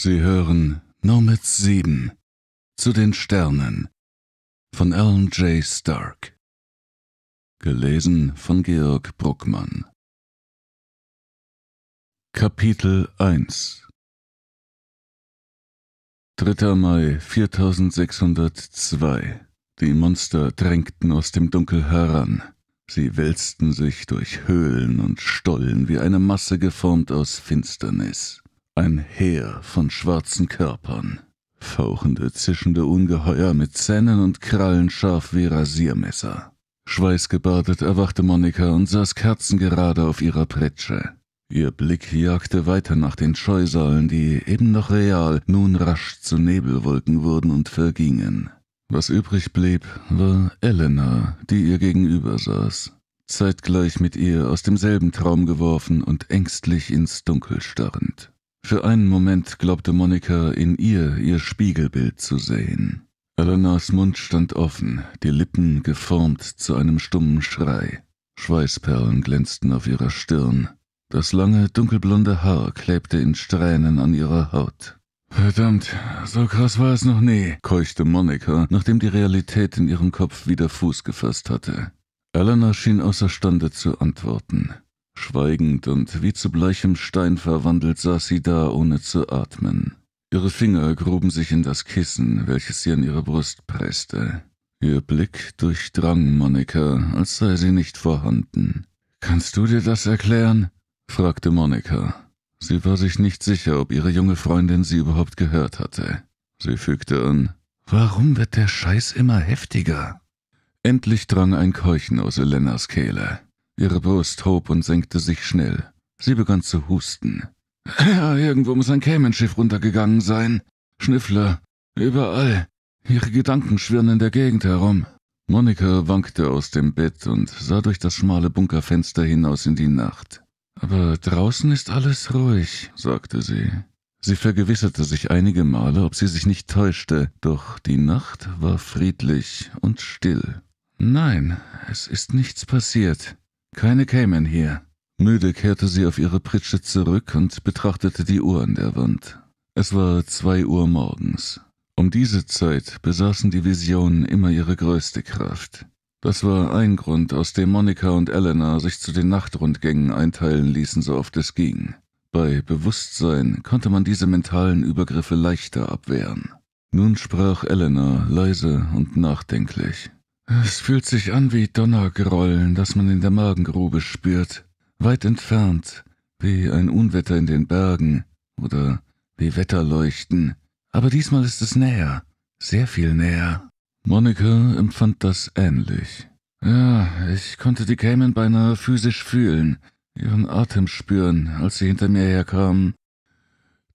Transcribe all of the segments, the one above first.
Sie hören Nomads 7 zu den Sternen von Alan J. Stark. Gelesen von Georg Bruckmann. Kapitel 1 3. Mai 4602 Die Monster drängten aus dem Dunkel heran. Sie wälzten sich durch Höhlen und Stollen wie eine Masse geformt aus Finsternis. Ein Heer von schwarzen Körpern. Fauchende, zischende Ungeheuer mit Zähnen und Krallen scharf wie Rasiermesser. Schweißgebadet erwachte Monika und saß kerzengerade auf ihrer Pritsche. Ihr Blick jagte weiter nach den Scheusalen, die eben noch real, nun rasch zu Nebelwolken wurden und vergingen. Was übrig blieb, war Elena, die ihr gegenüber saß, zeitgleich mit ihr aus demselben Traum geworfen und ängstlich ins Dunkel starrend. Für einen Moment glaubte Monika, in ihr ihr Spiegelbild zu sehen. Elenas Mund stand offen, die Lippen geformt zu einem stummen Schrei. Schweißperlen glänzten auf ihrer Stirn. Das lange, dunkelblonde Haar klebte in Strähnen an ihrer Haut. Verdammt, so krass war es noch nie, keuchte Monika, nachdem die Realität in ihrem Kopf wieder Fuß gefasst hatte. Elena schien außerstande zu antworten. Schweigend und wie zu bleichem Stein verwandelt saß sie da, ohne zu atmen. Ihre Finger gruben sich in das Kissen, welches sie an ihre Brust presste. Ihr Blick durchdrang Monika, als sei sie nicht vorhanden. Kannst du dir das erklären? fragte Monika. Sie war sich nicht sicher, ob ihre junge Freundin sie überhaupt gehört hatte. Sie fügte an Warum wird der Scheiß immer heftiger? Endlich drang ein Keuchen aus Elenas Kehle. Ihre Brust hob und senkte sich schnell. Sie begann zu husten. Ja, irgendwo muss ein Kämenschiff runtergegangen sein. Schniffler. Überall. Ihre Gedanken schwirren in der Gegend herum. Monika wankte aus dem Bett und sah durch das schmale Bunkerfenster hinaus in die Nacht. Aber draußen ist alles ruhig, sagte sie. Sie vergewisserte sich einige Male, ob sie sich nicht täuschte, doch die Nacht war friedlich und still. Nein, es ist nichts passiert, keine Cayman hier. Müde kehrte sie auf ihre Pritsche zurück und betrachtete die Uhr an der Wand. Es war zwei Uhr morgens. Um diese Zeit besaßen die Visionen immer ihre größte Kraft. Das war ein Grund, aus dem Monika und Elena sich zu den Nachtrundgängen einteilen ließen, so oft es ging. Bei Bewusstsein konnte man diese mentalen Übergriffe leichter abwehren. Nun sprach Elena leise und nachdenklich. Es fühlt sich an wie Donnergrollen, das man in der Magengrube spürt, weit entfernt, wie ein Unwetter in den Bergen oder wie Wetterleuchten. Aber diesmal ist es näher, sehr viel näher. Monika empfand das ähnlich. Ja, ich konnte die Cayman beinahe physisch fühlen, ihren Atem spüren, als sie hinter mir herkamen.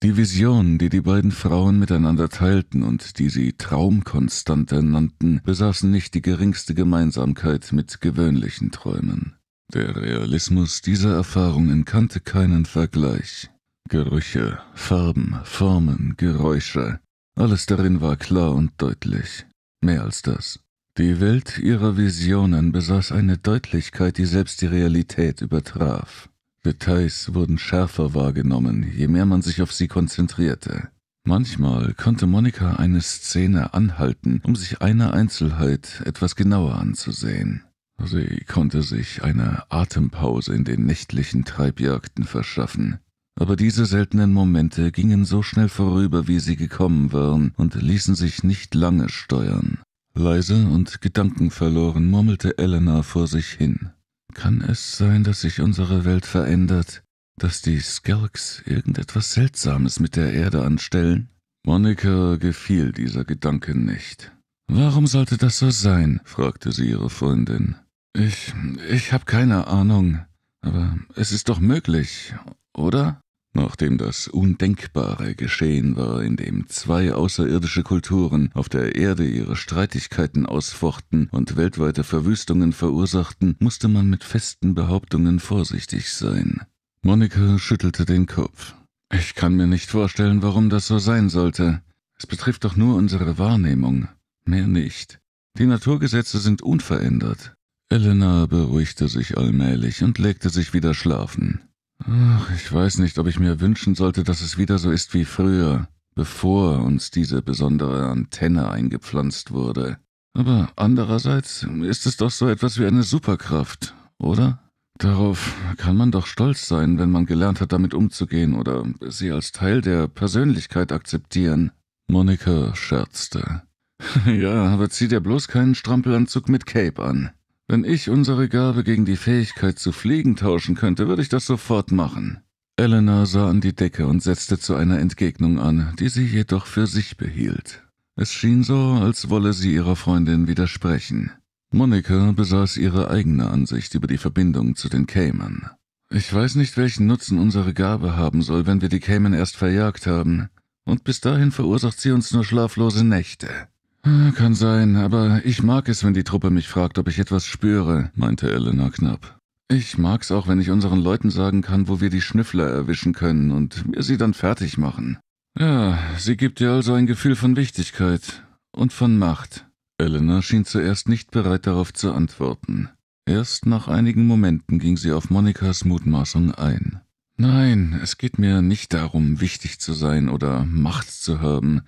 Die Vision, die die beiden Frauen miteinander teilten und die sie Traumkonstante nannten, besaßen nicht die geringste Gemeinsamkeit mit gewöhnlichen Träumen. Der Realismus dieser Erfahrungen kannte keinen Vergleich. Gerüche, Farben, Formen, Geräusche, alles darin war klar und deutlich. Mehr als das. Die Welt ihrer Visionen besaß eine Deutlichkeit, die selbst die Realität übertraf. Details wurden schärfer wahrgenommen, je mehr man sich auf sie konzentrierte. Manchmal konnte Monika eine Szene anhalten, um sich eine Einzelheit etwas genauer anzusehen. Sie konnte sich eine Atempause in den nächtlichen Treibjagden verschaffen. Aber diese seltenen Momente gingen so schnell vorüber, wie sie gekommen waren, und ließen sich nicht lange steuern. Leise und gedankenverloren murmelte Elena vor sich hin. Kann es sein, dass sich unsere Welt verändert, dass die Skelks irgendetwas Seltsames mit der Erde anstellen? Monika gefiel dieser Gedanke nicht. Warum sollte das so sein? fragte sie ihre Freundin. Ich, ich habe keine Ahnung, aber es ist doch möglich, oder? Nachdem das Undenkbare geschehen war, in dem zwei außerirdische Kulturen auf der Erde ihre Streitigkeiten ausfochten und weltweite Verwüstungen verursachten, musste man mit festen Behauptungen vorsichtig sein. Monika schüttelte den Kopf. Ich kann mir nicht vorstellen, warum das so sein sollte. Es betrifft doch nur unsere Wahrnehmung. Mehr nicht. Die Naturgesetze sind unverändert. Elena beruhigte sich allmählich und legte sich wieder schlafen. Ach, ich weiß nicht, ob ich mir wünschen sollte, dass es wieder so ist wie früher, bevor uns diese besondere Antenne eingepflanzt wurde. Aber andererseits ist es doch so etwas wie eine Superkraft, oder? Darauf kann man doch stolz sein, wenn man gelernt hat, damit umzugehen oder sie als Teil der Persönlichkeit akzeptieren. Monika scherzte. ja, aber zieh dir bloß keinen Strampelanzug mit Cape an. Wenn ich unsere Gabe gegen die Fähigkeit zu fliegen tauschen könnte, würde ich das sofort machen. Elena sah an die Decke und setzte zu einer Entgegnung an, die sie jedoch für sich behielt. Es schien so, als wolle sie ihrer Freundin widersprechen. Monika besaß ihre eigene Ansicht über die Verbindung zu den Cayman. Ich weiß nicht, welchen Nutzen unsere Gabe haben soll, wenn wir die Cayman erst verjagt haben, und bis dahin verursacht sie uns nur schlaflose Nächte. Ah, kann sein, aber ich mag es, wenn die Truppe mich fragt, ob ich etwas spüre, meinte Elena knapp. Ich mag's auch, wenn ich unseren Leuten sagen kann, wo wir die Schnüffler erwischen können und wir sie dann fertig machen. Ja, sie gibt dir also ein Gefühl von Wichtigkeit und von Macht. Elena schien zuerst nicht bereit darauf zu antworten. Erst nach einigen Momenten ging sie auf Monikas Mutmaßung ein. Nein, es geht mir nicht darum, wichtig zu sein oder Macht zu haben.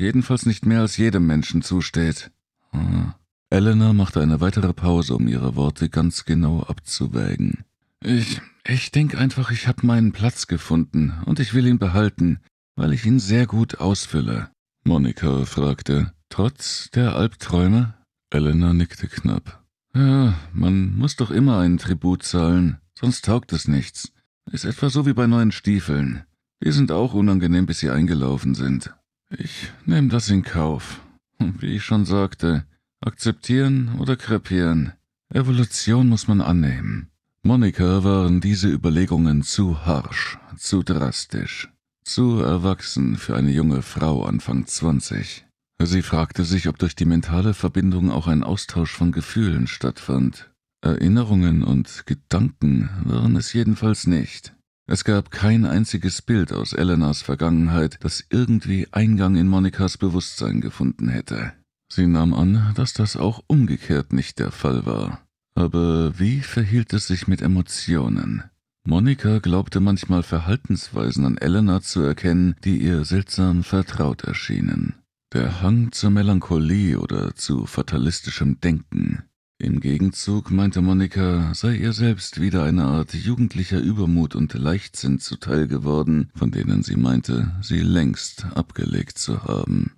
Jedenfalls nicht mehr als jedem Menschen zusteht. Hm. Eleanor machte eine weitere Pause, um ihre Worte ganz genau abzuwägen. Ich, ich denke einfach, ich habe meinen Platz gefunden und ich will ihn behalten, weil ich ihn sehr gut ausfülle. Monika fragte, trotz der Albträume? Eleanor nickte knapp. Ja, man muss doch immer einen Tribut zahlen, sonst taugt es nichts. Ist etwa so wie bei neuen Stiefeln. Die sind auch unangenehm, bis sie eingelaufen sind. Ich nehme das in Kauf. Hm, wie ich schon sagte, akzeptieren oder krepieren. Evolution muss man annehmen. Monika waren diese Überlegungen zu harsch, zu drastisch, zu erwachsen für eine junge Frau Anfang 20. Sie fragte sich, ob durch die mentale Verbindung auch ein Austausch von Gefühlen stattfand. Erinnerungen und Gedanken waren es jedenfalls nicht. Es gab kein einziges Bild aus Elenas Vergangenheit, das irgendwie Eingang in Monikas Bewusstsein gefunden hätte. Sie nahm an, dass das auch umgekehrt nicht der Fall war. Aber wie verhielt es sich mit Emotionen? Monika glaubte manchmal Verhaltensweisen an Elena zu erkennen, die ihr seltsam vertraut erschienen. Der Hang zur Melancholie oder zu fatalistischem Denken, im Gegenzug meinte Monika, sei ihr selbst wieder eine Art jugendlicher Übermut und Leichtsinn zuteil geworden, von denen sie meinte, sie längst abgelegt zu haben.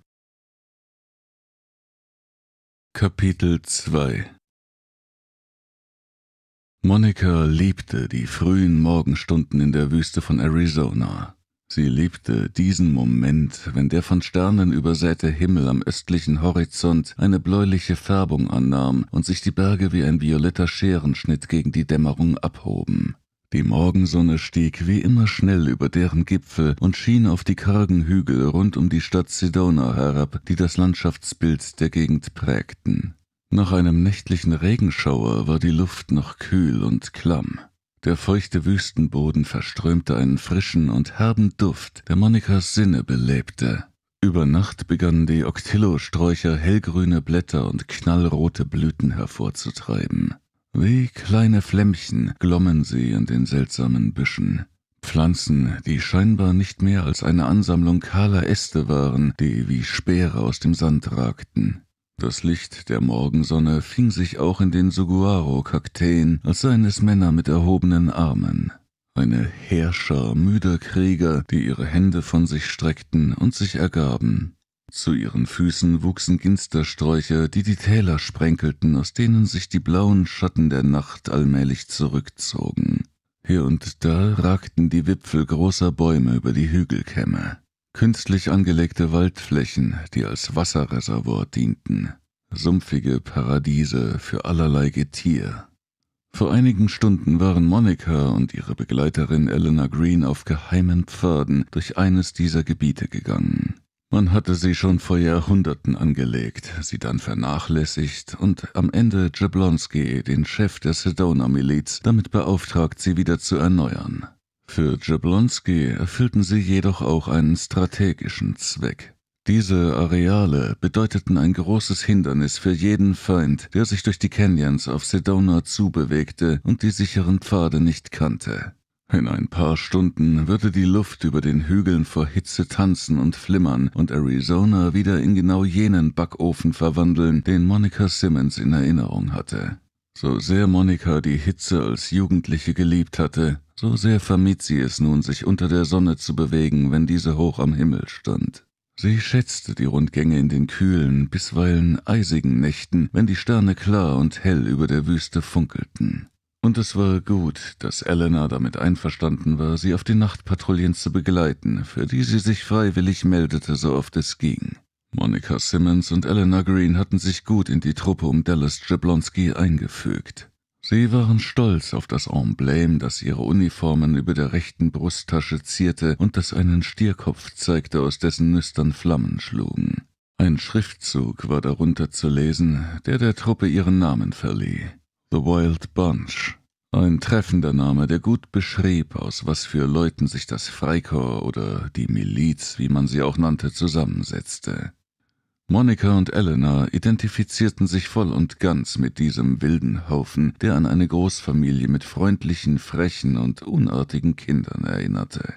Kapitel 2 Monika liebte die frühen Morgenstunden in der Wüste von Arizona. Sie liebte diesen Moment, wenn der von Sternen übersäte Himmel am östlichen Horizont eine bläuliche Färbung annahm und sich die Berge wie ein violetter Scherenschnitt gegen die Dämmerung abhoben. Die Morgensonne stieg wie immer schnell über deren Gipfel und schien auf die kargen Hügel rund um die Stadt Sedona herab, die das Landschaftsbild der Gegend prägten. Nach einem nächtlichen Regenschauer war die Luft noch kühl und klamm. Der feuchte Wüstenboden verströmte einen frischen und herben Duft, der Monikas Sinne belebte. Über Nacht begannen die Oktillosträucher hellgrüne Blätter und knallrote Blüten hervorzutreiben. Wie kleine Flämmchen glommen sie in den seltsamen Büschen. Pflanzen, die scheinbar nicht mehr als eine Ansammlung kahler Äste waren, die wie Speere aus dem Sand ragten. Das Licht der Morgensonne fing sich auch in den Suguaro-Kakteen, als seien es Männer mit erhobenen Armen. Eine Herrscher müder Krieger, die ihre Hände von sich streckten und sich ergaben. Zu ihren Füßen wuchsen Ginstersträucher, die die Täler sprenkelten, aus denen sich die blauen Schatten der Nacht allmählich zurückzogen. Hier und da ragten die Wipfel großer Bäume über die Hügelkämme. Künstlich angelegte Waldflächen, die als Wasserreservoir dienten, sumpfige Paradiese für allerlei Getier. Vor einigen Stunden waren Monika und ihre Begleiterin Eleanor Green auf geheimen Pfaden durch eines dieser Gebiete gegangen. Man hatte sie schon vor Jahrhunderten angelegt, sie dann vernachlässigt und am Ende Jablonski, den Chef der Sedona-Miliz, damit beauftragt, sie wieder zu erneuern. Für Jablonski erfüllten sie jedoch auch einen strategischen Zweck. Diese Areale bedeuteten ein großes Hindernis für jeden Feind, der sich durch die Canyons auf Sedona zubewegte und die sicheren Pfade nicht kannte. In ein paar Stunden würde die Luft über den Hügeln vor Hitze tanzen und flimmern und Arizona wieder in genau jenen Backofen verwandeln, den Monica Simmons in Erinnerung hatte. So sehr Monika die Hitze als Jugendliche geliebt hatte, so sehr vermied sie es nun, sich unter der Sonne zu bewegen, wenn diese hoch am Himmel stand. Sie schätzte die Rundgänge in den kühlen, bisweilen eisigen Nächten, wenn die Sterne klar und hell über der Wüste funkelten. Und es war gut, dass Elena damit einverstanden war, sie auf die Nachtpatrouillen zu begleiten, für die sie sich freiwillig meldete, so oft es ging. Monica Simmons und Elena Green hatten sich gut in die Truppe um Dallas Jablonski eingefügt. Sie waren stolz auf das Emblem, das ihre Uniformen über der rechten Brusttasche zierte und das einen Stierkopf zeigte, aus dessen Nüstern Flammen schlugen. Ein Schriftzug war darunter zu lesen, der der Truppe ihren Namen verlieh. The Wild Bunch. Ein treffender Name, der gut beschrieb, aus was für Leuten sich das Freikorps oder die Miliz, wie man sie auch nannte, zusammensetzte. Monika und Eleanor identifizierten sich voll und ganz mit diesem wilden Haufen, der an eine Großfamilie mit freundlichen, frechen und unartigen Kindern erinnerte.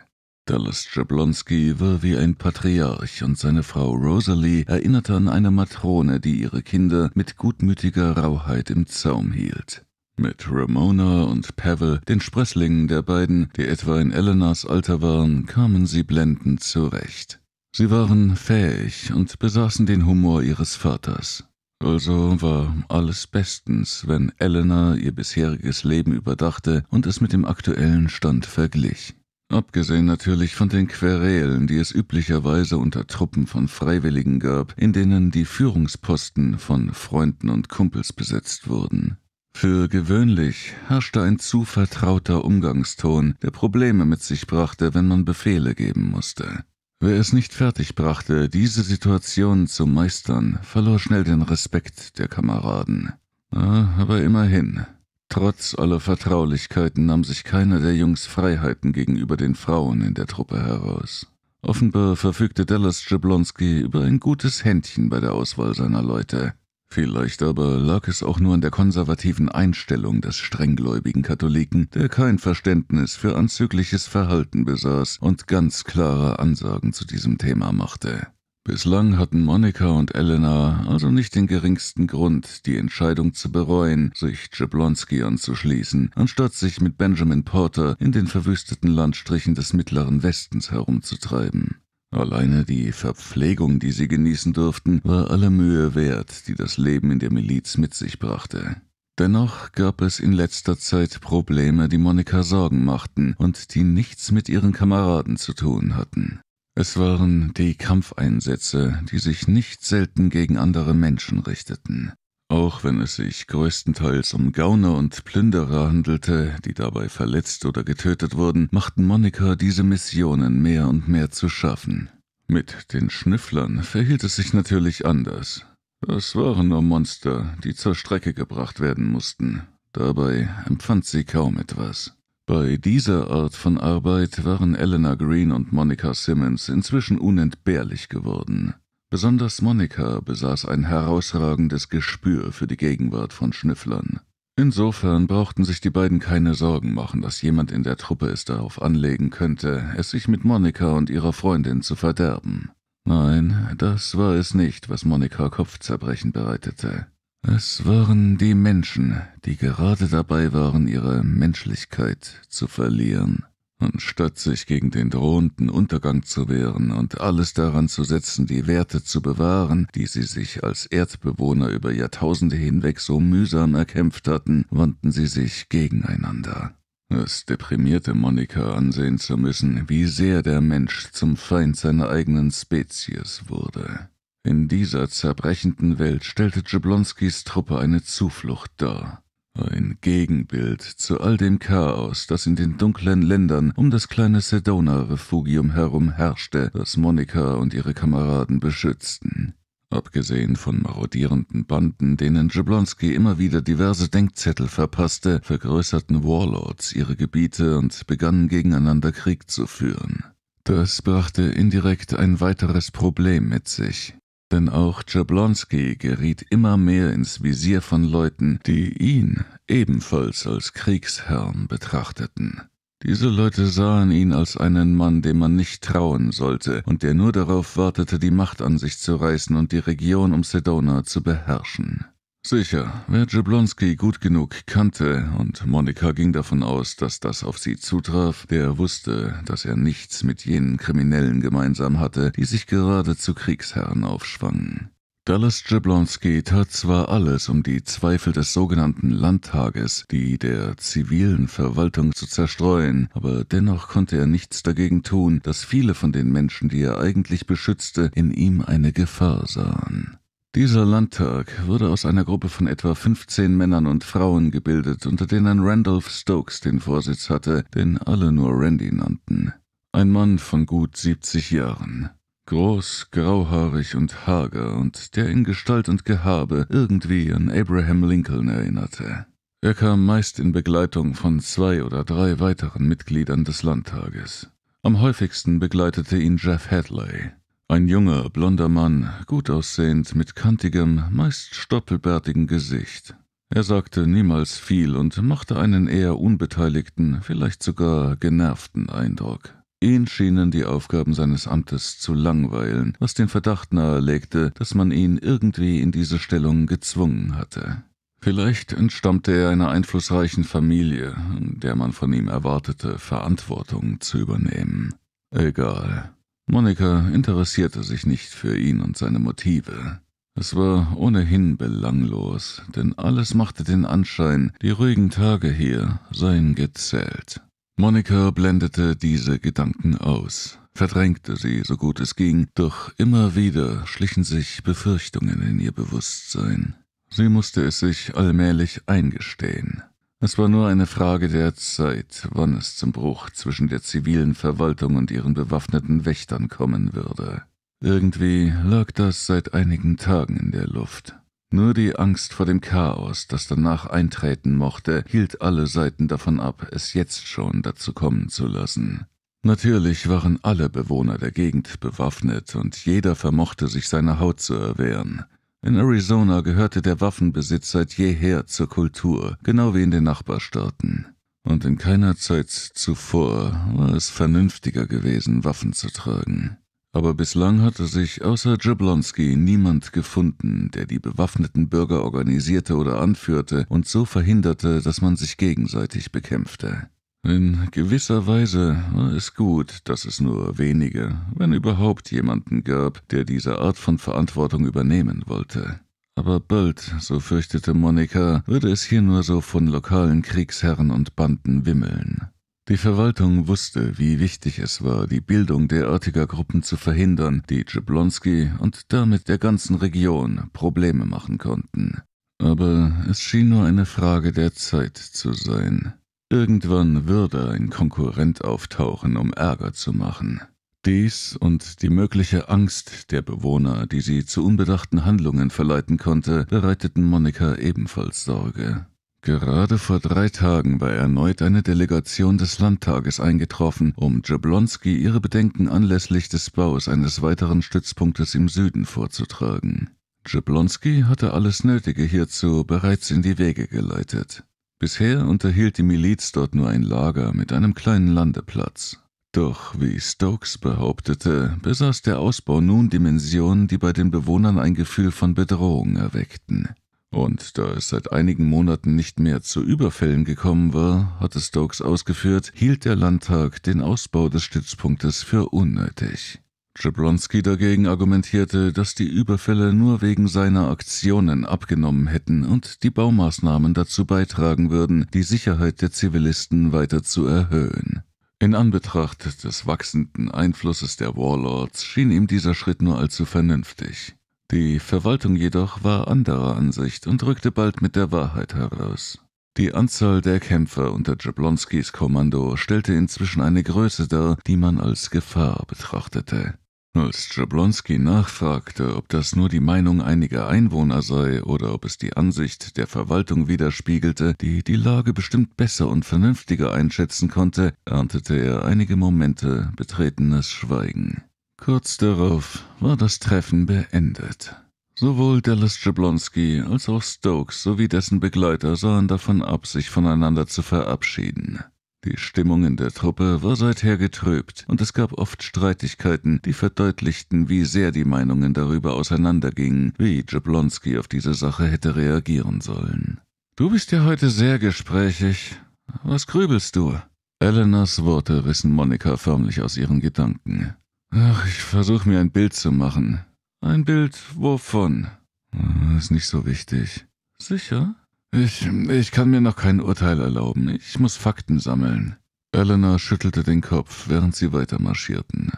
Dallas Jablonski war wie ein Patriarch und seine Frau Rosalie erinnerte an eine Matrone, die ihre Kinder mit gutmütiger Rauheit im Zaum hielt. Mit Ramona und Pavel, den Sprösslingen der beiden, die etwa in Elenas Alter waren, kamen sie blendend zurecht. Sie waren fähig und besaßen den Humor ihres Vaters. Also war alles bestens, wenn Elena ihr bisheriges Leben überdachte und es mit dem aktuellen Stand verglich. Abgesehen natürlich von den Querelen, die es üblicherweise unter Truppen von Freiwilligen gab, in denen die Führungsposten von Freunden und Kumpels besetzt wurden. Für gewöhnlich herrschte ein zu vertrauter Umgangston, der Probleme mit sich brachte, wenn man Befehle geben musste. Wer es nicht fertigbrachte, diese Situation zu meistern, verlor schnell den Respekt der Kameraden. Aber immerhin. Trotz aller Vertraulichkeiten nahm sich keiner der Jungs Freiheiten gegenüber den Frauen in der Truppe heraus. Offenbar verfügte Dallas Jablonski über ein gutes Händchen bei der Auswahl seiner Leute. Vielleicht aber lag es auch nur an der konservativen Einstellung des strenggläubigen Katholiken, der kein Verständnis für anzügliches Verhalten besaß und ganz klare Ansagen zu diesem Thema machte. Bislang hatten Monika und Elena also nicht den geringsten Grund, die Entscheidung zu bereuen, sich Jablonski anzuschließen, anstatt sich mit Benjamin Porter in den verwüsteten Landstrichen des mittleren Westens herumzutreiben. Alleine die Verpflegung, die sie genießen durften, war aller Mühe wert, die das Leben in der Miliz mit sich brachte. Dennoch gab es in letzter Zeit Probleme, die Monika Sorgen machten und die nichts mit ihren Kameraden zu tun hatten. Es waren die Kampfeinsätze, die sich nicht selten gegen andere Menschen richteten. Auch wenn es sich größtenteils um Gauner und Plünderer handelte, die dabei verletzt oder getötet wurden, machten Monika diese Missionen mehr und mehr zu schaffen. Mit den Schnüfflern verhielt es sich natürlich anders. Es waren nur Monster, die zur Strecke gebracht werden mussten. Dabei empfand sie kaum etwas. Bei dieser Art von Arbeit waren Eleanor Green und Monica Simmons inzwischen unentbehrlich geworden. Besonders Monika besaß ein herausragendes Gespür für die Gegenwart von Schnüfflern. Insofern brauchten sich die beiden keine Sorgen machen, dass jemand in der Truppe es darauf anlegen könnte, es sich mit Monika und ihrer Freundin zu verderben. Nein, das war es nicht, was Monika Kopfzerbrechen bereitete. Es waren die Menschen, die gerade dabei waren, ihre Menschlichkeit zu verlieren. Anstatt sich gegen den drohenden Untergang zu wehren und alles daran zu setzen, die Werte zu bewahren, die sie sich als Erdbewohner über Jahrtausende hinweg so mühsam erkämpft hatten, wandten sie sich gegeneinander. Es deprimierte Monika ansehen zu müssen, wie sehr der Mensch zum Feind seiner eigenen Spezies wurde. In dieser zerbrechenden Welt stellte Jablonskis Truppe eine Zuflucht dar. Ein Gegenbild zu all dem Chaos, das in den dunklen Ländern um das kleine Sedona-Refugium herum herrschte, das Monika und ihre Kameraden beschützten. Abgesehen von marodierenden Banden, denen Jablonski immer wieder diverse Denkzettel verpasste, vergrößerten Warlords ihre Gebiete und begannen gegeneinander Krieg zu führen. Das brachte indirekt ein weiteres Problem mit sich. Denn auch Jablonski geriet immer mehr ins Visier von Leuten, die ihn ebenfalls als Kriegsherrn betrachteten. Diese Leute sahen ihn als einen Mann, dem man nicht trauen sollte und der nur darauf wartete, die Macht an sich zu reißen und die Region um Sedona zu beherrschen. Sicher, wer Jablonski gut genug kannte, und Monika ging davon aus, dass das auf sie zutraf, der wusste, dass er nichts mit jenen Kriminellen gemeinsam hatte, die sich gerade zu Kriegsherren aufschwangen. Dallas Jablonski tat zwar alles, um die Zweifel des sogenannten Landtages, die der zivilen Verwaltung zu zerstreuen, aber dennoch konnte er nichts dagegen tun, dass viele von den Menschen, die er eigentlich beschützte, in ihm eine Gefahr sahen. Dieser Landtag wurde aus einer Gruppe von etwa 15 Männern und Frauen gebildet, unter denen Randolph Stokes den Vorsitz hatte, den alle nur Randy nannten. Ein Mann von gut 70 Jahren. Groß, grauhaarig und hager und der in Gestalt und Gehabe irgendwie an Abraham Lincoln erinnerte. Er kam meist in Begleitung von zwei oder drei weiteren Mitgliedern des Landtages. Am häufigsten begleitete ihn Jeff Hadley, ein junger, blonder Mann, gut aussehend, mit kantigem, meist stoppelbärtigem Gesicht. Er sagte niemals viel und machte einen eher unbeteiligten, vielleicht sogar genervten Eindruck. Ihn schienen die Aufgaben seines Amtes zu langweilen, was den Verdacht nahelegte, dass man ihn irgendwie in diese Stellung gezwungen hatte. Vielleicht entstammte er einer einflussreichen Familie, der man von ihm erwartete, Verantwortung zu übernehmen. Egal. Monika interessierte sich nicht für ihn und seine Motive. Es war ohnehin belanglos, denn alles machte den Anschein, die ruhigen Tage hier seien gezählt. Monika blendete diese Gedanken aus, verdrängte sie so gut es ging, doch immer wieder schlichen sich Befürchtungen in ihr Bewusstsein. Sie musste es sich allmählich eingestehen. Es war nur eine Frage der Zeit, wann es zum Bruch zwischen der zivilen Verwaltung und ihren bewaffneten Wächtern kommen würde. Irgendwie lag das seit einigen Tagen in der Luft. Nur die Angst vor dem Chaos, das danach eintreten mochte, hielt alle Seiten davon ab, es jetzt schon dazu kommen zu lassen. Natürlich waren alle Bewohner der Gegend bewaffnet und jeder vermochte sich seiner Haut zu erwehren. In Arizona gehörte der Waffenbesitz seit jeher zur Kultur, genau wie in den Nachbarstaaten. Und in keiner Zeit zuvor war es vernünftiger gewesen, Waffen zu tragen. Aber bislang hatte sich außer Jablonski niemand gefunden, der die bewaffneten Bürger organisierte oder anführte und so verhinderte, dass man sich gegenseitig bekämpfte. In gewisser Weise war es gut, dass es nur wenige, wenn überhaupt jemanden gab, der diese Art von Verantwortung übernehmen wollte. Aber bald, so fürchtete Monika, würde es hier nur so von lokalen Kriegsherren und Banden wimmeln. Die Verwaltung wusste, wie wichtig es war, die Bildung derartiger Gruppen zu verhindern, die Jablonski und damit der ganzen Region Probleme machen konnten. Aber es schien nur eine Frage der Zeit zu sein. Irgendwann würde ein Konkurrent auftauchen, um Ärger zu machen. Dies und die mögliche Angst der Bewohner, die sie zu unbedachten Handlungen verleiten konnte, bereiteten Monika ebenfalls Sorge. Gerade vor drei Tagen war erneut eine Delegation des Landtages eingetroffen, um Jablonski ihre Bedenken anlässlich des Baus eines weiteren Stützpunktes im Süden vorzutragen. Jablonski hatte alles Nötige hierzu bereits in die Wege geleitet. Bisher unterhielt die Miliz dort nur ein Lager mit einem kleinen Landeplatz. Doch, wie Stokes behauptete, besaß der Ausbau nun Dimensionen, die bei den Bewohnern ein Gefühl von Bedrohung erweckten. Und da es seit einigen Monaten nicht mehr zu Überfällen gekommen war, hatte Stokes ausgeführt, hielt der Landtag den Ausbau des Stützpunktes für unnötig. Jablonski dagegen argumentierte, dass die Überfälle nur wegen seiner Aktionen abgenommen hätten und die Baumaßnahmen dazu beitragen würden, die Sicherheit der Zivilisten weiter zu erhöhen. In Anbetracht des wachsenden Einflusses der Warlords schien ihm dieser Schritt nur allzu vernünftig. Die Verwaltung jedoch war anderer Ansicht und rückte bald mit der Wahrheit heraus. Die Anzahl der Kämpfer unter Jablonskis Kommando stellte inzwischen eine Größe dar, die man als Gefahr betrachtete. Als Jablonski nachfragte, ob das nur die Meinung einiger Einwohner sei oder ob es die Ansicht der Verwaltung widerspiegelte, die die Lage bestimmt besser und vernünftiger einschätzen konnte, erntete er einige Momente betretenes Schweigen. Kurz darauf war das Treffen beendet. Sowohl Dallas Jablonski als auch Stokes sowie dessen Begleiter sahen davon ab, sich voneinander zu verabschieden. Die Stimmung in der Truppe war seither getrübt, und es gab oft Streitigkeiten, die verdeutlichten, wie sehr die Meinungen darüber auseinandergingen, wie Jablonski auf diese Sache hätte reagieren sollen. Du bist ja heute sehr gesprächig. Was grübelst du? Elenas Worte rissen Monika förmlich aus ihren Gedanken. Ach, ich versuche mir ein Bild zu machen. Ein Bild wovon? Hm, ist nicht so wichtig. Sicher? Ich, ich kann mir noch kein Urteil erlauben. Ich muss Fakten sammeln. Eleanor schüttelte den Kopf, während sie weitermarschierten.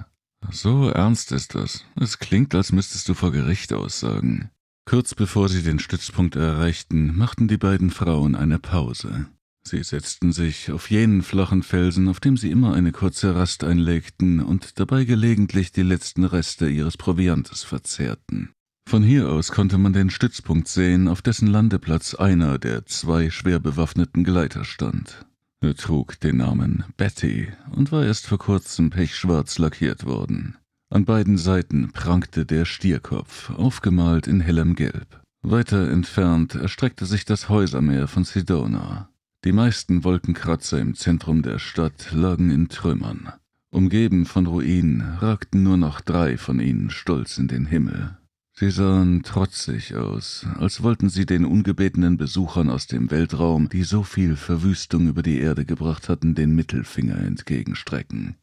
So ernst ist das. Es klingt, als müsstest du vor Gericht aussagen. Kurz bevor sie den Stützpunkt erreichten, machten die beiden Frauen eine Pause. Sie setzten sich auf jenen flachen Felsen, auf dem sie immer eine kurze Rast einlegten und dabei gelegentlich die letzten Reste ihres Proviantes verzehrten. Von hier aus konnte man den Stützpunkt sehen, auf dessen Landeplatz einer der zwei schwer bewaffneten Gleiter stand. Er trug den Namen Betty und war erst vor kurzem pechschwarz lackiert worden. An beiden Seiten prangte der Stierkopf, aufgemalt in hellem Gelb. Weiter entfernt erstreckte sich das Häusermeer von Sidona. Die meisten Wolkenkratzer im Zentrum der Stadt lagen in Trümmern. Umgeben von Ruinen ragten nur noch drei von ihnen stolz in den Himmel. Sie sahen trotzig aus, als wollten sie den ungebetenen Besuchern aus dem Weltraum, die so viel Verwüstung über die Erde gebracht hatten, den Mittelfinger entgegenstrecken.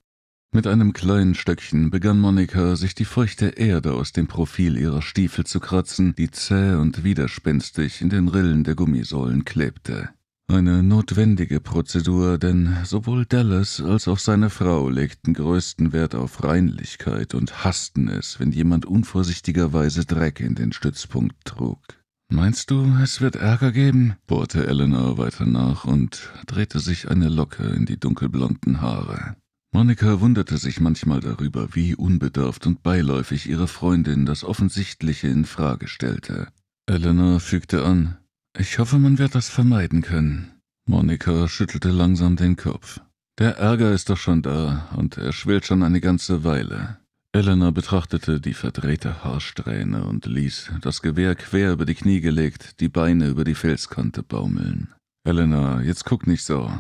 Mit einem kleinen Stöckchen begann Monika, sich die feuchte Erde aus dem Profil ihrer Stiefel zu kratzen, die zäh und widerspenstig in den Rillen der Gummisohlen klebte. Eine notwendige Prozedur, denn sowohl Dallas als auch seine Frau legten größten Wert auf Reinlichkeit und hassten es, wenn jemand unvorsichtigerweise Dreck in den Stützpunkt trug. Meinst du, es wird Ärger geben? bohrte Eleanor weiter nach und drehte sich eine Locke in die dunkelblonden Haare. Monika wunderte sich manchmal darüber, wie unbedarft und beiläufig ihre Freundin das Offensichtliche in Frage stellte. Eleanor fügte an, ich hoffe, man wird das vermeiden können. Monika schüttelte langsam den Kopf. Der Ärger ist doch schon da und er schwillt schon eine ganze Weile. Elena betrachtete die verdrehte Haarsträhne und ließ, das Gewehr quer über die Knie gelegt, die Beine über die Felskante baumeln. Elena, jetzt guck nicht so.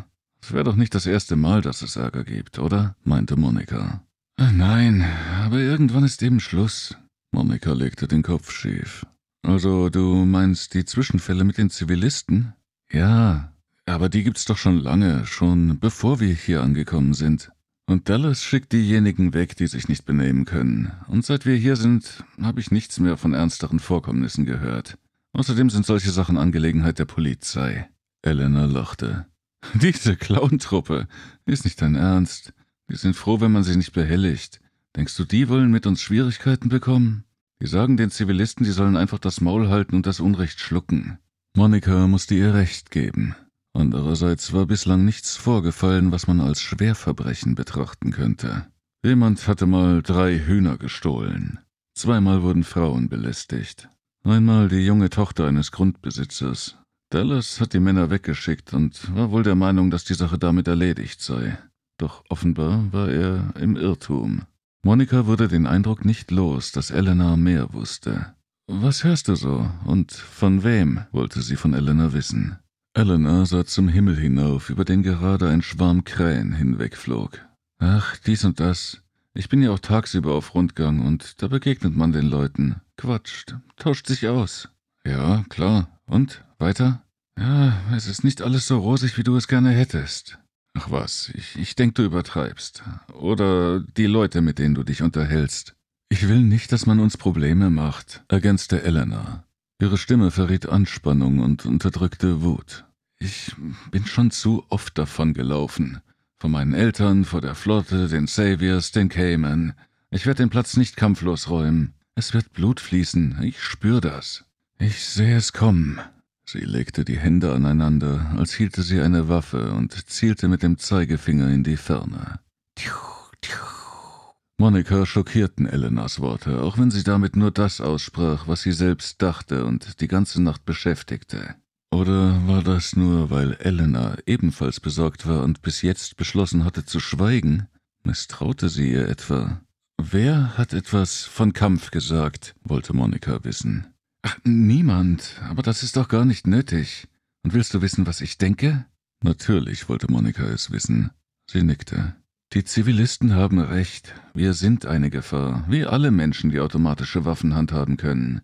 Es wäre doch nicht das erste Mal, dass es Ärger gibt, oder? meinte Monika. Äh, nein, aber irgendwann ist eben Schluss. Monika legte den Kopf schief. Also du meinst die Zwischenfälle mit den Zivilisten? Ja, aber die gibt's doch schon lange, schon bevor wir hier angekommen sind. Und Dallas schickt diejenigen weg, die sich nicht benehmen können. Und seit wir hier sind, habe ich nichts mehr von ernsteren Vorkommnissen gehört. Außerdem sind solche Sachen Angelegenheit der Polizei. Eleanor lachte. Diese Clowntruppe ist nicht dein Ernst. Die sind froh, wenn man sie nicht behelligt. Denkst du, die wollen mit uns Schwierigkeiten bekommen? Die sagen den Zivilisten, sie sollen einfach das Maul halten und das Unrecht schlucken. Monika musste ihr Recht geben. Andererseits war bislang nichts vorgefallen, was man als Schwerverbrechen betrachten könnte. Jemand hatte mal drei Hühner gestohlen. Zweimal wurden Frauen belästigt. Einmal die junge Tochter eines Grundbesitzers. Dallas hat die Männer weggeschickt und war wohl der Meinung, dass die Sache damit erledigt sei. Doch offenbar war er im Irrtum. Monika wurde den Eindruck nicht los, dass Elena mehr wusste. Was hörst du so und von wem? wollte sie von Elena wissen. Elena sah zum Himmel hinauf, über den gerade ein Schwarm Krähen hinwegflog. Ach, dies und das. Ich bin ja auch tagsüber auf Rundgang und da begegnet man den Leuten, quatscht, tauscht sich aus. Ja, klar. Und? Weiter? Ja, es ist nicht alles so rosig, wie du es gerne hättest. Ach was, ich, ich denke, du übertreibst. Oder die Leute, mit denen du dich unterhältst. Ich will nicht, dass man uns Probleme macht, ergänzte Elena. Ihre Stimme verriet Anspannung und unterdrückte Wut. Ich bin schon zu oft davon gelaufen. Vor meinen Eltern, vor der Flotte, den Saviors, den Cayman. Ich werde den Platz nicht kampflos räumen. Es wird Blut fließen, ich spür das. Ich sehe es kommen. Sie legte die Hände aneinander, als hielte sie eine Waffe und zielte mit dem Zeigefinger in die Ferne. Monika schockierten Elenas Worte, auch wenn sie damit nur das aussprach, was sie selbst dachte und die ganze Nacht beschäftigte. Oder war das nur, weil Elena ebenfalls besorgt war und bis jetzt beschlossen hatte zu schweigen? Misstraute sie ihr etwa? Wer hat etwas von Kampf gesagt? wollte Monika wissen. Ach, niemand, aber das ist doch gar nicht nötig. Und willst du wissen, was ich denke? Natürlich wollte Monika es wissen. Sie nickte. Die Zivilisten haben recht. Wir sind eine Gefahr, wie alle Menschen, die automatische Waffen handhaben können.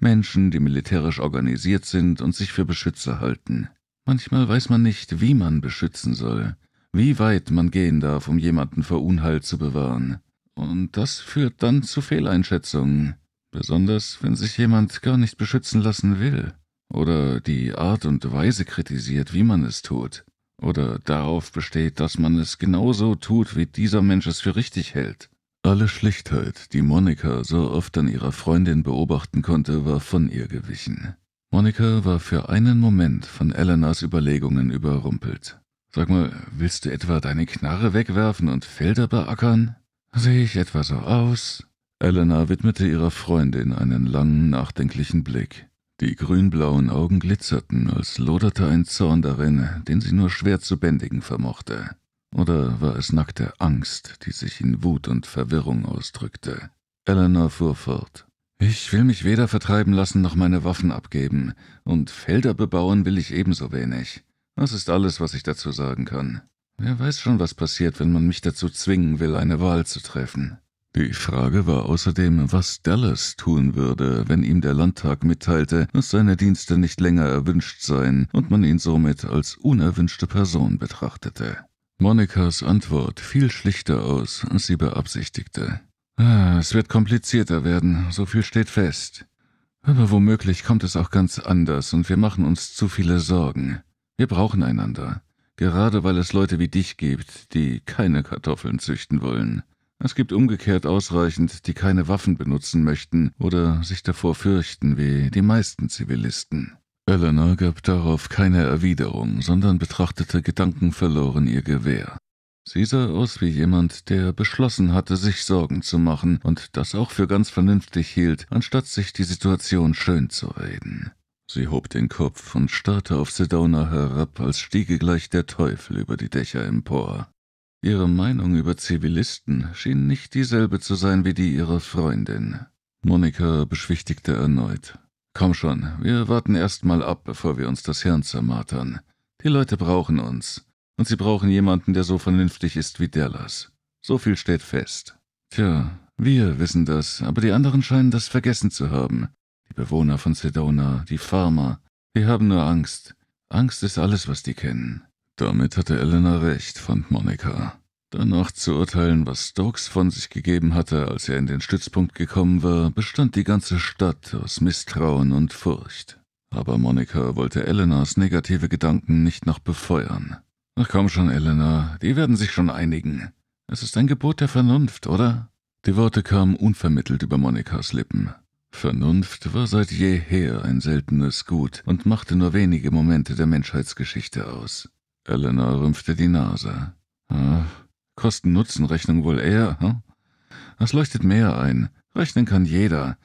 Menschen, die militärisch organisiert sind und sich für Beschützer halten. Manchmal weiß man nicht, wie man beschützen soll, wie weit man gehen darf, um jemanden vor Unheil zu bewahren. Und das führt dann zu Fehleinschätzungen besonders wenn sich jemand gar nicht beschützen lassen will oder die Art und Weise kritisiert, wie man es tut, oder darauf besteht, dass man es genauso tut, wie dieser Mensch es für richtig hält. Alle Schlichtheit, die Monika so oft an ihrer Freundin beobachten konnte, war von ihr gewichen. Monika war für einen Moment von Elenas Überlegungen überrumpelt. Sag mal, willst du etwa deine Knarre wegwerfen und Felder beackern? Sehe ich etwa so aus? Elena widmete ihrer Freundin einen langen, nachdenklichen Blick. Die grünblauen Augen glitzerten, als loderte ein Zorn darin, den sie nur schwer zu bändigen vermochte. Oder war es nackte Angst, die sich in Wut und Verwirrung ausdrückte? Elena fuhr fort. Ich will mich weder vertreiben lassen noch meine Waffen abgeben, und Felder bebauen will ich ebenso wenig. Das ist alles, was ich dazu sagen kann. Wer weiß schon, was passiert, wenn man mich dazu zwingen will, eine Wahl zu treffen. Die Frage war außerdem, was Dallas tun würde, wenn ihm der Landtag mitteilte, dass seine Dienste nicht länger erwünscht seien und man ihn somit als unerwünschte Person betrachtete. Monikas Antwort fiel schlichter aus, als sie beabsichtigte. Ah, es wird komplizierter werden, so viel steht fest. Aber womöglich kommt es auch ganz anders und wir machen uns zu viele Sorgen. Wir brauchen einander. Gerade weil es Leute wie dich gibt, die keine Kartoffeln züchten wollen. Es gibt umgekehrt ausreichend, die keine Waffen benutzen möchten oder sich davor fürchten, wie die meisten Zivilisten. Eleanor gab darauf keine Erwiderung, sondern betrachtete gedankenverloren ihr Gewehr. Sie sah aus wie jemand, der beschlossen hatte, sich Sorgen zu machen und das auch für ganz vernünftig hielt, anstatt sich die Situation schön zu reden. Sie hob den Kopf und starrte auf Sedona herab, als stiege gleich der Teufel über die Dächer empor. Ihre Meinung über Zivilisten schien nicht dieselbe zu sein wie die ihrer Freundin. Monika beschwichtigte erneut. Komm schon, wir warten erst mal ab, bevor wir uns das Hirn zermartern. Die Leute brauchen uns. Und sie brauchen jemanden, der so vernünftig ist wie Dallas. So viel steht fest. Tja, wir wissen das, aber die anderen scheinen das vergessen zu haben. Die Bewohner von Sedona, die Farmer, die haben nur Angst. Angst ist alles, was die kennen. Damit hatte Elena recht, fand Monika. Danach zu urteilen, was Stokes von sich gegeben hatte, als er in den Stützpunkt gekommen war, bestand die ganze Stadt aus Misstrauen und Furcht. Aber Monika wollte Elenas negative Gedanken nicht noch befeuern. Ach komm schon, Elena, die werden sich schon einigen. Es ist ein Gebot der Vernunft, oder? Die Worte kamen unvermittelt über Monikas Lippen. Vernunft war seit jeher ein seltenes Gut und machte nur wenige Momente der Menschheitsgeschichte aus. Eleanor rümpfte die Nase. Kosten-Nutzen-Rechnung wohl eher, hm? Das leuchtet mehr ein. Rechnen kann jeder.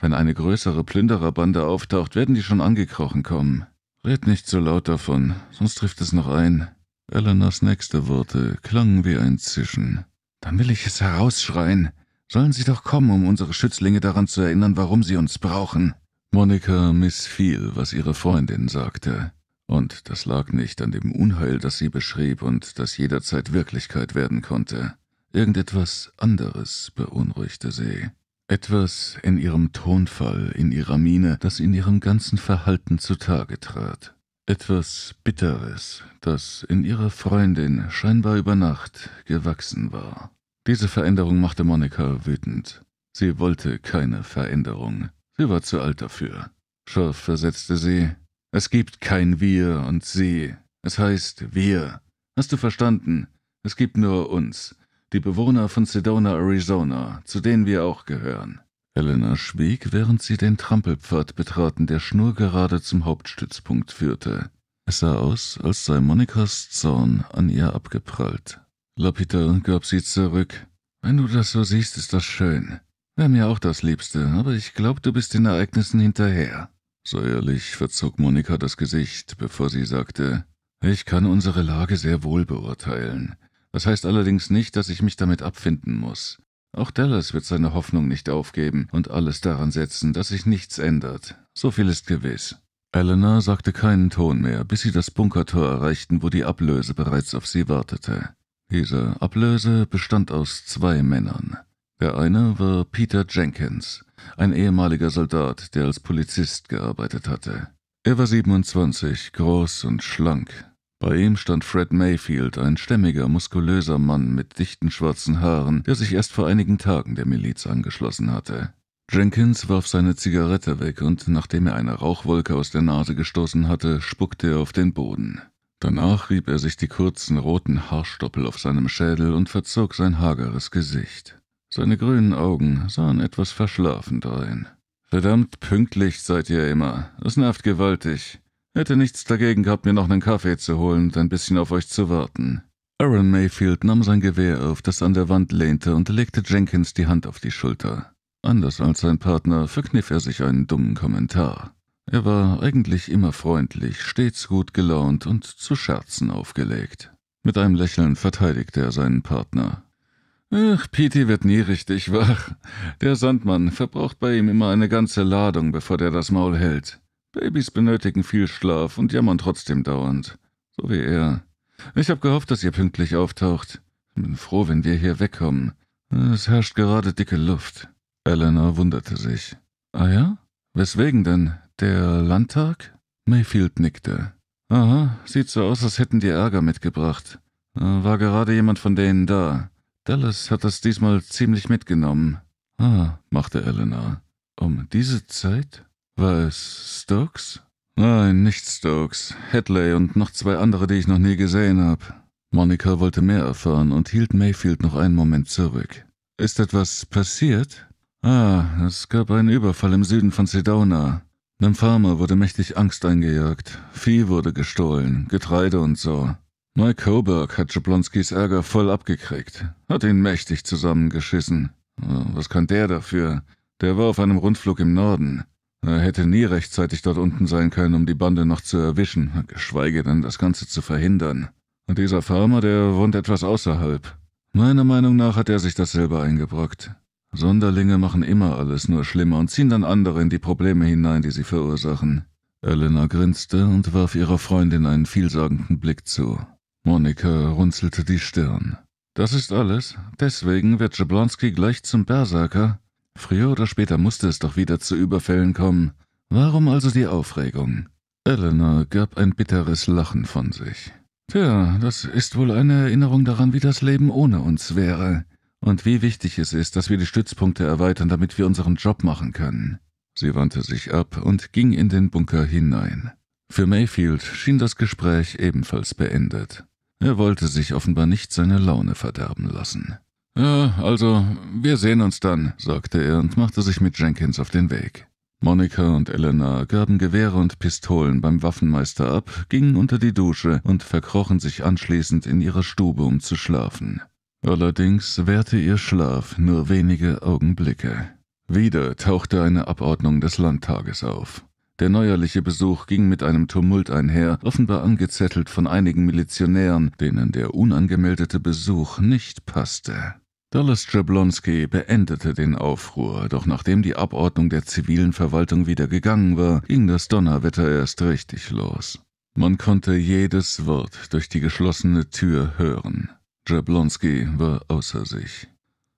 Wenn eine größere Plündererbande auftaucht, werden die schon angekrochen kommen. Red nicht so laut davon, sonst trifft es noch ein. Eleanors nächste Worte klangen wie ein Zischen. Dann will ich es herausschreien. Sollen sie doch kommen, um unsere Schützlinge daran zu erinnern, warum sie uns brauchen. Monika missfiel, was ihre Freundin sagte. Und das lag nicht an dem Unheil, das sie beschrieb und das jederzeit Wirklichkeit werden konnte. Irgendetwas anderes beunruhigte sie. Etwas in ihrem Tonfall, in ihrer Miene, das in ihrem ganzen Verhalten zutage trat. Etwas Bitteres, das in ihrer Freundin scheinbar über Nacht gewachsen war. Diese Veränderung machte Monika wütend. Sie wollte keine Veränderung. Sie war zu alt dafür. Scharf versetzte sie, es gibt kein Wir und Sie. Es heißt Wir. Hast du verstanden? Es gibt nur uns, die Bewohner von Sedona, Arizona, zu denen wir auch gehören. Helena schwieg, während sie den Trampelpfad betraten, der schnurgerade zum Hauptstützpunkt führte. Es sah aus, als sei Monikas Zorn an ihr abgeprallt. Lapita gab sie zurück. Wenn du das so siehst, ist das schön. Wäre mir auch das Liebste, aber ich glaube, du bist den Ereignissen hinterher. Säuerlich verzog Monika das Gesicht, bevor sie sagte, ich kann unsere Lage sehr wohl beurteilen. Das heißt allerdings nicht, dass ich mich damit abfinden muss. Auch Dallas wird seine Hoffnung nicht aufgeben und alles daran setzen, dass sich nichts ändert. So viel ist gewiss. Elena sagte keinen Ton mehr, bis sie das Bunkertor erreichten, wo die Ablöse bereits auf sie wartete. Diese Ablöse bestand aus zwei Männern. Der eine war Peter Jenkins, ein ehemaliger Soldat, der als Polizist gearbeitet hatte. Er war 27, groß und schlank. Bei ihm stand Fred Mayfield, ein stämmiger, muskulöser Mann mit dichten schwarzen Haaren, der sich erst vor einigen Tagen der Miliz angeschlossen hatte. Jenkins warf seine Zigarette weg und nachdem er eine Rauchwolke aus der Nase gestoßen hatte, spuckte er auf den Boden. Danach rieb er sich die kurzen roten Haarstoppel auf seinem Schädel und verzog sein hageres Gesicht. Seine grünen Augen sahen etwas verschlafen drein. Verdammt pünktlich seid ihr immer. Es nervt gewaltig. Hätte nichts dagegen gehabt, mir noch einen Kaffee zu holen und ein bisschen auf euch zu warten. Aaron Mayfield nahm sein Gewehr auf, das an der Wand lehnte, und legte Jenkins die Hand auf die Schulter. Anders als sein Partner verkniff er sich einen dummen Kommentar. Er war eigentlich immer freundlich, stets gut gelaunt und zu Scherzen aufgelegt. Mit einem Lächeln verteidigte er seinen Partner. Ach, Petey wird nie richtig wach. Der Sandmann verbraucht bei ihm immer eine ganze Ladung, bevor der das Maul hält. Babys benötigen viel Schlaf und jammern trotzdem dauernd. So wie er. Ich hab gehofft, dass ihr pünktlich auftaucht. Bin froh, wenn wir hier wegkommen. Es herrscht gerade dicke Luft. Eleanor wunderte sich. Ah ja? Weswegen denn? Der Landtag? Mayfield nickte. Aha, sieht so aus, als hätten die Ärger mitgebracht. Äh, war gerade jemand von denen da. Dallas hat das diesmal ziemlich mitgenommen. Ah, machte Eleanor. Um diese Zeit? War es Stokes? Nein, nicht Stokes. Hadley und noch zwei andere, die ich noch nie gesehen habe. Monika wollte mehr erfahren und hielt Mayfield noch einen Moment zurück. Ist etwas passiert? Ah, es gab einen Überfall im Süden von Sedona. Dem Farmer wurde mächtig Angst eingejagt. Vieh wurde gestohlen, Getreide und so. Mike Coburg hat Jablonskis Ärger voll abgekriegt, hat ihn mächtig zusammengeschissen. Äh, was kann der dafür? Der war auf einem Rundflug im Norden. Er hätte nie rechtzeitig dort unten sein können, um die Bande noch zu erwischen, geschweige denn das Ganze zu verhindern. Und dieser Farmer, der wohnt etwas außerhalb. Meiner Meinung nach hat er sich das selber eingebrockt. Sonderlinge machen immer alles nur schlimmer und ziehen dann andere in die Probleme hinein, die sie verursachen. Elena grinste und warf ihrer Freundin einen vielsagenden Blick zu. Monika runzelte die Stirn. Das ist alles. Deswegen wird Jablonski gleich zum Berserker. Früher oder später musste es doch wieder zu Überfällen kommen. Warum also die Aufregung? Eleanor gab ein bitteres Lachen von sich. Tja, das ist wohl eine Erinnerung daran, wie das Leben ohne uns wäre. Und wie wichtig es ist, dass wir die Stützpunkte erweitern, damit wir unseren Job machen können. Sie wandte sich ab und ging in den Bunker hinein. Für Mayfield schien das Gespräch ebenfalls beendet. Er wollte sich offenbar nicht seine Laune verderben lassen. Ja, also, wir sehen uns dann, sagte er und machte sich mit Jenkins auf den Weg. Monika und Elena gaben Gewehre und Pistolen beim Waffenmeister ab, gingen unter die Dusche und verkrochen sich anschließend in ihre Stube, um zu schlafen. Allerdings währte ihr Schlaf nur wenige Augenblicke. Wieder tauchte eine Abordnung des Landtages auf. Der neuerliche Besuch ging mit einem Tumult einher, offenbar angezettelt von einigen Milizionären, denen der unangemeldete Besuch nicht passte. Dallas Jablonski beendete den Aufruhr, doch nachdem die Abordnung der zivilen Verwaltung wieder gegangen war, ging das Donnerwetter erst richtig los. Man konnte jedes Wort durch die geschlossene Tür hören. Jablonski war außer sich.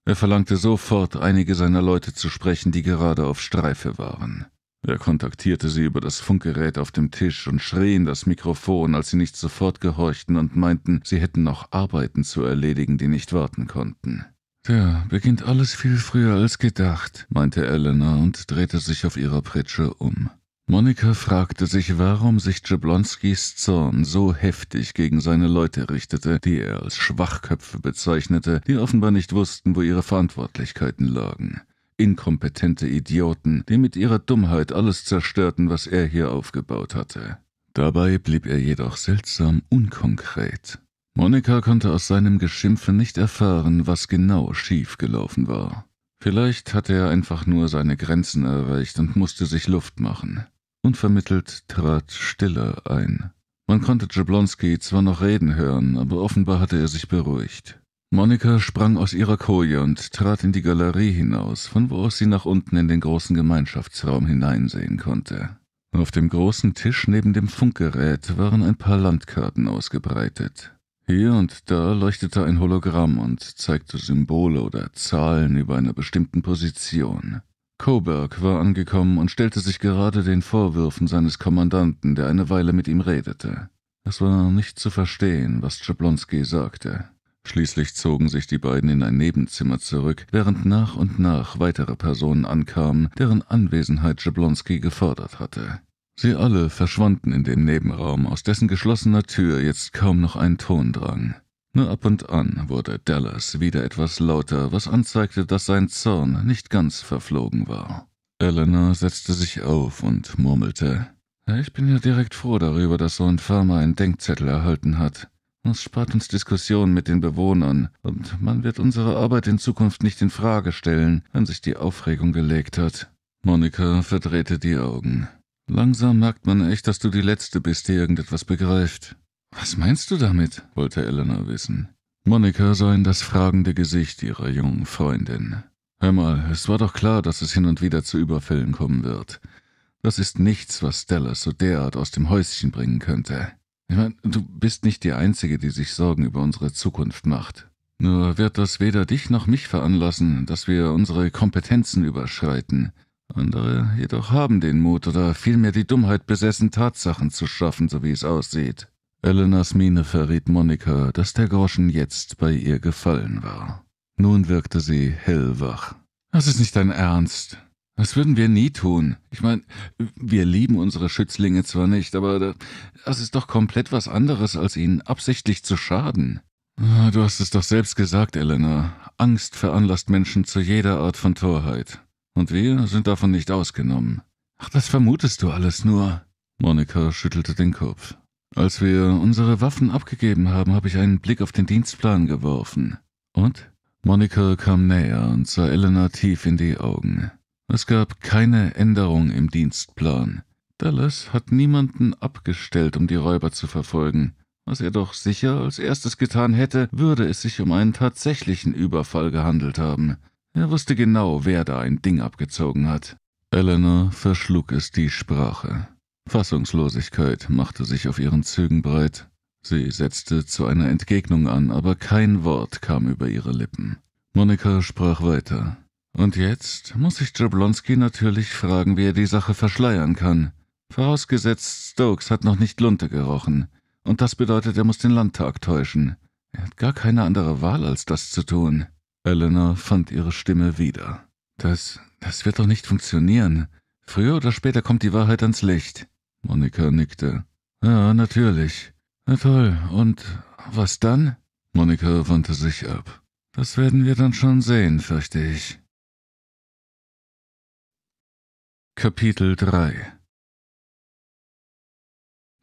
Er verlangte sofort, einige seiner Leute zu sprechen, die gerade auf Streife waren. Er kontaktierte sie über das Funkgerät auf dem Tisch und schrie in das Mikrofon, als sie nicht sofort gehorchten und meinten, sie hätten noch Arbeiten zu erledigen, die nicht warten konnten. Tja, beginnt alles viel früher als gedacht, meinte Elena und drehte sich auf ihrer Pritsche um. Monika fragte sich, warum sich Jablonskis Zorn so heftig gegen seine Leute richtete, die er als Schwachköpfe bezeichnete, die offenbar nicht wussten, wo ihre Verantwortlichkeiten lagen inkompetente Idioten, die mit ihrer Dummheit alles zerstörten, was er hier aufgebaut hatte. Dabei blieb er jedoch seltsam unkonkret. Monika konnte aus seinem Geschimpfe nicht erfahren, was genau schiefgelaufen war. Vielleicht hatte er einfach nur seine Grenzen erreicht und musste sich Luft machen. Unvermittelt trat Stiller ein. Man konnte Jablonski zwar noch reden hören, aber offenbar hatte er sich beruhigt. Monika sprang aus ihrer Koje und trat in die Galerie hinaus, von wo aus sie nach unten in den großen Gemeinschaftsraum hineinsehen konnte. Auf dem großen Tisch neben dem Funkgerät waren ein paar Landkarten ausgebreitet. Hier und da leuchtete ein Hologramm und zeigte Symbole oder Zahlen über einer bestimmten Position. Coburg war angekommen und stellte sich gerade den Vorwürfen seines Kommandanten, der eine Weile mit ihm redete. Es war nicht zu verstehen, was Schablonski sagte. Schließlich zogen sich die beiden in ein Nebenzimmer zurück, während nach und nach weitere Personen ankamen, deren Anwesenheit Jablonski gefordert hatte. Sie alle verschwanden in dem Nebenraum, aus dessen geschlossener Tür jetzt kaum noch ein Ton drang. Nur ab und an wurde Dallas wieder etwas lauter, was anzeigte, dass sein Zorn nicht ganz verflogen war. Eleanor setzte sich auf und murmelte. Ich bin ja direkt froh darüber, dass so ein Farmer einen Denkzettel erhalten hat. Das spart uns Diskussionen mit den Bewohnern und man wird unsere Arbeit in Zukunft nicht in Frage stellen, wenn sich die Aufregung gelegt hat. Monika verdrehte die Augen. Langsam merkt man echt, dass du die Letzte bist, die irgendetwas begreift. Was meinst du damit? wollte Elena wissen. Monika sah in das fragende Gesicht ihrer jungen Freundin. Hör mal, es war doch klar, dass es hin und wieder zu Überfällen kommen wird. Das ist nichts, was Stella so derart aus dem Häuschen bringen könnte. Ich meine, du bist nicht die Einzige, die sich Sorgen über unsere Zukunft macht. Nur wird das weder dich noch mich veranlassen, dass wir unsere Kompetenzen überschreiten. Andere jedoch haben den Mut oder vielmehr die Dummheit besessen, Tatsachen zu schaffen, so wie es aussieht. Elenas Miene verriet Monika, dass der Groschen jetzt bei ihr gefallen war. Nun wirkte sie hellwach. Das ist nicht dein Ernst, das würden wir nie tun. Ich meine, wir lieben unsere Schützlinge zwar nicht, aber das ist doch komplett was anderes, als ihnen absichtlich zu schaden. Ah, du hast es doch selbst gesagt, Elena. Angst veranlasst Menschen zu jeder Art von Torheit. Und wir sind davon nicht ausgenommen. Ach, das vermutest du alles nur. Monika schüttelte den Kopf. Als wir unsere Waffen abgegeben haben, habe ich einen Blick auf den Dienstplan geworfen. Und? Monika kam näher und sah Elena tief in die Augen. Es gab keine Änderung im Dienstplan. Dallas hat niemanden abgestellt, um die Räuber zu verfolgen. Was er doch sicher als erstes getan hätte, würde es sich um einen tatsächlichen Überfall gehandelt haben. Er wusste genau, wer da ein Ding abgezogen hat. Eleanor verschlug es die Sprache. Fassungslosigkeit machte sich auf ihren Zügen breit. Sie setzte zu einer Entgegnung an, aber kein Wort kam über ihre Lippen. Monika sprach weiter. Und jetzt muss ich Jablonski natürlich fragen, wie er die Sache verschleiern kann. Vorausgesetzt, Stokes hat noch nicht Lunte gerochen. Und das bedeutet, er muss den Landtag täuschen. Er hat gar keine andere Wahl, als das zu tun. Eleanor fand ihre Stimme wieder. Das, das wird doch nicht funktionieren. Früher oder später kommt die Wahrheit ans Licht. Monika nickte. Ja, natürlich. Na toll, und was dann? Monika wandte sich ab. Das werden wir dann schon sehen, fürchte ich. Kapitel 3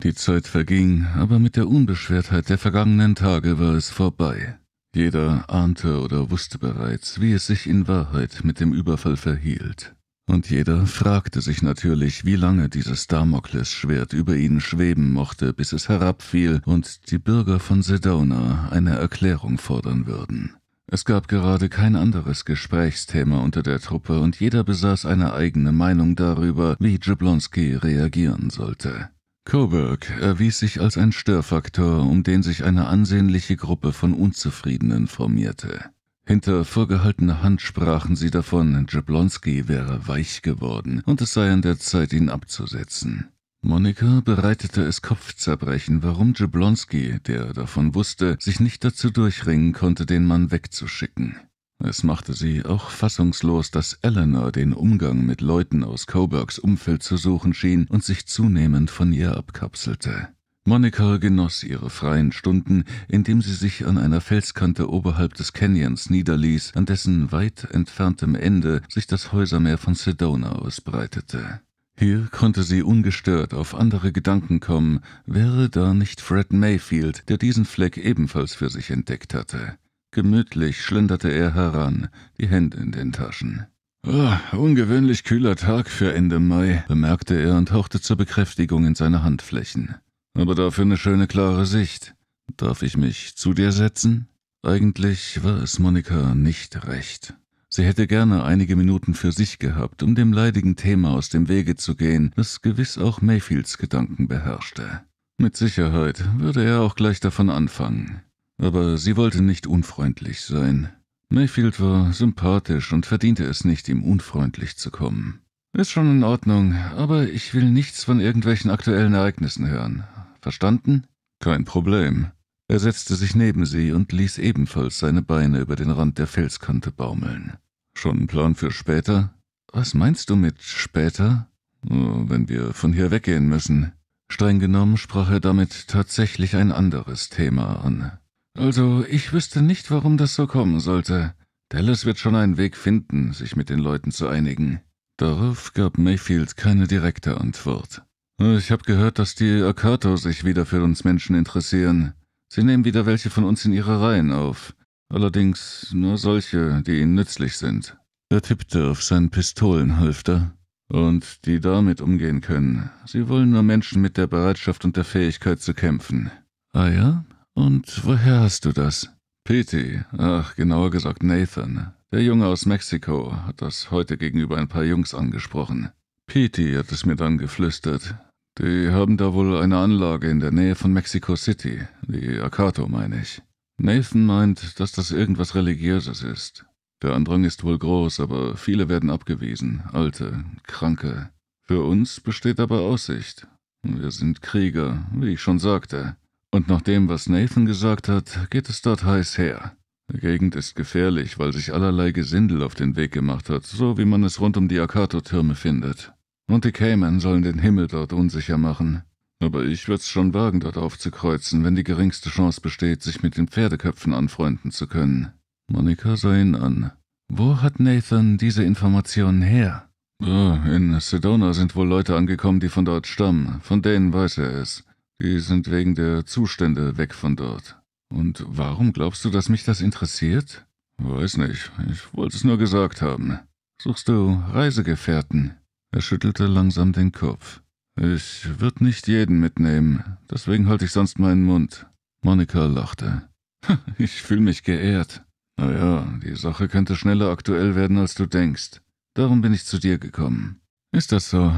Die Zeit verging, aber mit der Unbeschwertheit der vergangenen Tage war es vorbei. Jeder ahnte oder wusste bereits, wie es sich in Wahrheit mit dem Überfall verhielt. Und jeder fragte sich natürlich, wie lange dieses Damoklesschwert über ihnen schweben mochte, bis es herabfiel und die Bürger von Sedona eine Erklärung fordern würden. Es gab gerade kein anderes Gesprächsthema unter der Truppe und jeder besaß eine eigene Meinung darüber, wie Jablonski reagieren sollte. Coburg erwies sich als ein Störfaktor, um den sich eine ansehnliche Gruppe von Unzufriedenen formierte. Hinter vorgehaltener Hand sprachen sie davon, Jablonski wäre weich geworden und es sei an der Zeit, ihn abzusetzen. Monika bereitete es Kopfzerbrechen, warum Jablonski, der davon wusste, sich nicht dazu durchringen konnte, den Mann wegzuschicken. Es machte sie auch fassungslos, dass Eleanor den Umgang mit Leuten aus Coburgs Umfeld zu suchen schien und sich zunehmend von ihr abkapselte. Monika genoss ihre freien Stunden, indem sie sich an einer Felskante oberhalb des Canyons niederließ, an dessen weit entferntem Ende sich das Häusermeer von Sedona ausbreitete. Hier konnte sie ungestört auf andere Gedanken kommen, wäre da nicht Fred Mayfield, der diesen Fleck ebenfalls für sich entdeckt hatte. Gemütlich schlenderte er heran, die Hände in den Taschen. Oh, ungewöhnlich kühler Tag für Ende Mai, bemerkte er und hauchte zur Bekräftigung in seine Handflächen. Aber dafür eine schöne klare Sicht. Darf ich mich zu dir setzen? Eigentlich war es Monika nicht recht. Sie hätte gerne einige Minuten für sich gehabt, um dem leidigen Thema aus dem Wege zu gehen, das gewiss auch Mayfields Gedanken beherrschte. Mit Sicherheit würde er auch gleich davon anfangen. Aber sie wollte nicht unfreundlich sein. Mayfield war sympathisch und verdiente es nicht, ihm unfreundlich zu kommen. Ist schon in Ordnung, aber ich will nichts von irgendwelchen aktuellen Ereignissen hören. Verstanden? Kein Problem. Er setzte sich neben sie und ließ ebenfalls seine Beine über den Rand der Felskante baumeln. Schon ein Plan für später? Was meinst du mit später? Wenn wir von hier weggehen müssen. Streng genommen sprach er damit tatsächlich ein anderes Thema an. Also, ich wüsste nicht, warum das so kommen sollte. Dallas wird schon einen Weg finden, sich mit den Leuten zu einigen. Darauf gab Mayfield keine direkte Antwort. Ich habe gehört, dass die Akato sich wieder für uns Menschen interessieren. Sie nehmen wieder welche von uns in ihre Reihen auf. Allerdings nur solche, die ihnen nützlich sind. Er tippte auf seinen Pistolenhalfter und die damit umgehen können. Sie wollen nur Menschen mit der Bereitschaft und der Fähigkeit zu kämpfen. Ah ja? Und woher hast du das? Petey, ach, genauer gesagt Nathan. Der Junge aus Mexiko hat das heute gegenüber ein paar Jungs angesprochen. Petey hat es mir dann geflüstert. Die haben da wohl eine Anlage in der Nähe von Mexico City, die Akato meine ich. Nathan meint, dass das irgendwas Religiöses ist. Der Andrang ist wohl groß, aber viele werden abgewiesen, alte, kranke. Für uns besteht aber Aussicht. Wir sind Krieger, wie ich schon sagte. Und nach dem, was Nathan gesagt hat, geht es dort heiß her. Die Gegend ist gefährlich, weil sich allerlei Gesindel auf den Weg gemacht hat, so wie man es rund um die Akato-Türme findet. Und die Cayman sollen den Himmel dort unsicher machen. Aber ich würde es schon wagen, dort aufzukreuzen, wenn die geringste Chance besteht, sich mit den Pferdeköpfen anfreunden zu können. Monika sah ihn an. Wo hat Nathan diese Informationen her? Oh, in Sedona sind wohl Leute angekommen, die von dort stammen. Von denen weiß er es. Die sind wegen der Zustände weg von dort. Und warum glaubst du, dass mich das interessiert? Weiß nicht. Ich wollte es nur gesagt haben. Suchst du Reisegefährten? Er schüttelte langsam den Kopf. Ich würde nicht jeden mitnehmen, deswegen halte ich sonst meinen Mund. Monika lachte. ich fühle mich geehrt. Naja, die Sache könnte schneller aktuell werden, als du denkst. Darum bin ich zu dir gekommen. Ist das so?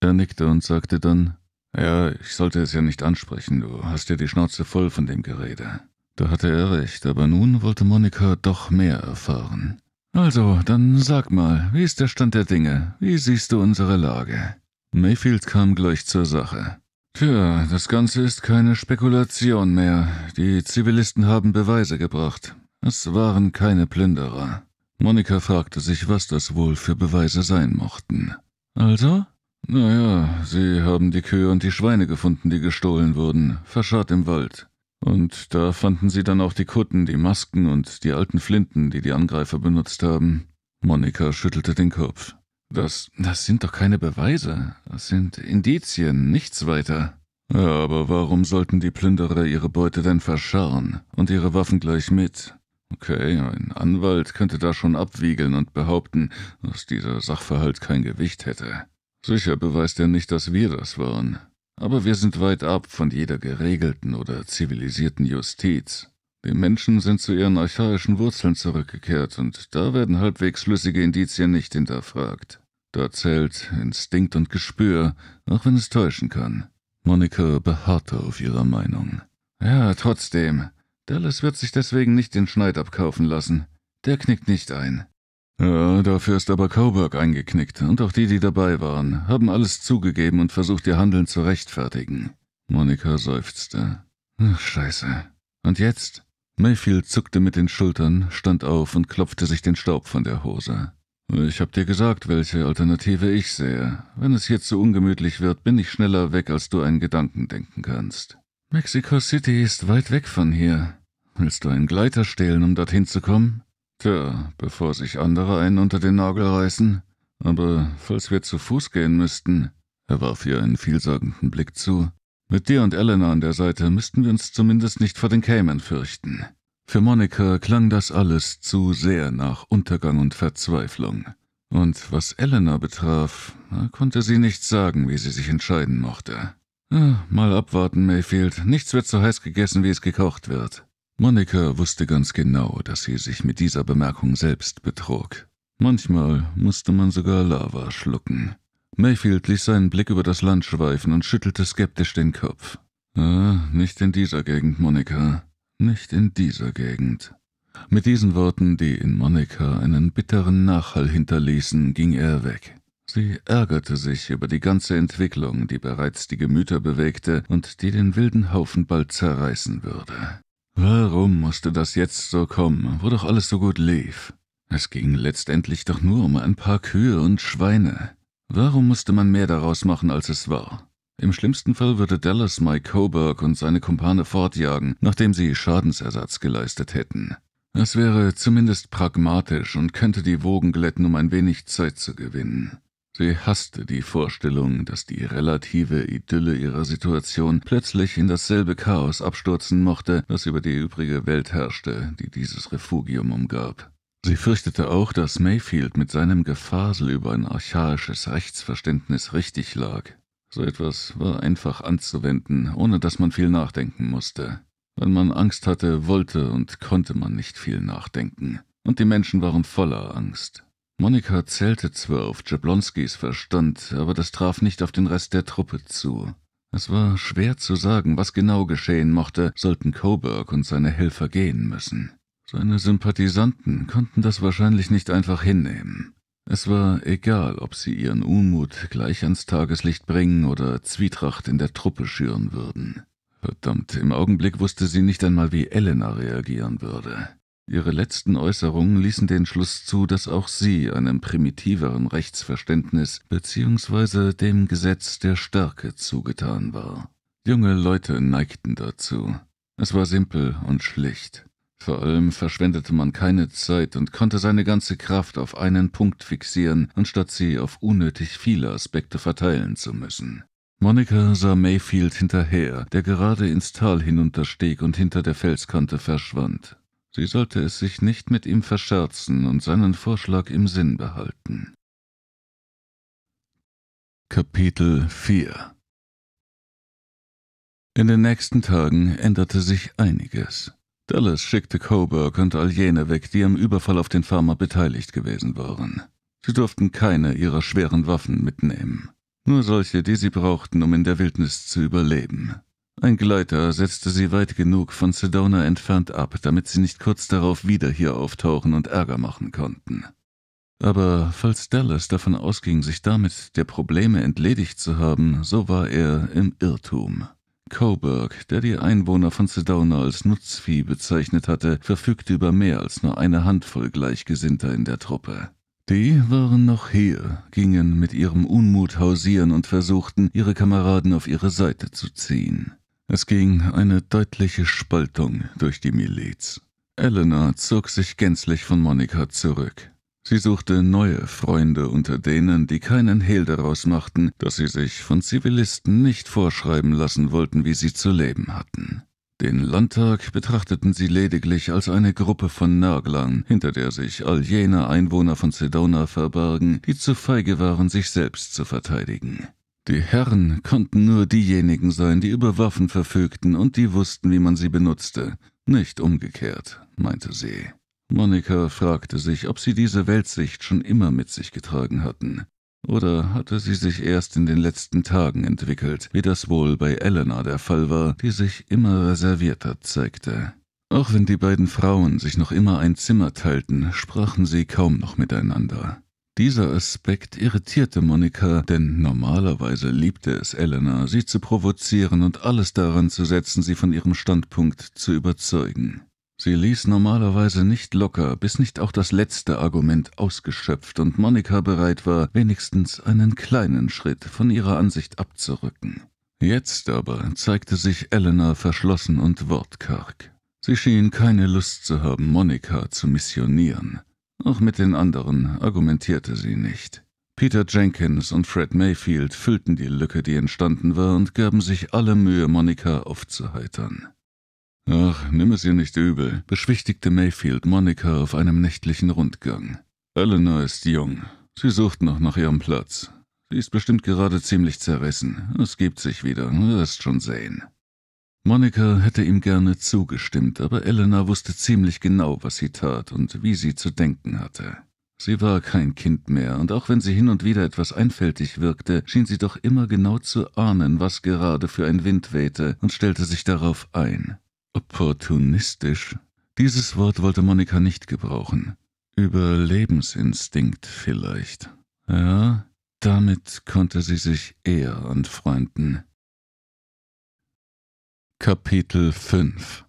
Er nickte und sagte dann, ja, ich sollte es ja nicht ansprechen, du hast ja die Schnauze voll von dem Gerede. Da hatte er recht, aber nun wollte Monika doch mehr erfahren. Also, dann sag mal, wie ist der Stand der Dinge? Wie siehst du unsere Lage? Mayfield kam gleich zur Sache. Tja, das Ganze ist keine Spekulation mehr. Die Zivilisten haben Beweise gebracht. Es waren keine Plünderer. Monika fragte sich, was das wohl für Beweise sein mochten. Also? Naja, sie haben die Kühe und die Schweine gefunden, die gestohlen wurden, verscharrt im Wald. Und da fanden sie dann auch die Kutten, die Masken und die alten Flinten, die die Angreifer benutzt haben. Monika schüttelte den Kopf. Das, das sind doch keine Beweise. Das sind Indizien, nichts weiter. Ja, aber warum sollten die Plünderer ihre Beute denn verscharren und ihre Waffen gleich mit? Okay, ein Anwalt könnte da schon abwiegeln und behaupten, dass dieser Sachverhalt kein Gewicht hätte. Sicher beweist er nicht, dass wir das waren. Aber wir sind weit ab von jeder geregelten oder zivilisierten Justiz. Die Menschen sind zu ihren archaischen Wurzeln zurückgekehrt und da werden halbwegs schlüssige Indizien nicht hinterfragt. Da zählt Instinkt und Gespür, auch wenn es täuschen kann. Monika beharrte auf ihrer Meinung. Ja, trotzdem. Dallas wird sich deswegen nicht den Schneid abkaufen lassen. Der knickt nicht ein. Ja, dafür ist aber Coburg eingeknickt und auch die, die dabei waren, haben alles zugegeben und versucht ihr Handeln zu rechtfertigen. Monika seufzte. Ach, scheiße. Und jetzt? Mayfield zuckte mit den Schultern, stand auf und klopfte sich den Staub von der Hose. Ich hab dir gesagt, welche Alternative ich sehe. Wenn es hier zu ungemütlich wird, bin ich schneller weg, als du einen Gedanken denken kannst. Mexico City ist weit weg von hier. Willst du einen Gleiter stehlen, um dorthin zu kommen? Tja, bevor sich andere einen unter den Nagel reißen. Aber falls wir zu Fuß gehen müssten, er warf ihr einen vielsagenden Blick zu, mit dir und Elena an der Seite müssten wir uns zumindest nicht vor den Cayman fürchten. Für Monika klang das alles zu sehr nach Untergang und Verzweiflung. Und was Elena betraf, konnte sie nicht sagen, wie sie sich entscheiden mochte. Ah, mal abwarten, Mayfield. Nichts wird so heiß gegessen, wie es gekocht wird. Monika wusste ganz genau, dass sie sich mit dieser Bemerkung selbst betrog. Manchmal musste man sogar Lava schlucken. Mayfield ließ seinen Blick über das Land schweifen und schüttelte skeptisch den Kopf. Ah, nicht in dieser Gegend, Monika. Nicht in dieser Gegend. Mit diesen Worten, die in Monika einen bitteren Nachhall hinterließen, ging er weg. Sie ärgerte sich über die ganze Entwicklung, die bereits die Gemüter bewegte und die den wilden Haufen bald zerreißen würde. Warum musste das jetzt so kommen, wo doch alles so gut lief? Es ging letztendlich doch nur um ein paar Kühe und Schweine. Warum musste man mehr daraus machen, als es war? Im schlimmsten Fall würde Dallas Mike Coburg und seine Kumpane fortjagen, nachdem sie Schadensersatz geleistet hätten. Es wäre zumindest pragmatisch und könnte die Wogen glätten, um ein wenig Zeit zu gewinnen. Sie hasste die Vorstellung, dass die relative Idylle ihrer Situation plötzlich in dasselbe Chaos abstürzen mochte, das über die übrige Welt herrschte, die dieses Refugium umgab. Sie fürchtete auch, dass Mayfield mit seinem Gefasel über ein archaisches Rechtsverständnis richtig lag. So etwas war einfach anzuwenden, ohne dass man viel nachdenken musste. Wenn man Angst hatte, wollte und konnte man nicht viel nachdenken. Und die Menschen waren voller Angst. Monika zählte zwar auf Jablonskis Verstand, aber das traf nicht auf den Rest der Truppe zu. Es war schwer zu sagen, was genau geschehen mochte, sollten Coburg und seine Helfer gehen müssen. Seine Sympathisanten konnten das wahrscheinlich nicht einfach hinnehmen. Es war egal, ob sie ihren Unmut gleich ans Tageslicht bringen oder Zwietracht in der Truppe schüren würden. Verdammt, im Augenblick wusste sie nicht einmal, wie Elena reagieren würde. Ihre letzten Äußerungen ließen den Schluss zu, dass auch sie einem primitiveren Rechtsverständnis bzw. dem Gesetz der Stärke zugetan war. Junge Leute neigten dazu. Es war simpel und schlicht. Vor allem verschwendete man keine Zeit und konnte seine ganze Kraft auf einen Punkt fixieren, anstatt sie auf unnötig viele Aspekte verteilen zu müssen. Monika sah Mayfield hinterher, der gerade ins Tal hinunterstieg und hinter der Felskante verschwand. Sie sollte es sich nicht mit ihm verscherzen und seinen Vorschlag im Sinn behalten. Kapitel 4 In den nächsten Tagen änderte sich einiges. Dallas schickte Coburg und all jene weg, die am Überfall auf den Farmer beteiligt gewesen waren. Sie durften keine ihrer schweren Waffen mitnehmen. Nur solche, die sie brauchten, um in der Wildnis zu überleben. Ein Gleiter setzte sie weit genug von Sedona entfernt ab, damit sie nicht kurz darauf wieder hier auftauchen und Ärger machen konnten. Aber falls Dallas davon ausging, sich damit der Probleme entledigt zu haben, so war er im Irrtum. Coburg, der die Einwohner von Sedona als Nutzvieh bezeichnet hatte, verfügte über mehr als nur eine Handvoll Gleichgesinnter in der Truppe. Die waren noch hier, gingen mit ihrem Unmut hausieren und versuchten, ihre Kameraden auf ihre Seite zu ziehen. Es ging eine deutliche Spaltung durch die Miliz. Eleanor zog sich gänzlich von Monika zurück. Sie suchte neue Freunde unter denen, die keinen Hehl daraus machten, dass sie sich von Zivilisten nicht vorschreiben lassen wollten, wie sie zu leben hatten. Den Landtag betrachteten sie lediglich als eine Gruppe von Naglern, hinter der sich all jene Einwohner von Sedona verbargen, die zu feige waren, sich selbst zu verteidigen. Die Herren konnten nur diejenigen sein, die über Waffen verfügten und die wussten, wie man sie benutzte, nicht umgekehrt, meinte sie. Monika fragte sich, ob sie diese Weltsicht schon immer mit sich getragen hatten. Oder hatte sie sich erst in den letzten Tagen entwickelt, wie das wohl bei Elena der Fall war, die sich immer reservierter zeigte. Auch wenn die beiden Frauen sich noch immer ein Zimmer teilten, sprachen sie kaum noch miteinander. Dieser Aspekt irritierte Monika, denn normalerweise liebte es Elena, sie zu provozieren und alles daran zu setzen, sie von ihrem Standpunkt zu überzeugen. Sie ließ normalerweise nicht locker, bis nicht auch das letzte Argument ausgeschöpft und Monika bereit war, wenigstens einen kleinen Schritt von ihrer Ansicht abzurücken. Jetzt aber zeigte sich Elena verschlossen und wortkarg. Sie schien keine Lust zu haben, Monika zu missionieren. Auch mit den anderen argumentierte sie nicht. Peter Jenkins und Fred Mayfield füllten die Lücke, die entstanden war, und gaben sich alle Mühe, Monika aufzuheitern. Ach, nimm es ihr nicht übel, beschwichtigte Mayfield Monika auf einem nächtlichen Rundgang. Eleanor ist jung. Sie sucht noch nach ihrem Platz. Sie ist bestimmt gerade ziemlich zerrissen. Es gibt sich wieder, wirst schon sehen. Monika hätte ihm gerne zugestimmt, aber Eleanor wusste ziemlich genau, was sie tat und wie sie zu denken hatte. Sie war kein Kind mehr, und auch wenn sie hin und wieder etwas einfältig wirkte, schien sie doch immer genau zu ahnen, was gerade für ein Wind wehte, und stellte sich darauf ein. Opportunistisch. Dieses Wort wollte Monika nicht gebrauchen. Überlebensinstinkt vielleicht. Ja, damit konnte sie sich eher anfreunden. Kapitel 5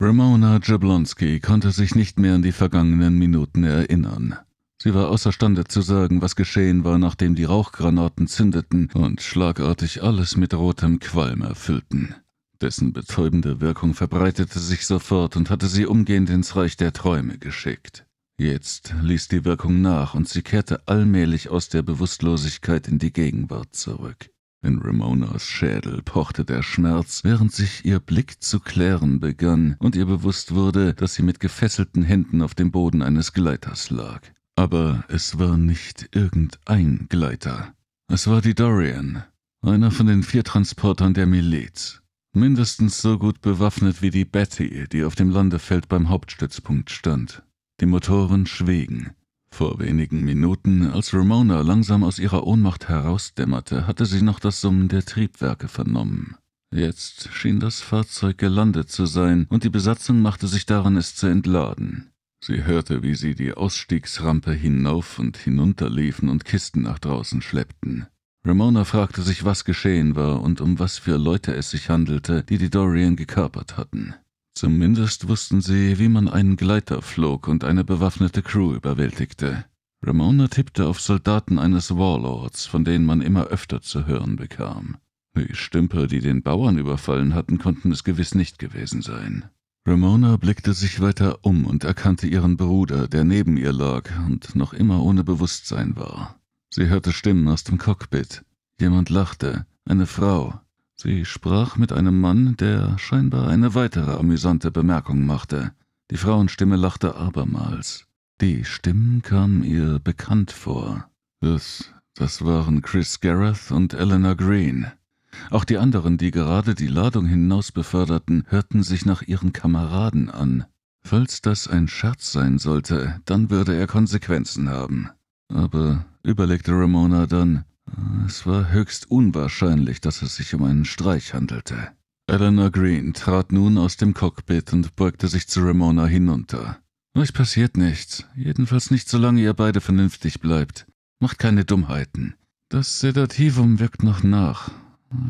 Ramona Jablonski konnte sich nicht mehr an die vergangenen Minuten erinnern. Sie war außerstande zu sagen, was geschehen war, nachdem die Rauchgranaten zündeten und schlagartig alles mit rotem Qualm erfüllten. Dessen betäubende Wirkung verbreitete sich sofort und hatte sie umgehend ins Reich der Träume geschickt. Jetzt ließ die Wirkung nach und sie kehrte allmählich aus der Bewusstlosigkeit in die Gegenwart zurück. In Ramonas Schädel pochte der Schmerz, während sich ihr Blick zu klären begann und ihr bewusst wurde, dass sie mit gefesselten Händen auf dem Boden eines Gleiters lag. Aber es war nicht irgendein Gleiter. Es war die Dorian, einer von den vier Transportern der Miliz mindestens so gut bewaffnet wie die Betty, die auf dem Landefeld beim Hauptstützpunkt stand. Die Motoren schwiegen. Vor wenigen Minuten, als Ramona langsam aus ihrer Ohnmacht herausdämmerte, hatte sie noch das Summen der Triebwerke vernommen. Jetzt schien das Fahrzeug gelandet zu sein, und die Besatzung machte sich daran, es zu entladen. Sie hörte, wie sie die Ausstiegsrampe hinauf und hinunterliefen und Kisten nach draußen schleppten. Ramona fragte sich, was geschehen war und um was für Leute es sich handelte, die die Dorian gekapert hatten. Zumindest wussten sie, wie man einen Gleiter flog und eine bewaffnete Crew überwältigte. Ramona tippte auf Soldaten eines Warlords, von denen man immer öfter zu hören bekam. Die Stümper, die den Bauern überfallen hatten, konnten es gewiss nicht gewesen sein. Ramona blickte sich weiter um und erkannte ihren Bruder, der neben ihr lag und noch immer ohne Bewusstsein war. Sie hörte Stimmen aus dem Cockpit. Jemand lachte, eine Frau. Sie sprach mit einem Mann, der scheinbar eine weitere amüsante Bemerkung machte. Die Frauenstimme lachte abermals. Die Stimmen kamen ihr bekannt vor. Das, das waren Chris Gareth und Eleanor Green. Auch die anderen, die gerade die Ladung hinaus beförderten, hörten sich nach ihren Kameraden an. Falls das ein Scherz sein sollte, dann würde er Konsequenzen haben. Aber überlegte Ramona dann. Äh, es war höchst unwahrscheinlich, dass es sich um einen Streich handelte. Eleanor Green trat nun aus dem Cockpit und beugte sich zu Ramona hinunter. Euch passiert nichts, jedenfalls nicht solange ihr beide vernünftig bleibt. Macht keine Dummheiten. Das Sedativum wirkt noch nach.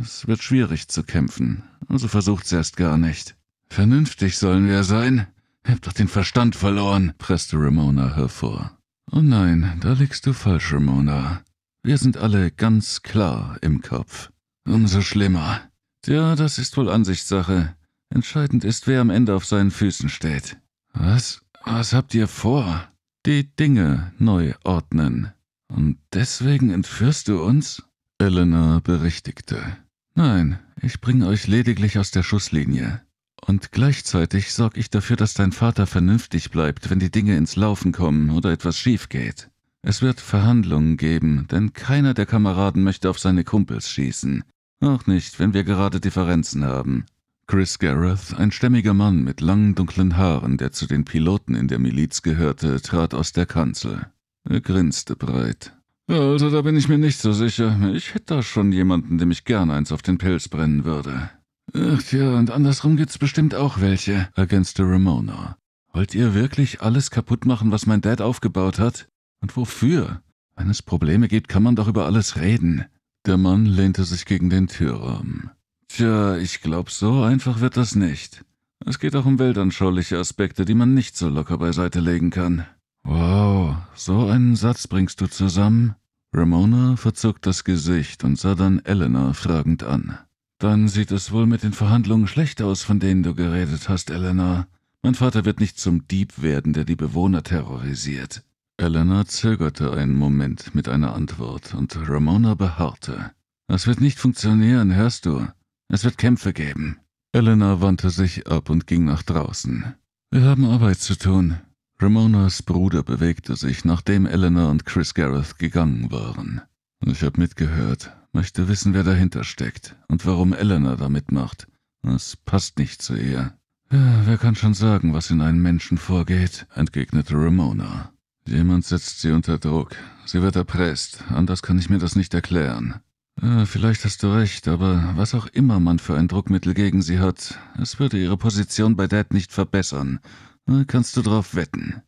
Es wird schwierig zu kämpfen, also versucht's erst gar nicht. Vernünftig sollen wir sein? Ihr habt doch den Verstand verloren, presste Ramona hervor. Oh nein, da liegst du falsch, Ramona. Wir sind alle ganz klar im Kopf. Umso schlimmer. Tja, das ist wohl Ansichtssache. Entscheidend ist, wer am Ende auf seinen Füßen steht. Was? Was habt ihr vor? Die Dinge neu ordnen. Und deswegen entführst du uns? Elena berichtigte. Nein, ich bringe euch lediglich aus der Schusslinie. Und gleichzeitig sorge ich dafür, dass dein Vater vernünftig bleibt, wenn die Dinge ins Laufen kommen oder etwas schief geht. Es wird Verhandlungen geben, denn keiner der Kameraden möchte auf seine Kumpels schießen. Auch nicht, wenn wir gerade Differenzen haben. Chris Gareth, ein stämmiger Mann mit langen dunklen Haaren, der zu den Piloten in der Miliz gehörte, trat aus der Kanzel. Er grinste breit. Also, da bin ich mir nicht so sicher. Ich hätte da schon jemanden, dem ich gern eins auf den Pilz brennen würde. Ach tja, und andersrum gibt's bestimmt auch welche, ergänzte Ramona. Wollt ihr wirklich alles kaputt machen, was mein Dad aufgebaut hat? Und wofür? Wenn es Probleme gibt, kann man doch über alles reden. Der Mann lehnte sich gegen den Türrahmen. Tja, ich glaub, so einfach wird das nicht. Es geht auch um weltanschauliche Aspekte, die man nicht so locker beiseite legen kann. Wow, so einen Satz bringst du zusammen? Ramona verzog das Gesicht und sah dann Elena fragend an. Dann sieht es wohl mit den Verhandlungen schlecht aus, von denen du geredet hast, Eleanor. Mein Vater wird nicht zum Dieb werden, der die Bewohner terrorisiert. Eleanor zögerte einen Moment mit einer Antwort und Ramona beharrte. Das wird nicht funktionieren, hörst du? Es wird Kämpfe geben. Eleanor wandte sich ab und ging nach draußen. Wir haben Arbeit zu tun. Ramonas Bruder bewegte sich, nachdem Eleanor und Chris Gareth gegangen waren. Ich habe mitgehört, möchte wissen, wer dahinter steckt und warum Elena da mitmacht. Es passt nicht zu ihr. Ja, wer kann schon sagen, was in einem Menschen vorgeht, entgegnete Ramona. Jemand setzt sie unter Druck. Sie wird erpresst. Anders kann ich mir das nicht erklären. Ja, äh, vielleicht hast du recht, aber was auch immer man für ein Druckmittel gegen sie hat, es würde ihre Position bei Dad nicht verbessern. Da äh, kannst du drauf wetten.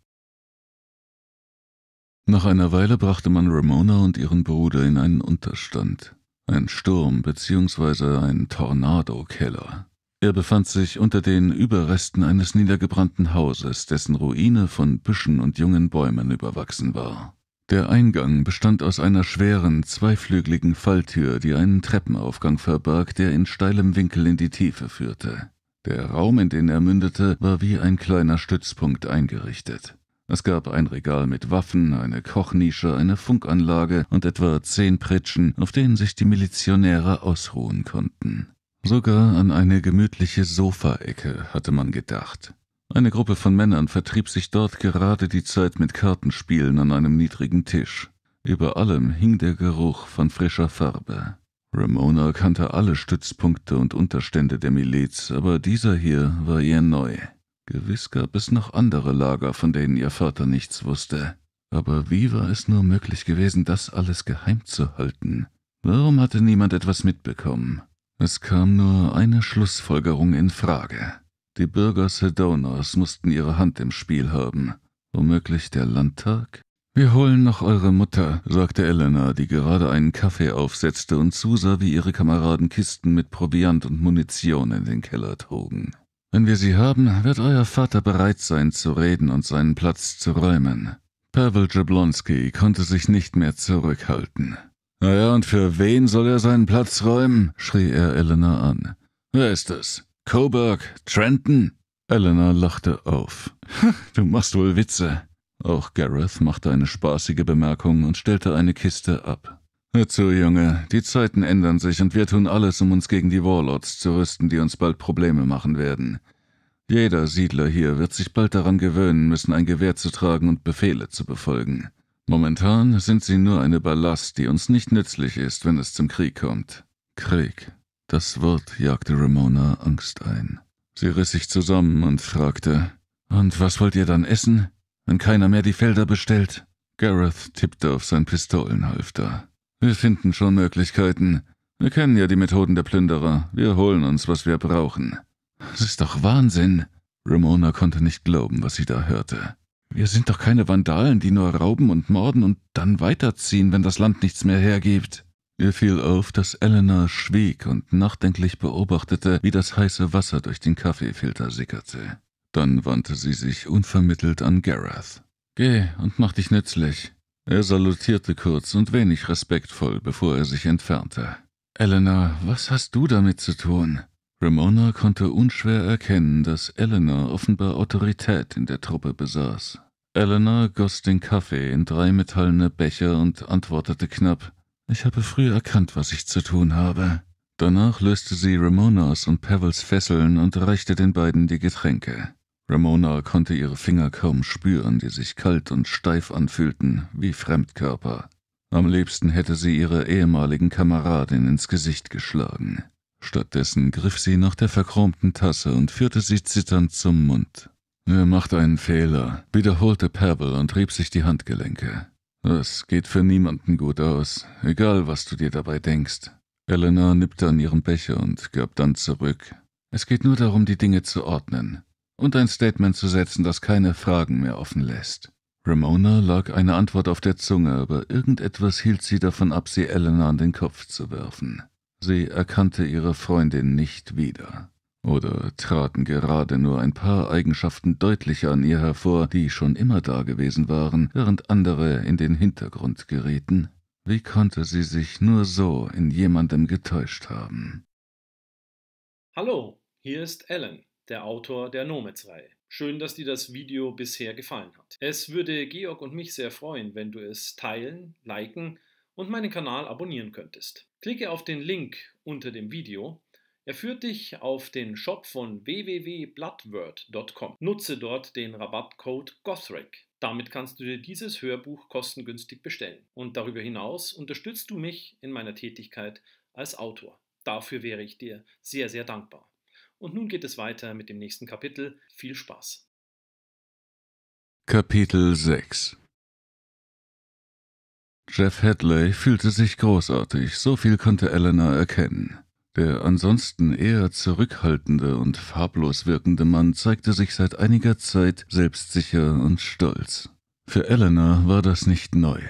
Nach einer Weile brachte man Ramona und ihren Bruder in einen Unterstand. Ein Sturm bzw. ein Tornadokeller. Er befand sich unter den Überresten eines niedergebrannten Hauses, dessen Ruine von Büschen und jungen Bäumen überwachsen war. Der Eingang bestand aus einer schweren, zweiflügeligen Falltür, die einen Treppenaufgang verbarg, der in steilem Winkel in die Tiefe führte. Der Raum, in den er mündete, war wie ein kleiner Stützpunkt eingerichtet. Es gab ein Regal mit Waffen, eine Kochnische, eine Funkanlage und etwa zehn Pritschen, auf denen sich die Milizionäre ausruhen konnten. Sogar an eine gemütliche Sofaecke hatte man gedacht. Eine Gruppe von Männern vertrieb sich dort gerade die Zeit mit Kartenspielen an einem niedrigen Tisch. Über allem hing der Geruch von frischer Farbe. Ramona kannte alle Stützpunkte und Unterstände der Miliz, aber dieser hier war ihr neu. Gewiss gab es noch andere Lager, von denen ihr Vater nichts wusste. Aber wie war es nur möglich gewesen, das alles geheim zu halten? Warum hatte niemand etwas mitbekommen? Es kam nur eine Schlussfolgerung in Frage. Die Bürger Sedonas mussten ihre Hand im Spiel haben. Womöglich der Landtag? Wir holen noch eure Mutter, sagte Elena, die gerade einen Kaffee aufsetzte und zusah, wie ihre Kameraden Kisten mit Proviant und Munition in den Keller trugen. Wenn wir sie haben, wird euer Vater bereit sein zu reden und seinen Platz zu räumen. Pavel Jablonski konnte sich nicht mehr zurückhalten. Naja, und für wen soll er seinen Platz räumen? schrie er Elena an. Wer ist es? Coburg? Trenton? Elena lachte auf. du machst wohl Witze. Auch Gareth machte eine spaßige Bemerkung und stellte eine Kiste ab. Hör zu, Junge, die Zeiten ändern sich und wir tun alles, um uns gegen die Warlords zu rüsten, die uns bald Probleme machen werden. Jeder Siedler hier wird sich bald daran gewöhnen müssen, ein Gewehr zu tragen und Befehle zu befolgen. Momentan sind sie nur eine Ballast, die uns nicht nützlich ist, wenn es zum Krieg kommt. Krieg. Das Wort jagte Ramona Angst ein. Sie riss sich zusammen und fragte, und was wollt ihr dann essen, wenn keiner mehr die Felder bestellt? Gareth tippte auf sein Pistolenhalfter. Wir finden schon Möglichkeiten. Wir kennen ja die Methoden der Plünderer. Wir holen uns, was wir brauchen. Das ist doch Wahnsinn. Ramona konnte nicht glauben, was sie da hörte. Wir sind doch keine Vandalen, die nur rauben und morden und dann weiterziehen, wenn das Land nichts mehr hergibt. Ihr fiel auf, dass Elena schwieg und nachdenklich beobachtete, wie das heiße Wasser durch den Kaffeefilter sickerte. Dann wandte sie sich unvermittelt an Gareth. Geh und mach dich nützlich. Er salutierte kurz und wenig respektvoll, bevor er sich entfernte. Eleanor, was hast du damit zu tun? Ramona konnte unschwer erkennen, dass Eleanor offenbar Autorität in der Truppe besaß. Eleanor goss den Kaffee in drei metallene Becher und antwortete knapp Ich habe früh erkannt, was ich zu tun habe. Danach löste sie Ramonas und Pevels Fesseln und reichte den beiden die Getränke. Ramona konnte ihre Finger kaum spüren, die sich kalt und steif anfühlten, wie Fremdkörper. Am liebsten hätte sie ihre ehemaligen Kameradin ins Gesicht geschlagen. Stattdessen griff sie nach der verchromten Tasse und führte sie zitternd zum Mund. Er macht einen Fehler, wiederholte Pebble und rieb sich die Handgelenke. Das geht für niemanden gut aus, egal was du dir dabei denkst. Elena nippte an ihrem Becher und gab dann zurück. Es geht nur darum, die Dinge zu ordnen und ein Statement zu setzen, das keine Fragen mehr offen lässt. Ramona lag eine Antwort auf der Zunge, aber irgendetwas hielt sie davon ab, sie Elena an den Kopf zu werfen. Sie erkannte ihre Freundin nicht wieder. Oder traten gerade nur ein paar Eigenschaften deutlicher an ihr hervor, die schon immer da gewesen waren, während andere in den Hintergrund gerieten? Wie konnte sie sich nur so in jemandem getäuscht haben? Hallo, hier ist Ellen der Autor der Nomads-Reihe. Schön, dass dir das Video bisher gefallen hat. Es würde Georg und mich sehr freuen, wenn du es teilen, liken und meinen Kanal abonnieren könntest. Klicke auf den Link unter dem Video. Er führt dich auf den Shop von www.bloodword.com. Nutze dort den Rabattcode GOTHRIC. Damit kannst du dir dieses Hörbuch kostengünstig bestellen. Und darüber hinaus unterstützt du mich in meiner Tätigkeit als Autor. Dafür wäre ich dir sehr, sehr dankbar. Und nun geht es weiter mit dem nächsten Kapitel. Viel Spaß. Kapitel 6 Jeff Hadley fühlte sich großartig, so viel konnte Eleanor erkennen. Der ansonsten eher zurückhaltende und farblos wirkende Mann zeigte sich seit einiger Zeit selbstsicher und stolz. Für Eleanor war das nicht neu.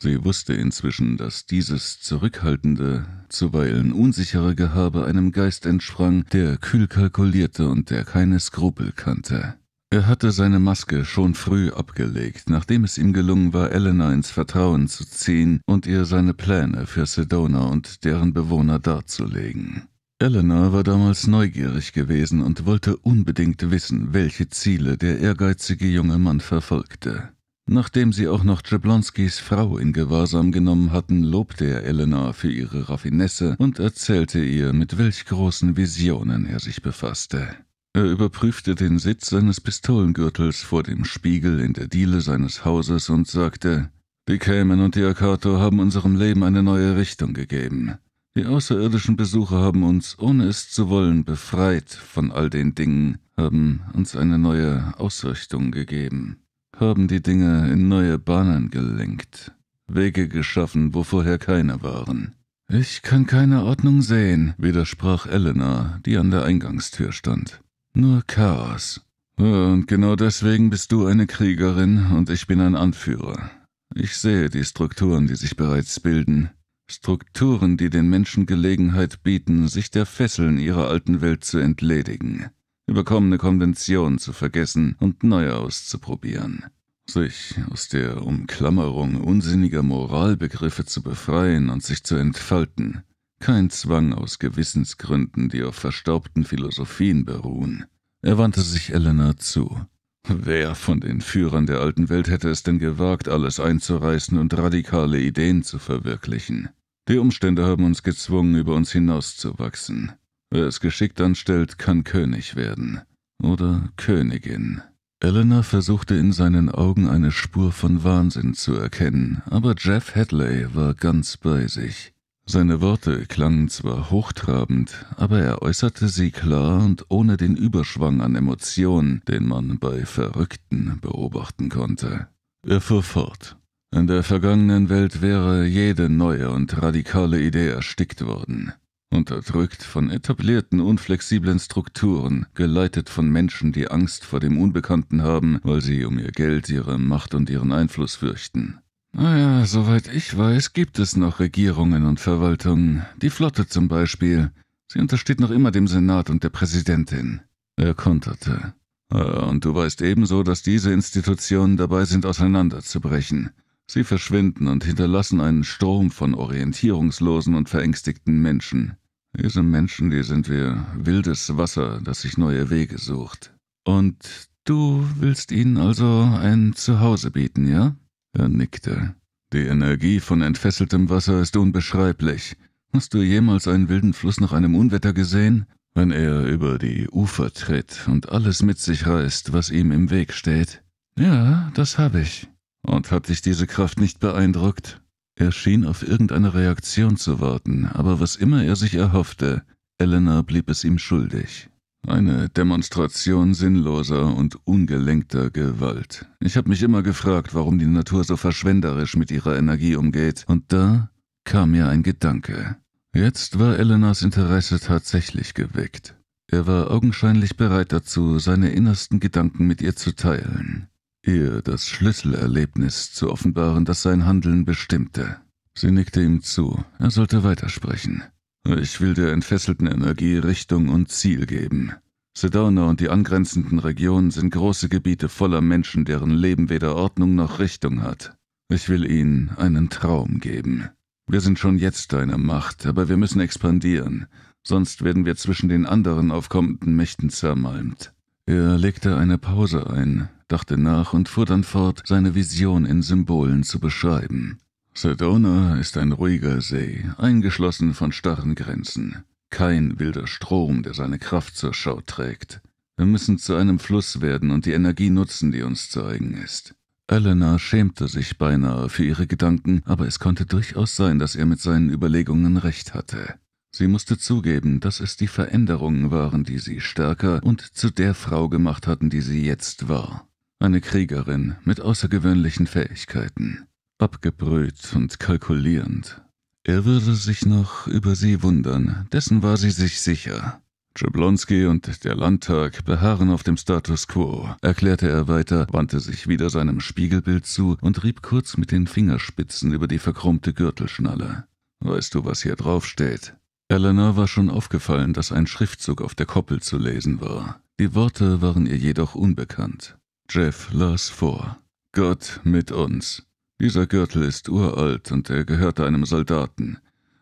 Sie wusste inzwischen, dass dieses zurückhaltende, zuweilen unsichere Gehabe einem Geist entsprang, der kühl kalkulierte und der keine Skrupel kannte. Er hatte seine Maske schon früh abgelegt, nachdem es ihm gelungen war, Elena ins Vertrauen zu ziehen und ihr seine Pläne für Sedona und deren Bewohner darzulegen. Elena war damals neugierig gewesen und wollte unbedingt wissen, welche Ziele der ehrgeizige junge Mann verfolgte. Nachdem sie auch noch Jablonskis Frau in Gewahrsam genommen hatten, lobte er Elena für ihre Raffinesse und erzählte ihr, mit welch großen Visionen er sich befasste. Er überprüfte den Sitz seines Pistolengürtels vor dem Spiegel in der Diele seines Hauses und sagte, die Cayman und die Akato haben unserem Leben eine neue Richtung gegeben. Die außerirdischen Besucher haben uns, ohne es zu wollen, befreit von all den Dingen, haben uns eine neue Ausrichtung gegeben haben die Dinge in neue Bahnen gelenkt, Wege geschaffen, wo vorher keine waren. Ich kann keine Ordnung sehen, widersprach Elena, die an der Eingangstür stand. Nur Chaos. Ja, Und genau deswegen bist du eine Kriegerin und ich bin ein Anführer. Ich sehe die Strukturen, die sich bereits bilden, Strukturen, die den Menschen Gelegenheit bieten, sich der Fesseln ihrer alten Welt zu entledigen überkommene Konventionen zu vergessen und neue auszuprobieren, sich aus der Umklammerung unsinniger Moralbegriffe zu befreien und sich zu entfalten, kein Zwang aus Gewissensgründen, die auf verstaubten Philosophien beruhen. Er wandte sich Elena zu. Wer von den Führern der alten Welt hätte es denn gewagt, alles einzureißen und radikale Ideen zu verwirklichen? Die Umstände haben uns gezwungen, über uns hinauszuwachsen. Wer es geschickt anstellt, kann König werden. Oder Königin. Eleanor versuchte in seinen Augen eine Spur von Wahnsinn zu erkennen, aber Jeff Hadley war ganz bei sich. Seine Worte klangen zwar hochtrabend, aber er äußerte sie klar und ohne den Überschwang an Emotionen, den man bei Verrückten beobachten konnte. Er fuhr fort. In der vergangenen Welt wäre jede neue und radikale Idee erstickt worden. Unterdrückt von etablierten, unflexiblen Strukturen, geleitet von Menschen, die Angst vor dem Unbekannten haben, weil sie um ihr Geld, ihre Macht und ihren Einfluss fürchten. Naja, soweit ich weiß, gibt es noch Regierungen und Verwaltungen. Die Flotte zum Beispiel. Sie untersteht noch immer dem Senat und der Präsidentin. Er konterte. Und du weißt ebenso, dass diese Institutionen dabei sind, auseinanderzubrechen. Sie verschwinden und hinterlassen einen Strom von orientierungslosen und verängstigten Menschen. Diese Menschen, die sind wie wildes Wasser, das sich neue Wege sucht. Und du willst ihnen also ein Zuhause bieten, ja? Er nickte. Die Energie von entfesseltem Wasser ist unbeschreiblich. Hast du jemals einen wilden Fluss nach einem Unwetter gesehen? Wenn er über die Ufer tritt und alles mit sich reißt, was ihm im Weg steht? Ja, das habe ich. Und hat dich diese Kraft nicht beeindruckt? Er schien auf irgendeine Reaktion zu warten, aber was immer er sich erhoffte, Elena blieb es ihm schuldig. Eine Demonstration sinnloser und ungelenkter Gewalt. Ich habe mich immer gefragt, warum die Natur so verschwenderisch mit ihrer Energie umgeht, und da kam mir ein Gedanke. Jetzt war Elenas Interesse tatsächlich geweckt. Er war augenscheinlich bereit dazu, seine innersten Gedanken mit ihr zu teilen ihr das Schlüsselerlebnis zu offenbaren, das sein Handeln bestimmte. Sie nickte ihm zu, er sollte weitersprechen. Ich will der entfesselten Energie Richtung und Ziel geben. Sedona und die angrenzenden Regionen sind große Gebiete voller Menschen, deren Leben weder Ordnung noch Richtung hat. Ich will ihnen einen Traum geben. Wir sind schon jetzt deine Macht, aber wir müssen expandieren, sonst werden wir zwischen den anderen aufkommenden Mächten zermalmt. Er legte eine Pause ein, dachte nach und fuhr dann fort, seine Vision in Symbolen zu beschreiben. Sedona ist ein ruhiger See, eingeschlossen von starren Grenzen. Kein wilder Strom, der seine Kraft zur Schau trägt. Wir müssen zu einem Fluss werden und die Energie nutzen, die uns zu eigen ist. Elena schämte sich beinahe für ihre Gedanken, aber es konnte durchaus sein, dass er mit seinen Überlegungen recht hatte. Sie musste zugeben, dass es die Veränderungen waren, die sie stärker und zu der Frau gemacht hatten, die sie jetzt war. Eine Kriegerin mit außergewöhnlichen Fähigkeiten, abgebrüht und kalkulierend. Er würde sich noch über sie wundern, dessen war sie sich sicher. Jablonski und der Landtag beharren auf dem Status quo, erklärte er weiter, wandte sich wieder seinem Spiegelbild zu und rieb kurz mit den Fingerspitzen über die verkrummte Gürtelschnalle. Weißt du, was hier draufsteht? Elena war schon aufgefallen, dass ein Schriftzug auf der Koppel zu lesen war. Die Worte waren ihr jedoch unbekannt. Jeff las vor. Gott mit uns. Dieser Gürtel ist uralt und er gehörte einem Soldaten.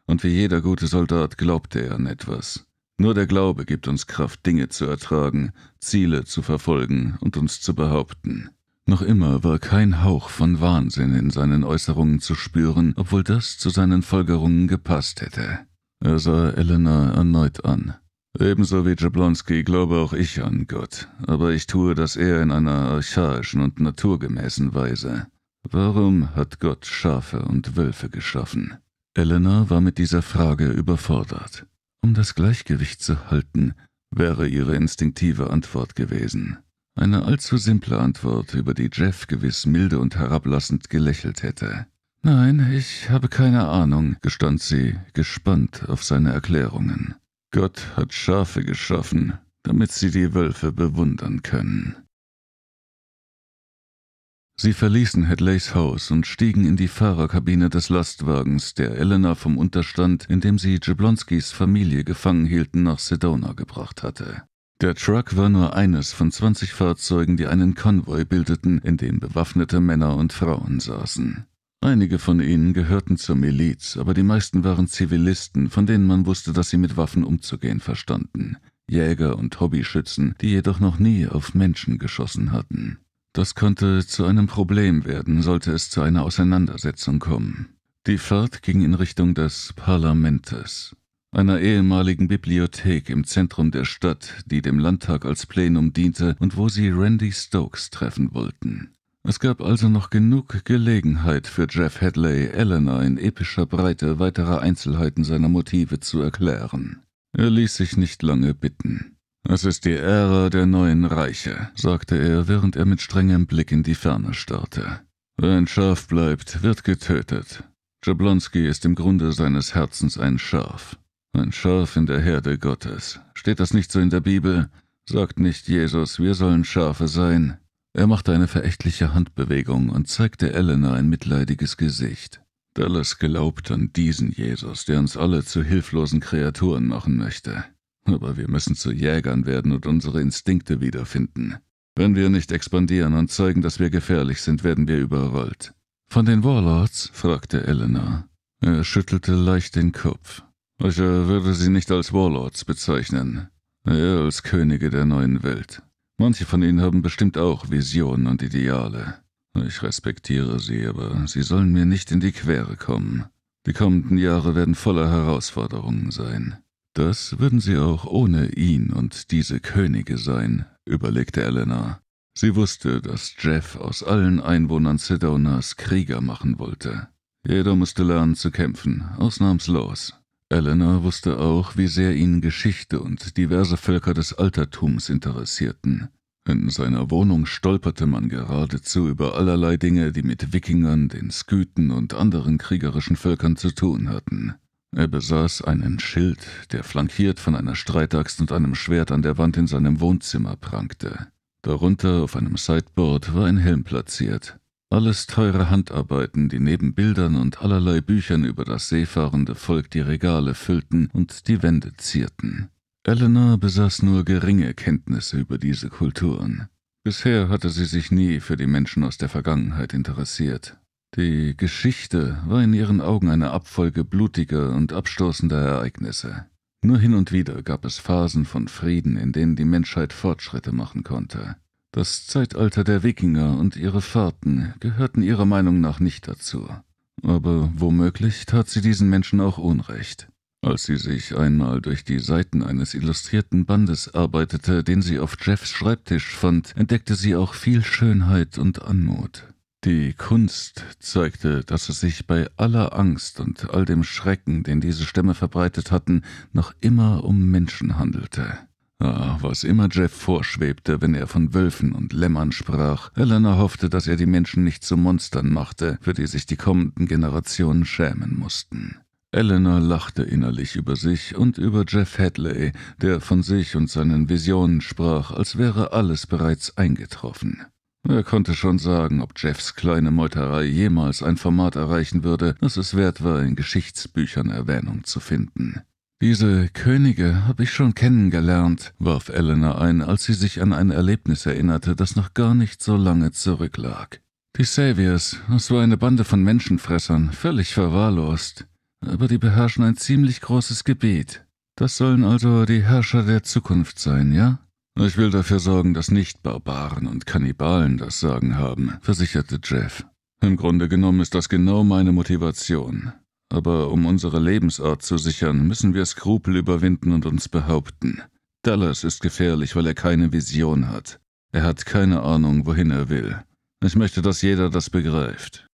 Und wie jeder gute Soldat glaubte er an etwas. Nur der Glaube gibt uns Kraft, Dinge zu ertragen, Ziele zu verfolgen und uns zu behaupten. Noch immer war kein Hauch von Wahnsinn in seinen Äußerungen zu spüren, obwohl das zu seinen Folgerungen gepasst hätte. Er sah Elena erneut an. Ebenso wie Jablonski glaube auch ich an Gott, aber ich tue das eher in einer archaischen und naturgemäßen Weise. Warum hat Gott Schafe und Wölfe geschaffen? Elena war mit dieser Frage überfordert. Um das Gleichgewicht zu halten, wäre ihre instinktive Antwort gewesen. Eine allzu simple Antwort, über die Jeff gewiss milde und herablassend gelächelt hätte. Nein, ich habe keine Ahnung, gestand sie, gespannt auf seine Erklärungen. Gott hat Schafe geschaffen, damit sie die Wölfe bewundern können. Sie verließen Hedleys Haus und stiegen in die Fahrerkabine des Lastwagens, der Elena vom Unterstand, in dem sie Jablonskis Familie gefangen hielten, nach Sedona gebracht hatte. Der Truck war nur eines von zwanzig Fahrzeugen, die einen Konvoi bildeten, in dem bewaffnete Männer und Frauen saßen. Einige von ihnen gehörten zur Miliz, aber die meisten waren Zivilisten, von denen man wusste, dass sie mit Waffen umzugehen verstanden. Jäger und Hobbyschützen, die jedoch noch nie auf Menschen geschossen hatten. Das konnte zu einem Problem werden, sollte es zu einer Auseinandersetzung kommen. Die Fahrt ging in Richtung des Parlamentes, einer ehemaligen Bibliothek im Zentrum der Stadt, die dem Landtag als Plenum diente und wo sie Randy Stokes treffen wollten. Es gab also noch genug Gelegenheit für Jeff Hadley, Eleanor in epischer Breite weitere Einzelheiten seiner Motive zu erklären. Er ließ sich nicht lange bitten. Es ist die Ära der neuen Reiche, sagte er, während er mit strengem Blick in die Ferne starrte. Wer ein Schaf bleibt, wird getötet. Jablonski ist im Grunde seines Herzens ein Schaf. Ein Schaf in der Herde Gottes. Steht das nicht so in der Bibel? Sagt nicht Jesus, wir sollen Schafe sein, er machte eine verächtliche Handbewegung und zeigte Elena ein mitleidiges Gesicht. Dallas glaubt an diesen Jesus, der uns alle zu hilflosen Kreaturen machen möchte. Aber wir müssen zu Jägern werden und unsere Instinkte wiederfinden. Wenn wir nicht expandieren und zeigen, dass wir gefährlich sind, werden wir überrollt. Von den Warlords? fragte Elena. Er schüttelte leicht den Kopf. Ich würde sie nicht als Warlords bezeichnen, eher als Könige der neuen Welt. Manche von ihnen haben bestimmt auch Visionen und Ideale. Ich respektiere sie, aber sie sollen mir nicht in die Quere kommen. Die kommenden Jahre werden voller Herausforderungen sein. Das würden sie auch ohne ihn und diese Könige sein, überlegte Elena. Sie wusste, dass Jeff aus allen Einwohnern Sedonas Krieger machen wollte. Jeder musste lernen zu kämpfen, ausnahmslos. Elena wusste auch, wie sehr ihn Geschichte und diverse Völker des Altertums interessierten. In seiner Wohnung stolperte man geradezu über allerlei Dinge, die mit Wikingern, den Sküten und anderen kriegerischen Völkern zu tun hatten. Er besaß einen Schild, der flankiert von einer Streitaxt und einem Schwert an der Wand in seinem Wohnzimmer prangte. Darunter auf einem Sideboard war ein Helm platziert. Alles teure Handarbeiten, die neben Bildern und allerlei Büchern über das seefahrende Volk die Regale füllten und die Wände zierten. Eleanor besaß nur geringe Kenntnisse über diese Kulturen. Bisher hatte sie sich nie für die Menschen aus der Vergangenheit interessiert. Die Geschichte war in ihren Augen eine Abfolge blutiger und abstoßender Ereignisse. Nur hin und wieder gab es Phasen von Frieden, in denen die Menschheit Fortschritte machen konnte. Das Zeitalter der Wikinger und ihre Fahrten gehörten ihrer Meinung nach nicht dazu. Aber womöglich tat sie diesen Menschen auch Unrecht. Als sie sich einmal durch die Seiten eines illustrierten Bandes arbeitete, den sie auf Jeffs Schreibtisch fand, entdeckte sie auch viel Schönheit und Anmut. Die Kunst zeigte, dass es sich bei aller Angst und all dem Schrecken, den diese Stämme verbreitet hatten, noch immer um Menschen handelte. Ach, was immer Jeff vorschwebte, wenn er von Wölfen und Lämmern sprach. Elena hoffte, dass er die Menschen nicht zu Monstern machte, für die sich die kommenden Generationen schämen mussten. Elena lachte innerlich über sich und über Jeff Hadley, der von sich und seinen Visionen sprach, als wäre alles bereits eingetroffen. Er konnte schon sagen, ob Jeffs kleine Meuterei jemals ein Format erreichen würde, das es wert war, in Geschichtsbüchern Erwähnung zu finden. Diese Könige habe ich schon kennengelernt, warf Eleanor ein, als sie sich an ein Erlebnis erinnerte, das noch gar nicht so lange zurücklag. Die Saviors, es war eine Bande von Menschenfressern, völlig verwahrlost. Aber die beherrschen ein ziemlich großes Gebiet. Das sollen also die Herrscher der Zukunft sein, ja? Ich will dafür sorgen, dass nicht Barbaren und Kannibalen das Sagen haben, versicherte Jeff. Im Grunde genommen ist das genau meine Motivation aber um unsere Lebensart zu sichern, müssen wir Skrupel überwinden und uns behaupten. Dallas ist gefährlich, weil er keine Vision hat. Er hat keine Ahnung, wohin er will. Ich möchte, dass jeder das begreift.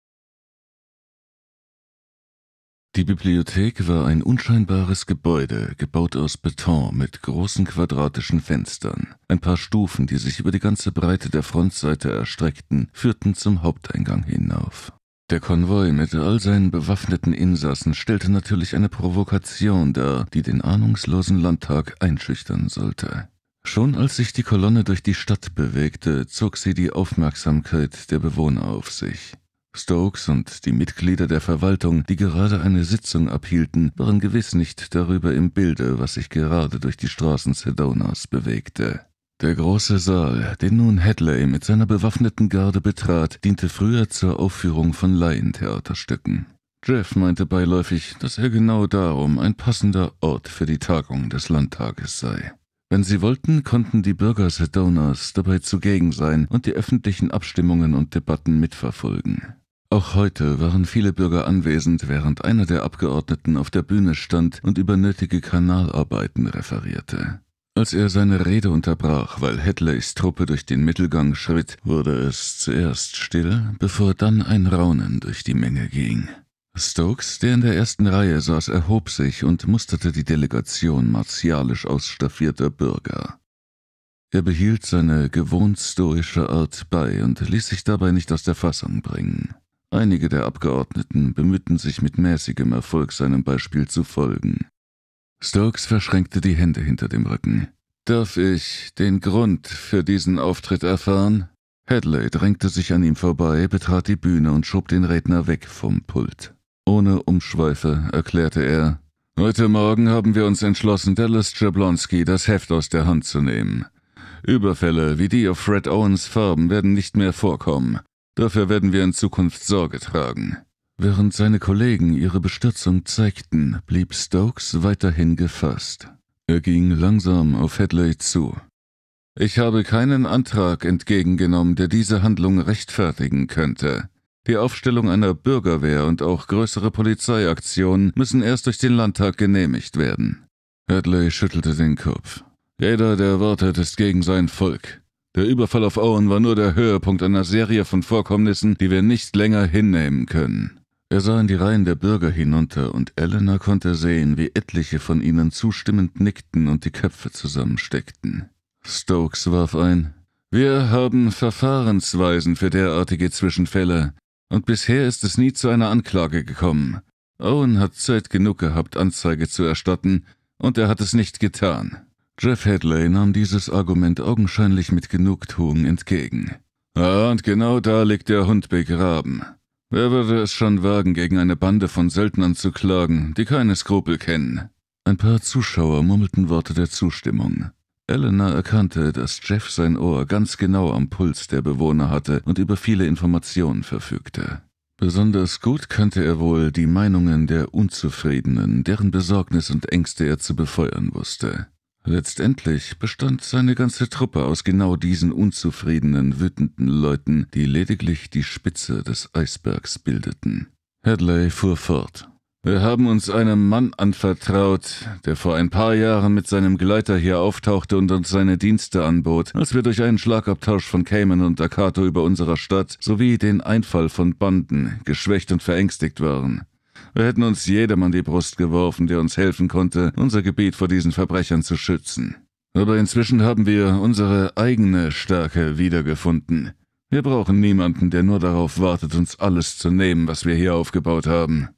Die Bibliothek war ein unscheinbares Gebäude, gebaut aus Beton mit großen quadratischen Fenstern. Ein paar Stufen, die sich über die ganze Breite der Frontseite erstreckten, führten zum Haupteingang hinauf. Der Konvoi mit all seinen bewaffneten Insassen stellte natürlich eine Provokation dar, die den ahnungslosen Landtag einschüchtern sollte. Schon als sich die Kolonne durch die Stadt bewegte, zog sie die Aufmerksamkeit der Bewohner auf sich. Stokes und die Mitglieder der Verwaltung, die gerade eine Sitzung abhielten, waren gewiss nicht darüber im Bilde, was sich gerade durch die Straßen Sedonas bewegte. Der große Saal, den nun Hadley mit seiner bewaffneten Garde betrat, diente früher zur Aufführung von Laientheaterstücken. Jeff meinte beiläufig, dass er genau darum ein passender Ort für die Tagung des Landtages sei. Wenn sie wollten, konnten die Bürger Sedonas dabei zugegen sein und die öffentlichen Abstimmungen und Debatten mitverfolgen. Auch heute waren viele Bürger anwesend, während einer der Abgeordneten auf der Bühne stand und über nötige Kanalarbeiten referierte. Als er seine Rede unterbrach, weil Hedleys Truppe durch den Mittelgang schritt, wurde es zuerst still, bevor dann ein Raunen durch die Menge ging. Stokes, der in der ersten Reihe saß, erhob sich und musterte die Delegation martialisch ausstaffierter Bürger. Er behielt seine gewohnt stoische Art bei und ließ sich dabei nicht aus der Fassung bringen. Einige der Abgeordneten bemühten sich mit mäßigem Erfolg seinem Beispiel zu folgen, Stokes verschränkte die Hände hinter dem Rücken. Darf ich den Grund für diesen Auftritt erfahren? Hadley drängte sich an ihm vorbei, betrat die Bühne und schob den Redner weg vom Pult. Ohne Umschweife erklärte er, Heute Morgen haben wir uns entschlossen, Dallas Jablonski das Heft aus der Hand zu nehmen. Überfälle wie die auf Fred Owens Farben werden nicht mehr vorkommen. Dafür werden wir in Zukunft Sorge tragen. Während seine Kollegen ihre Bestürzung zeigten, blieb Stokes weiterhin gefasst. Er ging langsam auf Headley zu. Ich habe keinen Antrag entgegengenommen, der diese Handlung rechtfertigen könnte. Die Aufstellung einer Bürgerwehr und auch größere Polizeiaktionen müssen erst durch den Landtag genehmigt werden. Headley schüttelte den Kopf. Jeder, der wartet, ist gegen sein Volk. Der Überfall auf Owen war nur der Höhepunkt einer Serie von Vorkommnissen, die wir nicht länger hinnehmen können. Er sah in die Reihen der Bürger hinunter, und Eleanor konnte sehen, wie etliche von ihnen zustimmend nickten und die Köpfe zusammensteckten. Stokes warf ein Wir haben Verfahrensweisen für derartige Zwischenfälle, und bisher ist es nie zu einer Anklage gekommen. Owen hat Zeit genug gehabt, Anzeige zu erstatten, und er hat es nicht getan. Jeff Hadley nahm dieses Argument augenscheinlich mit Genugtuung entgegen. Ah, und genau da liegt der Hund begraben. Wer würde es schon wagen, gegen eine Bande von Söldnern zu klagen, die keine Skrupel kennen? Ein paar Zuschauer murmelten Worte der Zustimmung. Elena erkannte, dass Jeff sein Ohr ganz genau am Puls der Bewohner hatte und über viele Informationen verfügte. Besonders gut kannte er wohl die Meinungen der Unzufriedenen, deren Besorgnis und Ängste er zu befeuern wusste. Letztendlich bestand seine ganze Truppe aus genau diesen unzufriedenen, wütenden Leuten, die lediglich die Spitze des Eisbergs bildeten. Hadley fuhr fort. Wir haben uns einem Mann anvertraut, der vor ein paar Jahren mit seinem Gleiter hier auftauchte und uns seine Dienste anbot, als wir durch einen Schlagabtausch von Cayman und Akato über unserer Stadt sowie den Einfall von Banden geschwächt und verängstigt waren. Wir hätten uns jedem an die Brust geworfen, der uns helfen konnte, unser Gebiet vor diesen Verbrechern zu schützen. Aber inzwischen haben wir unsere eigene Stärke wiedergefunden. Wir brauchen niemanden, der nur darauf wartet, uns alles zu nehmen, was wir hier aufgebaut haben.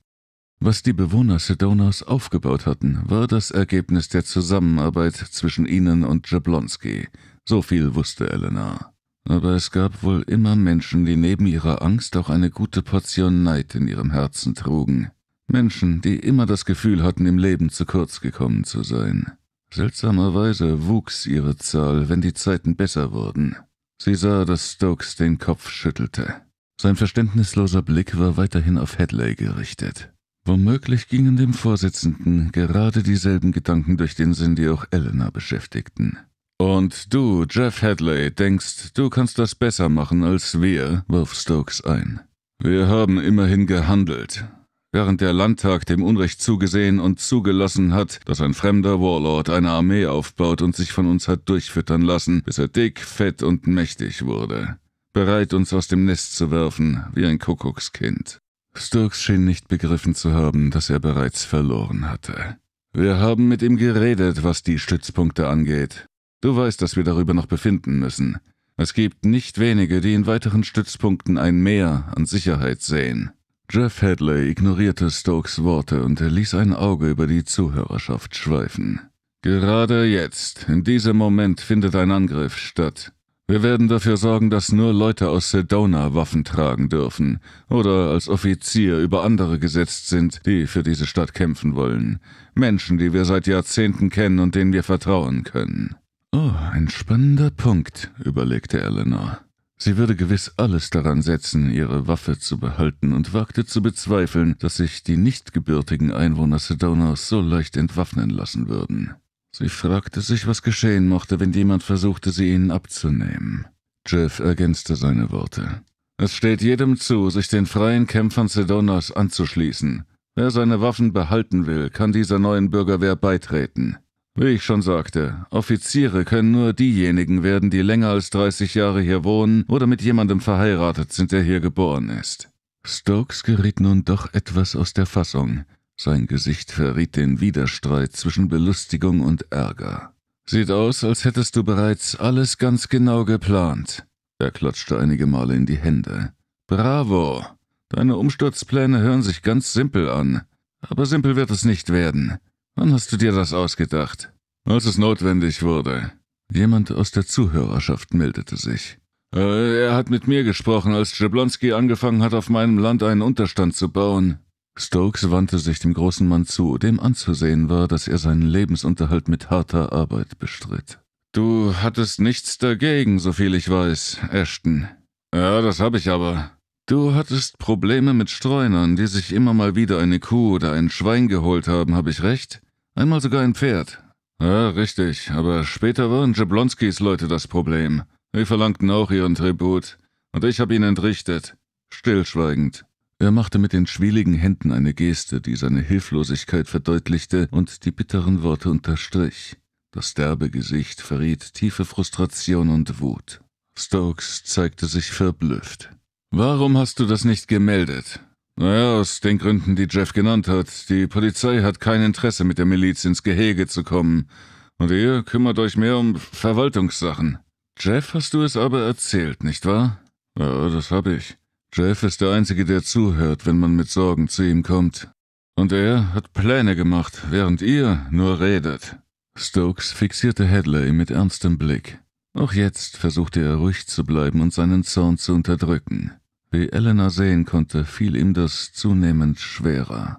Was die Bewohner Sedonas aufgebaut hatten, war das Ergebnis der Zusammenarbeit zwischen ihnen und Jablonski. So viel wusste Elena. Aber es gab wohl immer Menschen, die neben ihrer Angst auch eine gute Portion Neid in ihrem Herzen trugen. Menschen, die immer das Gefühl hatten, im Leben zu kurz gekommen zu sein. Seltsamerweise wuchs ihre Zahl, wenn die Zeiten besser wurden. Sie sah, dass Stokes den Kopf schüttelte. Sein verständnisloser Blick war weiterhin auf Hadley gerichtet. Womöglich gingen dem Vorsitzenden gerade dieselben Gedanken durch den Sinn, die auch Elena beschäftigten. Und du, Jeff Hadley, denkst, du kannst das besser machen als wir, warf Stokes ein. Wir haben immerhin gehandelt, während der Landtag dem Unrecht zugesehen und zugelassen hat, dass ein fremder Warlord eine Armee aufbaut und sich von uns hat durchfüttern lassen, bis er dick, fett und mächtig wurde. Bereit, uns aus dem Nest zu werfen, wie ein Kuckuckskind. Sturks schien nicht begriffen zu haben, dass er bereits verloren hatte. Wir haben mit ihm geredet, was die Stützpunkte angeht. Du weißt, dass wir darüber noch befinden müssen. Es gibt nicht wenige, die in weiteren Stützpunkten ein Mehr an Sicherheit sehen. Jeff Hadley ignorierte Stokes Worte und ließ ein Auge über die Zuhörerschaft schweifen. Gerade jetzt, in diesem Moment, findet ein Angriff statt. Wir werden dafür sorgen, dass nur Leute aus Sedona Waffen tragen dürfen oder als Offizier über andere gesetzt sind, die für diese Stadt kämpfen wollen. Menschen, die wir seit Jahrzehnten kennen und denen wir vertrauen können. Oh, ein spannender Punkt, überlegte Eleanor. Sie würde gewiss alles daran setzen, ihre Waffe zu behalten und wagte zu bezweifeln, dass sich die nicht gebürtigen Einwohner Sedonas so leicht entwaffnen lassen würden. Sie fragte sich, was geschehen mochte, wenn jemand versuchte, sie ihnen abzunehmen. Jeff ergänzte seine Worte. Es steht jedem zu, sich den freien Kämpfern Sedonas anzuschließen. Wer seine Waffen behalten will, kann dieser neuen Bürgerwehr beitreten. Wie ich schon sagte, Offiziere können nur diejenigen werden, die länger als 30 Jahre hier wohnen oder mit jemandem verheiratet sind, der hier geboren ist. Stokes geriet nun doch etwas aus der Fassung. Sein Gesicht verriet den Widerstreit zwischen Belustigung und Ärger. Sieht aus, als hättest du bereits alles ganz genau geplant. Er klatschte einige Male in die Hände. Bravo! Deine Umsturzpläne hören sich ganz simpel an. Aber simpel wird es nicht werden. Wann hast du dir das ausgedacht? Als es notwendig wurde. Jemand aus der Zuhörerschaft meldete sich. Äh, er hat mit mir gesprochen, als Jablonski angefangen hat, auf meinem Land einen Unterstand zu bauen. Stokes wandte sich dem großen Mann zu, dem anzusehen war, dass er seinen Lebensunterhalt mit harter Arbeit bestritt. Du hattest nichts dagegen, soviel ich weiß, Ashton. Ja, das habe ich aber. Du hattest Probleme mit Streunern, die sich immer mal wieder eine Kuh oder ein Schwein geholt haben, habe ich recht? Einmal sogar ein Pferd. Ja, richtig, aber später waren Jablonskis Leute das Problem. Sie verlangten auch ihren Tribut, und ich habe ihn entrichtet. Stillschweigend. Er machte mit den schwieligen Händen eine Geste, die seine Hilflosigkeit verdeutlichte und die bitteren Worte unterstrich. Das derbe Gesicht verriet tiefe Frustration und Wut. Stokes zeigte sich verblüfft. Warum hast du das nicht gemeldet? Naja, aus den Gründen, die Jeff genannt hat. Die Polizei hat kein Interesse, mit der Miliz ins Gehege zu kommen. Und ihr kümmert euch mehr um Verwaltungssachen. Jeff hast du es aber erzählt, nicht wahr? Ja, das hab ich. Jeff ist der Einzige, der zuhört, wenn man mit Sorgen zu ihm kommt. Und er hat Pläne gemacht, während ihr nur redet. Stokes fixierte Hadley mit ernstem Blick. Auch jetzt versuchte er ruhig zu bleiben und seinen Zorn zu unterdrücken. Wie Elena sehen konnte, fiel ihm das zunehmend schwerer.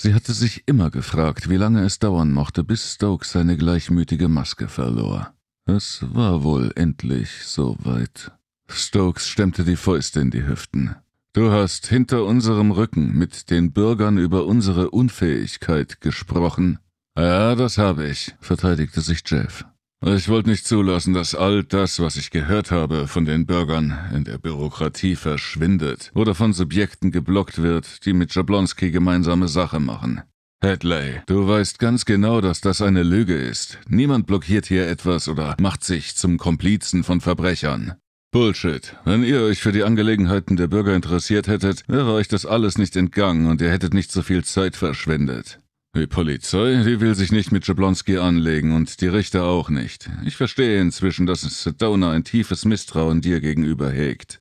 Sie hatte sich immer gefragt, wie lange es dauern mochte, bis Stokes seine gleichmütige Maske verlor. Es war wohl endlich soweit. Stokes stemmte die Fäuste in die Hüften. Du hast hinter unserem Rücken mit den Bürgern über unsere Unfähigkeit gesprochen. Ja, das habe ich, verteidigte sich Jeff. Ich wollte nicht zulassen, dass all das, was ich gehört habe, von den Bürgern in der Bürokratie verschwindet oder von Subjekten geblockt wird, die mit Jablonski gemeinsame Sache machen. Headley, du weißt ganz genau, dass das eine Lüge ist. Niemand blockiert hier etwas oder macht sich zum Komplizen von Verbrechern. Bullshit. Wenn ihr euch für die Angelegenheiten der Bürger interessiert hättet, wäre euch das alles nicht entgangen und ihr hättet nicht so viel Zeit verschwendet. Die Polizei, die will sich nicht mit Jablonski anlegen und die Richter auch nicht. Ich verstehe inzwischen, dass Sedona ein tiefes Misstrauen dir gegenüber hegt.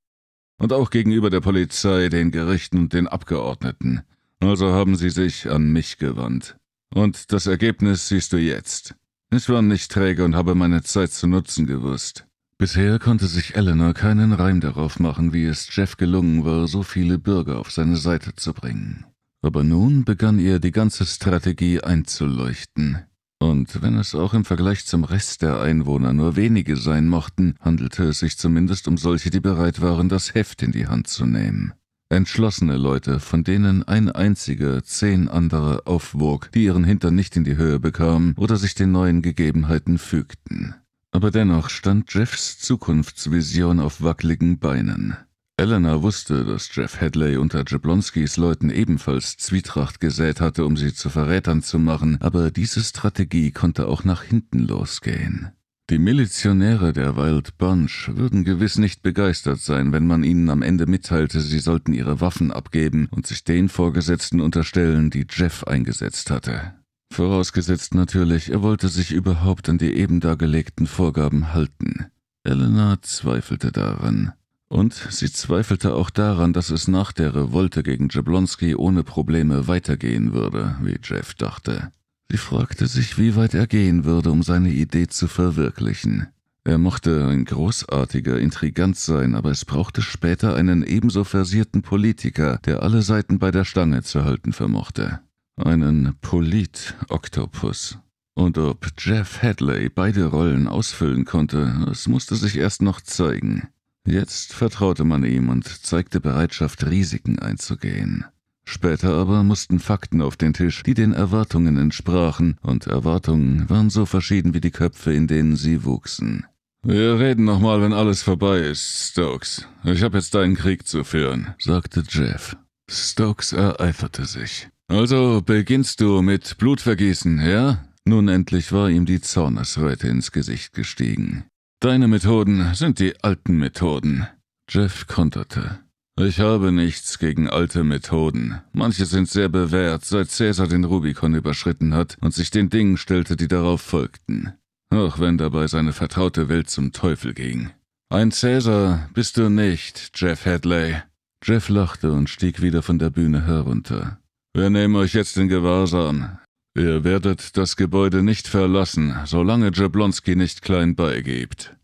Und auch gegenüber der Polizei, den Gerichten und den Abgeordneten. Also haben sie sich an mich gewandt. Und das Ergebnis siehst du jetzt. Ich war nicht träge und habe meine Zeit zu nutzen gewusst. Bisher konnte sich Eleanor keinen Reim darauf machen, wie es Jeff gelungen war, so viele Bürger auf seine Seite zu bringen. Aber nun begann ihr die ganze Strategie einzuleuchten. Und wenn es auch im Vergleich zum Rest der Einwohner nur wenige sein mochten, handelte es sich zumindest um solche, die bereit waren, das Heft in die Hand zu nehmen. Entschlossene Leute, von denen ein einziger zehn andere aufwog, die ihren Hintern nicht in die Höhe bekamen oder sich den neuen Gegebenheiten fügten. Aber dennoch stand Jeffs Zukunftsvision auf wackeligen Beinen. Eleanor wusste, dass Jeff Hadley unter Jablonskis Leuten ebenfalls Zwietracht gesät hatte, um sie zu Verrätern zu machen, aber diese Strategie konnte auch nach hinten losgehen. Die Milizionäre der Wild Bunch würden gewiss nicht begeistert sein, wenn man ihnen am Ende mitteilte, sie sollten ihre Waffen abgeben und sich den Vorgesetzten unterstellen, die Jeff eingesetzt hatte. Vorausgesetzt natürlich, er wollte sich überhaupt an die eben dargelegten Vorgaben halten. Elena zweifelte daran. Und sie zweifelte auch daran, dass es nach der Revolte gegen Jablonski ohne Probleme weitergehen würde, wie Jeff dachte. Sie fragte sich, wie weit er gehen würde, um seine Idee zu verwirklichen. Er mochte ein großartiger Intrigant sein, aber es brauchte später einen ebenso versierten Politiker, der alle Seiten bei der Stange zu halten vermochte. Einen Polit-Oktopus. Und ob Jeff Hadley beide Rollen ausfüllen konnte, es musste sich erst noch zeigen. Jetzt vertraute man ihm und zeigte Bereitschaft, Risiken einzugehen. Später aber mussten Fakten auf den Tisch, die den Erwartungen entsprachen, und Erwartungen waren so verschieden wie die Köpfe, in denen sie wuchsen. Wir reden nochmal, wenn alles vorbei ist, Stokes. Ich habe jetzt deinen Krieg zu führen, sagte Jeff. Stokes ereiferte sich. Also beginnst du mit Blutvergießen, ja? Nun endlich war ihm die Zornesröte ins Gesicht gestiegen. Deine Methoden sind die alten Methoden. Jeff konterte. Ich habe nichts gegen alte Methoden. Manche sind sehr bewährt, seit Cäsar den Rubikon überschritten hat und sich den Dingen stellte, die darauf folgten. Auch wenn dabei seine vertraute Welt zum Teufel ging. Ein Cäsar bist du nicht, Jeff Hadley. Jeff lachte und stieg wieder von der Bühne herunter. Wir nehmen euch jetzt in Gewahrsam. Ihr werdet das Gebäude nicht verlassen, solange Jablonski nicht klein beigibt.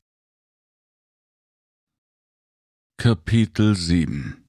Kapitel 7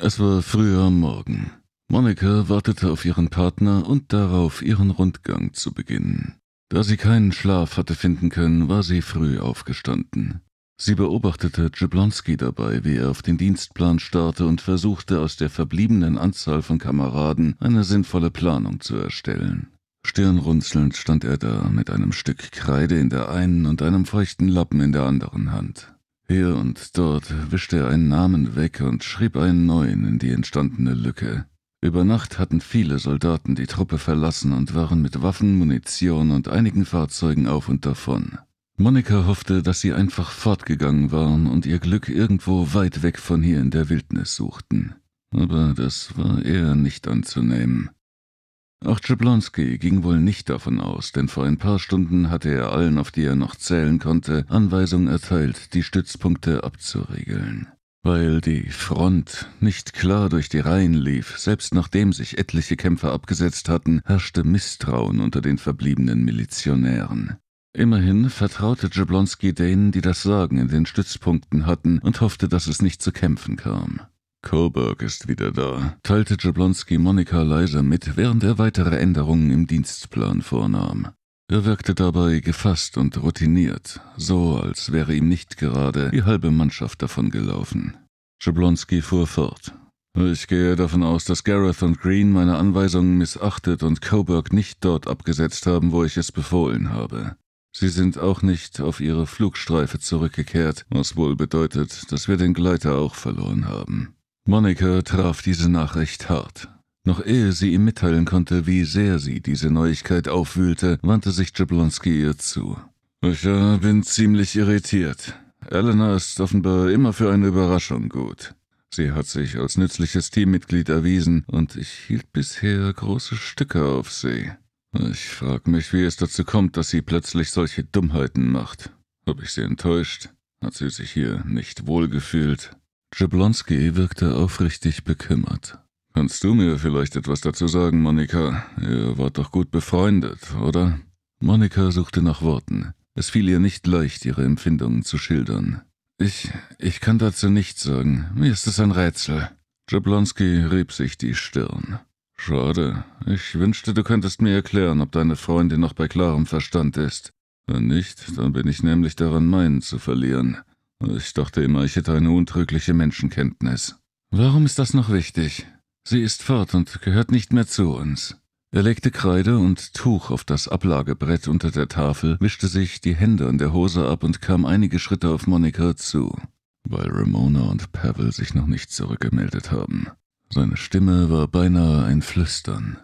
Es war früher Morgen. Monika wartete auf ihren Partner und darauf, ihren Rundgang zu beginnen. Da sie keinen Schlaf hatte finden können, war sie früh aufgestanden. Sie beobachtete Jablonski dabei, wie er auf den Dienstplan starrte und versuchte, aus der verbliebenen Anzahl von Kameraden eine sinnvolle Planung zu erstellen. Stirnrunzelnd stand er da, mit einem Stück Kreide in der einen und einem feuchten Lappen in der anderen Hand. Hier und dort wischte er einen Namen weg und schrieb einen neuen in die entstandene Lücke. Über Nacht hatten viele Soldaten die Truppe verlassen und waren mit Waffen, Munition und einigen Fahrzeugen auf und davon. Monika hoffte, dass sie einfach fortgegangen waren und ihr Glück irgendwo weit weg von hier in der Wildnis suchten. Aber das war eher nicht anzunehmen. Auch Jablonski ging wohl nicht davon aus, denn vor ein paar Stunden hatte er allen, auf die er noch zählen konnte, Anweisung erteilt, die Stützpunkte abzuriegeln. Weil die Front nicht klar durch die Reihen lief, selbst nachdem sich etliche Kämpfer abgesetzt hatten, herrschte Misstrauen unter den verbliebenen Milizionären. Immerhin vertraute Jablonski denen, die das Sagen in den Stützpunkten hatten und hoffte, dass es nicht zu Kämpfen kam. Coburg ist wieder da, teilte Jablonski Monika leise mit, während er weitere Änderungen im Dienstplan vornahm. Er wirkte dabei gefasst und routiniert, so als wäre ihm nicht gerade die halbe Mannschaft davongelaufen. Jablonski fuhr fort. Ich gehe davon aus, dass Gareth und Green meine Anweisungen missachtet und Coburg nicht dort abgesetzt haben, wo ich es befohlen habe. Sie sind auch nicht auf ihre Flugstreife zurückgekehrt, was wohl bedeutet, dass wir den Gleiter auch verloren haben. Monika traf diese Nachricht hart. Noch ehe sie ihm mitteilen konnte, wie sehr sie diese Neuigkeit aufwühlte, wandte sich Jablonski ihr zu. Ich äh, bin ziemlich irritiert. Elena ist offenbar immer für eine Überraschung gut. Sie hat sich als nützliches Teammitglied erwiesen, und ich hielt bisher große Stücke auf sie. Ich frag mich, wie es dazu kommt, dass sie plötzlich solche Dummheiten macht. Hab ich sie enttäuscht? Hat sie sich hier nicht wohlgefühlt? Jablonski wirkte aufrichtig bekümmert. Kannst du mir vielleicht etwas dazu sagen, Monika? Ihr wart doch gut befreundet, oder? Monika suchte nach Worten. Es fiel ihr nicht leicht, ihre Empfindungen zu schildern. Ich, ich kann dazu nichts sagen. Mir ist es ein Rätsel. Jablonski rieb sich die Stirn. Schade. Ich wünschte, du könntest mir erklären, ob deine Freundin noch bei klarem Verstand ist. Wenn nicht, dann bin ich nämlich daran, meinen zu verlieren. Ich dachte immer, ich hätte eine untrügliche Menschenkenntnis. Warum ist das noch wichtig? Sie ist fort und gehört nicht mehr zu uns. Er legte Kreide und Tuch auf das Ablagebrett unter der Tafel, wischte sich die Hände an der Hose ab und kam einige Schritte auf Monika zu, weil Ramona und Pavel sich noch nicht zurückgemeldet haben. Seine Stimme war beinahe ein Flüstern.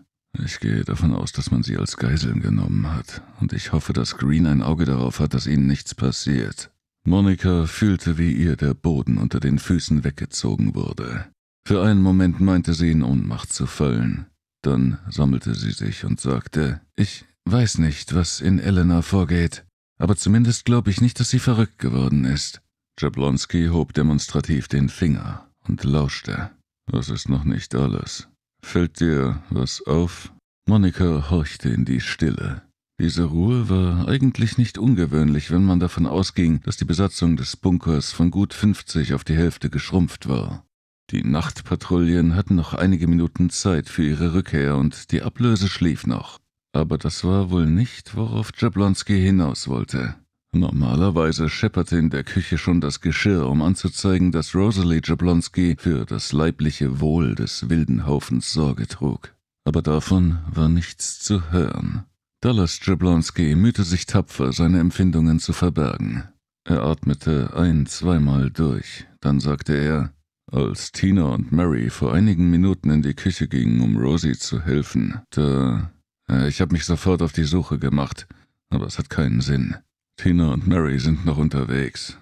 Ich gehe davon aus, dass man sie als Geiseln genommen hat, und ich hoffe, dass Green ein Auge darauf hat, dass ihnen nichts passiert. Monika fühlte, wie ihr der Boden unter den Füßen weggezogen wurde. Für einen Moment meinte sie, in Ohnmacht zu fallen. Dann sammelte sie sich und sagte, ich weiß nicht, was in Elena vorgeht, aber zumindest glaube ich nicht, dass sie verrückt geworden ist. Jablonski hob demonstrativ den Finger und lauschte. Das ist noch nicht alles. Fällt dir was auf? Monika horchte in die Stille. Diese Ruhe war eigentlich nicht ungewöhnlich, wenn man davon ausging, dass die Besatzung des Bunkers von gut 50 auf die Hälfte geschrumpft war. Die Nachtpatrouillen hatten noch einige Minuten Zeit für ihre Rückkehr und die Ablöse schlief noch. Aber das war wohl nicht, worauf Jablonski hinaus wollte. Normalerweise schepperte in der Küche schon das Geschirr, um anzuzeigen, dass Rosalie Jablonski für das leibliche Wohl des wilden Haufens Sorge trug. Aber davon war nichts zu hören. Dallas Jablonski mühte sich tapfer, seine Empfindungen zu verbergen. Er atmete ein-, zweimal durch. Dann sagte er, als Tina und Mary vor einigen Minuten in die Küche gingen, um Rosie zu helfen, da... Äh, ich habe mich sofort auf die Suche gemacht, aber es hat keinen Sinn. Tina und Mary sind noch unterwegs.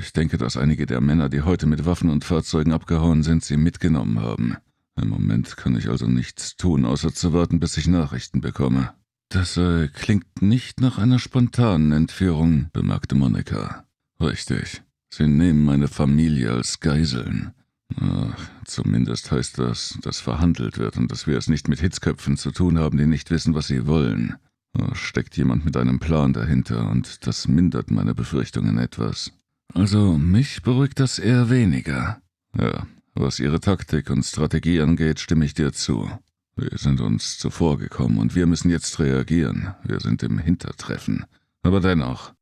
Ich denke, dass einige der Männer, die heute mit Waffen und Fahrzeugen abgehauen sind, sie mitgenommen haben. Im Moment kann ich also nichts tun, außer zu warten, bis ich Nachrichten bekomme. Das äh, klingt nicht nach einer spontanen Entführung, bemerkte Monika. Richtig. Sie nehmen meine Familie als Geiseln. Ach, zumindest heißt das, dass verhandelt wird und dass wir es nicht mit Hitzköpfen zu tun haben, die nicht wissen, was sie wollen. Da steckt jemand mit einem Plan dahinter und das mindert meine Befürchtungen etwas. Also mich beruhigt das eher weniger. Ja, was ihre Taktik und Strategie angeht, stimme ich dir zu. Wir sind uns zuvorgekommen und wir müssen jetzt reagieren. Wir sind im Hintertreffen. Aber dennoch,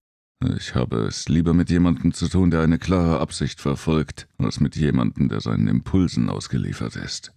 ich habe es lieber mit jemandem zu tun, der eine klare Absicht verfolgt, als mit jemandem, der seinen Impulsen ausgeliefert ist.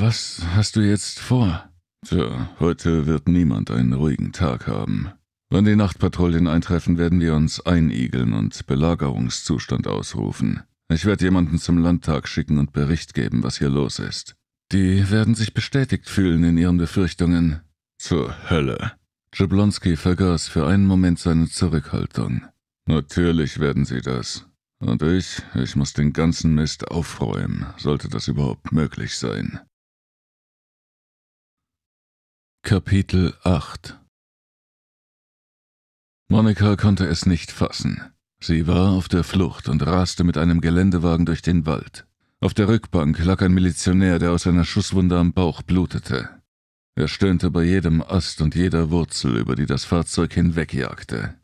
Was hast du jetzt vor? Tja, heute wird niemand einen ruhigen Tag haben. Wenn die Nachtpatrouillen eintreffen, werden wir uns einigeln und Belagerungszustand ausrufen. Ich werde jemanden zum Landtag schicken und Bericht geben, was hier los ist. Die werden sich bestätigt fühlen in ihren Befürchtungen. Zur Hölle. Jablonski vergaß für einen Moment seine Zurückhaltung. Natürlich werden sie das. Und ich, ich muss den ganzen Mist aufräumen, sollte das überhaupt möglich sein. Kapitel 8 Monika konnte es nicht fassen. Sie war auf der Flucht und raste mit einem Geländewagen durch den Wald. Auf der Rückbank lag ein Milizionär, der aus einer Schusswunde am Bauch blutete. Er stöhnte bei jedem Ast und jeder Wurzel, über die das Fahrzeug hinwegjagte.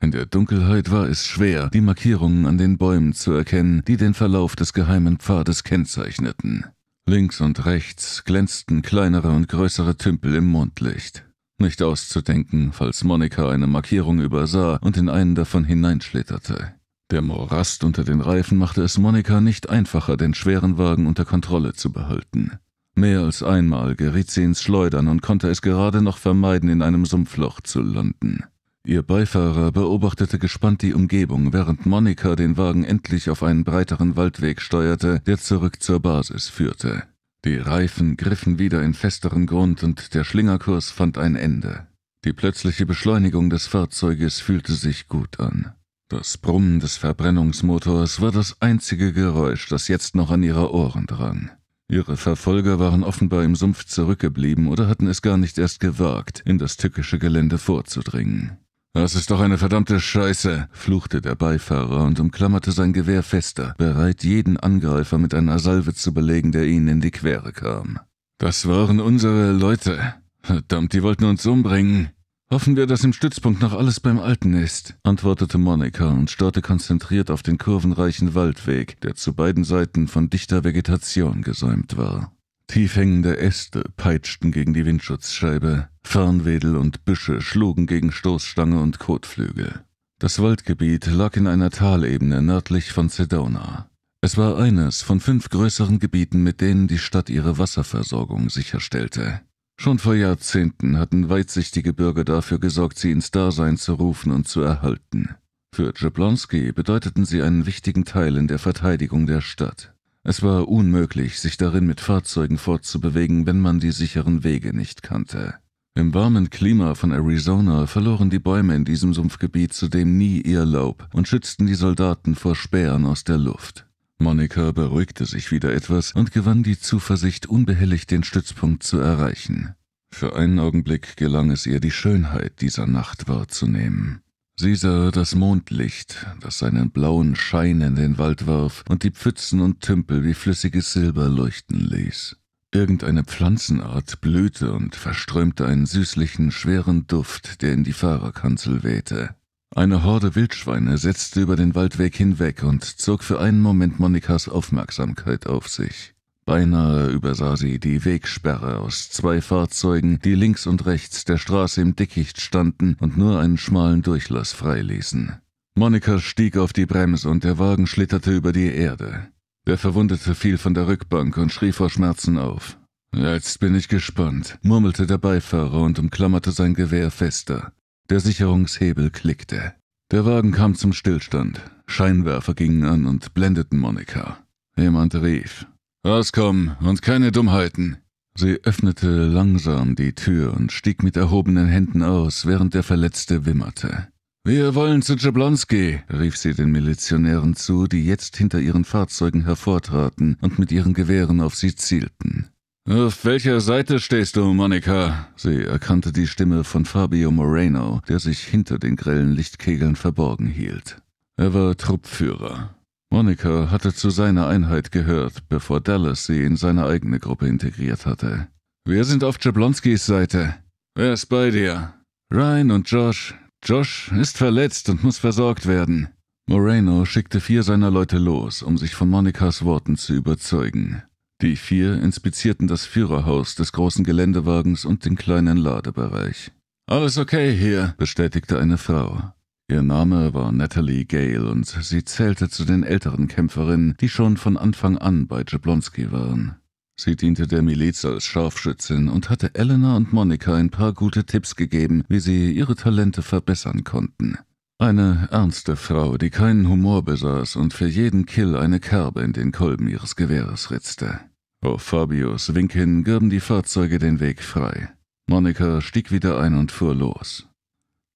In der Dunkelheit war es schwer, die Markierungen an den Bäumen zu erkennen, die den Verlauf des geheimen Pfades kennzeichneten. Links und rechts glänzten kleinere und größere Tümpel im Mondlicht. Nicht auszudenken, falls Monika eine Markierung übersah und in einen davon hineinschlitterte. Der Morast unter den Reifen machte es Monika nicht einfacher, den schweren Wagen unter Kontrolle zu behalten. Mehr als einmal geriet sie ins Schleudern und konnte es gerade noch vermeiden, in einem Sumpfloch zu landen. Ihr Beifahrer beobachtete gespannt die Umgebung, während Monika den Wagen endlich auf einen breiteren Waldweg steuerte, der zurück zur Basis führte. Die Reifen griffen wieder in festeren Grund und der Schlingerkurs fand ein Ende. Die plötzliche Beschleunigung des Fahrzeuges fühlte sich gut an. Das Brummen des Verbrennungsmotors war das einzige Geräusch, das jetzt noch an ihre Ohren drang. Ihre Verfolger waren offenbar im Sumpf zurückgeblieben oder hatten es gar nicht erst gewagt, in das tückische Gelände vorzudringen. Das ist doch eine verdammte Scheiße, fluchte der Beifahrer und umklammerte sein Gewehr fester, bereit jeden Angreifer mit einer Salve zu belegen, der ihnen in die Quere kam. Das waren unsere Leute. Verdammt, die wollten uns umbringen. Hoffen wir, dass im Stützpunkt noch alles beim Alten ist, antwortete Monika und starrte konzentriert auf den kurvenreichen Waldweg, der zu beiden Seiten von dichter Vegetation gesäumt war. Tiefhängende Äste peitschten gegen die Windschutzscheibe, Fernwedel und Büsche schlugen gegen Stoßstange und Kotflügel. Das Waldgebiet lag in einer Talebene nördlich von Sedona. Es war eines von fünf größeren Gebieten, mit denen die Stadt ihre Wasserversorgung sicherstellte. Schon vor Jahrzehnten hatten weitsichtige Bürger dafür gesorgt, sie ins Dasein zu rufen und zu erhalten. Für Jablonski bedeuteten sie einen wichtigen Teil in der Verteidigung der Stadt. Es war unmöglich, sich darin mit Fahrzeugen fortzubewegen, wenn man die sicheren Wege nicht kannte. Im warmen Klima von Arizona verloren die Bäume in diesem Sumpfgebiet zudem nie ihr Laub und schützten die Soldaten vor Spähern aus der Luft. Monika beruhigte sich wieder etwas und gewann die Zuversicht, unbehelligt den Stützpunkt zu erreichen. Für einen Augenblick gelang es ihr, die Schönheit dieser Nacht wahrzunehmen. Sie sah das Mondlicht, das seinen blauen Schein in den Wald warf und die Pfützen und Tümpel wie flüssiges Silber leuchten ließ. Irgendeine Pflanzenart blühte und verströmte einen süßlichen, schweren Duft, der in die Fahrerkanzel wehte. Eine Horde Wildschweine setzte über den Waldweg hinweg und zog für einen Moment Monikas Aufmerksamkeit auf sich. Beinahe übersah sie die Wegsperre aus zwei Fahrzeugen, die links und rechts der Straße im Dickicht standen und nur einen schmalen Durchlass freiließen. Monika stieg auf die Bremse und der Wagen schlitterte über die Erde. Der Verwundete fiel von der Rückbank und schrie vor Schmerzen auf. Jetzt bin ich gespannt, murmelte der Beifahrer und umklammerte sein Gewehr fester. Der Sicherungshebel klickte. Der Wagen kam zum Stillstand. Scheinwerfer gingen an und blendeten Monika. Jemand rief. Auskommen und keine Dummheiten. Sie öffnete langsam die Tür und stieg mit erhobenen Händen aus, während der Verletzte wimmerte. Wir wollen zu Jablonski, rief sie den Milizionären zu, die jetzt hinter ihren Fahrzeugen hervortraten und mit ihren Gewehren auf sie zielten. Auf welcher Seite stehst du, Monika? Sie erkannte die Stimme von Fabio Moreno, der sich hinter den grellen Lichtkegeln verborgen hielt. Er war Truppführer. Monica hatte zu seiner Einheit gehört, bevor Dallas sie in seine eigene Gruppe integriert hatte. Wir sind auf Jablonskis Seite. Wer ist bei dir? Ryan und Josh. Josh ist verletzt und muss versorgt werden. Moreno schickte vier seiner Leute los, um sich von Monikas Worten zu überzeugen. Die vier inspizierten das Führerhaus des großen Geländewagens und den kleinen Ladebereich. Alles okay hier, bestätigte eine Frau. Ihr Name war Natalie Gale und sie zählte zu den älteren Kämpferinnen, die schon von Anfang an bei Jablonski waren. Sie diente der Miliz als Scharfschützin und hatte Elena und Monika ein paar gute Tipps gegeben, wie sie ihre Talente verbessern konnten. Eine ernste Frau, die keinen Humor besaß und für jeden Kill eine Kerbe in den Kolben ihres Gewehres ritzte. Auf Fabios Wink hin gaben die Fahrzeuge den Weg frei. Monika stieg wieder ein und fuhr los.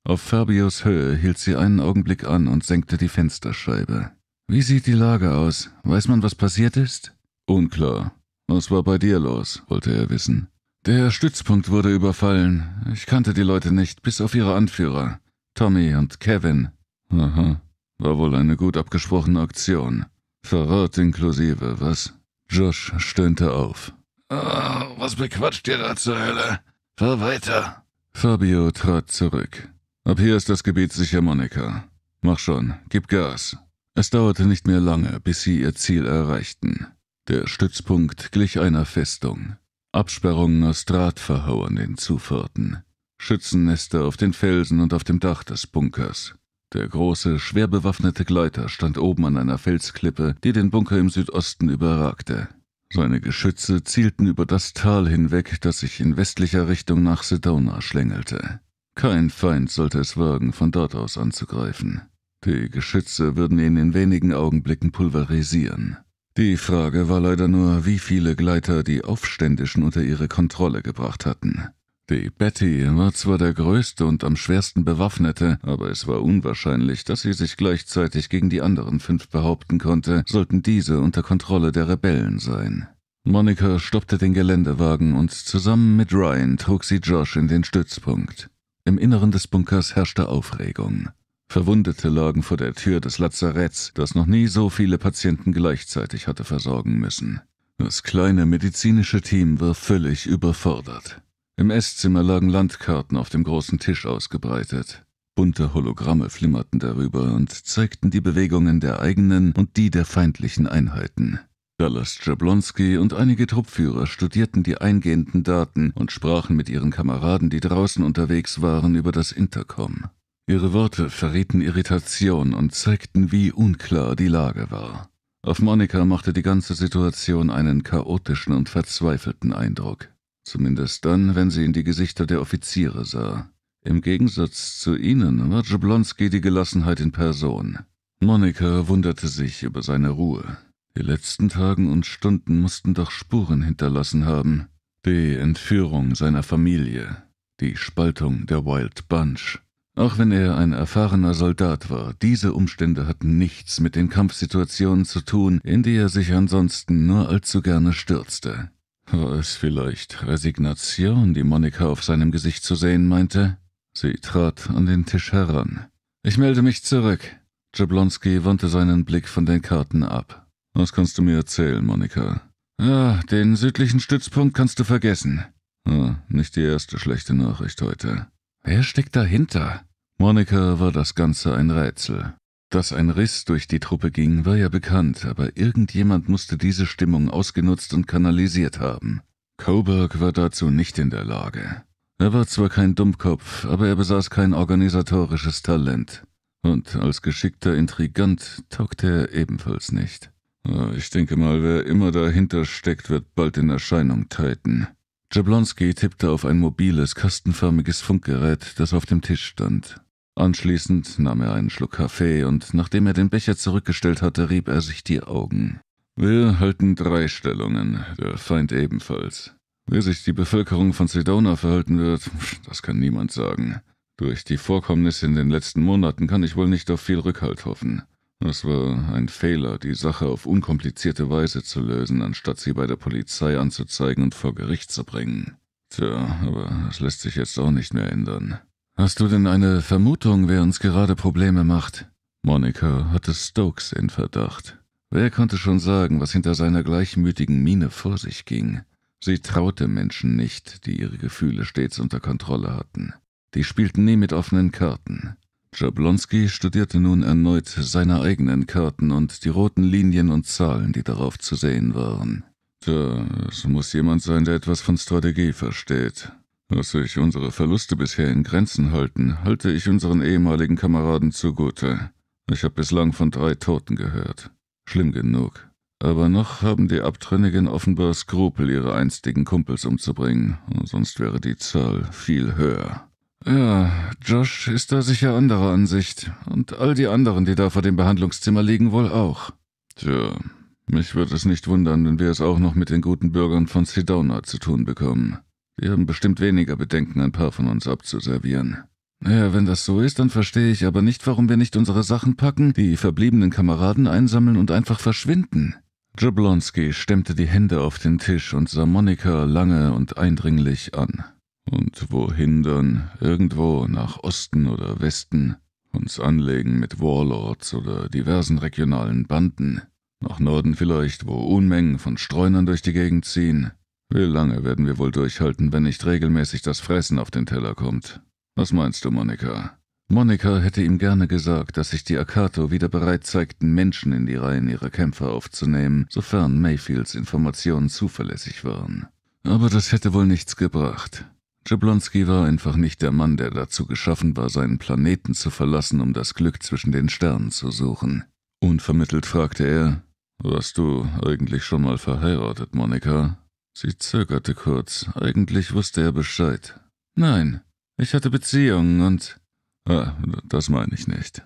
Auf Fabios Höhe hielt sie einen Augenblick an und senkte die Fensterscheibe. Wie sieht die Lage aus? Weiß man, was passiert ist? Unklar. Was war bei dir los? wollte er wissen. Der Stützpunkt wurde überfallen. Ich kannte die Leute nicht, bis auf ihre Anführer. Tommy und Kevin. Aha. War wohl eine gut abgesprochene Aktion. Verrat inklusive, was? Josh stöhnte auf. Oh, was bequatscht ihr da zur Hölle? Fahr weiter. Fabio trat zurück. Ab hier ist das Gebiet sicher, Monika. Mach schon, gib Gas. Es dauerte nicht mehr lange, bis sie ihr Ziel erreichten. Der Stützpunkt glich einer Festung. Absperrungen aus Draht verhauen den Zufahrten. Schützennester auf den Felsen und auf dem Dach des Bunkers. Der große, schwer bewaffnete Gleiter stand oben an einer Felsklippe, die den Bunker im Südosten überragte. Seine Geschütze zielten über das Tal hinweg, das sich in westlicher Richtung nach Sedona schlängelte. Kein Feind sollte es wagen, von dort aus anzugreifen. Die Geschütze würden ihn in wenigen Augenblicken pulverisieren. Die Frage war leider nur, wie viele Gleiter die Aufständischen unter ihre Kontrolle gebracht hatten. Die Betty war zwar der größte und am schwersten bewaffnete, aber es war unwahrscheinlich, dass sie sich gleichzeitig gegen die anderen fünf behaupten konnte, sollten diese unter Kontrolle der Rebellen sein. Monika stoppte den Geländewagen und zusammen mit Ryan trug sie Josh in den Stützpunkt. Im Inneren des Bunkers herrschte Aufregung. Verwundete lagen vor der Tür des Lazaretts, das noch nie so viele Patienten gleichzeitig hatte versorgen müssen. Das kleine medizinische Team war völlig überfordert. Im Esszimmer lagen Landkarten auf dem großen Tisch ausgebreitet. Bunte Hologramme flimmerten darüber und zeigten die Bewegungen der eigenen und die der feindlichen Einheiten. Dallas Jablonski und einige Truppführer studierten die eingehenden Daten und sprachen mit ihren Kameraden, die draußen unterwegs waren, über das Intercom. Ihre Worte verrieten Irritation und zeigten, wie unklar die Lage war. Auf Monika machte die ganze Situation einen chaotischen und verzweifelten Eindruck. Zumindest dann, wenn sie in die Gesichter der Offiziere sah. Im Gegensatz zu ihnen war Jablonski die Gelassenheit in Person. Monika wunderte sich über seine Ruhe. Die letzten Tagen und Stunden mussten doch Spuren hinterlassen haben. Die Entführung seiner Familie, die Spaltung der Wild Bunch. Auch wenn er ein erfahrener Soldat war, diese Umstände hatten nichts mit den Kampfsituationen zu tun, in die er sich ansonsten nur allzu gerne stürzte. War es vielleicht Resignation, die Monika auf seinem Gesicht zu sehen meinte? Sie trat an den Tisch heran. Ich melde mich zurück. Jablonski wandte seinen Blick von den Karten ab. Was kannst du mir erzählen, Monika? Ja, den südlichen Stützpunkt kannst du vergessen. Ah, nicht die erste schlechte Nachricht heute. Wer steckt dahinter? Monika war das Ganze ein Rätsel. Dass ein Riss durch die Truppe ging, war ja bekannt, aber irgendjemand musste diese Stimmung ausgenutzt und kanalisiert haben. Coburg war dazu nicht in der Lage. Er war zwar kein Dummkopf, aber er besaß kein organisatorisches Talent. Und als geschickter Intrigant taugte er ebenfalls nicht. Ich denke mal, wer immer dahinter steckt, wird bald in Erscheinung treten. Jablonski tippte auf ein mobiles, kastenförmiges Funkgerät, das auf dem Tisch stand. Anschließend nahm er einen Schluck Kaffee und nachdem er den Becher zurückgestellt hatte, rieb er sich die Augen. Wir halten drei Stellungen, der Feind ebenfalls. Wie sich die Bevölkerung von Sedona verhalten wird, das kann niemand sagen. Durch die Vorkommnisse in den letzten Monaten kann ich wohl nicht auf viel Rückhalt hoffen. Es war ein Fehler, die Sache auf unkomplizierte Weise zu lösen, anstatt sie bei der Polizei anzuzeigen und vor Gericht zu bringen. Tja, aber das lässt sich jetzt auch nicht mehr ändern. Hast du denn eine Vermutung, wer uns gerade Probleme macht? Monika hatte Stokes in Verdacht. Wer konnte schon sagen, was hinter seiner gleichmütigen Miene vor sich ging? Sie traute Menschen nicht, die ihre Gefühle stets unter Kontrolle hatten. Die spielten nie mit offenen Karten. Jablonski studierte nun erneut seine eigenen Karten und die roten Linien und Zahlen, die darauf zu sehen waren. Tja, es muss jemand sein, der etwas von Strategie versteht. Dass sich unsere Verluste bisher in Grenzen halten, halte ich unseren ehemaligen Kameraden zugute. Ich habe bislang von drei Toten gehört. Schlimm genug. Aber noch haben die Abtrünnigen offenbar Skrupel, ihre einstigen Kumpels umzubringen, sonst wäre die Zahl viel höher. Ja, Josh ist da sicher anderer Ansicht. Und all die anderen, die da vor dem Behandlungszimmer liegen, wohl auch. Tja, mich würde es nicht wundern, wenn wir es auch noch mit den guten Bürgern von Sedona zu tun bekommen. Die haben bestimmt weniger Bedenken, ein paar von uns abzuservieren. Naja, wenn das so ist, dann verstehe ich aber nicht, warum wir nicht unsere Sachen packen, die verbliebenen Kameraden einsammeln und einfach verschwinden. Jablonski stemmte die Hände auf den Tisch und sah Monika lange und eindringlich an und wohin dann irgendwo nach Osten oder Westen uns anlegen mit Warlords oder diversen regionalen Banden. Nach Norden vielleicht, wo Unmengen von Streunern durch die Gegend ziehen. Wie lange werden wir wohl durchhalten, wenn nicht regelmäßig das Fressen auf den Teller kommt? Was meinst du, Monika? Monika hätte ihm gerne gesagt, dass sich die Akato wieder bereit zeigten, Menschen in die Reihen ihrer Kämpfer aufzunehmen, sofern Mayfields Informationen zuverlässig waren. Aber das hätte wohl nichts gebracht. Jablonski war einfach nicht der Mann, der dazu geschaffen war, seinen Planeten zu verlassen, um das Glück zwischen den Sternen zu suchen. Unvermittelt fragte er, warst du eigentlich schon mal verheiratet, Monika? Sie zögerte kurz. Eigentlich wusste er Bescheid. Nein, ich hatte Beziehungen und. Ah, das meine ich nicht.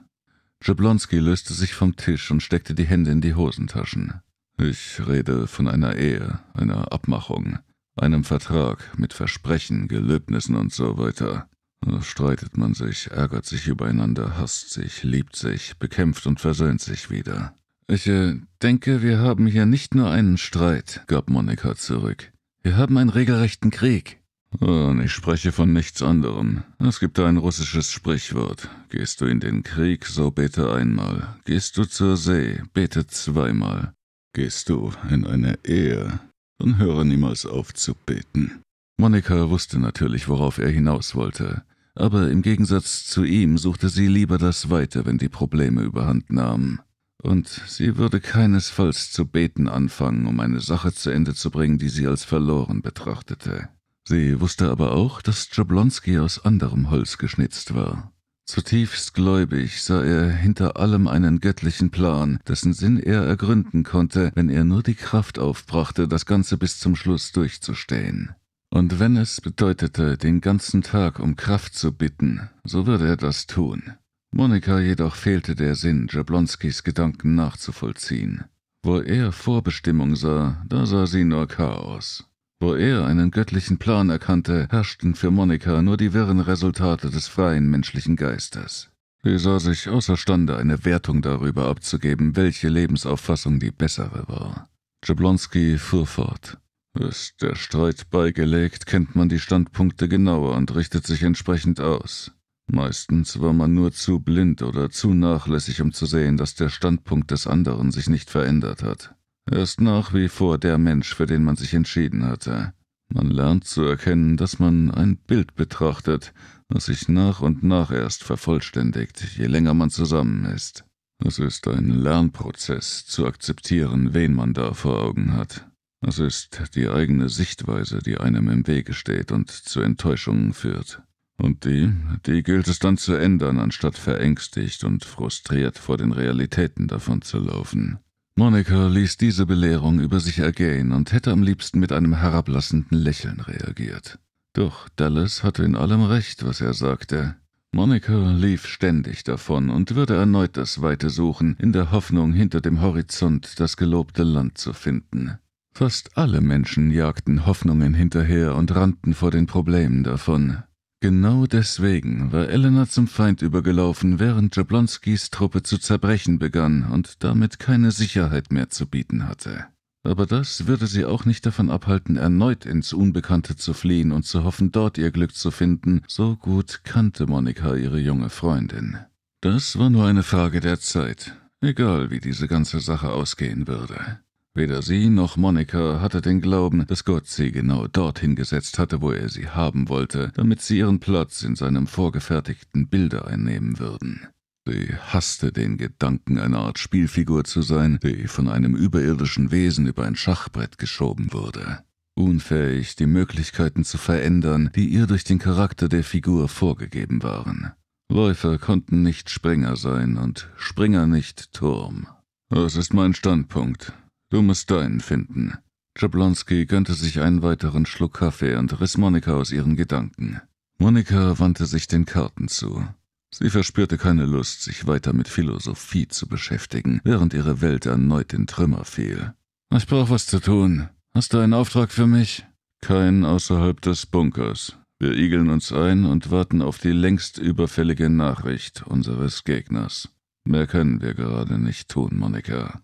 Jablonski löste sich vom Tisch und steckte die Hände in die Hosentaschen. Ich rede von einer Ehe, einer Abmachung einem Vertrag mit Versprechen, Gelöbnissen und so weiter. Da streitet man sich, ärgert sich übereinander, hasst sich, liebt sich, bekämpft und versöhnt sich wieder. Ich äh, denke, wir haben hier nicht nur einen Streit, gab Monika zurück. Wir haben einen regelrechten Krieg. Und ich spreche von nichts anderem. Es gibt ein russisches Sprichwort. Gehst du in den Krieg, so bete einmal. Gehst du zur See, bete zweimal. Gehst du in eine Ehe, und höre niemals auf zu beten. Monika wusste natürlich, worauf er hinaus wollte, aber im Gegensatz zu ihm suchte sie lieber das Weite, wenn die Probleme überhand nahmen. Und sie würde keinesfalls zu beten anfangen, um eine Sache zu Ende zu bringen, die sie als verloren betrachtete. Sie wusste aber auch, dass Jablonski aus anderem Holz geschnitzt war. Zutiefst gläubig sah er hinter allem einen göttlichen Plan, dessen Sinn er ergründen konnte, wenn er nur die Kraft aufbrachte, das Ganze bis zum Schluss durchzustehen. Und wenn es bedeutete, den ganzen Tag um Kraft zu bitten, so würde er das tun. Monika jedoch fehlte der Sinn, Jablonskis Gedanken nachzuvollziehen. Wo er Vorbestimmung sah, da sah sie nur Chaos. Wo er einen göttlichen Plan erkannte, herrschten für Monika nur die wirren Resultate des freien menschlichen Geistes. Sie sah sich außerstande, eine Wertung darüber abzugeben, welche Lebensauffassung die bessere war. Jablonski fuhr fort. Ist der Streit beigelegt, kennt man die Standpunkte genauer und richtet sich entsprechend aus. Meistens war man nur zu blind oder zu nachlässig, um zu sehen, dass der Standpunkt des anderen sich nicht verändert hat. Er ist nach wie vor der Mensch, für den man sich entschieden hatte. Man lernt zu erkennen, dass man ein Bild betrachtet, das sich nach und nach erst vervollständigt, je länger man zusammen ist. Es ist ein Lernprozess, zu akzeptieren, wen man da vor Augen hat. Es ist die eigene Sichtweise, die einem im Wege steht und zu Enttäuschungen führt. Und die, die gilt es dann zu ändern, anstatt verängstigt und frustriert vor den Realitäten davon zu laufen. Monika ließ diese Belehrung über sich ergehen und hätte am liebsten mit einem herablassenden Lächeln reagiert. Doch Dallas hatte in allem recht, was er sagte. Monika lief ständig davon und würde erneut das Weite suchen, in der Hoffnung, hinter dem Horizont das gelobte Land zu finden. Fast alle Menschen jagten Hoffnungen hinterher und rannten vor den Problemen davon. Genau deswegen war Elena zum Feind übergelaufen, während Jablonskis Truppe zu zerbrechen begann und damit keine Sicherheit mehr zu bieten hatte. Aber das würde sie auch nicht davon abhalten, erneut ins Unbekannte zu fliehen und zu hoffen, dort ihr Glück zu finden, so gut kannte Monika ihre junge Freundin. Das war nur eine Frage der Zeit, egal wie diese ganze Sache ausgehen würde. Weder sie noch Monika hatte den Glauben, dass Gott sie genau dorthin gesetzt hatte, wo er sie haben wollte, damit sie ihren Platz in seinem vorgefertigten Bilde einnehmen würden. Sie hasste den Gedanken, eine Art Spielfigur zu sein, die von einem überirdischen Wesen über ein Schachbrett geschoben wurde. Unfähig, die Möglichkeiten zu verändern, die ihr durch den Charakter der Figur vorgegeben waren. Läufer konnten nicht Springer sein und Springer nicht Turm. Das ist mein Standpunkt, Du musst deinen finden. Jablonski gönnte sich einen weiteren Schluck Kaffee und riss Monika aus ihren Gedanken. Monika wandte sich den Karten zu. Sie verspürte keine Lust, sich weiter mit Philosophie zu beschäftigen, während ihre Welt erneut in Trümmer fiel. Ich brauch was zu tun. Hast du einen Auftrag für mich? Keinen außerhalb des Bunkers. Wir igeln uns ein und warten auf die längst überfällige Nachricht unseres Gegners. Mehr können wir gerade nicht tun, Monika.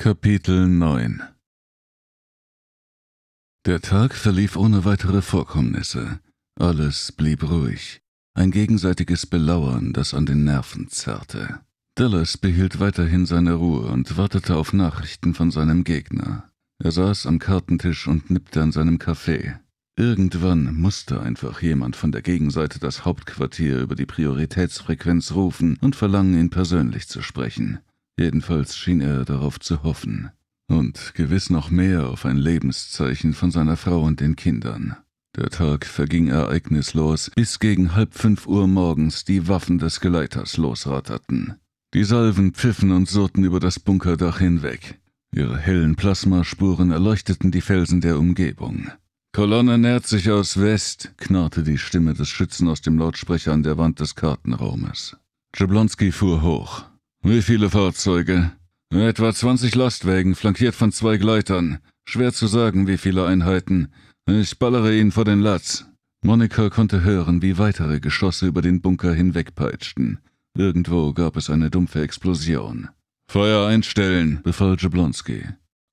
Kapitel 9 Der Tag verlief ohne weitere Vorkommnisse. Alles blieb ruhig. Ein gegenseitiges Belauern, das an den Nerven zerrte. Dallas behielt weiterhin seine Ruhe und wartete auf Nachrichten von seinem Gegner. Er saß am Kartentisch und nippte an seinem Kaffee. Irgendwann musste einfach jemand von der Gegenseite das Hauptquartier über die Prioritätsfrequenz rufen und verlangen, ihn persönlich zu sprechen. Jedenfalls schien er darauf zu hoffen. Und gewiss noch mehr auf ein Lebenszeichen von seiner Frau und den Kindern. Der Tag verging ereignislos, bis gegen halb fünf Uhr morgens die Waffen des Geleiters losratterten. Die Salven pfiffen und surrten über das Bunkerdach hinweg. Ihre hellen Plasmaspuren erleuchteten die Felsen der Umgebung. Kolonne nährt sich aus West, knarrte die Stimme des Schützen aus dem Lautsprecher an der Wand des Kartenraumes. Jablonski fuhr hoch. Wie viele Fahrzeuge? Etwa 20 Lastwägen, flankiert von zwei Gleitern. Schwer zu sagen, wie viele Einheiten. Ich ballere ihn vor den Latz. Monika konnte hören, wie weitere Geschosse über den Bunker hinwegpeitschten. Irgendwo gab es eine dumpfe Explosion. Feuer einstellen, befahl Jablonski.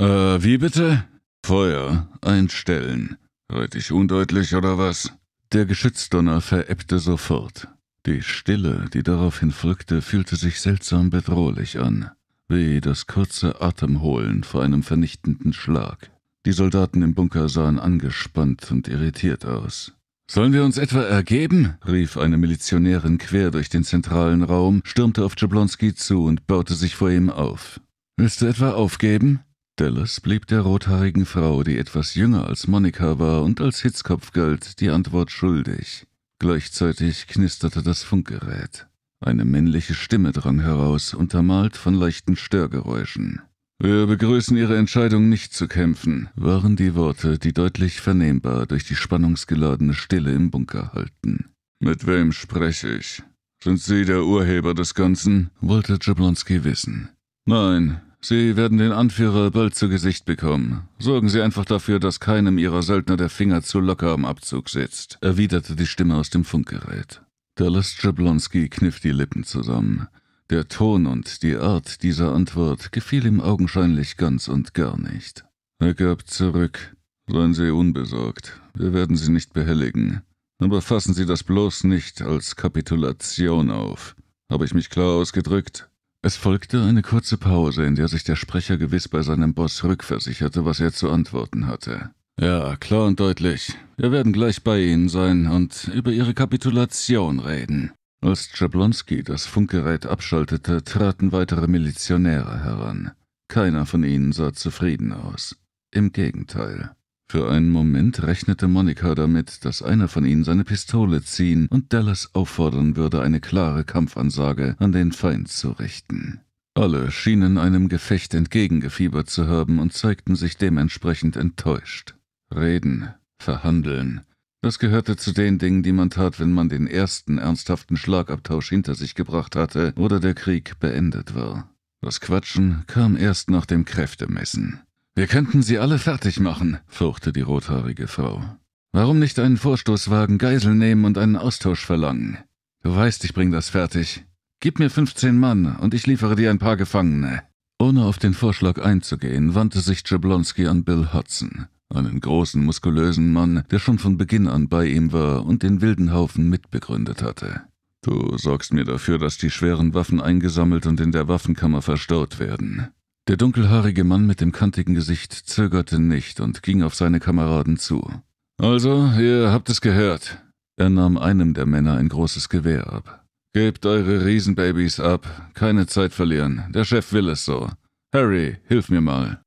Äh, wie bitte? Feuer einstellen. Rät ich undeutlich oder was? Der Geschützdonner verebbte sofort. Die Stille, die daraufhin folgte, fühlte sich seltsam bedrohlich an, wie das kurze Atemholen vor einem vernichtenden Schlag. Die Soldaten im Bunker sahen angespannt und irritiert aus. Sollen wir uns etwa ergeben? rief eine Milizionärin quer durch den zentralen Raum, stürmte auf Jablonski zu und baute sich vor ihm auf. Willst du etwa aufgeben? Dallas blieb der rothaarigen Frau, die etwas jünger als Monika war und als Hitzkopf galt, die Antwort schuldig. Gleichzeitig knisterte das Funkgerät. Eine männliche Stimme drang heraus, untermalt von leichten Störgeräuschen. Wir begrüßen Ihre Entscheidung, nicht zu kämpfen, waren die Worte, die deutlich vernehmbar durch die spannungsgeladene Stille im Bunker halten. Mit wem spreche ich? Sind Sie der Urheber des Ganzen? wollte Jablonski wissen. Nein, Sie werden den Anführer bald zu Gesicht bekommen. Sorgen Sie einfach dafür, dass keinem Ihrer Söldner der Finger zu locker am Abzug sitzt, erwiderte die Stimme aus dem Funkgerät. Dallas Jablonski kniff die Lippen zusammen. Der Ton und die Art dieser Antwort gefiel ihm augenscheinlich ganz und gar nicht. Er gab zurück. Seien Sie unbesorgt. Wir werden Sie nicht behelligen. Aber fassen Sie das bloß nicht als Kapitulation auf. Habe ich mich klar ausgedrückt? Es folgte eine kurze Pause, in der sich der Sprecher gewiss bei seinem Boss rückversicherte, was er zu antworten hatte. Ja, klar und deutlich. Wir werden gleich bei Ihnen sein und über Ihre Kapitulation reden. Als Jablonski das Funkgerät abschaltete, traten weitere Milizionäre heran. Keiner von ihnen sah zufrieden aus. Im Gegenteil. Für einen Moment rechnete Monika damit, dass einer von ihnen seine Pistole ziehen und Dallas auffordern würde, eine klare Kampfansage an den Feind zu richten. Alle schienen einem Gefecht entgegengefiebert zu haben und zeigten sich dementsprechend enttäuscht. Reden, verhandeln, das gehörte zu den Dingen, die man tat, wenn man den ersten ernsthaften Schlagabtausch hinter sich gebracht hatte oder der Krieg beendet war. Das Quatschen kam erst nach dem Kräftemessen. Wir könnten sie alle fertig machen, furchte die rothaarige Frau. Warum nicht einen Vorstoßwagen Geisel nehmen und einen Austausch verlangen? Du weißt, ich bring das fertig. Gib mir fünfzehn Mann und ich liefere dir ein paar Gefangene. Ohne auf den Vorschlag einzugehen, wandte sich Jablonski an Bill Hudson, einen großen, muskulösen Mann, der schon von Beginn an bei ihm war und den wilden Haufen mitbegründet hatte. Du sorgst mir dafür, dass die schweren Waffen eingesammelt und in der Waffenkammer verstaut werden. Der dunkelhaarige Mann mit dem kantigen Gesicht zögerte nicht und ging auf seine Kameraden zu. Also, ihr habt es gehört. Er nahm einem der Männer ein großes Gewehr ab. Gebt eure Riesenbabys ab, keine Zeit verlieren, der Chef will es so. Harry, hilf mir mal.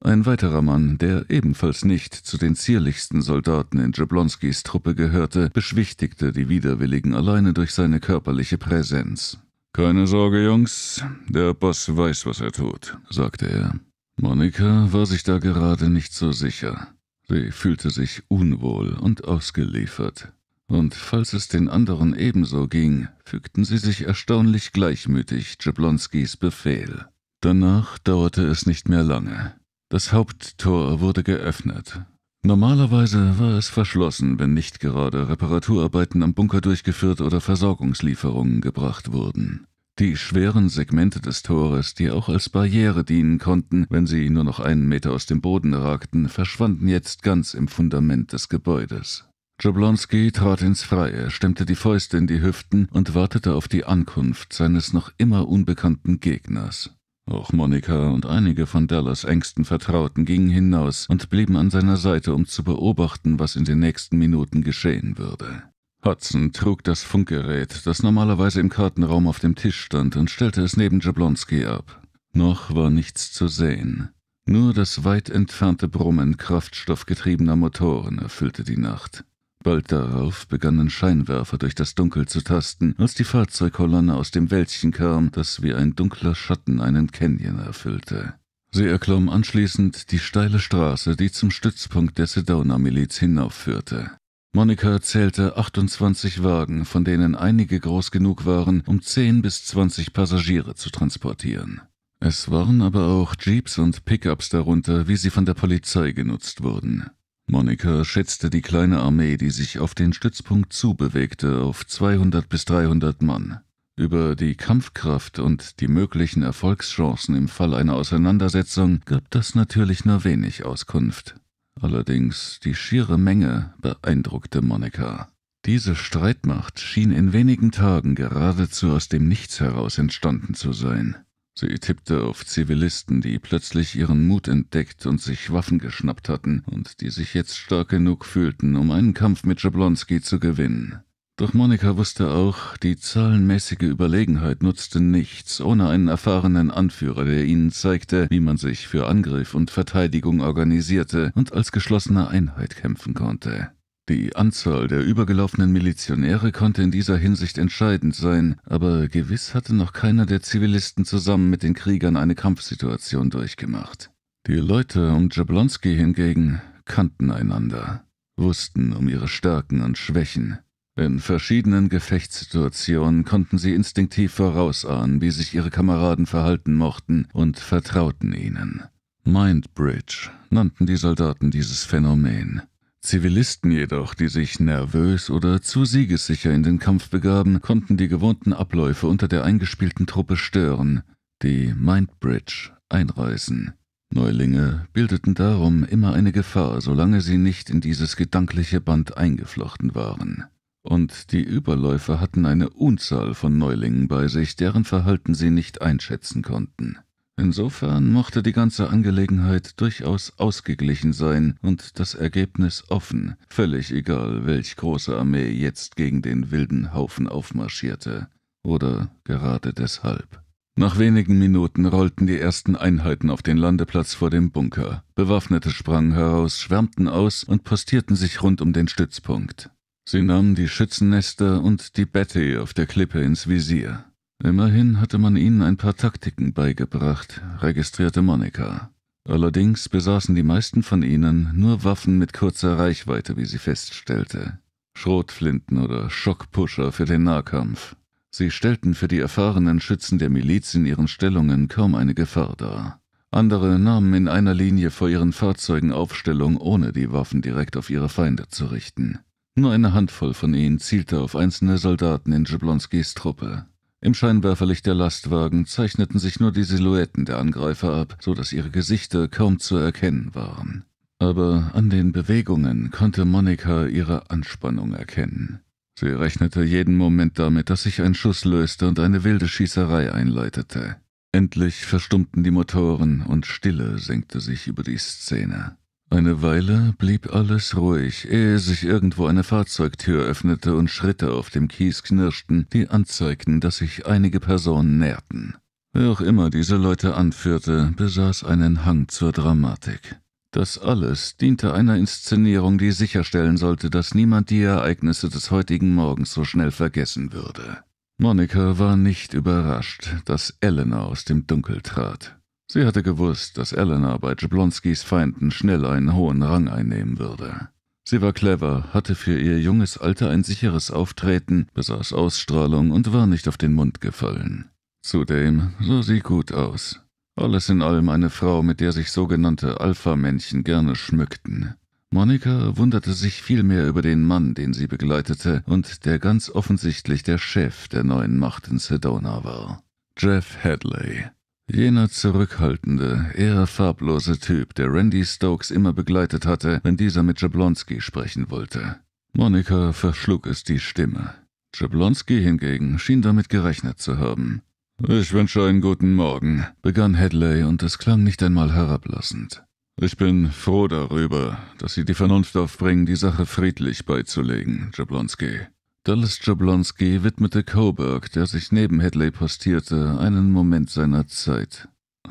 Ein weiterer Mann, der ebenfalls nicht zu den zierlichsten Soldaten in Jablonskis Truppe gehörte, beschwichtigte die Widerwilligen alleine durch seine körperliche Präsenz. Keine Sorge, Jungs, der Boss weiß, was er tut, sagte er. Monika war sich da gerade nicht so sicher. Sie fühlte sich unwohl und ausgeliefert. Und falls es den anderen ebenso ging, fügten sie sich erstaunlich gleichmütig Jablonskis Befehl. Danach dauerte es nicht mehr lange. Das Haupttor wurde geöffnet Normalerweise war es verschlossen, wenn nicht gerade Reparaturarbeiten am Bunker durchgeführt oder Versorgungslieferungen gebracht wurden. Die schweren Segmente des Tores, die auch als Barriere dienen konnten, wenn sie nur noch einen Meter aus dem Boden ragten, verschwanden jetzt ganz im Fundament des Gebäudes. Jablonski trat ins Freie, stemmte die Fäuste in die Hüften und wartete auf die Ankunft seines noch immer unbekannten Gegners. Auch Monika und einige von Dallas engsten Vertrauten gingen hinaus und blieben an seiner Seite, um zu beobachten, was in den nächsten Minuten geschehen würde. Hudson trug das Funkgerät, das normalerweise im Kartenraum auf dem Tisch stand, und stellte es neben Jablonski ab. Noch war nichts zu sehen. Nur das weit entfernte Brummen kraftstoffgetriebener Motoren erfüllte die Nacht. Bald darauf begannen Scheinwerfer durch das Dunkel zu tasten, als die Fahrzeugkolonne aus dem Wäldchen kam, das wie ein dunkler Schatten einen Canyon erfüllte. Sie erklomm anschließend die steile Straße, die zum Stützpunkt der Sedona-Miliz hinaufführte. Monika zählte 28 Wagen, von denen einige groß genug waren, um 10 bis 20 Passagiere zu transportieren. Es waren aber auch Jeeps und Pickups darunter, wie sie von der Polizei genutzt wurden. Monika schätzte die kleine Armee, die sich auf den Stützpunkt zubewegte, auf 200 bis 300 Mann. Über die Kampfkraft und die möglichen Erfolgschancen im Fall einer Auseinandersetzung gab das natürlich nur wenig Auskunft. Allerdings die schiere Menge beeindruckte Monika. Diese Streitmacht schien in wenigen Tagen geradezu aus dem Nichts heraus entstanden zu sein. Sie tippte auf Zivilisten, die plötzlich ihren Mut entdeckt und sich Waffen geschnappt hatten und die sich jetzt stark genug fühlten, um einen Kampf mit Jablonski zu gewinnen. Doch Monika wusste auch, die zahlenmäßige Überlegenheit nutzte nichts ohne einen erfahrenen Anführer, der ihnen zeigte, wie man sich für Angriff und Verteidigung organisierte und als geschlossene Einheit kämpfen konnte. Die Anzahl der übergelaufenen Milizionäre konnte in dieser Hinsicht entscheidend sein, aber gewiss hatte noch keiner der Zivilisten zusammen mit den Kriegern eine Kampfsituation durchgemacht. Die Leute um Jablonski hingegen kannten einander, wussten um ihre Stärken und Schwächen. In verschiedenen Gefechtssituationen konnten sie instinktiv vorausahnen, wie sich ihre Kameraden verhalten mochten und vertrauten ihnen. Mindbridge nannten die Soldaten dieses Phänomen. Zivilisten jedoch, die sich nervös oder zu siegessicher in den Kampf begaben, konnten die gewohnten Abläufe unter der eingespielten Truppe stören, die Mindbridge einreißen. Neulinge bildeten darum immer eine Gefahr, solange sie nicht in dieses gedankliche Band eingeflochten waren. Und die Überläufer hatten eine Unzahl von Neulingen bei sich, deren Verhalten sie nicht einschätzen konnten. Insofern mochte die ganze Angelegenheit durchaus ausgeglichen sein und das Ergebnis offen, völlig egal, welch große Armee jetzt gegen den wilden Haufen aufmarschierte. Oder gerade deshalb. Nach wenigen Minuten rollten die ersten Einheiten auf den Landeplatz vor dem Bunker. Bewaffnete sprangen heraus, schwärmten aus und postierten sich rund um den Stützpunkt. Sie nahmen die Schützennester und die Betty auf der Klippe ins Visier. Immerhin hatte man ihnen ein paar Taktiken beigebracht, registrierte Monika. Allerdings besaßen die meisten von ihnen nur Waffen mit kurzer Reichweite, wie sie feststellte. Schrotflinten oder Schockpusher für den Nahkampf. Sie stellten für die erfahrenen Schützen der Miliz in ihren Stellungen kaum eine Gefahr dar. Andere nahmen in einer Linie vor ihren Fahrzeugen Aufstellung, ohne die Waffen direkt auf ihre Feinde zu richten. Nur eine Handvoll von ihnen zielte auf einzelne Soldaten in Jablonskis Truppe. Im Scheinwerferlicht der Lastwagen zeichneten sich nur die Silhouetten der Angreifer ab, so dass ihre Gesichter kaum zu erkennen waren. Aber an den Bewegungen konnte Monika ihre Anspannung erkennen. Sie rechnete jeden Moment damit, dass sich ein Schuss löste und eine wilde Schießerei einleitete. Endlich verstummten die Motoren und Stille senkte sich über die Szene. Eine Weile blieb alles ruhig, ehe sich irgendwo eine Fahrzeugtür öffnete und Schritte auf dem Kies knirschten, die anzeigten, dass sich einige Personen näherten. Wer auch immer diese Leute anführte, besaß einen Hang zur Dramatik. Das alles diente einer Inszenierung, die sicherstellen sollte, dass niemand die Ereignisse des heutigen Morgens so schnell vergessen würde. Monika war nicht überrascht, dass Elena aus dem Dunkel trat. Sie hatte gewusst, dass Elena bei Jablonskis Feinden schnell einen hohen Rang einnehmen würde. Sie war clever, hatte für ihr junges Alter ein sicheres Auftreten, besaß Ausstrahlung und war nicht auf den Mund gefallen. Zudem sah sie gut aus. Alles in allem eine Frau, mit der sich sogenannte Alpha-Männchen gerne schmückten. Monika wunderte sich vielmehr über den Mann, den sie begleitete und der ganz offensichtlich der Chef der neuen Macht in Sedona war. Jeff Hadley. Jener zurückhaltende, eher farblose Typ, der Randy Stokes immer begleitet hatte, wenn dieser mit Jablonski sprechen wollte. Monika verschlug es die Stimme. Jablonski hingegen schien damit gerechnet zu haben. Ich wünsche einen guten Morgen, begann Headley, und es klang nicht einmal herablassend. Ich bin froh darüber, dass Sie die Vernunft aufbringen, die Sache friedlich beizulegen, Jablonski. Dallas Jablonski widmete Coburg, der sich neben Hedley postierte, einen Moment seiner Zeit.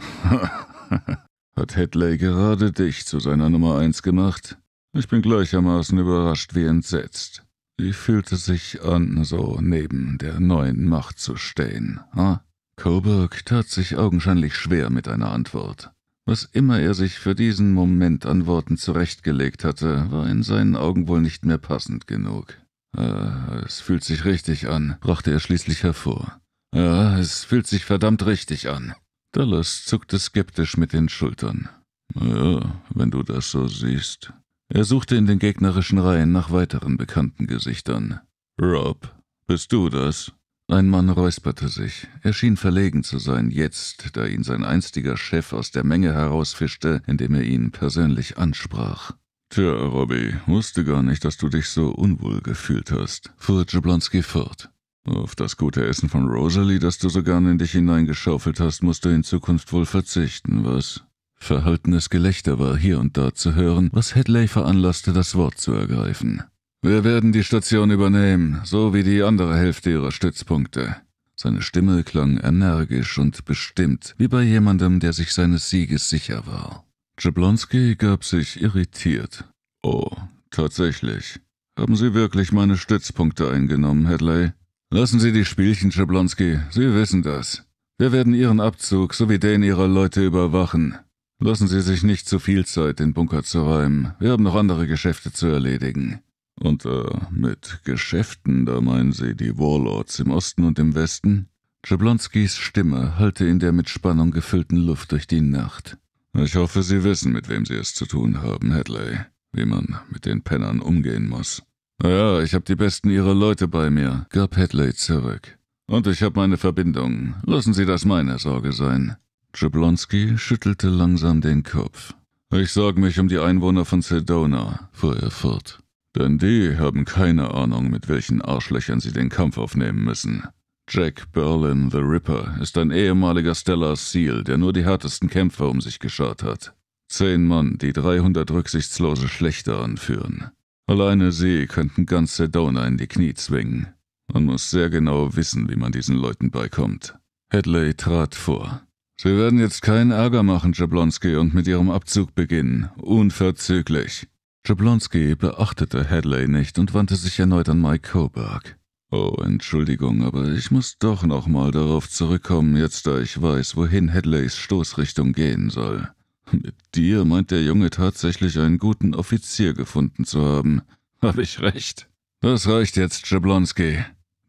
Hat Hedley gerade dich zu seiner Nummer eins gemacht? Ich bin gleichermaßen überrascht wie entsetzt. Sie fühlte sich an, so neben der neuen Macht zu stehen. Ha? Coburg tat sich augenscheinlich schwer mit einer Antwort. Was immer er sich für diesen Moment an Worten zurechtgelegt hatte, war in seinen Augen wohl nicht mehr passend genug. Äh, es fühlt sich richtig an, brachte er schließlich hervor. Ja, es fühlt sich verdammt richtig an. Dallas zuckte skeptisch mit den Schultern. Ja, wenn du das so siehst. Er suchte in den gegnerischen Reihen nach weiteren bekannten Gesichtern. Rob, bist du das? Ein Mann räusperte sich. Er schien verlegen zu sein jetzt, da ihn sein einstiger Chef aus der Menge herausfischte, indem er ihn persönlich ansprach. Tja, Robbie, wusste gar nicht, dass du dich so unwohl gefühlt hast, fuhr Jablonski fort. Auf das gute Essen von Rosalie, das du so gern in dich hineingeschaufelt hast, musst du in Zukunft wohl verzichten, was? Verhaltenes Gelächter war hier und da zu hören, was Hedley veranlasste, das Wort zu ergreifen. Wir werden die Station übernehmen, so wie die andere Hälfte ihrer Stützpunkte. Seine Stimme klang energisch und bestimmt, wie bei jemandem, der sich seines Sieges sicher war. Jablonski gab sich irritiert. Oh, tatsächlich. Haben Sie wirklich meine Stützpunkte eingenommen, Headley? Lassen Sie die Spielchen, Jablonski. Sie wissen das. Wir werden Ihren Abzug sowie den Ihrer Leute überwachen. Lassen Sie sich nicht zu viel Zeit, den Bunker zu räumen. Wir haben noch andere Geschäfte zu erledigen. Und äh, mit Geschäften, da meinen Sie die Warlords im Osten und im Westen? Jablonskis Stimme hallte in der mit Spannung gefüllten Luft durch die Nacht. Ich hoffe, Sie wissen, mit wem Sie es zu tun haben, Hadley, wie man mit den Pennern umgehen muss. Ja, ich habe die besten Ihrer Leute bei mir, gab Hadley zurück. Und ich habe meine Verbindungen. Lassen Sie das meine Sorge sein. Jablonski schüttelte langsam den Kopf. Ich sorge mich um die Einwohner von Sedona, fuhr er fort. Denn die haben keine Ahnung, mit welchen Arschlöchern sie den Kampf aufnehmen müssen. Jack Berlin the Ripper ist ein ehemaliger Stellar Seal, der nur die härtesten Kämpfe um sich geschart hat. Zehn Mann, die 300 rücksichtslose Schlechter anführen. Alleine sie könnten ganze Sedona in die Knie zwingen. Man muss sehr genau wissen, wie man diesen Leuten beikommt. Headley trat vor. Sie werden jetzt keinen Ärger machen, Jablonski, und mit ihrem Abzug beginnen. Unverzüglich. Jablonski beachtete Headley nicht und wandte sich erneut an Mike Coburg. Oh, Entschuldigung, aber ich muss doch nochmal darauf zurückkommen, jetzt da ich weiß, wohin Hedleys Stoßrichtung gehen soll. Mit dir meint der Junge tatsächlich einen guten Offizier gefunden zu haben. Hab ich recht? Das reicht jetzt, Jablonski.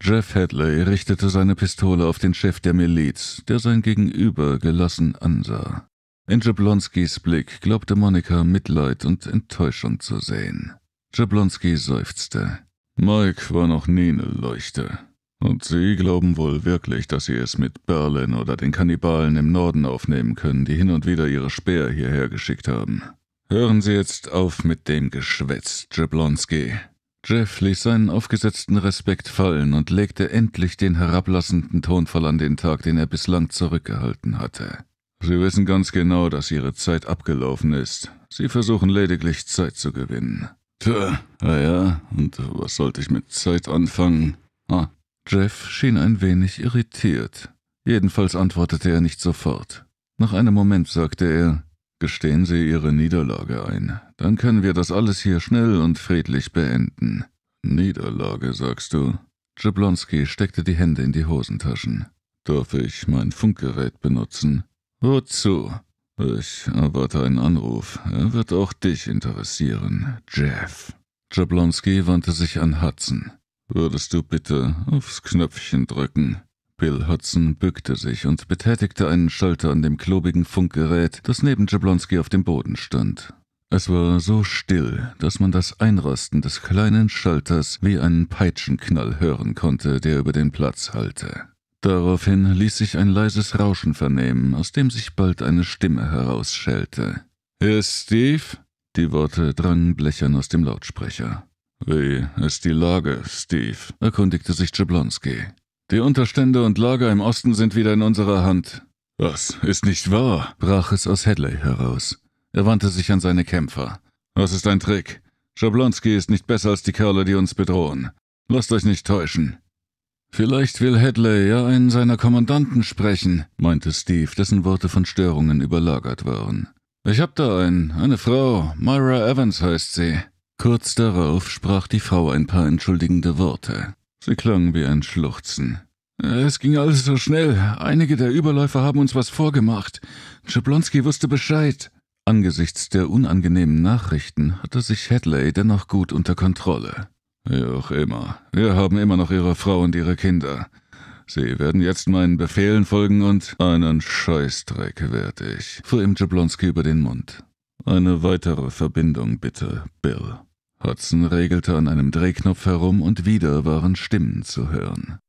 Jeff Hedley richtete seine Pistole auf den Chef der Miliz, der sein Gegenüber gelassen ansah. In Jablonskis Blick glaubte Monika Mitleid und Enttäuschung zu sehen. Jablonski seufzte. Mike war noch nie eine Leuchte. Und Sie glauben wohl wirklich, dass Sie es mit Berlin oder den Kannibalen im Norden aufnehmen können, die hin und wieder ihre Speer hierher geschickt haben. Hören Sie jetzt auf mit dem Geschwätz, Jablonski. Jeff ließ seinen aufgesetzten Respekt fallen und legte endlich den herablassenden Tonfall an den Tag, den er bislang zurückgehalten hatte. Sie wissen ganz genau, dass Ihre Zeit abgelaufen ist. Sie versuchen lediglich Zeit zu gewinnen. Puh, naja, und was sollte ich mit Zeit anfangen? Ah, Jeff schien ein wenig irritiert. Jedenfalls antwortete er nicht sofort. Nach einem Moment sagte er, Gestehen Sie Ihre Niederlage ein, dann können wir das alles hier schnell und friedlich beenden. Niederlage, sagst du? Jablonski steckte die Hände in die Hosentaschen. Darf ich mein Funkgerät benutzen? Wozu? Ich erwarte einen Anruf. Er wird auch dich interessieren, Jeff. Jablonski wandte sich an Hudson. Würdest du bitte aufs Knöpfchen drücken? Bill Hudson bückte sich und betätigte einen Schalter an dem klobigen Funkgerät, das neben Jablonski auf dem Boden stand. Es war so still, dass man das Einrasten des kleinen Schalters wie einen Peitschenknall hören konnte, der über den Platz hallte. Daraufhin ließ sich ein leises Rauschen vernehmen, aus dem sich bald eine Stimme herausschellte. Hier ist Steve? Die Worte drangen blechern aus dem Lautsprecher. Wie ist die Lage, Steve? erkundigte sich Jablonski. Die Unterstände und Lager im Osten sind wieder in unserer Hand. Das ist nicht wahr, brach es aus Headley heraus. Er wandte sich an seine Kämpfer. Das ist ein Trick. Jablonski ist nicht besser als die Kerle, die uns bedrohen. Lasst euch nicht täuschen. Vielleicht will Hedley ja einen seiner Kommandanten sprechen, meinte Steve, dessen Worte von Störungen überlagert waren. Ich hab da einen, eine Frau, Myra Evans heißt sie. Kurz darauf sprach die Frau ein paar entschuldigende Worte. Sie klangen wie ein Schluchzen. Es ging alles so schnell. Einige der Überläufer haben uns was vorgemacht. Schablonski wusste Bescheid. Angesichts der unangenehmen Nachrichten hatte sich Hedley dennoch gut unter Kontrolle. Wie auch immer. Wir haben immer noch ihre Frau und ihre Kinder. Sie werden jetzt meinen Befehlen folgen und einen Scheißdreck werde ich, fuhr ihm Jablonski über den Mund. Eine weitere Verbindung bitte, Bill. Hudson regelte an einem Drehknopf herum und wieder waren Stimmen zu hören.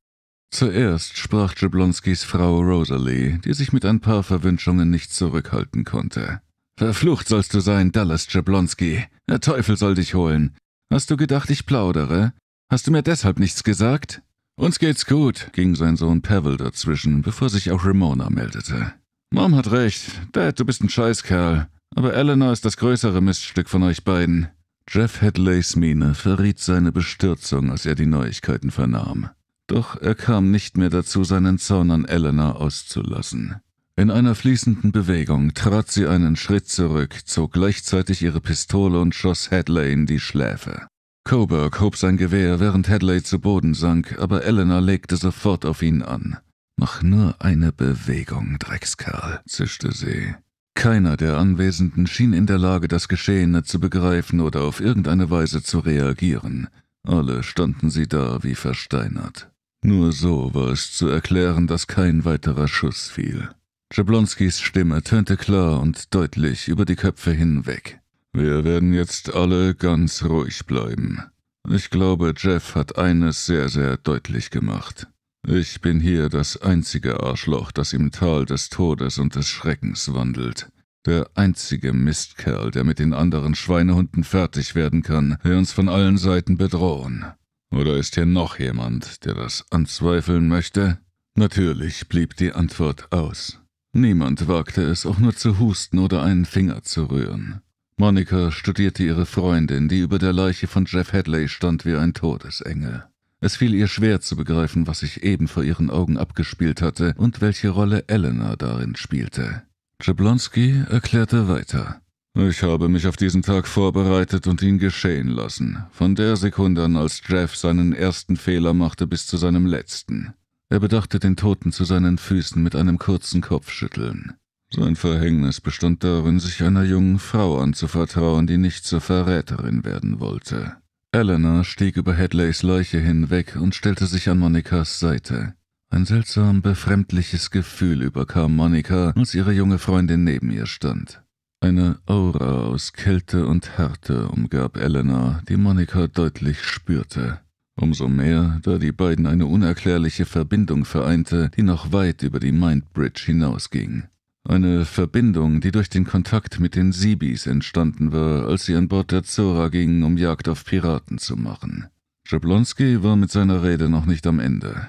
Zuerst sprach Jablonskis Frau Rosalie, die sich mit ein paar Verwünschungen nicht zurückhalten konnte. Verflucht sollst du sein, Dallas Jablonski. Der Teufel soll dich holen. Hast du gedacht, ich plaudere? Hast du mir deshalb nichts gesagt? Uns geht's gut, ging sein Sohn Pavel dazwischen, bevor sich auch Ramona meldete. Mom hat recht. Dad, du bist ein Scheißkerl. Aber Eleanor ist das größere Miststück von euch beiden. Jeff Hadleys Miene verriet seine Bestürzung, als er die Neuigkeiten vernahm. Doch er kam nicht mehr dazu, seinen Zorn an Eleanor auszulassen. In einer fließenden Bewegung trat sie einen Schritt zurück, zog gleichzeitig ihre Pistole und schoss Hadley in die Schläfe. Coburg hob sein Gewehr, während Hadley zu Boden sank, aber Eleanor legte sofort auf ihn an. Mach nur eine Bewegung, Dreckskerl, zischte sie. Keiner der Anwesenden schien in der Lage, das Geschehene zu begreifen oder auf irgendeine Weise zu reagieren. Alle standen sie da wie versteinert. Nur so war es zu erklären, dass kein weiterer Schuss fiel. Jablonskis Stimme tönte klar und deutlich über die Köpfe hinweg. Wir werden jetzt alle ganz ruhig bleiben. Ich glaube, Jeff hat eines sehr, sehr deutlich gemacht. Ich bin hier das einzige Arschloch, das im Tal des Todes und des Schreckens wandelt. Der einzige Mistkerl, der mit den anderen Schweinehunden fertig werden kann, der uns von allen Seiten bedrohen. Oder ist hier noch jemand, der das anzweifeln möchte? Natürlich blieb die Antwort aus. Niemand wagte es, auch nur zu husten oder einen Finger zu rühren. Monika studierte ihre Freundin, die über der Leiche von Jeff Hadley stand wie ein Todesengel. Es fiel ihr schwer zu begreifen, was sich eben vor ihren Augen abgespielt hatte und welche Rolle Eleanor darin spielte. Jablonski erklärte weiter. Ich habe mich auf diesen Tag vorbereitet und ihn geschehen lassen, von der Sekunde an, als Jeff seinen ersten Fehler machte, bis zu seinem letzten. Er bedachte den Toten zu seinen Füßen mit einem kurzen Kopfschütteln. Sein Verhängnis bestand darin, sich einer jungen Frau anzuvertrauen, die nicht zur Verräterin werden wollte. Eleanor stieg über Hadleys Leiche hinweg und stellte sich an Monikas Seite. Ein seltsam befremdliches Gefühl überkam Monika, als ihre junge Freundin neben ihr stand. Eine Aura aus Kälte und Härte umgab Eleanor, die Monika deutlich spürte. Umso mehr, da die beiden eine unerklärliche Verbindung vereinte, die noch weit über die Mindbridge hinausging. Eine Verbindung, die durch den Kontakt mit den Sibis entstanden war, als sie an Bord der Zora gingen, um Jagd auf Piraten zu machen. Schablonski war mit seiner Rede noch nicht am Ende.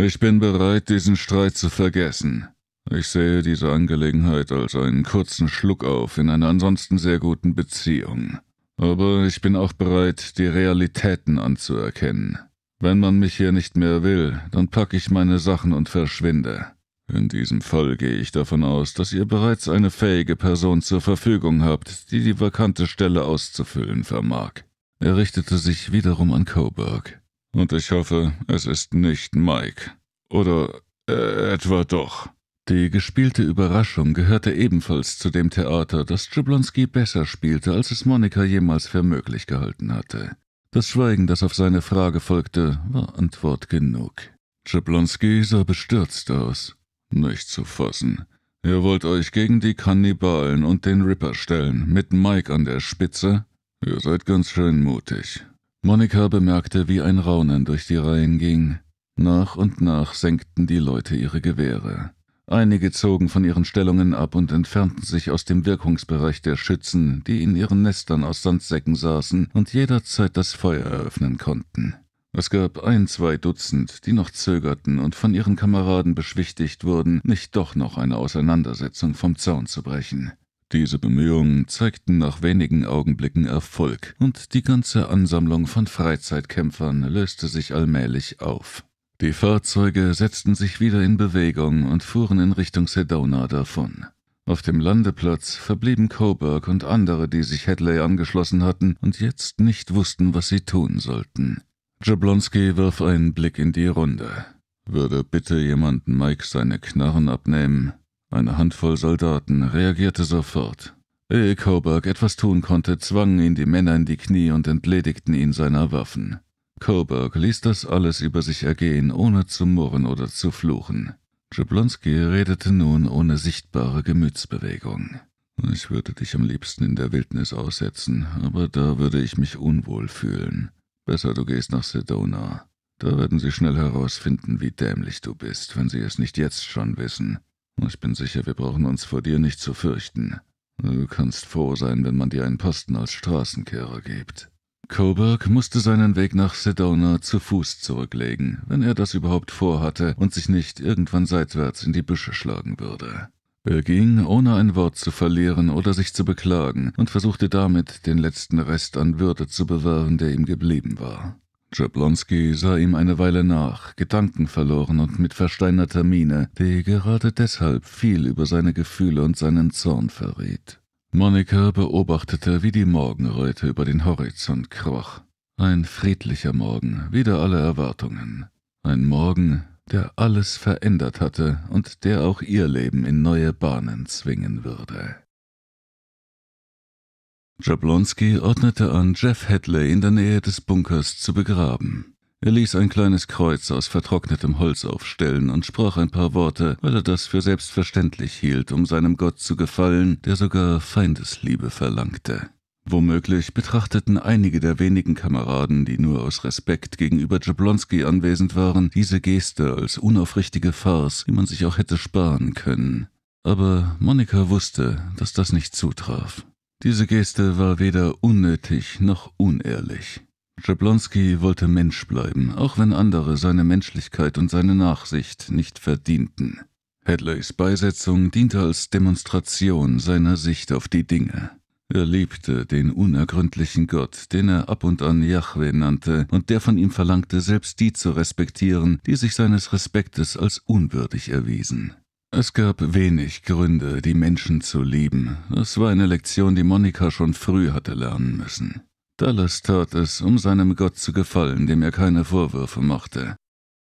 Ich bin bereit, diesen Streit zu vergessen. Ich sehe diese Angelegenheit als einen kurzen Schluck auf in einer ansonsten sehr guten Beziehung. Aber ich bin auch bereit, die Realitäten anzuerkennen. Wenn man mich hier nicht mehr will, dann packe ich meine Sachen und verschwinde. In diesem Fall gehe ich davon aus, dass ihr bereits eine fähige Person zur Verfügung habt, die die vakante Stelle auszufüllen vermag. Er richtete sich wiederum an Coburg. Und ich hoffe, es ist nicht Mike. Oder äh, etwa doch. Die gespielte Überraschung gehörte ebenfalls zu dem Theater, das Jablonski besser spielte, als es Monika jemals für möglich gehalten hatte. Das Schweigen, das auf seine Frage folgte, war Antwort genug. Jablonski sah bestürzt aus. Nicht zu fassen. Ihr wollt euch gegen die Kannibalen und den Ripper stellen, mit Mike an der Spitze? Ihr seid ganz schön mutig. Monika bemerkte, wie ein Raunen durch die Reihen ging. Nach und nach senkten die Leute ihre Gewehre. Einige zogen von ihren Stellungen ab und entfernten sich aus dem Wirkungsbereich der Schützen, die in ihren Nestern aus Sandsäcken saßen und jederzeit das Feuer eröffnen konnten. Es gab ein, zwei Dutzend, die noch zögerten und von ihren Kameraden beschwichtigt wurden, nicht doch noch eine Auseinandersetzung vom Zaun zu brechen. Diese Bemühungen zeigten nach wenigen Augenblicken Erfolg, und die ganze Ansammlung von Freizeitkämpfern löste sich allmählich auf. Die Fahrzeuge setzten sich wieder in Bewegung und fuhren in Richtung Sedona davon. Auf dem Landeplatz verblieben Coburg und andere, die sich Hadley angeschlossen hatten und jetzt nicht wussten, was sie tun sollten. Jablonski warf einen Blick in die Runde. Würde bitte jemand Mike seine Knarren abnehmen? Eine Handvoll Soldaten reagierte sofort. Ehe Coburg etwas tun konnte, zwangen ihn die Männer in die Knie und entledigten ihn seiner Waffen. Coburg ließ das alles über sich ergehen, ohne zu murren oder zu fluchen. Jablonski redete nun ohne sichtbare Gemütsbewegung. Ich würde dich am liebsten in der Wildnis aussetzen, aber da würde ich mich unwohl fühlen. Besser du gehst nach Sedona. Da werden sie schnell herausfinden, wie dämlich du bist, wenn sie es nicht jetzt schon wissen. Ich bin sicher, wir brauchen uns vor dir nicht zu fürchten. Du kannst froh sein, wenn man dir einen Posten als Straßenkehrer gibt. Coburg musste seinen Weg nach Sedona zu Fuß zurücklegen, wenn er das überhaupt vorhatte und sich nicht irgendwann seitwärts in die Büsche schlagen würde. Er ging, ohne ein Wort zu verlieren oder sich zu beklagen, und versuchte damit, den letzten Rest an Würde zu bewahren, der ihm geblieben war. Jablonski sah ihm eine Weile nach, gedankenverloren und mit versteinerter Miene, die gerade deshalb viel über seine Gefühle und seinen Zorn verriet. Monika beobachtete, wie die Morgenröte über den Horizont kroch. Ein friedlicher Morgen, wider alle Erwartungen. Ein Morgen, der alles verändert hatte und der auch ihr Leben in neue Bahnen zwingen würde. Jablonski ordnete an, Jeff Hadley in der Nähe des Bunkers zu begraben. Er ließ ein kleines Kreuz aus vertrocknetem Holz aufstellen und sprach ein paar Worte, weil er das für selbstverständlich hielt, um seinem Gott zu gefallen, der sogar Feindesliebe verlangte. Womöglich betrachteten einige der wenigen Kameraden, die nur aus Respekt gegenüber Jablonski anwesend waren, diese Geste als unaufrichtige Farce, die man sich auch hätte sparen können. Aber Monika wusste, dass das nicht zutraf. Diese Geste war weder unnötig noch unehrlich. Jablonski wollte Mensch bleiben, auch wenn andere seine Menschlichkeit und seine Nachsicht nicht verdienten. Hedleys Beisetzung diente als Demonstration seiner Sicht auf die Dinge. Er liebte den unergründlichen Gott, den er ab und an Yahweh nannte und der von ihm verlangte, selbst die zu respektieren, die sich seines Respektes als unwürdig erwiesen. Es gab wenig Gründe, die Menschen zu lieben. Das war eine Lektion, die Monika schon früh hatte lernen müssen. Dallas tat es, um seinem Gott zu gefallen, dem er keine Vorwürfe machte.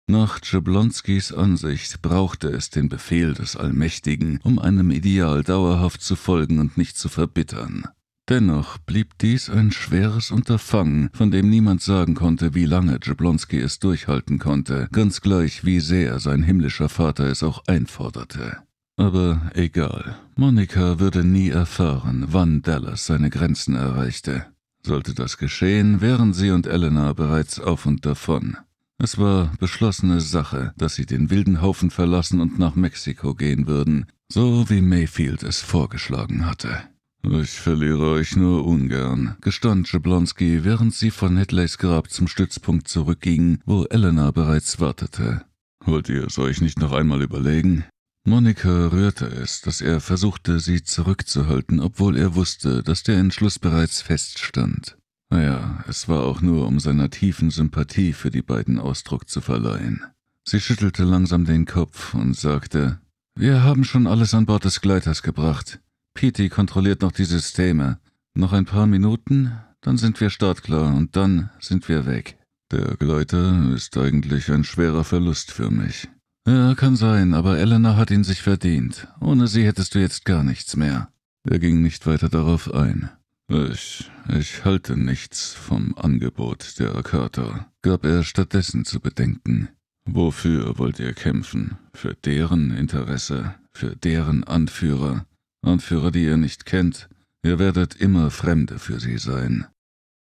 Nach Jablonskis Ansicht brauchte es den Befehl des Allmächtigen, um einem Ideal dauerhaft zu folgen und nicht zu verbittern. Dennoch blieb dies ein schweres Unterfangen, von dem niemand sagen konnte, wie lange Jablonski es durchhalten konnte, ganz gleich wie sehr sein himmlischer Vater es auch einforderte. Aber egal, Monika würde nie erfahren, wann Dallas seine Grenzen erreichte. Sollte das geschehen, wären sie und Elena bereits auf und davon. Es war beschlossene Sache, dass sie den wilden Haufen verlassen und nach Mexiko gehen würden, so wie Mayfield es vorgeschlagen hatte. Ich verliere euch nur ungern, gestand Jablonski, während sie von Hedleys Grab zum Stützpunkt zurückgingen, wo Elena bereits wartete. Wollt ihr es euch nicht noch einmal überlegen? Monika rührte es, dass er versuchte, sie zurückzuhalten, obwohl er wusste, dass der Entschluss bereits feststand. Naja, es war auch nur, um seiner tiefen Sympathie für die beiden Ausdruck zu verleihen. Sie schüttelte langsam den Kopf und sagte, wir haben schon alles an Bord des Gleiters gebracht. Petey kontrolliert noch die Systeme. Noch ein paar Minuten, dann sind wir startklar und dann sind wir weg. Der Gleiter ist eigentlich ein schwerer Verlust für mich. Ja, kann sein, aber Elena hat ihn sich verdient. Ohne sie hättest du jetzt gar nichts mehr. Er ging nicht weiter darauf ein. Ich, ich halte nichts vom Angebot der Akata, gab er stattdessen zu bedenken. Wofür wollt ihr kämpfen? Für deren Interesse, für deren Anführer, Anführer, die ihr nicht kennt. Ihr werdet immer Fremde für sie sein.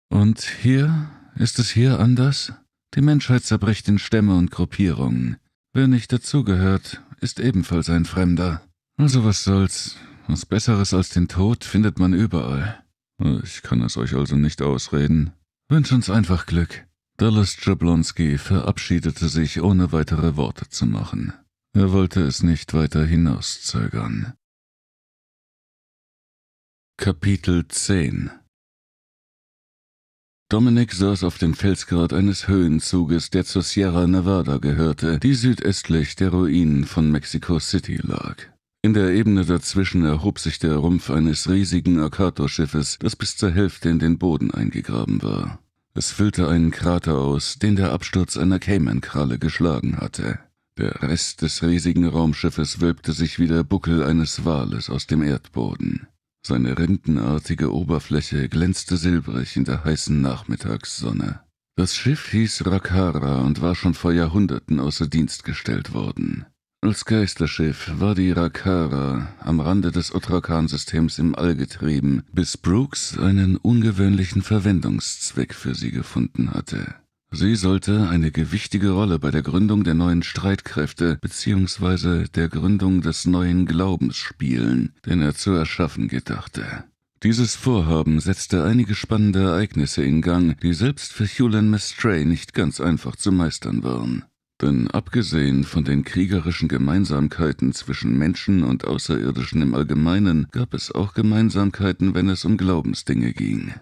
Und hier? Ist es hier anders? Die Menschheit zerbricht in Stämme und Gruppierungen. Wer nicht dazugehört, ist ebenfalls ein Fremder. Also was soll's? Was Besseres als den Tod findet man überall. Ich kann es euch also nicht ausreden. Wünsch uns einfach Glück. Dallas Jablonski verabschiedete sich, ohne weitere Worte zu machen. Er wollte es nicht weiter hinauszögern. Kapitel 10 Dominik saß auf dem Felsgrat eines Höhenzuges, der zur Sierra Nevada gehörte, die südöstlich der Ruinen von Mexico City lag. In der Ebene dazwischen erhob sich der Rumpf eines riesigen Akato-Schiffes, das bis zur Hälfte in den Boden eingegraben war. Es füllte einen Krater aus, den der Absturz einer Cayman-Kralle geschlagen hatte. Der Rest des riesigen Raumschiffes wölbte sich wie der Buckel eines Wales aus dem Erdboden. Seine rindenartige Oberfläche glänzte silbrig in der heißen Nachmittagssonne. Das Schiff hieß Rakara und war schon vor Jahrhunderten außer Dienst gestellt worden. Als Geisterschiff war die Rakara am Rande des Otrakan-Systems im All getrieben, bis Brooks einen ungewöhnlichen Verwendungszweck für sie gefunden hatte. Sie sollte eine gewichtige Rolle bei der Gründung der neuen Streitkräfte bzw. der Gründung des neuen Glaubens spielen, den er zu erschaffen gedachte. Dieses Vorhaben setzte einige spannende Ereignisse in Gang, die selbst für Hulan Mestray nicht ganz einfach zu meistern waren. Denn abgesehen von den kriegerischen Gemeinsamkeiten zwischen Menschen und Außerirdischen im Allgemeinen, gab es auch Gemeinsamkeiten, wenn es um Glaubensdinge ging.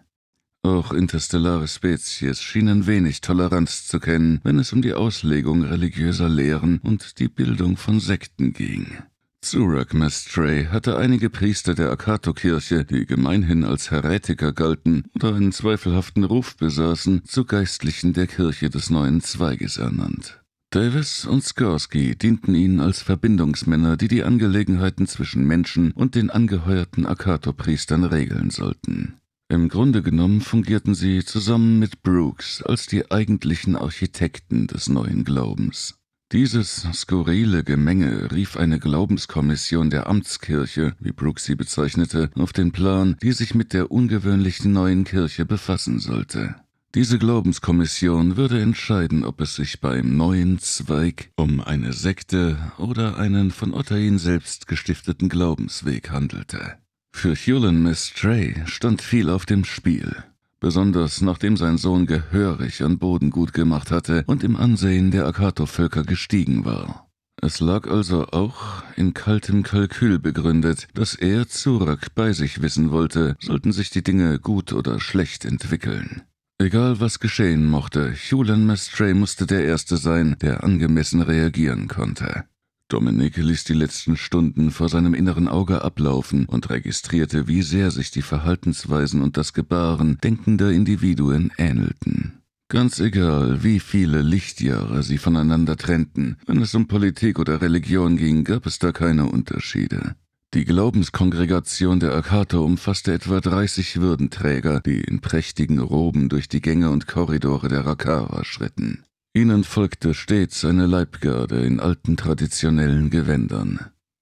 Auch interstellare Spezies schienen wenig Toleranz zu kennen, wenn es um die Auslegung religiöser Lehren und die Bildung von Sekten ging. Zurak Mastray hatte einige Priester der Akato-Kirche, die gemeinhin als Heretiker galten oder einen zweifelhaften Ruf besaßen, zu Geistlichen der Kirche des neuen Zweiges ernannt. Davis und Skorsky dienten ihnen als Verbindungsmänner, die die Angelegenheiten zwischen Menschen und den angeheuerten Akato-Priestern regeln sollten. Im Grunde genommen fungierten sie zusammen mit Brooks als die eigentlichen Architekten des neuen Glaubens. Dieses skurrile Gemenge rief eine Glaubenskommission der Amtskirche, wie Brooks sie bezeichnete, auf den Plan, die sich mit der ungewöhnlichen neuen Kirche befassen sollte. Diese Glaubenskommission würde entscheiden, ob es sich beim neuen Zweig um eine Sekte oder einen von Otterin selbst gestifteten Glaubensweg handelte. Für Hewlin Mistray stand viel auf dem Spiel, besonders nachdem sein Sohn gehörig an Boden gut gemacht hatte und im Ansehen der Akato-Völker gestiegen war. Es lag also auch in kaltem Kalkül begründet, dass er Zurak bei sich wissen wollte, sollten sich die Dinge gut oder schlecht entwickeln. Egal was geschehen mochte, Hulan Mestray musste der Erste sein, der angemessen reagieren konnte. Dominik ließ die letzten Stunden vor seinem inneren Auge ablaufen und registrierte, wie sehr sich die Verhaltensweisen und das Gebaren denkender Individuen ähnelten. Ganz egal, wie viele Lichtjahre sie voneinander trennten, wenn es um Politik oder Religion ging, gab es da keine Unterschiede. Die Glaubenskongregation der Akata umfasste etwa 30 Würdenträger, die in prächtigen Roben durch die Gänge und Korridore der Rakara schritten. Ihnen folgte stets eine Leibgarde in alten traditionellen Gewändern,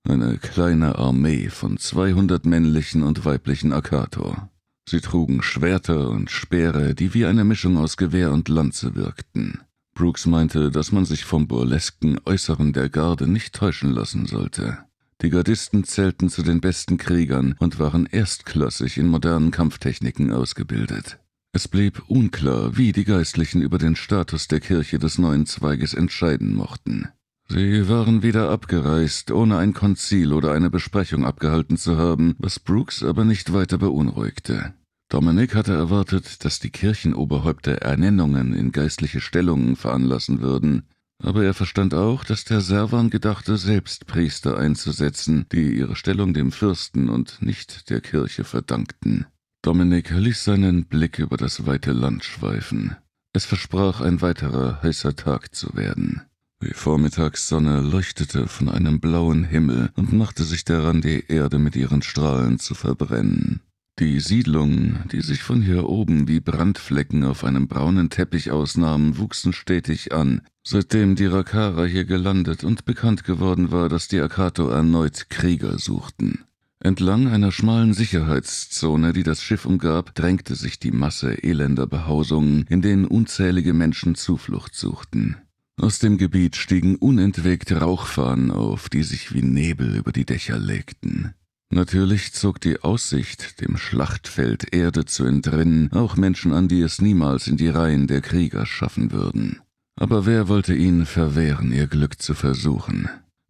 eine kleine Armee von 200 männlichen und weiblichen Akator. Sie trugen Schwerter und Speere, die wie eine Mischung aus Gewehr und Lanze wirkten. Brooks meinte, dass man sich vom burlesken Äußeren der Garde nicht täuschen lassen sollte. Die Gardisten zählten zu den besten Kriegern und waren erstklassig in modernen Kampftechniken ausgebildet. Es blieb unklar, wie die Geistlichen über den Status der Kirche des neuen Zweiges entscheiden mochten. Sie waren wieder abgereist, ohne ein Konzil oder eine Besprechung abgehalten zu haben, was Brooks aber nicht weiter beunruhigte. Dominik hatte erwartet, dass die Kirchenoberhäupter Ernennungen in geistliche Stellungen veranlassen würden, aber er verstand auch, dass der Servan gedachte, selbst Priester einzusetzen, die ihre Stellung dem Fürsten und nicht der Kirche verdankten. Dominik ließ seinen Blick über das weite Land schweifen. Es versprach ein weiterer heißer Tag zu werden. Die Vormittagssonne leuchtete von einem blauen Himmel und machte sich daran, die Erde mit ihren Strahlen zu verbrennen. Die Siedlungen, die sich von hier oben wie Brandflecken auf einem braunen Teppich ausnahmen, wuchsen stetig an, seitdem die Rakara hier gelandet und bekannt geworden war, dass die Akato erneut Krieger suchten. Entlang einer schmalen Sicherheitszone, die das Schiff umgab, drängte sich die Masse elender Behausungen, in denen unzählige Menschen Zuflucht suchten. Aus dem Gebiet stiegen unentwegt Rauchfahnen auf, die sich wie Nebel über die Dächer legten. Natürlich zog die Aussicht, dem Schlachtfeld Erde zu entrinnen, auch Menschen an, die es niemals in die Reihen der Krieger schaffen würden. Aber wer wollte ihnen verwehren, ihr Glück zu versuchen?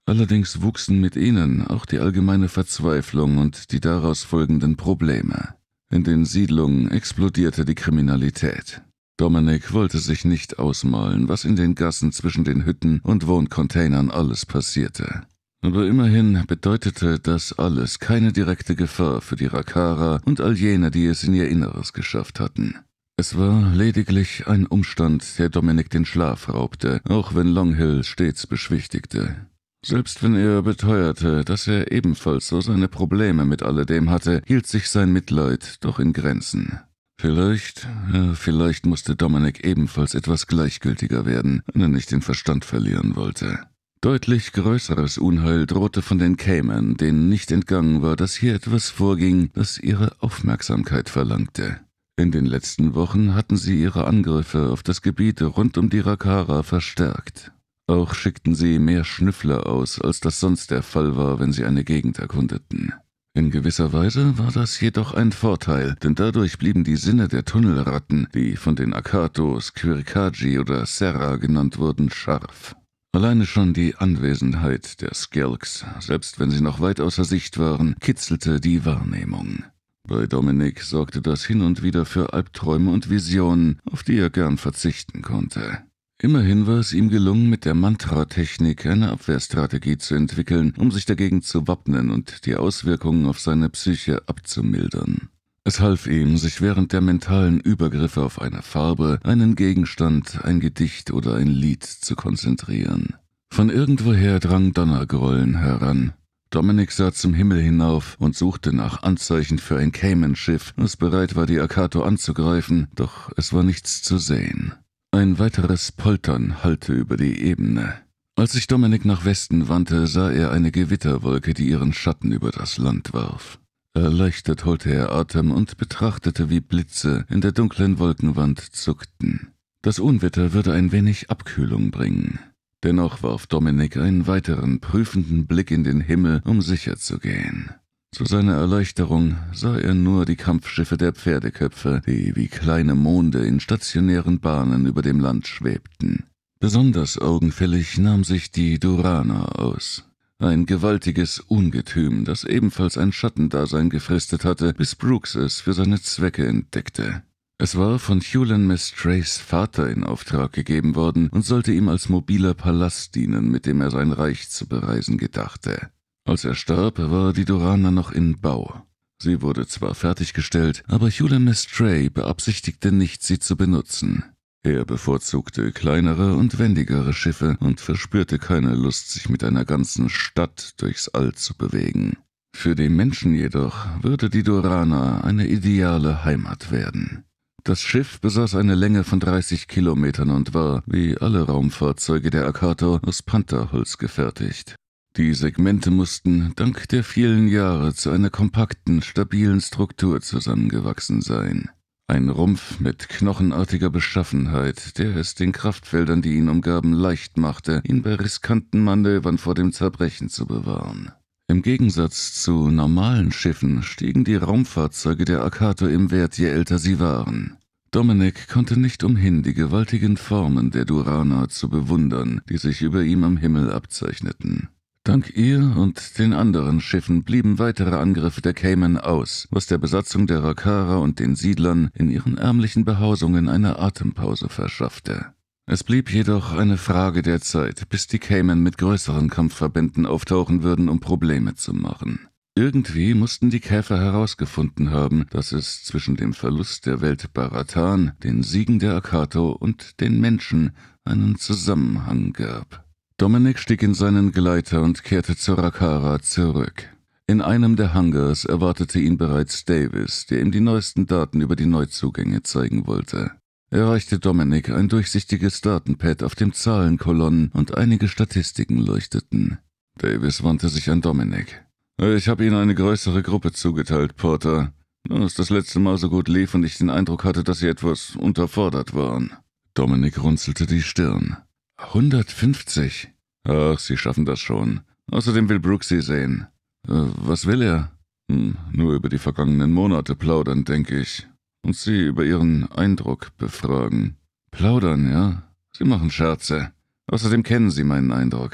Allerdings wuchsen mit ihnen auch die allgemeine Verzweiflung und die daraus folgenden Probleme. In den Siedlungen explodierte die Kriminalität. Dominik wollte sich nicht ausmalen, was in den Gassen zwischen den Hütten und Wohncontainern alles passierte. Aber immerhin bedeutete das alles keine direkte Gefahr für die Rakara und all jene, die es in ihr Inneres geschafft hatten. Es war lediglich ein Umstand, der Dominik den Schlaf raubte, auch wenn Longhill stets beschwichtigte. Selbst wenn er beteuerte, dass er ebenfalls so seine Probleme mit alledem hatte, hielt sich sein Mitleid doch in Grenzen. Vielleicht, ja, vielleicht musste Dominik ebenfalls etwas gleichgültiger werden, wenn er nicht den Verstand verlieren wollte. Deutlich größeres Unheil drohte von den Cayman, denen nicht entgangen war, dass hier etwas vorging, das ihre Aufmerksamkeit verlangte. In den letzten Wochen hatten sie ihre Angriffe auf das Gebiet rund um die Rakara verstärkt. Auch schickten sie mehr Schnüffler aus, als das sonst der Fall war, wenn sie eine Gegend erkundeten. In gewisser Weise war das jedoch ein Vorteil, denn dadurch blieben die Sinne der Tunnelratten, die von den Akatos, Quirikaji oder Serra genannt wurden, scharf. Alleine schon die Anwesenheit der Skelks, selbst wenn sie noch weit außer Sicht waren, kitzelte die Wahrnehmung. Bei Dominik sorgte das hin und wieder für Albträume und Visionen, auf die er gern verzichten konnte. Immerhin war es ihm gelungen, mit der Mantra-Technik eine Abwehrstrategie zu entwickeln, um sich dagegen zu wappnen und die Auswirkungen auf seine Psyche abzumildern. Es half ihm, sich während der mentalen Übergriffe auf eine Farbe, einen Gegenstand, ein Gedicht oder ein Lied zu konzentrieren. Von irgendwoher drang Donnergrollen heran. Dominik sah zum Himmel hinauf und suchte nach Anzeichen für ein Cayman-Schiff, das bereit war, die Akato anzugreifen, doch es war nichts zu sehen. Ein weiteres Poltern hallte über die Ebene. Als sich Dominik nach Westen wandte, sah er eine Gewitterwolke, die ihren Schatten über das Land warf. Erleichtert holte er Atem und betrachtete, wie Blitze in der dunklen Wolkenwand zuckten. Das Unwetter würde ein wenig Abkühlung bringen. Dennoch warf Dominik einen weiteren prüfenden Blick in den Himmel, um sicher zu gehen. Zu seiner Erleichterung sah er nur die Kampfschiffe der Pferdeköpfe, die wie kleine Monde in stationären Bahnen über dem Land schwebten. Besonders augenfällig nahm sich die Durana aus. Ein gewaltiges Ungetüm, das ebenfalls ein Schattendasein gefristet hatte, bis Brooks es für seine Zwecke entdeckte. Es war von Hewlin Mistrays Vater in Auftrag gegeben worden und sollte ihm als mobiler Palast dienen, mit dem er sein Reich zu bereisen gedachte. Als er starb, war die Dorana noch in Bau. Sie wurde zwar fertiggestellt, aber Hewlin Mestray beabsichtigte nicht, sie zu benutzen. Er bevorzugte kleinere und wendigere Schiffe und verspürte keine Lust, sich mit einer ganzen Stadt durchs All zu bewegen. Für den Menschen jedoch würde die Dorana eine ideale Heimat werden. Das Schiff besaß eine Länge von 30 Kilometern und war, wie alle Raumfahrzeuge der Akato, aus Pantherholz gefertigt. Die Segmente mussten dank der vielen Jahre zu einer kompakten, stabilen Struktur zusammengewachsen sein. Ein Rumpf mit knochenartiger Beschaffenheit, der es den Kraftfeldern, die ihn umgaben, leicht machte, ihn bei riskanten Manövern vor dem Zerbrechen zu bewahren. Im Gegensatz zu normalen Schiffen stiegen die Raumfahrzeuge der Akato im Wert, je älter sie waren. Dominik konnte nicht umhin, die gewaltigen Formen der Durana zu bewundern, die sich über ihm am Himmel abzeichneten. Dank ihr und den anderen Schiffen blieben weitere Angriffe der Cayman aus, was der Besatzung der Rakara und den Siedlern in ihren ärmlichen Behausungen eine Atempause verschaffte. Es blieb jedoch eine Frage der Zeit, bis die Cayman mit größeren Kampfverbänden auftauchen würden, um Probleme zu machen. Irgendwie mussten die Käfer herausgefunden haben, dass es zwischen dem Verlust der Welt Baratan, den Siegen der Akato und den Menschen einen Zusammenhang gab. Dominik stieg in seinen Gleiter und kehrte zur Rakara zurück. In einem der Hangars erwartete ihn bereits Davis, der ihm die neuesten Daten über die Neuzugänge zeigen wollte. Er reichte Dominik ein durchsichtiges Datenpad, auf dem Zahlenkolonnen und einige Statistiken leuchteten. Davis wandte sich an Dominik. Ich habe Ihnen eine größere Gruppe zugeteilt, Porter. Nur es das letzte Mal so gut lief und ich den Eindruck hatte, dass Sie etwas unterfordert waren. Dominik runzelte die Stirn. 150? Ach, sie schaffen das schon. Außerdem will Brooks sie sehen. Äh, was will er? Hm, nur über die vergangenen Monate plaudern, denke ich. Und sie über ihren Eindruck befragen. Plaudern, ja? Sie machen Scherze. Außerdem kennen sie meinen Eindruck.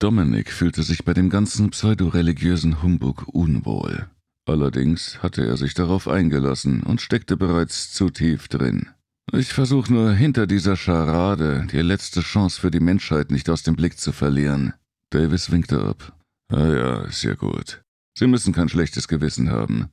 Dominik fühlte sich bei dem ganzen pseudoreligiösen Humbug unwohl. Allerdings hatte er sich darauf eingelassen und steckte bereits zu tief drin. Ich versuche nur hinter dieser Scharade die letzte Chance für die Menschheit nicht aus dem Blick zu verlieren. Davis winkte ab. Ah ja, ist ja gut. Sie müssen kein schlechtes Gewissen haben.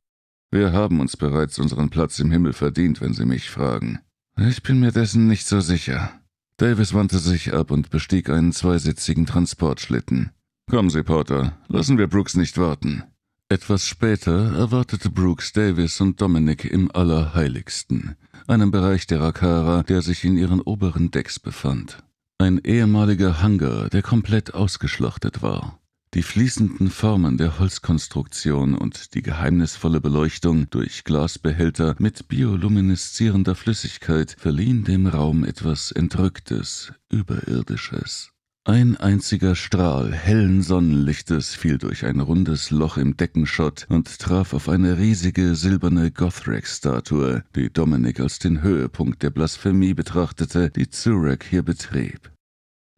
Wir haben uns bereits unseren Platz im Himmel verdient, wenn Sie mich fragen. Ich bin mir dessen nicht so sicher. Davis wandte sich ab und bestieg einen zweisitzigen Transportschlitten. Kommen Sie, Porter, lassen wir Brooks nicht warten. Etwas später erwartete Brooks Davis und Dominic im Allerheiligsten einem Bereich der Rakara, der sich in ihren oberen Decks befand. Ein ehemaliger Hangar, der komplett ausgeschlachtet war. Die fließenden Formen der Holzkonstruktion und die geheimnisvolle Beleuchtung durch Glasbehälter mit biolumineszierender Flüssigkeit verliehen dem Raum etwas Entrücktes, Überirdisches. Ein einziger Strahl hellen Sonnenlichtes fiel durch ein rundes Loch im Deckenschott und traf auf eine riesige silberne Gothrex-Statue, die Dominik als den Höhepunkt der Blasphemie betrachtete, die Zurek hier betrieb.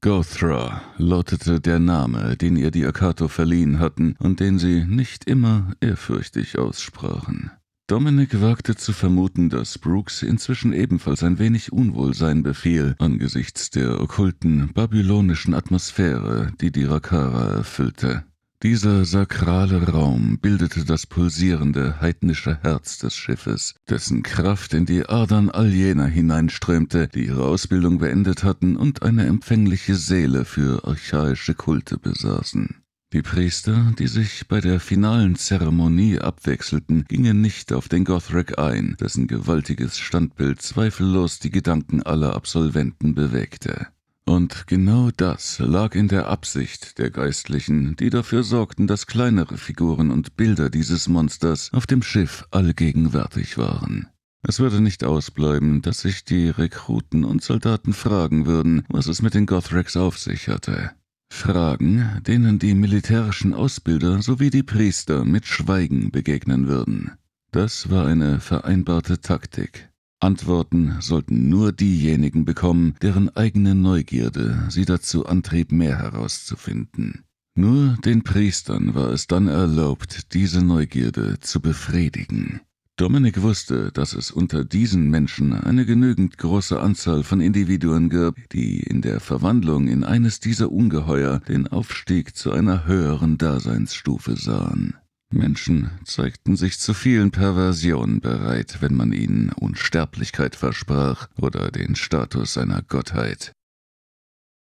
Gothra lautete der Name, den ihr die Akato verliehen hatten und den sie nicht immer ehrfürchtig aussprachen. Dominic wagte zu vermuten, dass Brooks inzwischen ebenfalls ein wenig Unwohlsein befiel angesichts der okkulten babylonischen Atmosphäre, die die Rakara erfüllte. Dieser sakrale Raum bildete das pulsierende, heidnische Herz des Schiffes, dessen Kraft in die Adern all jener hineinströmte, die ihre Ausbildung beendet hatten und eine empfängliche Seele für archaische Kulte besaßen. Die Priester, die sich bei der finalen Zeremonie abwechselten, gingen nicht auf den Gothric ein, dessen gewaltiges Standbild zweifellos die Gedanken aller Absolventen bewegte. Und genau das lag in der Absicht der Geistlichen, die dafür sorgten, dass kleinere Figuren und Bilder dieses Monsters auf dem Schiff allgegenwärtig waren. Es würde nicht ausbleiben, dass sich die Rekruten und Soldaten fragen würden, was es mit den Gothrics auf sich hatte. Fragen, denen die militärischen Ausbilder sowie die Priester mit Schweigen begegnen würden. Das war eine vereinbarte Taktik. Antworten sollten nur diejenigen bekommen, deren eigene Neugierde sie dazu antrieb, mehr herauszufinden. Nur den Priestern war es dann erlaubt, diese Neugierde zu befriedigen. Dominik wusste, dass es unter diesen Menschen eine genügend große Anzahl von Individuen gab, die in der Verwandlung in eines dieser Ungeheuer den Aufstieg zu einer höheren Daseinsstufe sahen. Menschen zeigten sich zu vielen Perversionen bereit, wenn man ihnen Unsterblichkeit versprach oder den Status einer Gottheit.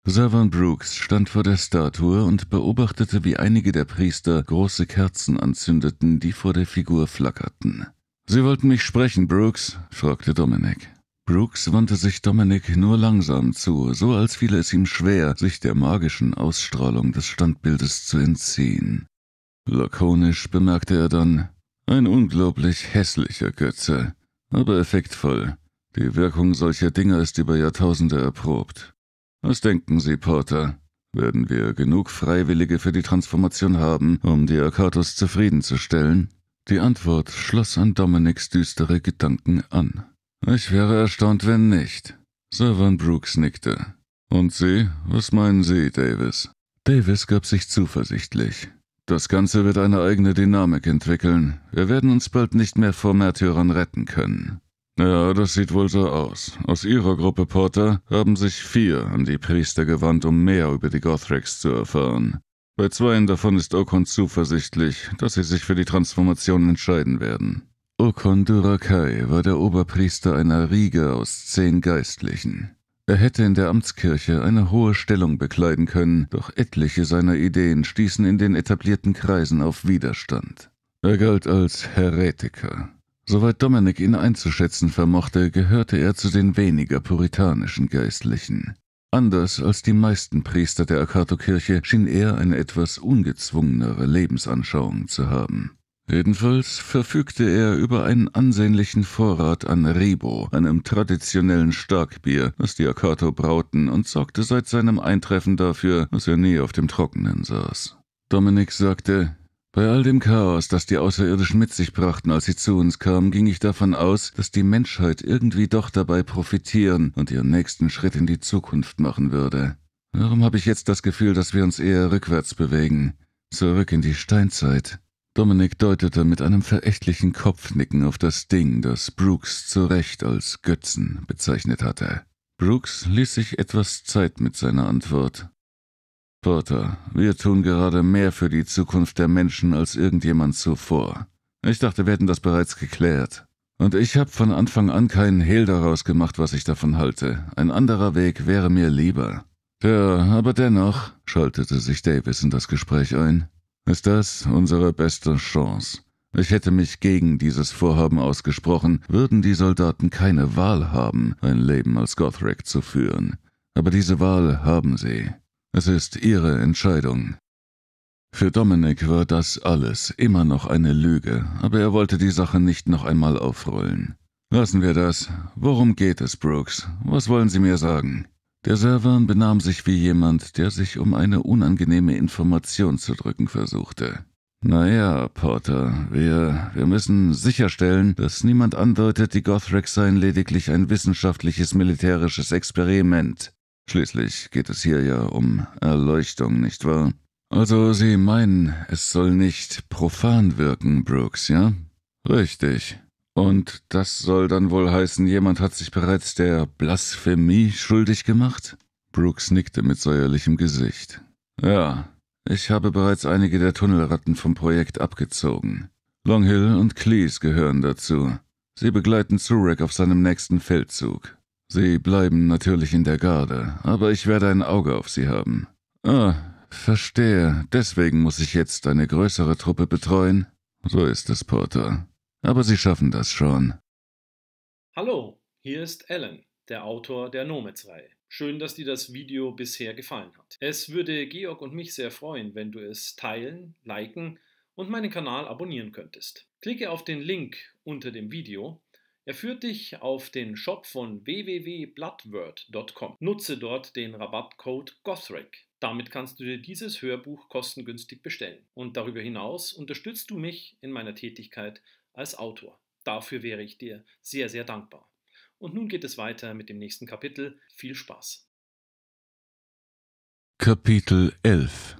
Savan Brooks stand vor der Statue und beobachtete, wie einige der Priester große Kerzen anzündeten, die vor der Figur flackerten. Sie wollten mich sprechen, Brooks, fragte Dominic. Brooks wandte sich Dominic nur langsam zu, so als fiele es ihm schwer, sich der magischen Ausstrahlung des Standbildes zu entziehen. Lakonisch bemerkte er dann, ein unglaublich hässlicher Götze, aber effektvoll. Die Wirkung solcher Dinger ist über Jahrtausende erprobt. Was denken Sie, Porter? Werden wir genug Freiwillige für die Transformation haben, um die Akatos zufriedenzustellen? Die Antwort schloss an Dominics düstere Gedanken an. Ich wäre erstaunt, wenn nicht. Servan Brooks nickte. Und Sie? Was meinen Sie, Davis? Davis gab sich zuversichtlich. Das Ganze wird eine eigene Dynamik entwickeln. Wir werden uns bald nicht mehr vor Märtyrern retten können. Ja, das sieht wohl so aus. Aus Ihrer Gruppe, Porter, haben sich vier an die Priester gewandt, um mehr über die Gothrex zu erfahren. Bei zweien davon ist Okon zuversichtlich, dass sie sich für die Transformation entscheiden werden. Okon Durakai war der Oberpriester einer Riege aus zehn Geistlichen. Er hätte in der Amtskirche eine hohe Stellung bekleiden können, doch etliche seiner Ideen stießen in den etablierten Kreisen auf Widerstand. Er galt als Heretiker. Soweit Dominik ihn einzuschätzen vermochte, gehörte er zu den weniger puritanischen Geistlichen. Anders als die meisten Priester der Akato-Kirche schien er eine etwas ungezwungenere Lebensanschauung zu haben. Jedenfalls verfügte er über einen ansehnlichen Vorrat an Rebo, einem traditionellen Starkbier, das die Akato brauten, und sorgte seit seinem Eintreffen dafür, dass er nie auf dem Trockenen saß. Dominik sagte, bei all dem Chaos, das die Außerirdischen mit sich brachten, als sie zu uns kamen, ging ich davon aus, dass die Menschheit irgendwie doch dabei profitieren und ihren nächsten Schritt in die Zukunft machen würde. Warum habe ich jetzt das Gefühl, dass wir uns eher rückwärts bewegen? Zurück in die Steinzeit. Dominik deutete mit einem verächtlichen Kopfnicken auf das Ding, das Brooks zu Recht als Götzen bezeichnet hatte. Brooks ließ sich etwas Zeit mit seiner Antwort. Porter, wir tun gerade mehr für die Zukunft der Menschen als irgendjemand zuvor. Ich dachte, wir hätten das bereits geklärt. Und ich habe von Anfang an keinen Hehl daraus gemacht, was ich davon halte. Ein anderer Weg wäre mir lieber. Tja, aber dennoch, schaltete sich Davis in das Gespräch ein, ist das unsere beste Chance. Ich hätte mich gegen dieses Vorhaben ausgesprochen, würden die Soldaten keine Wahl haben, ein Leben als Gothrick zu führen. Aber diese Wahl haben sie. Es ist Ihre Entscheidung. Für Dominik war das alles immer noch eine Lüge, aber er wollte die Sache nicht noch einmal aufrollen. Lassen wir das. Worum geht es, Brooks? Was wollen Sie mir sagen? Der Servan benahm sich wie jemand, der sich um eine unangenehme Information zu drücken versuchte. Naja, Porter, wir, wir müssen sicherstellen, dass niemand andeutet, die Gothricks seien lediglich ein wissenschaftliches militärisches Experiment. Schließlich geht es hier ja um Erleuchtung, nicht wahr? Also Sie meinen, es soll nicht profan wirken, Brooks, ja? Richtig. Und das soll dann wohl heißen, jemand hat sich bereits der Blasphemie schuldig gemacht? Brooks nickte mit säuerlichem Gesicht. Ja, ich habe bereits einige der Tunnelratten vom Projekt abgezogen. Longhill und Cleese gehören dazu. Sie begleiten Zurek auf seinem nächsten Feldzug. Sie bleiben natürlich in der Garde, aber ich werde ein Auge auf Sie haben. Ah, verstehe. Deswegen muss ich jetzt eine größere Truppe betreuen. So ist es, Porter. Aber Sie schaffen das schon. Hallo, hier ist Alan, der Autor der Nomads-Reihe. Schön, dass dir das Video bisher gefallen hat. Es würde Georg und mich sehr freuen, wenn du es teilen, liken und meinen Kanal abonnieren könntest. Klicke auf den Link unter dem Video er führt dich auf den Shop von www.bloodword.com. Nutze dort den Rabattcode GOTHREC. Damit kannst du dir dieses Hörbuch kostengünstig bestellen. Und darüber hinaus unterstützt du mich in meiner Tätigkeit als Autor. Dafür wäre ich dir sehr, sehr dankbar. Und nun geht es weiter mit dem nächsten Kapitel. Viel Spaß. Kapitel 11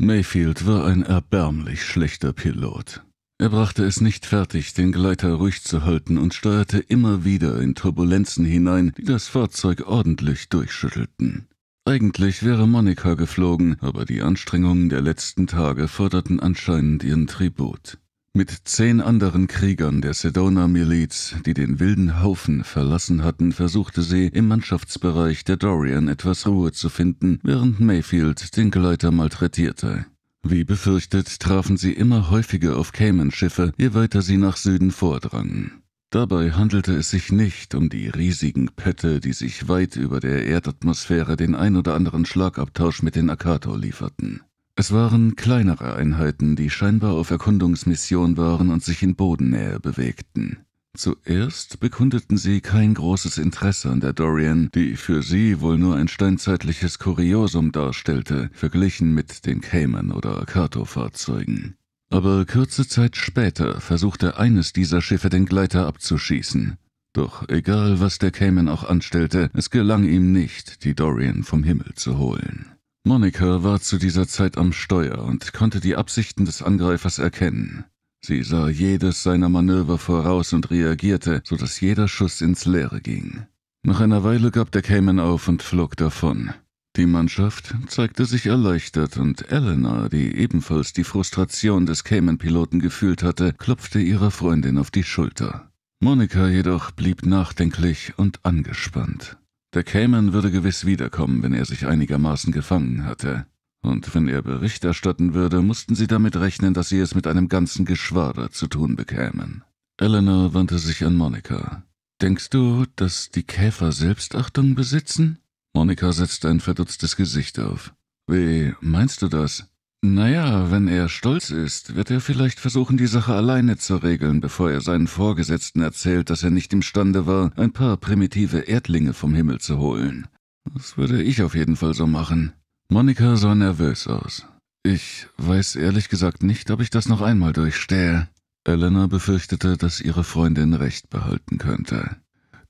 Mayfield war ein erbärmlich schlechter Pilot. Er brachte es nicht fertig, den Gleiter ruhig zu halten und steuerte immer wieder in Turbulenzen hinein, die das Fahrzeug ordentlich durchschüttelten. Eigentlich wäre Monika geflogen, aber die Anstrengungen der letzten Tage forderten anscheinend ihren Tribut. Mit zehn anderen Kriegern der Sedona-Miliz, die den wilden Haufen verlassen hatten, versuchte sie, im Mannschaftsbereich der Dorian etwas Ruhe zu finden, während Mayfield den Gleiter malträtierte. Wie befürchtet trafen sie immer häufiger auf Cayman-Schiffe, je weiter sie nach Süden vordrangen. Dabei handelte es sich nicht um die riesigen Pötte, die sich weit über der Erdatmosphäre den ein oder anderen Schlagabtausch mit den Akato lieferten. Es waren kleinere Einheiten, die scheinbar auf Erkundungsmission waren und sich in Bodennähe bewegten. Zuerst bekundeten sie kein großes Interesse an der Dorian, die für sie wohl nur ein steinzeitliches Kuriosum darstellte, verglichen mit den Cayman- oder Akato-Fahrzeugen. Aber kurze Zeit später versuchte eines dieser Schiffe den Gleiter abzuschießen. Doch egal, was der Cayman auch anstellte, es gelang ihm nicht, die Dorian vom Himmel zu holen. Monika war zu dieser Zeit am Steuer und konnte die Absichten des Angreifers erkennen. Sie sah jedes seiner Manöver voraus und reagierte, so dass jeder Schuss ins Leere ging. Nach einer Weile gab der Cayman auf und flog davon. Die Mannschaft zeigte sich erleichtert und Eleanor, die ebenfalls die Frustration des Cayman-Piloten gefühlt hatte, klopfte ihrer Freundin auf die Schulter. Monika jedoch blieb nachdenklich und angespannt. Der Cayman würde gewiss wiederkommen, wenn er sich einigermaßen gefangen hatte. Und wenn er Bericht erstatten würde, mussten sie damit rechnen, dass sie es mit einem ganzen Geschwader zu tun bekämen. Eleanor wandte sich an Monika. Denkst du, dass die Käfer Selbstachtung besitzen? Monika setzte ein verdutztes Gesicht auf. Wie meinst du das? Naja, wenn er stolz ist, wird er vielleicht versuchen, die Sache alleine zu regeln, bevor er seinen Vorgesetzten erzählt, dass er nicht imstande war, ein paar primitive Erdlinge vom Himmel zu holen. Das würde ich auf jeden Fall so machen. Monika sah nervös aus. Ich weiß ehrlich gesagt nicht, ob ich das noch einmal durchstehe. Elena befürchtete, dass ihre Freundin recht behalten könnte.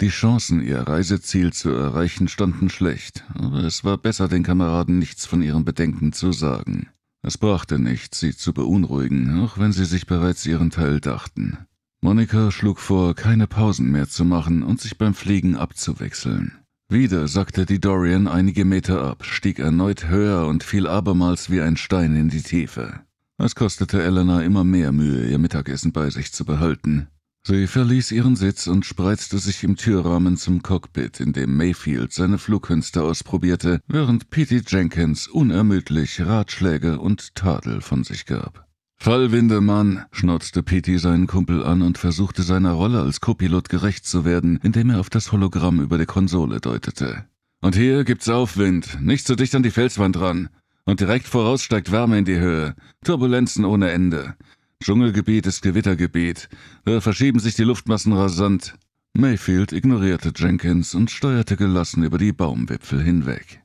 Die Chancen, ihr Reiseziel zu erreichen, standen schlecht, aber es war besser, den Kameraden nichts von ihren Bedenken zu sagen. Es brachte nichts, sie zu beunruhigen, auch wenn sie sich bereits ihren Teil dachten. Monika schlug vor, keine Pausen mehr zu machen und sich beim Fliegen abzuwechseln. Wieder sackte die Dorian einige Meter ab, stieg erneut höher und fiel abermals wie ein Stein in die Tiefe. Es kostete Elena immer mehr Mühe, ihr Mittagessen bei sich zu behalten. Sie verließ ihren Sitz und spreizte sich im Türrahmen zum Cockpit, in dem Mayfield seine Flugkünste ausprobierte, während Petey Jenkins unermüdlich Ratschläge und Tadel von sich gab. Fallwindemann, schnauzte Petey seinen Kumpel an und versuchte seiner Rolle als Copilot gerecht zu werden, indem er auf das Hologramm über der Konsole deutete. Und hier gibt's Aufwind, nicht zu so dicht an die Felswand ran. Und direkt voraus steigt Wärme in die Höhe, Turbulenzen ohne Ende. Dschungelgebiet ist Gewittergebiet, da verschieben sich die Luftmassen rasant. Mayfield ignorierte Jenkins und steuerte gelassen über die Baumwipfel hinweg.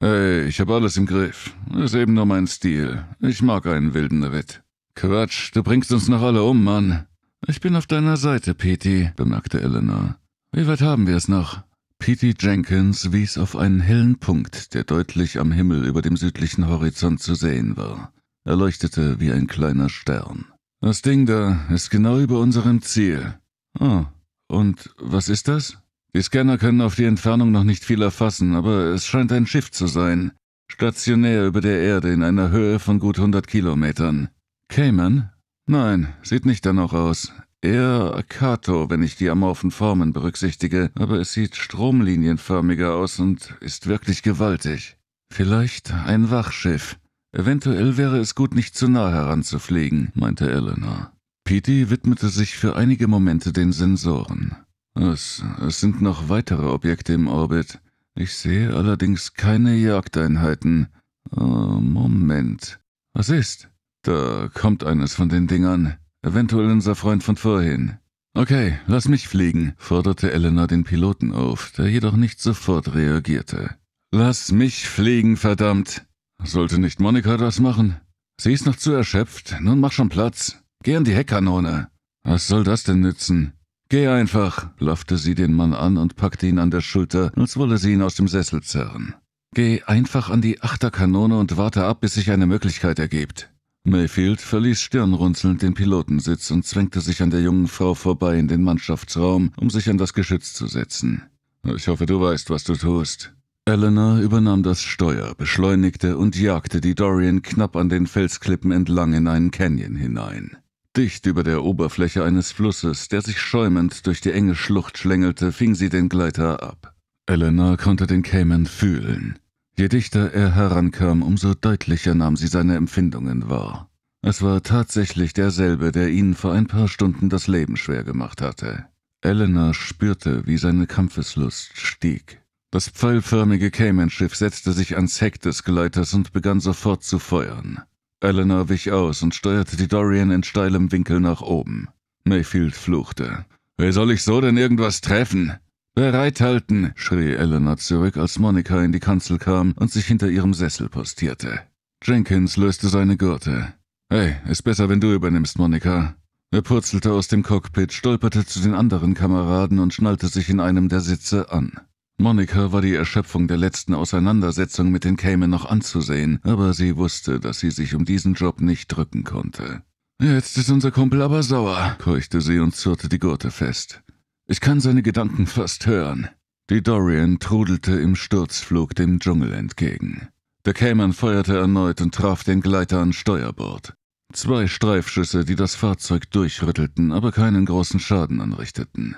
Hey, ich habe alles im Griff. Ist eben nur mein Stil. Ich mag einen wilden Ritt. Quatsch, du bringst uns noch alle um, Mann. Ich bin auf deiner Seite, Petey, bemerkte Eleanor. Wie weit haben wir es noch? Petey Jenkins wies auf einen hellen Punkt, der deutlich am Himmel über dem südlichen Horizont zu sehen war. Er leuchtete wie ein kleiner Stern. Das Ding da ist genau über unserem Ziel. Oh, und was ist das? Die Scanner können auf die Entfernung noch nicht viel erfassen, aber es scheint ein Schiff zu sein. Stationär über der Erde in einer Höhe von gut 100 Kilometern. Cayman? Nein, sieht nicht danach aus. Eher Kato, wenn ich die amorphen Formen berücksichtige, aber es sieht stromlinienförmiger aus und ist wirklich gewaltig. Vielleicht ein Wachschiff. Eventuell wäre es gut, nicht zu nah heranzufliegen, meinte Eleanor. Petey widmete sich für einige Momente den Sensoren. Es, es sind noch weitere Objekte im Orbit. Ich sehe allerdings keine Jagdeinheiten. Oh, Moment. Was ist? Da kommt eines von den Dingern. Eventuell unser Freund von vorhin. Okay, lass mich fliegen, forderte Elena den Piloten auf, der jedoch nicht sofort reagierte. Lass mich fliegen, verdammt! Sollte nicht Monika das machen? Sie ist noch zu erschöpft. Nun mach schon Platz. Geh an die Heckkanone. Was soll das denn nützen? Geh einfach, laffte sie den Mann an und packte ihn an der Schulter, als wolle sie ihn aus dem Sessel zerren. Geh einfach an die Achterkanone und warte ab, bis sich eine Möglichkeit ergibt. Mayfield verließ stirnrunzelnd den Pilotensitz und zwängte sich an der jungen Frau vorbei in den Mannschaftsraum, um sich an das Geschütz zu setzen. Ich hoffe, du weißt, was du tust. Eleanor übernahm das Steuer, beschleunigte und jagte die Dorian knapp an den Felsklippen entlang in einen Canyon hinein. Dicht über der Oberfläche eines Flusses, der sich schäumend durch die enge Schlucht schlängelte, fing sie den Gleiter ab. Elena konnte den Cayman fühlen. Je dichter er herankam, umso deutlicher nahm sie seine Empfindungen wahr. Es war tatsächlich derselbe, der ihnen vor ein paar Stunden das Leben schwer gemacht hatte. Elena spürte, wie seine Kampfeslust stieg. Das pfeilförmige Cayman-Schiff setzte sich ans Heck des Gleiters und begann sofort zu feuern. Eleanor wich aus und steuerte die Dorian in steilem Winkel nach oben. Mayfield fluchte. Wie soll ich so denn irgendwas treffen? Bereithalten, schrie Eleanor zurück, als Monika in die Kanzel kam und sich hinter ihrem Sessel postierte. Jenkins löste seine Gurte. Hey, ist besser, wenn du übernimmst, Monika. Er purzelte aus dem Cockpit, stolperte zu den anderen Kameraden und schnallte sich in einem der Sitze an. Monika war die Erschöpfung der letzten Auseinandersetzung mit den Cayman noch anzusehen, aber sie wusste, dass sie sich um diesen Job nicht drücken konnte. Jetzt ist unser Kumpel aber sauer, keuchte sie und zurrte die Gurte fest. Ich kann seine Gedanken fast hören. Die Dorian trudelte im Sturzflug dem Dschungel entgegen. Der Cayman feuerte erneut und traf den Gleiter an Steuerbord. Zwei Streifschüsse, die das Fahrzeug durchrüttelten, aber keinen großen Schaden anrichteten.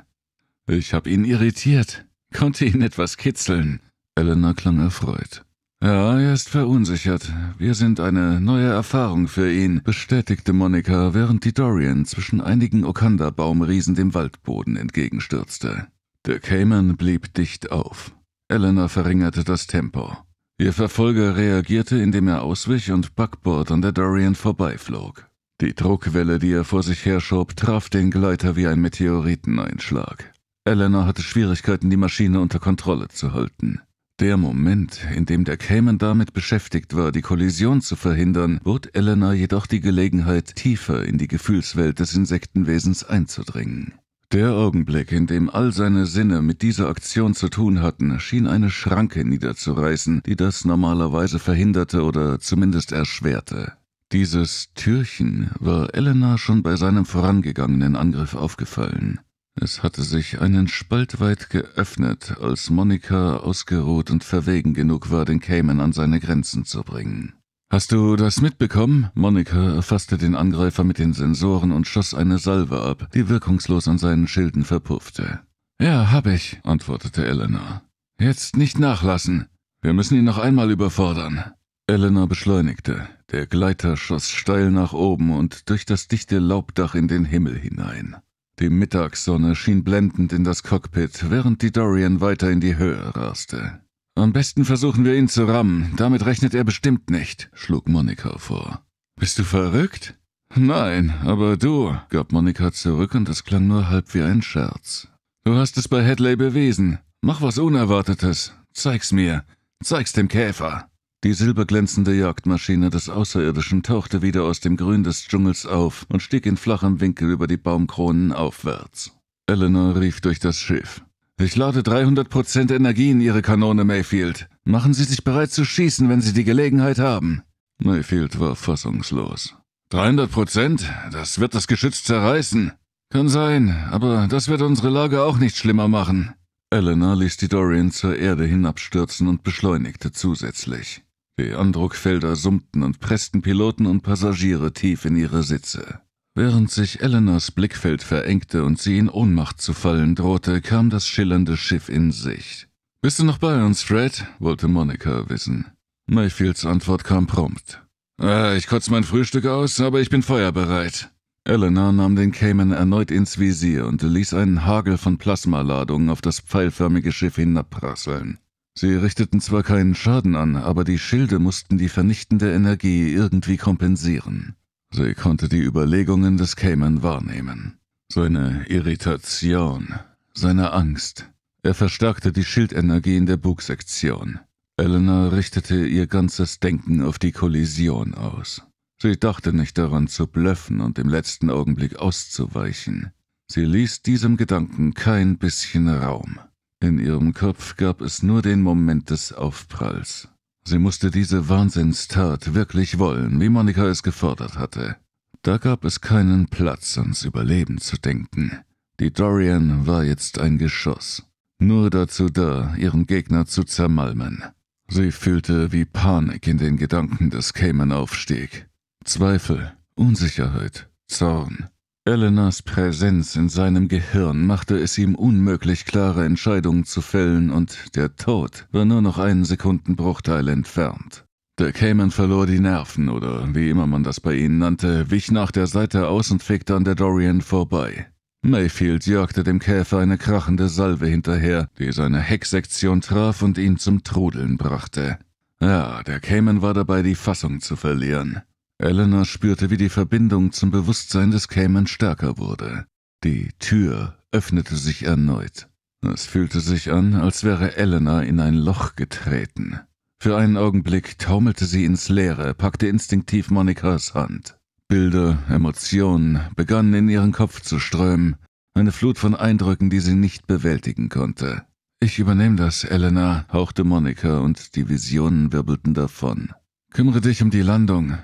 Ich hab ihn irritiert, Konnte ihn etwas kitzeln. Elena klang erfreut. Ja, er ist verunsichert. Wir sind eine neue Erfahrung für ihn, bestätigte Monika, während die Dorian zwischen einigen Okanda-Baumriesen dem Waldboden entgegenstürzte. Der Cayman blieb dicht auf. Elena verringerte das Tempo. Ihr Verfolger reagierte, indem er auswich und Backbord an der Dorian vorbeiflog. Die Druckwelle, die er vor sich herschob, traf den Gleiter wie ein Meteoriteneinschlag. Elena hatte Schwierigkeiten, die Maschine unter Kontrolle zu halten. Der Moment, in dem der Cayman damit beschäftigt war, die Kollision zu verhindern, bot Elena jedoch die Gelegenheit, tiefer in die Gefühlswelt des Insektenwesens einzudringen. Der Augenblick, in dem all seine Sinne mit dieser Aktion zu tun hatten, schien eine Schranke niederzureißen, die das normalerweise verhinderte oder zumindest erschwerte. Dieses Türchen war Elena schon bei seinem vorangegangenen Angriff aufgefallen. Es hatte sich einen Spalt weit geöffnet, als Monika ausgeruht und verwegen genug war, den Cayman an seine Grenzen zu bringen. Hast du das mitbekommen? Monika erfasste den Angreifer mit den Sensoren und schoss eine Salve ab, die wirkungslos an seinen Schilden verpuffte. Ja, hab ich, antwortete Eleanor. Jetzt nicht nachlassen. Wir müssen ihn noch einmal überfordern. Eleanor beschleunigte. Der Gleiter schoss steil nach oben und durch das dichte Laubdach in den Himmel hinein. Die Mittagssonne schien blendend in das Cockpit, während die Dorian weiter in die Höhe raste. Am besten versuchen wir ihn zu rammen, damit rechnet er bestimmt nicht, schlug Monika vor. Bist du verrückt? Nein, aber du, gab Monika zurück und es klang nur halb wie ein Scherz. Du hast es bei Hadley bewiesen. Mach was Unerwartetes. Zeig's mir. Zeig's dem Käfer. Die silberglänzende Jagdmaschine des Außerirdischen tauchte wieder aus dem Grün des Dschungels auf und stieg in flachem Winkel über die Baumkronen aufwärts. Eleanor rief durch das Schiff. Ich lade 300% Prozent Energie in Ihre Kanone, Mayfield. Machen Sie sich bereit zu schießen, wenn Sie die Gelegenheit haben. Mayfield war fassungslos. 300%? Prozent? Das wird das Geschütz zerreißen. Kann sein, aber das wird unsere Lage auch nicht schlimmer machen. Eleanor ließ die Dorian zur Erde hinabstürzen und beschleunigte zusätzlich. Beandruckfelder summten und pressten Piloten und Passagiere tief in ihre Sitze. Während sich Eleanors Blickfeld verengte und sie in Ohnmacht zu fallen drohte, kam das schillernde Schiff in Sicht. Bist du noch bei uns, Fred? wollte Monika wissen. Mayfields Antwort kam prompt. Ah, ich kotze mein Frühstück aus, aber ich bin feuerbereit. Eleanor nahm den Cayman erneut ins Visier und ließ einen Hagel von Plasmaladungen auf das pfeilförmige Schiff hinabprasseln. Sie richteten zwar keinen Schaden an, aber die Schilde mussten die vernichtende Energie irgendwie kompensieren. Sie konnte die Überlegungen des Cayman wahrnehmen. Seine Irritation, seine Angst. Er verstärkte die Schildenergie in der Bugsektion. Elena richtete ihr ganzes Denken auf die Kollision aus. Sie dachte nicht daran zu blöffen und im letzten Augenblick auszuweichen. Sie ließ diesem Gedanken kein bisschen Raum. In ihrem Kopf gab es nur den Moment des Aufpralls. Sie musste diese Wahnsinnstat wirklich wollen, wie Monika es gefordert hatte. Da gab es keinen Platz, ans Überleben zu denken. Die Dorian war jetzt ein Geschoss, nur dazu da, ihren Gegner zu zermalmen. Sie fühlte, wie Panik in den Gedanken des Cayman aufstieg. Zweifel, Unsicherheit, Zorn, Elenas Präsenz in seinem Gehirn machte es ihm unmöglich, klare Entscheidungen zu fällen, und der Tod war nur noch einen Sekundenbruchteil entfernt. Der Cayman verlor die Nerven, oder wie immer man das bei ihnen nannte, wich nach der Seite aus und fegte an der Dorian vorbei. Mayfield jagte dem Käfer eine krachende Salve hinterher, die seine Hecksektion traf und ihn zum Trudeln brachte. Ja, der Cayman war dabei, die Fassung zu verlieren. Eleanor spürte, wie die Verbindung zum Bewusstsein des Cayman stärker wurde. Die Tür öffnete sich erneut. Es fühlte sich an, als wäre Eleanor in ein Loch getreten. Für einen Augenblick taumelte sie ins Leere, packte instinktiv Monikas Hand. Bilder, Emotionen begannen in ihren Kopf zu strömen, eine Flut von Eindrücken, die sie nicht bewältigen konnte. Ich übernehme das, Eleanor, hauchte Monika, und die Visionen wirbelten davon. Kümmere dich um die Landung,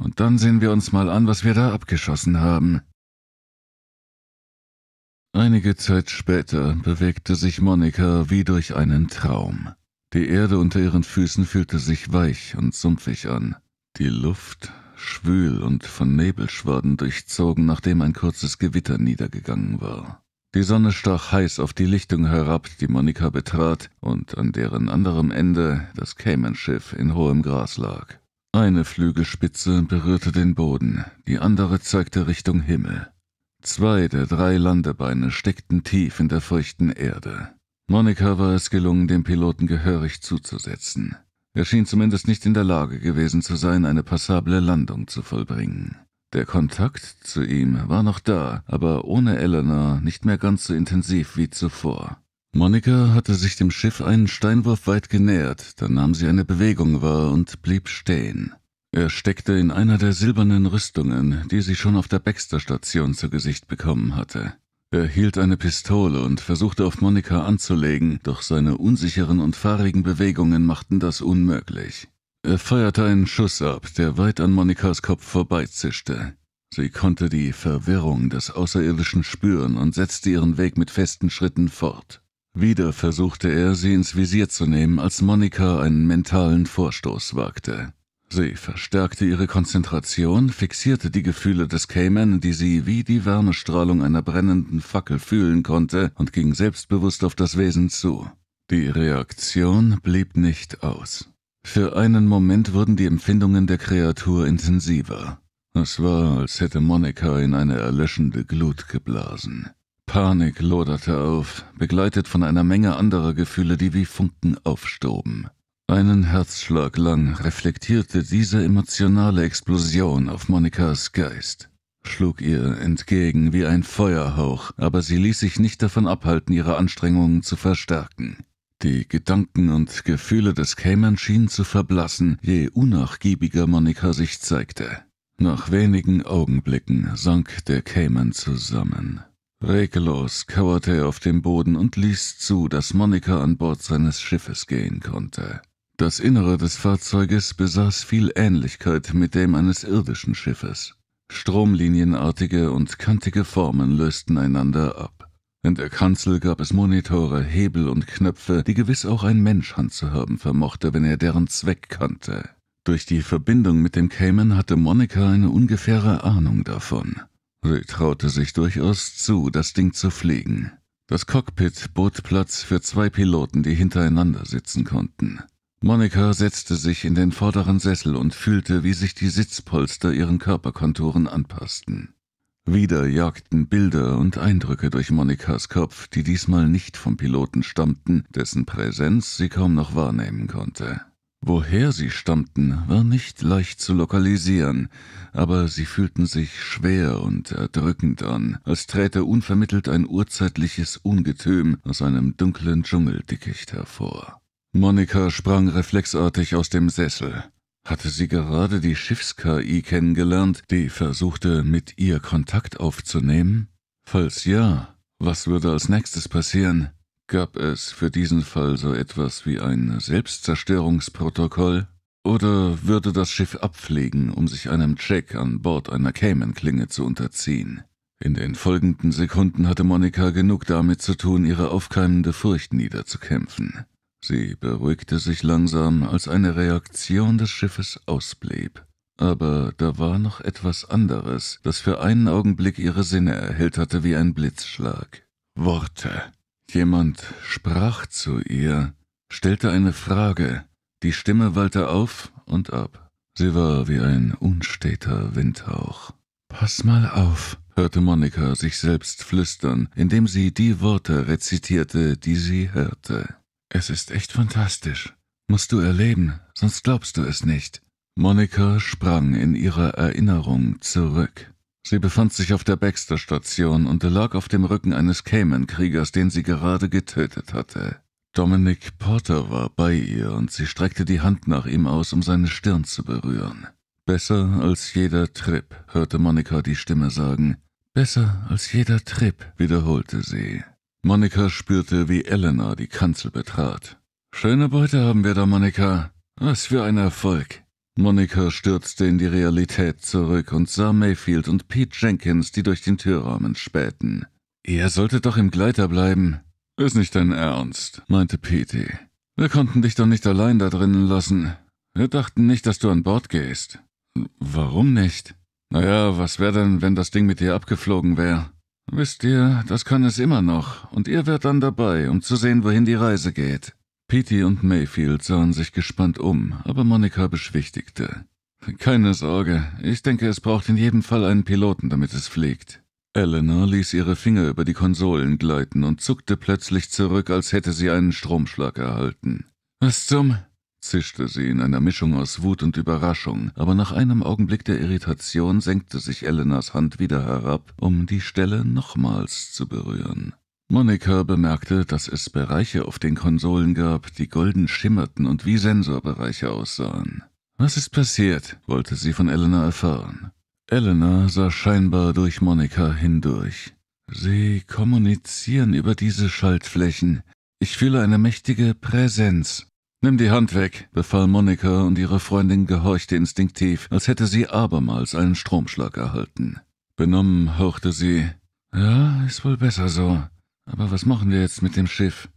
und dann sehen wir uns mal an, was wir da abgeschossen haben. Einige Zeit später bewegte sich Monika wie durch einen Traum. Die Erde unter ihren Füßen fühlte sich weich und sumpfig an. Die Luft schwül und von Nebelschwaden durchzogen, nachdem ein kurzes Gewitter niedergegangen war. Die Sonne stach heiß auf die Lichtung herab, die Monika betrat und an deren anderem Ende das Cayman-Schiff in hohem Gras lag. Eine Flügelspitze berührte den Boden, die andere zeigte Richtung Himmel. Zwei der drei Landebeine steckten tief in der feuchten Erde. Monika war es gelungen, dem Piloten gehörig zuzusetzen. Er schien zumindest nicht in der Lage gewesen zu sein, eine passable Landung zu vollbringen. Der Kontakt zu ihm war noch da, aber ohne Eleanor nicht mehr ganz so intensiv wie zuvor. Monika hatte sich dem Schiff einen Steinwurf weit genähert, dann nahm sie eine Bewegung wahr und blieb stehen. Er steckte in einer der silbernen Rüstungen, die sie schon auf der Baxter-Station zu Gesicht bekommen hatte. Er hielt eine Pistole und versuchte auf Monika anzulegen, doch seine unsicheren und fahrigen Bewegungen machten das unmöglich. Er feuerte einen Schuss ab, der weit an Monikas Kopf vorbeizischte. Sie konnte die Verwirrung des Außerirdischen spüren und setzte ihren Weg mit festen Schritten fort. Wieder versuchte er, sie ins Visier zu nehmen, als Monika einen mentalen Vorstoß wagte. Sie verstärkte ihre Konzentration, fixierte die Gefühle des Cayman, die sie wie die Wärmestrahlung einer brennenden Fackel fühlen konnte, und ging selbstbewusst auf das Wesen zu. Die Reaktion blieb nicht aus. Für einen Moment wurden die Empfindungen der Kreatur intensiver. Es war, als hätte Monika in eine erlöschende Glut geblasen. Panik loderte auf, begleitet von einer Menge anderer Gefühle, die wie Funken aufstoben. Einen Herzschlag lang reflektierte diese emotionale Explosion auf Monikas Geist, schlug ihr entgegen wie ein Feuerhauch, aber sie ließ sich nicht davon abhalten, ihre Anstrengungen zu verstärken. Die Gedanken und Gefühle des Cayman schienen zu verblassen, je unnachgiebiger Monika sich zeigte. Nach wenigen Augenblicken sank der Cayman zusammen. Regellos kauerte er auf dem Boden und ließ zu, dass Monika an Bord seines Schiffes gehen konnte. Das Innere des Fahrzeuges besaß viel Ähnlichkeit mit dem eines irdischen Schiffes. Stromlinienartige und kantige Formen lösten einander ab. In der Kanzel gab es Monitore, Hebel und Knöpfe, die gewiss auch ein Mensch handzuhaben vermochte, wenn er deren Zweck kannte. Durch die Verbindung mit dem Cayman hatte Monika eine ungefähre Ahnung davon. Sie traute sich durchaus zu, das Ding zu fliegen. Das Cockpit bot Platz für zwei Piloten, die hintereinander sitzen konnten. Monika setzte sich in den vorderen Sessel und fühlte, wie sich die Sitzpolster ihren Körperkonturen anpassten. Wieder jagten Bilder und Eindrücke durch Monikas Kopf, die diesmal nicht vom Piloten stammten, dessen Präsenz sie kaum noch wahrnehmen konnte. Woher sie stammten, war nicht leicht zu lokalisieren, aber sie fühlten sich schwer und erdrückend an, als träte unvermittelt ein urzeitliches Ungetüm aus einem dunklen Dschungeldickicht hervor. Monika sprang reflexartig aus dem Sessel. Hatte sie gerade die Schiffs-KI kennengelernt, die versuchte, mit ihr Kontakt aufzunehmen? Falls ja, was würde als nächstes passieren? Gab es für diesen Fall so etwas wie ein Selbstzerstörungsprotokoll? Oder würde das Schiff abfliegen, um sich einem Check an Bord einer Cayman-Klinge zu unterziehen? In den folgenden Sekunden hatte Monika genug damit zu tun, ihre aufkeimende Furcht niederzukämpfen. Sie beruhigte sich langsam, als eine Reaktion des Schiffes ausblieb. Aber da war noch etwas anderes, das für einen Augenblick ihre Sinne erhellt hatte wie ein Blitzschlag. Worte. Jemand sprach zu ihr, stellte eine Frage, die Stimme wallte auf und ab. Sie war wie ein unsteter Windhauch. Pass mal auf, hörte Monika sich selbst flüstern, indem sie die Worte rezitierte, die sie hörte. Es ist echt fantastisch. Musst du erleben, sonst glaubst du es nicht. Monika sprang in ihrer Erinnerung zurück. Sie befand sich auf der Baxter-Station und lag auf dem Rücken eines Cayman-Kriegers, den sie gerade getötet hatte. Dominic Porter war bei ihr und sie streckte die Hand nach ihm aus, um seine Stirn zu berühren. Besser als jeder Trip, hörte Monika die Stimme sagen. Besser als jeder Trip, wiederholte sie. Monika spürte, wie Elena die Kanzel betrat. Schöne Beute haben wir da, Monika. Was für ein Erfolg. Monika stürzte in die Realität zurück und sah Mayfield und Pete Jenkins, die durch den Türrahmen spähten. Ihr solltet doch im Gleiter bleiben. Ist nicht dein Ernst, meinte Petey. Wir konnten dich doch nicht allein da drinnen lassen. Wir dachten nicht, dass du an Bord gehst. Warum nicht? Naja, was wäre denn, wenn das Ding mit dir abgeflogen wäre? Wisst ihr, das kann es immer noch, und ihr wärt dann dabei, um zu sehen, wohin die Reise geht. Petey und Mayfield sahen sich gespannt um, aber Monika beschwichtigte. Keine Sorge, ich denke, es braucht in jedem Fall einen Piloten, damit es fliegt. Eleanor ließ ihre Finger über die Konsolen gleiten und zuckte plötzlich zurück, als hätte sie einen Stromschlag erhalten. Was zum? zischte sie in einer Mischung aus Wut und Überraschung, aber nach einem Augenblick der Irritation senkte sich Eleanors Hand wieder herab, um die Stelle nochmals zu berühren. Monika bemerkte, dass es Bereiche auf den Konsolen gab, die golden schimmerten und wie Sensorbereiche aussahen. Was ist passiert? wollte sie von Elena erfahren. Elena sah scheinbar durch Monika hindurch. Sie kommunizieren über diese Schaltflächen. Ich fühle eine mächtige Präsenz. Nimm die Hand weg, befahl Monika, und ihre Freundin gehorchte instinktiv, als hätte sie abermals einen Stromschlag erhalten. Benommen hauchte sie. Ja, ist wohl besser so. Aber was machen wir jetzt mit dem Schiff?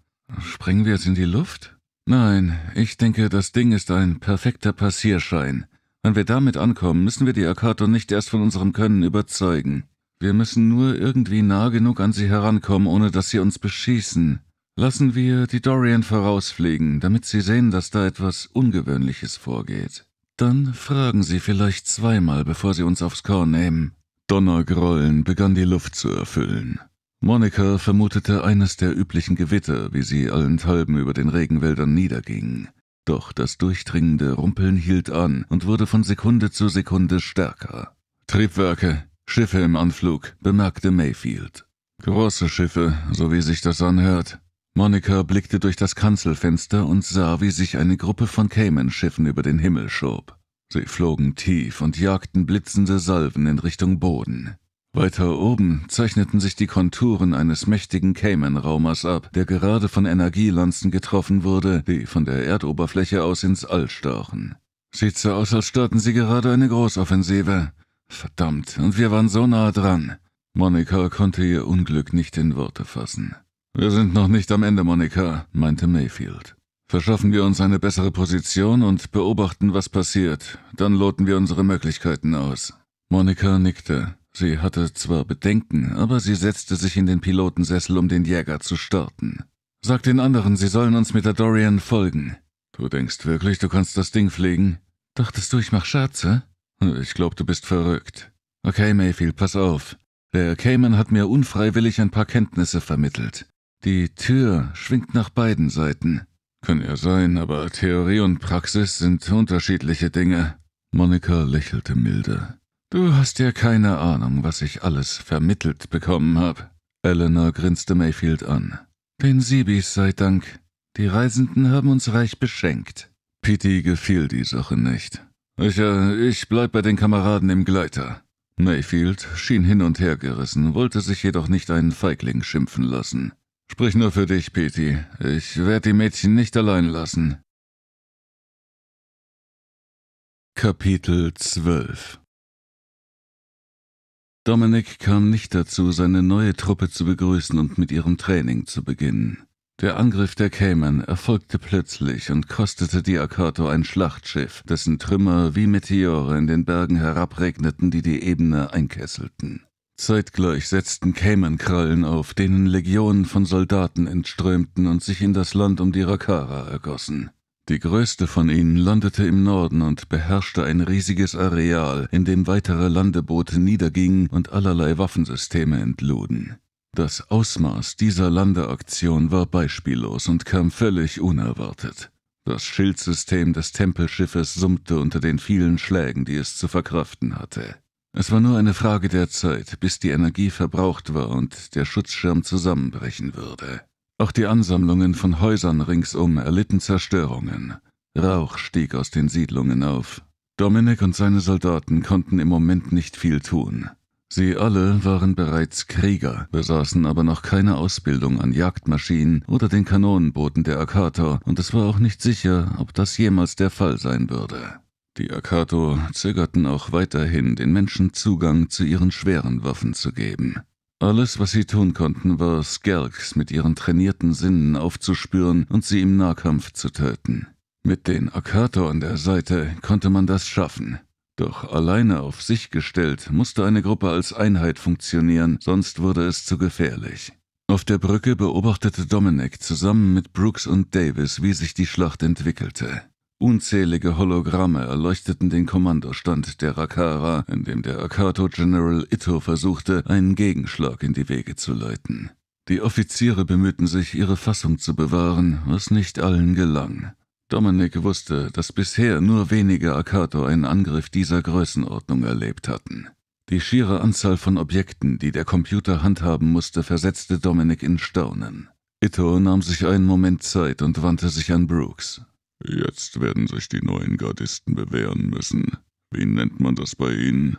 Sprengen wir es in die Luft? Nein, ich denke, das Ding ist ein perfekter Passierschein. Wenn wir damit ankommen, müssen wir die Akato nicht erst von unserem Können überzeugen. Wir müssen nur irgendwie nah genug an sie herankommen, ohne dass sie uns beschießen. Lassen wir die Dorian vorausfliegen, damit sie sehen, dass da etwas Ungewöhnliches vorgeht. Dann fragen sie vielleicht zweimal, bevor sie uns aufs Korn nehmen. Donnergrollen begann die Luft zu erfüllen. Monika vermutete eines der üblichen Gewitter, wie sie allenthalben über den Regenwäldern niedergingen. Doch das durchdringende Rumpeln hielt an und wurde von Sekunde zu Sekunde stärker. Triebwerke, Schiffe im Anflug, bemerkte Mayfield. Große Schiffe, so wie sich das anhört. Monika blickte durch das Kanzelfenster und sah, wie sich eine Gruppe von Cayman-Schiffen über den Himmel schob. Sie flogen tief und jagten blitzende Salven in Richtung Boden. Weiter oben zeichneten sich die Konturen eines mächtigen Cayman-Raumers ab, der gerade von Energielanzen getroffen wurde, die von der Erdoberfläche aus ins All stachen. Sieht so aus, als starten sie gerade eine Großoffensive. Verdammt, und wir waren so nah dran. Monika konnte ihr Unglück nicht in Worte fassen. Wir sind noch nicht am Ende, Monika, meinte Mayfield. Verschaffen wir uns eine bessere Position und beobachten, was passiert. Dann loten wir unsere Möglichkeiten aus. Monika nickte. Sie hatte zwar Bedenken, aber sie setzte sich in den Pilotensessel, um den Jäger zu starten. Sag den anderen, sie sollen uns mit der Dorian folgen. Du denkst wirklich, du kannst das Ding fliegen? Dachtest du, ich mach Scherze? Hm, ich glaub, du bist verrückt. Okay, Mayfield, pass auf. Der Cayman hat mir unfreiwillig ein paar Kenntnisse vermittelt. Die Tür schwingt nach beiden Seiten. Kann ja sein, aber Theorie und Praxis sind unterschiedliche Dinge. Monika lächelte milde. Du hast ja keine Ahnung, was ich alles vermittelt bekommen habe. Eleanor grinste Mayfield an. Den Sibis sei Dank. Die Reisenden haben uns reich beschenkt. Pity gefiel die Sache nicht. Ich, äh, ich bleib bei den Kameraden im Gleiter. Mayfield schien hin und her gerissen, wollte sich jedoch nicht einen Feigling schimpfen lassen. Sprich nur für dich, Petey. Ich werde die Mädchen nicht allein lassen. Kapitel 12 Dominic kam nicht dazu, seine neue Truppe zu begrüßen und mit ihrem Training zu beginnen. Der Angriff der Cayman erfolgte plötzlich und kostete die Akato ein Schlachtschiff, dessen Trümmer wie Meteore in den Bergen herabregneten, die die Ebene einkesselten. Zeitgleich setzten Cayman-Krallen auf, denen Legionen von Soldaten entströmten und sich in das Land um die Rakara ergossen. Die größte von ihnen landete im Norden und beherrschte ein riesiges Areal, in dem weitere Landeboote niedergingen und allerlei Waffensysteme entluden. Das Ausmaß dieser Landeaktion war beispiellos und kam völlig unerwartet. Das Schildsystem des Tempelschiffes summte unter den vielen Schlägen, die es zu verkraften hatte. Es war nur eine Frage der Zeit, bis die Energie verbraucht war und der Schutzschirm zusammenbrechen würde. Auch die Ansammlungen von Häusern ringsum erlitten Zerstörungen. Rauch stieg aus den Siedlungen auf. Dominik und seine Soldaten konnten im Moment nicht viel tun. Sie alle waren bereits Krieger, besaßen aber noch keine Ausbildung an Jagdmaschinen oder den Kanonenbooten der Akator, und es war auch nicht sicher, ob das jemals der Fall sein würde. Die Akator zögerten auch weiterhin, den Menschen Zugang zu ihren schweren Waffen zu geben. Alles, was sie tun konnten, war Skelks mit ihren trainierten Sinnen aufzuspüren und sie im Nahkampf zu töten. Mit den Akato an der Seite konnte man das schaffen. Doch alleine auf sich gestellt musste eine Gruppe als Einheit funktionieren, sonst wurde es zu gefährlich. Auf der Brücke beobachtete Dominic zusammen mit Brooks und Davis, wie sich die Schlacht entwickelte. Unzählige Hologramme erleuchteten den Kommandostand der Rakara, in dem der Akato General Ito versuchte, einen Gegenschlag in die Wege zu leiten. Die Offiziere bemühten sich, ihre Fassung zu bewahren, was nicht allen gelang. Dominik wusste, dass bisher nur wenige Akato einen Angriff dieser Größenordnung erlebt hatten. Die schiere Anzahl von Objekten, die der Computer handhaben musste, versetzte Dominik in Staunen. Ito nahm sich einen Moment Zeit und wandte sich an Brooks. Jetzt werden sich die neuen Gardisten bewähren müssen. Wie nennt man das bei Ihnen?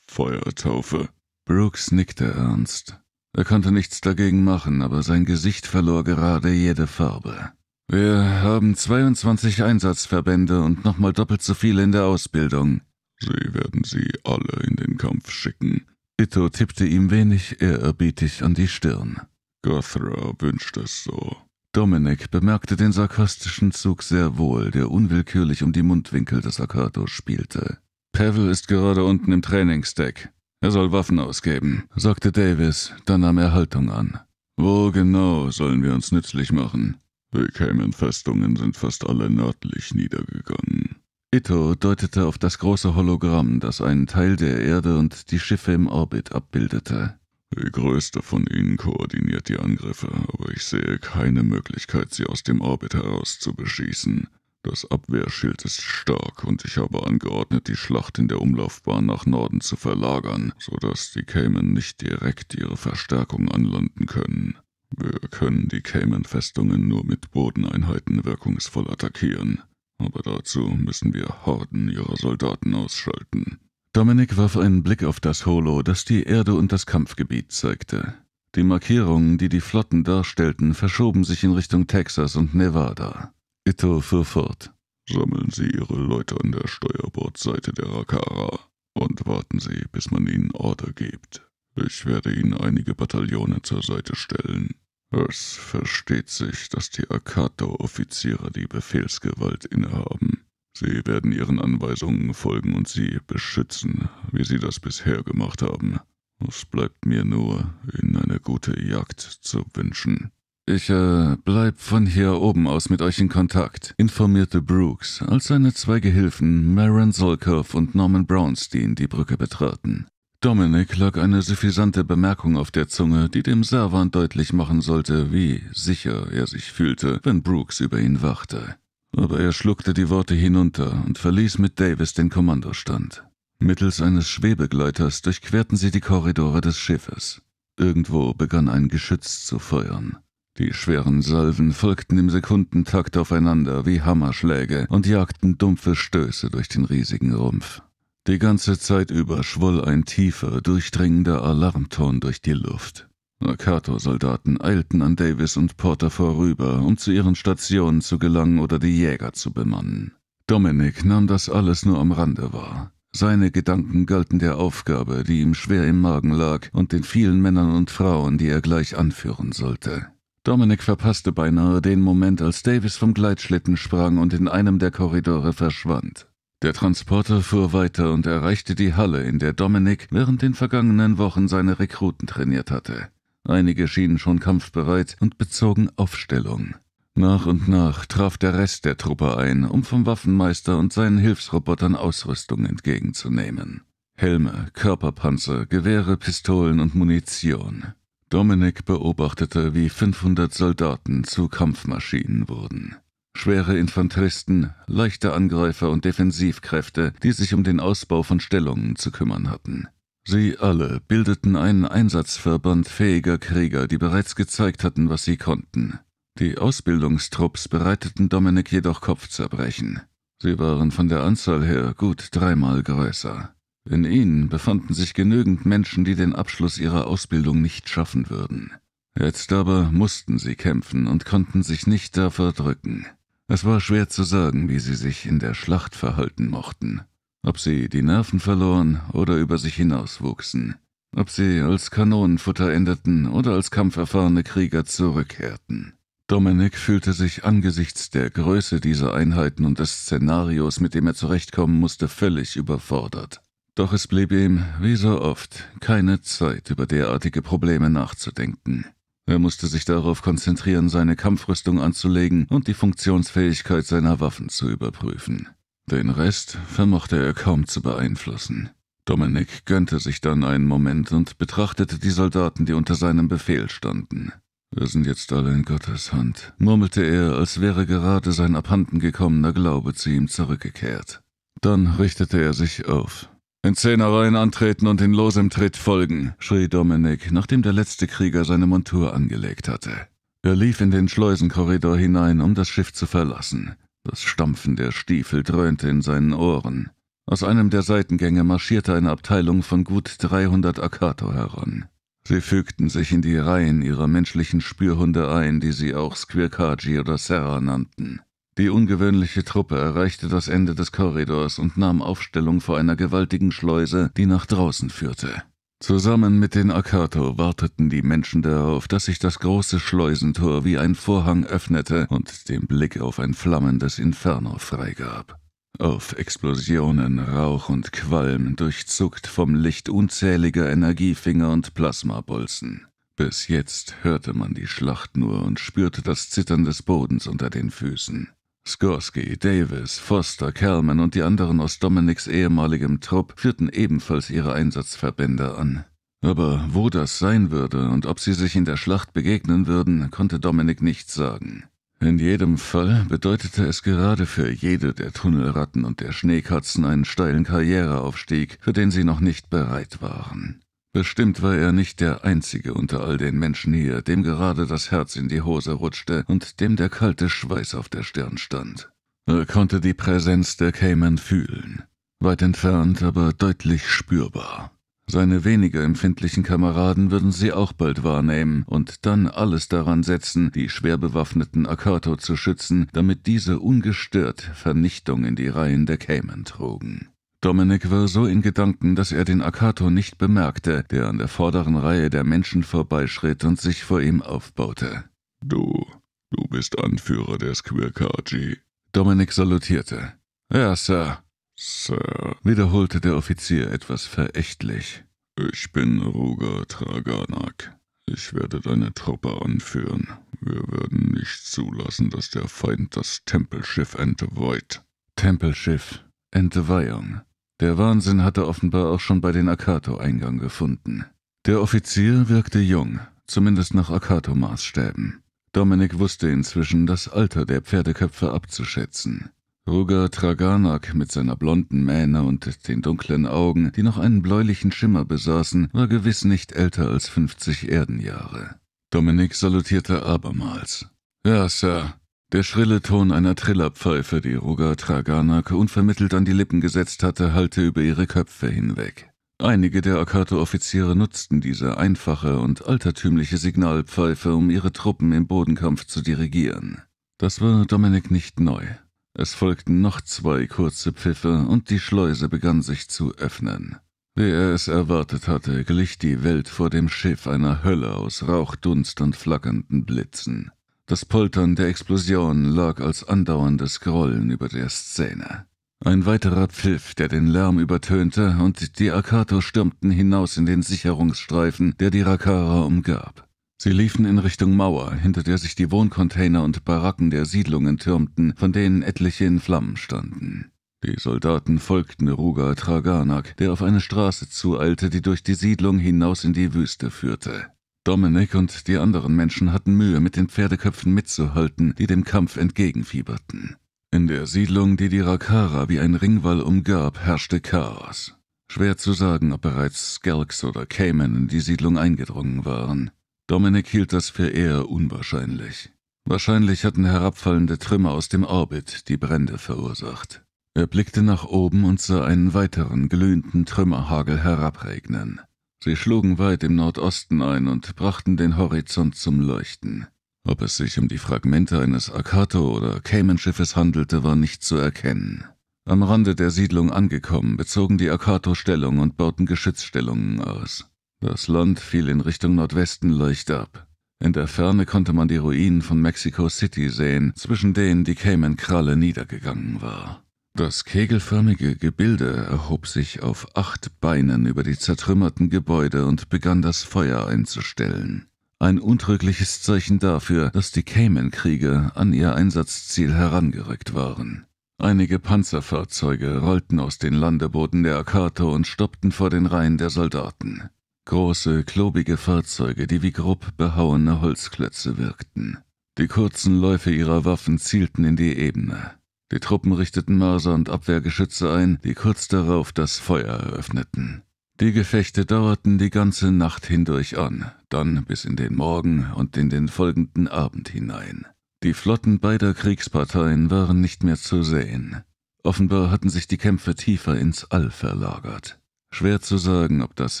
Feuertaufe. Brooks nickte ernst. Er konnte nichts dagegen machen, aber sein Gesicht verlor gerade jede Farbe. Wir haben 22 Einsatzverbände und nochmal doppelt so viele in der Ausbildung. Sie werden sie alle in den Kampf schicken. Ito tippte ihm wenig ehrerbietig an die Stirn. Gothra wünscht es so. Dominik bemerkte den sarkastischen Zug sehr wohl, der unwillkürlich um die Mundwinkel des Akato spielte. Pavel ist gerade unten im Trainingsdeck. Er soll Waffen ausgeben, sagte Davis, dann nahm er Haltung an. Wo genau sollen wir uns nützlich machen? Die Cayman-Festungen sind fast alle nördlich niedergegangen. Ito deutete auf das große Hologramm, das einen Teil der Erde und die Schiffe im Orbit abbildete. Die größte von ihnen koordiniert die Angriffe, aber ich sehe keine Möglichkeit, sie aus dem Orbit heraus zu beschießen. Das Abwehrschild ist stark und ich habe angeordnet, die Schlacht in der Umlaufbahn nach Norden zu verlagern, sodass die Cayman nicht direkt ihre Verstärkung anlanden können. Wir können die Cayman-Festungen nur mit Bodeneinheiten wirkungsvoll attackieren, aber dazu müssen wir Horden ihrer Soldaten ausschalten. Dominik warf einen Blick auf das Holo, das die Erde und das Kampfgebiet zeigte. Die Markierungen, die die Flotten darstellten, verschoben sich in Richtung Texas und Nevada. Ito fuhr fort. Sammeln Sie Ihre Leute an der Steuerbordseite der Rakara und warten Sie, bis man Ihnen Order gibt. Ich werde Ihnen einige Bataillone zur Seite stellen. Es versteht sich, dass die Akato-Offiziere die Befehlsgewalt innehaben. Sie werden Ihren Anweisungen folgen und Sie beschützen, wie Sie das bisher gemacht haben. Es bleibt mir nur, Ihnen eine gute Jagd zu wünschen. Ich äh, bleib von hier oben aus mit euch in Kontakt, informierte Brooks, als seine zwei Gehilfen Maren Solkow und Norman Brownstein die Brücke betraten. Dominic lag eine suffisante Bemerkung auf der Zunge, die dem Servan deutlich machen sollte, wie sicher er sich fühlte, wenn Brooks über ihn wachte aber er schluckte die Worte hinunter und verließ mit Davis den Kommandostand. Mittels eines Schwebegleiters durchquerten sie die Korridore des Schiffes. Irgendwo begann ein Geschütz zu feuern. Die schweren Salven folgten im Sekundentakt aufeinander wie Hammerschläge und jagten dumpfe Stöße durch den riesigen Rumpf. Die ganze Zeit über schwoll ein tiefer, durchdringender Alarmton durch die Luft mercator soldaten eilten an Davis und Porter vorüber, um zu ihren Stationen zu gelangen oder die Jäger zu bemannen. Dominik nahm das alles nur am Rande wahr. Seine Gedanken galten der Aufgabe, die ihm schwer im Magen lag, und den vielen Männern und Frauen, die er gleich anführen sollte. Dominik verpasste beinahe den Moment, als Davis vom Gleitschlitten sprang und in einem der Korridore verschwand. Der Transporter fuhr weiter und erreichte die Halle, in der Dominik während den vergangenen Wochen seine Rekruten trainiert hatte einige schienen schon kampfbereit und bezogen Aufstellung. Nach und nach traf der Rest der Truppe ein, um vom Waffenmeister und seinen Hilfsrobotern Ausrüstung entgegenzunehmen. Helme, Körperpanzer, Gewehre, Pistolen und Munition. Dominik beobachtete, wie 500 Soldaten zu Kampfmaschinen wurden. Schwere Infanteristen, leichte Angreifer und Defensivkräfte, die sich um den Ausbau von Stellungen zu kümmern hatten. Sie alle bildeten einen Einsatzverband fähiger Krieger, die bereits gezeigt hatten, was sie konnten. Die Ausbildungstrupps bereiteten Dominik jedoch Kopfzerbrechen. Sie waren von der Anzahl her gut dreimal größer. In ihnen befanden sich genügend Menschen, die den Abschluss ihrer Ausbildung nicht schaffen würden. Jetzt aber mussten sie kämpfen und konnten sich nicht da verdrücken. Es war schwer zu sagen, wie sie sich in der Schlacht verhalten mochten. Ob sie die Nerven verloren oder über sich hinauswuchsen. Ob sie als Kanonenfutter endeten oder als kampferfahrene Krieger zurückkehrten. Dominik fühlte sich angesichts der Größe dieser Einheiten und des Szenarios, mit dem er zurechtkommen musste, völlig überfordert. Doch es blieb ihm, wie so oft, keine Zeit, über derartige Probleme nachzudenken. Er musste sich darauf konzentrieren, seine Kampfrüstung anzulegen und die Funktionsfähigkeit seiner Waffen zu überprüfen. Den Rest vermochte er kaum zu beeinflussen. Dominik gönnte sich dann einen Moment und betrachtete die Soldaten, die unter seinem Befehl standen. Wir sind jetzt alle in Gottes Hand, murmelte er, als wäre gerade sein abhanden gekommener Glaube zu ihm zurückgekehrt. Dann richtete er sich auf. In Zehnereien antreten und in losem Tritt folgen, schrie Dominik, nachdem der letzte Krieger seine Montur angelegt hatte. Er lief in den Schleusenkorridor hinein, um das Schiff zu verlassen. Das Stampfen der Stiefel dröhnte in seinen Ohren. Aus einem der Seitengänge marschierte eine Abteilung von gut 300 Akato heran. Sie fügten sich in die Reihen ihrer menschlichen Spürhunde ein, die sie auch Squirkaji oder Serra nannten. Die ungewöhnliche Truppe erreichte das Ende des Korridors und nahm Aufstellung vor einer gewaltigen Schleuse, die nach draußen führte. Zusammen mit den Akato warteten die Menschen darauf, dass sich das große Schleusentor wie ein Vorhang öffnete und den Blick auf ein flammendes Inferno freigab. Auf Explosionen, Rauch und Qualm, durchzuckt vom Licht unzähliger Energiefinger und Plasmabolzen. Bis jetzt hörte man die Schlacht nur und spürte das Zittern des Bodens unter den Füßen. Skorsky, Davis, Foster, Kalman und die anderen aus Dominics ehemaligem Trupp führten ebenfalls ihre Einsatzverbände an. Aber wo das sein würde und ob sie sich in der Schlacht begegnen würden, konnte Dominic nicht sagen. In jedem Fall bedeutete es gerade für jede der Tunnelratten und der Schneekatzen einen steilen Karriereaufstieg, für den sie noch nicht bereit waren. Bestimmt war er nicht der Einzige unter all den Menschen hier, dem gerade das Herz in die Hose rutschte und dem der kalte Schweiß auf der Stirn stand. Er konnte die Präsenz der Cayman fühlen, weit entfernt, aber deutlich spürbar. Seine weniger empfindlichen Kameraden würden sie auch bald wahrnehmen und dann alles daran setzen, die schwer bewaffneten Akato zu schützen, damit diese ungestört Vernichtung in die Reihen der Cayman trugen. Dominik war so in Gedanken, dass er den Akato nicht bemerkte, der an der vorderen Reihe der Menschen vorbeischritt und sich vor ihm aufbaute. Du, du bist Anführer des Quirkaji. Dominik salutierte. Ja, Sir. Sir, wiederholte der Offizier etwas verächtlich. Ich bin Ruger Traganak. Ich werde deine Truppe anführen. Wir werden nicht zulassen, dass der Feind das Tempelschiff entweiht. Tempelschiff, Entweihung. Der Wahnsinn hatte offenbar auch schon bei den Akato Eingang gefunden. Der Offizier wirkte jung, zumindest nach Akato-Maßstäben. Dominik wusste inzwischen das Alter der Pferdeköpfe abzuschätzen. Ruger Traganak mit seiner blonden Mähne und den dunklen Augen, die noch einen bläulichen Schimmer besaßen, war gewiss nicht älter als fünfzig Erdenjahre. Dominik salutierte abermals. Ja, Sir, der schrille Ton einer Trillerpfeife, die Ruga Traganak unvermittelt an die Lippen gesetzt hatte, hallte über ihre Köpfe hinweg. Einige der Akato-Offiziere nutzten diese einfache und altertümliche Signalpfeife, um ihre Truppen im Bodenkampf zu dirigieren. Das war Dominik nicht neu. Es folgten noch zwei kurze Pfiffe und die Schleuse begann sich zu öffnen. Wie er es erwartet hatte, glich die Welt vor dem Schiff einer Hölle aus Rauch, Dunst und flackernden Blitzen. Das Poltern der Explosion lag als andauerndes Grollen über der Szene. Ein weiterer Pfiff, der den Lärm übertönte, und die Akato stürmten hinaus in den Sicherungsstreifen, der die Rakara umgab. Sie liefen in Richtung Mauer, hinter der sich die Wohncontainer und Baracken der Siedlungen türmten, von denen etliche in Flammen standen. Die Soldaten folgten Ruga Traganak, der auf eine Straße zueilte, die durch die Siedlung hinaus in die Wüste führte. Dominik und die anderen Menschen hatten Mühe, mit den Pferdeköpfen mitzuhalten, die dem Kampf entgegenfieberten. In der Siedlung, die die Rakara wie ein Ringwall umgab, herrschte Chaos. Schwer zu sagen, ob bereits Skelks oder Cayman in die Siedlung eingedrungen waren. Dominik hielt das für eher unwahrscheinlich. Wahrscheinlich hatten herabfallende Trümmer aus dem Orbit die Brände verursacht. Er blickte nach oben und sah einen weiteren glühenden Trümmerhagel herabregnen. Sie schlugen weit im Nordosten ein und brachten den Horizont zum Leuchten. Ob es sich um die Fragmente eines Akato- oder Cayman-Schiffes handelte, war nicht zu erkennen. Am Rande der Siedlung angekommen, bezogen die Akato Stellung und bauten Geschützstellungen aus. Das Land fiel in Richtung Nordwesten leicht ab. In der Ferne konnte man die Ruinen von Mexico City sehen, zwischen denen die Cayman-Kralle niedergegangen war. Das kegelförmige Gebilde erhob sich auf acht Beinen über die zertrümmerten Gebäude und begann das Feuer einzustellen. Ein untrügliches Zeichen dafür, dass die Cayman-Kriege an ihr Einsatzziel herangerückt waren. Einige Panzerfahrzeuge rollten aus den Landebooten der Akato und stoppten vor den Reihen der Soldaten. Große, klobige Fahrzeuge, die wie grob behauene Holzklötze wirkten. Die kurzen Läufe ihrer Waffen zielten in die Ebene. Die Truppen richteten Mörser und Abwehrgeschütze ein, die kurz darauf das Feuer eröffneten. Die Gefechte dauerten die ganze Nacht hindurch an, dann bis in den Morgen und in den folgenden Abend hinein. Die Flotten beider Kriegsparteien waren nicht mehr zu sehen. Offenbar hatten sich die Kämpfe tiefer ins All verlagert. Schwer zu sagen, ob das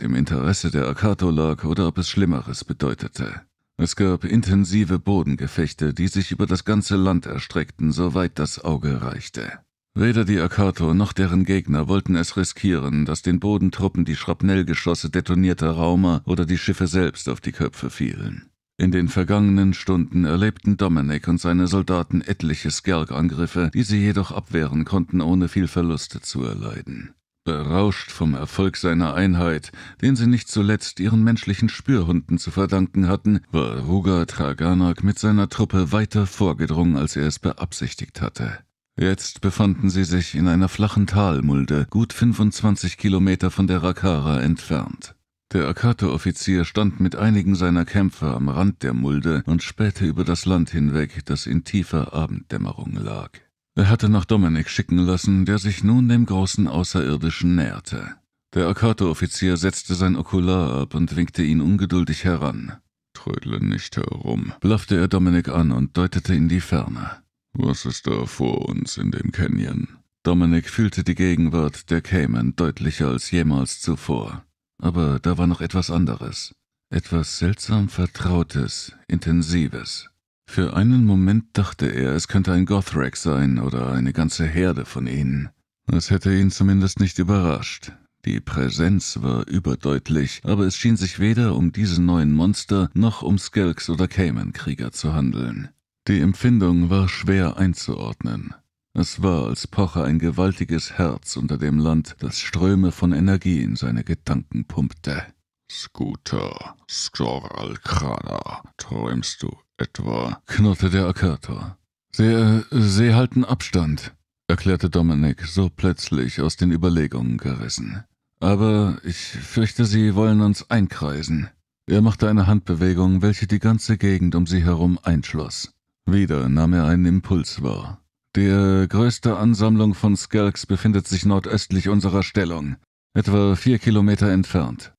im Interesse der Akato lag oder ob es Schlimmeres bedeutete. Es gab intensive Bodengefechte, die sich über das ganze Land erstreckten, soweit das Auge reichte. Weder die Akato noch deren Gegner wollten es riskieren, dass den Bodentruppen die Schrapnellgeschosse detonierter Raumer oder die Schiffe selbst auf die Köpfe fielen. In den vergangenen Stunden erlebten Dominic und seine Soldaten etliche Skerg-Angriffe, die sie jedoch abwehren konnten, ohne viel Verluste zu erleiden. Berauscht vom Erfolg seiner Einheit, den sie nicht zuletzt ihren menschlichen Spürhunden zu verdanken hatten, war Ruga Traganak mit seiner Truppe weiter vorgedrungen, als er es beabsichtigt hatte. Jetzt befanden sie sich in einer flachen Talmulde, gut 25 Kilometer von der Rakara entfernt. Der Akato-Offizier stand mit einigen seiner Kämpfer am Rand der Mulde und spähte über das Land hinweg, das in tiefer Abenddämmerung lag. Er hatte nach Dominik schicken lassen, der sich nun dem großen Außerirdischen näherte. Der Akato-Offizier setzte sein Okular ab und winkte ihn ungeduldig heran. Trödle nicht herum, blaffte er Dominik an und deutete in die Ferne. Was ist da vor uns in dem Canyon? Dominik fühlte die Gegenwart der Cayman deutlicher als jemals zuvor. Aber da war noch etwas anderes. Etwas seltsam Vertrautes, Intensives. Für einen Moment dachte er, es könnte ein Gothrak sein oder eine ganze Herde von ihnen. Es hätte ihn zumindest nicht überrascht. Die Präsenz war überdeutlich, aber es schien sich weder um diesen neuen Monster noch um Skelks oder Cayman-Krieger zu handeln. Die Empfindung war schwer einzuordnen. Es war, als poche ein gewaltiges Herz unter dem Land, das Ströme von Energie in seine Gedanken pumpte. Scooter, Skoralkrana, träumst du etwa, knurrte der Akator. Sie, äh, Sie halten Abstand, erklärte Dominik, so plötzlich aus den Überlegungen gerissen. Aber ich fürchte, Sie wollen uns einkreisen. Er machte eine Handbewegung, welche die ganze Gegend um sie herum einschloss. Wieder nahm er einen Impuls wahr. Die äh, größte Ansammlung von Skelks befindet sich nordöstlich unserer Stellung, etwa vier Kilometer entfernt.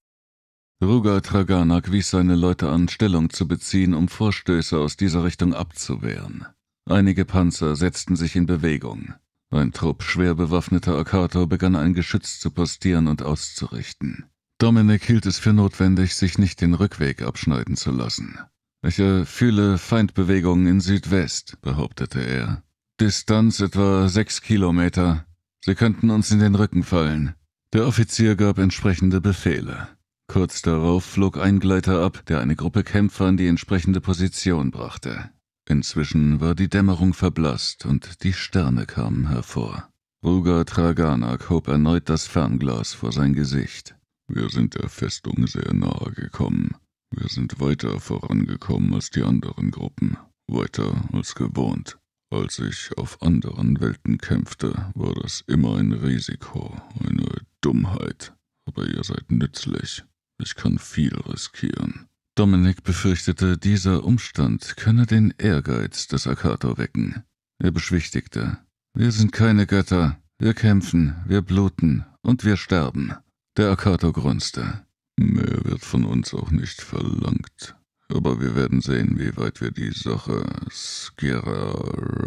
Ruga Traganak wies seine Leute an, Stellung zu beziehen, um Vorstöße aus dieser Richtung abzuwehren. Einige Panzer setzten sich in Bewegung. Ein Trupp schwer bewaffneter Akato begann ein Geschütz zu postieren und auszurichten. Dominik hielt es für notwendig, sich nicht den Rückweg abschneiden zu lassen. Ich fühle Feindbewegungen in Südwest, behauptete er. Distanz etwa sechs Kilometer. Sie könnten uns in den Rücken fallen. Der Offizier gab entsprechende Befehle. Kurz darauf flog ein Gleiter ab, der eine Gruppe Kämpfer in die entsprechende Position brachte. Inzwischen war die Dämmerung verblasst und die Sterne kamen hervor. Ruga Traganak hob erneut das Fernglas vor sein Gesicht. Wir sind der Festung sehr nahe gekommen. Wir sind weiter vorangekommen als die anderen Gruppen, weiter als gewohnt. Als ich auf anderen Welten kämpfte, war das immer ein Risiko, eine Dummheit, aber ihr seid nützlich. Ich kann viel riskieren. Dominik befürchtete, dieser Umstand könne den Ehrgeiz des Akato wecken. Er beschwichtigte. Wir sind keine Götter. Wir kämpfen, wir bluten und wir sterben. Der Akato grunzte. Mehr wird von uns auch nicht verlangt. Aber wir werden sehen, wie weit wir die Sache Skira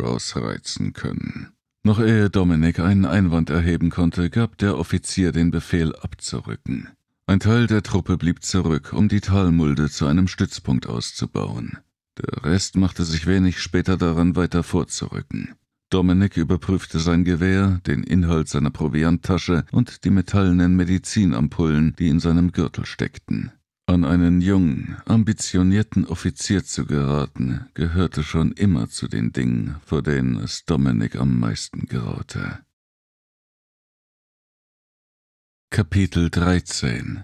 rausreizen können. Noch ehe Dominik einen Einwand erheben konnte, gab der Offizier den Befehl abzurücken. Ein Teil der Truppe blieb zurück, um die Talmulde zu einem Stützpunkt auszubauen. Der Rest machte sich wenig später daran, weiter vorzurücken. Dominik überprüfte sein Gewehr, den Inhalt seiner Provianttasche und die metallenen Medizinampullen, die in seinem Gürtel steckten. An einen jungen, ambitionierten Offizier zu geraten, gehörte schon immer zu den Dingen, vor denen es Dominik am meisten graute. Kapitel 13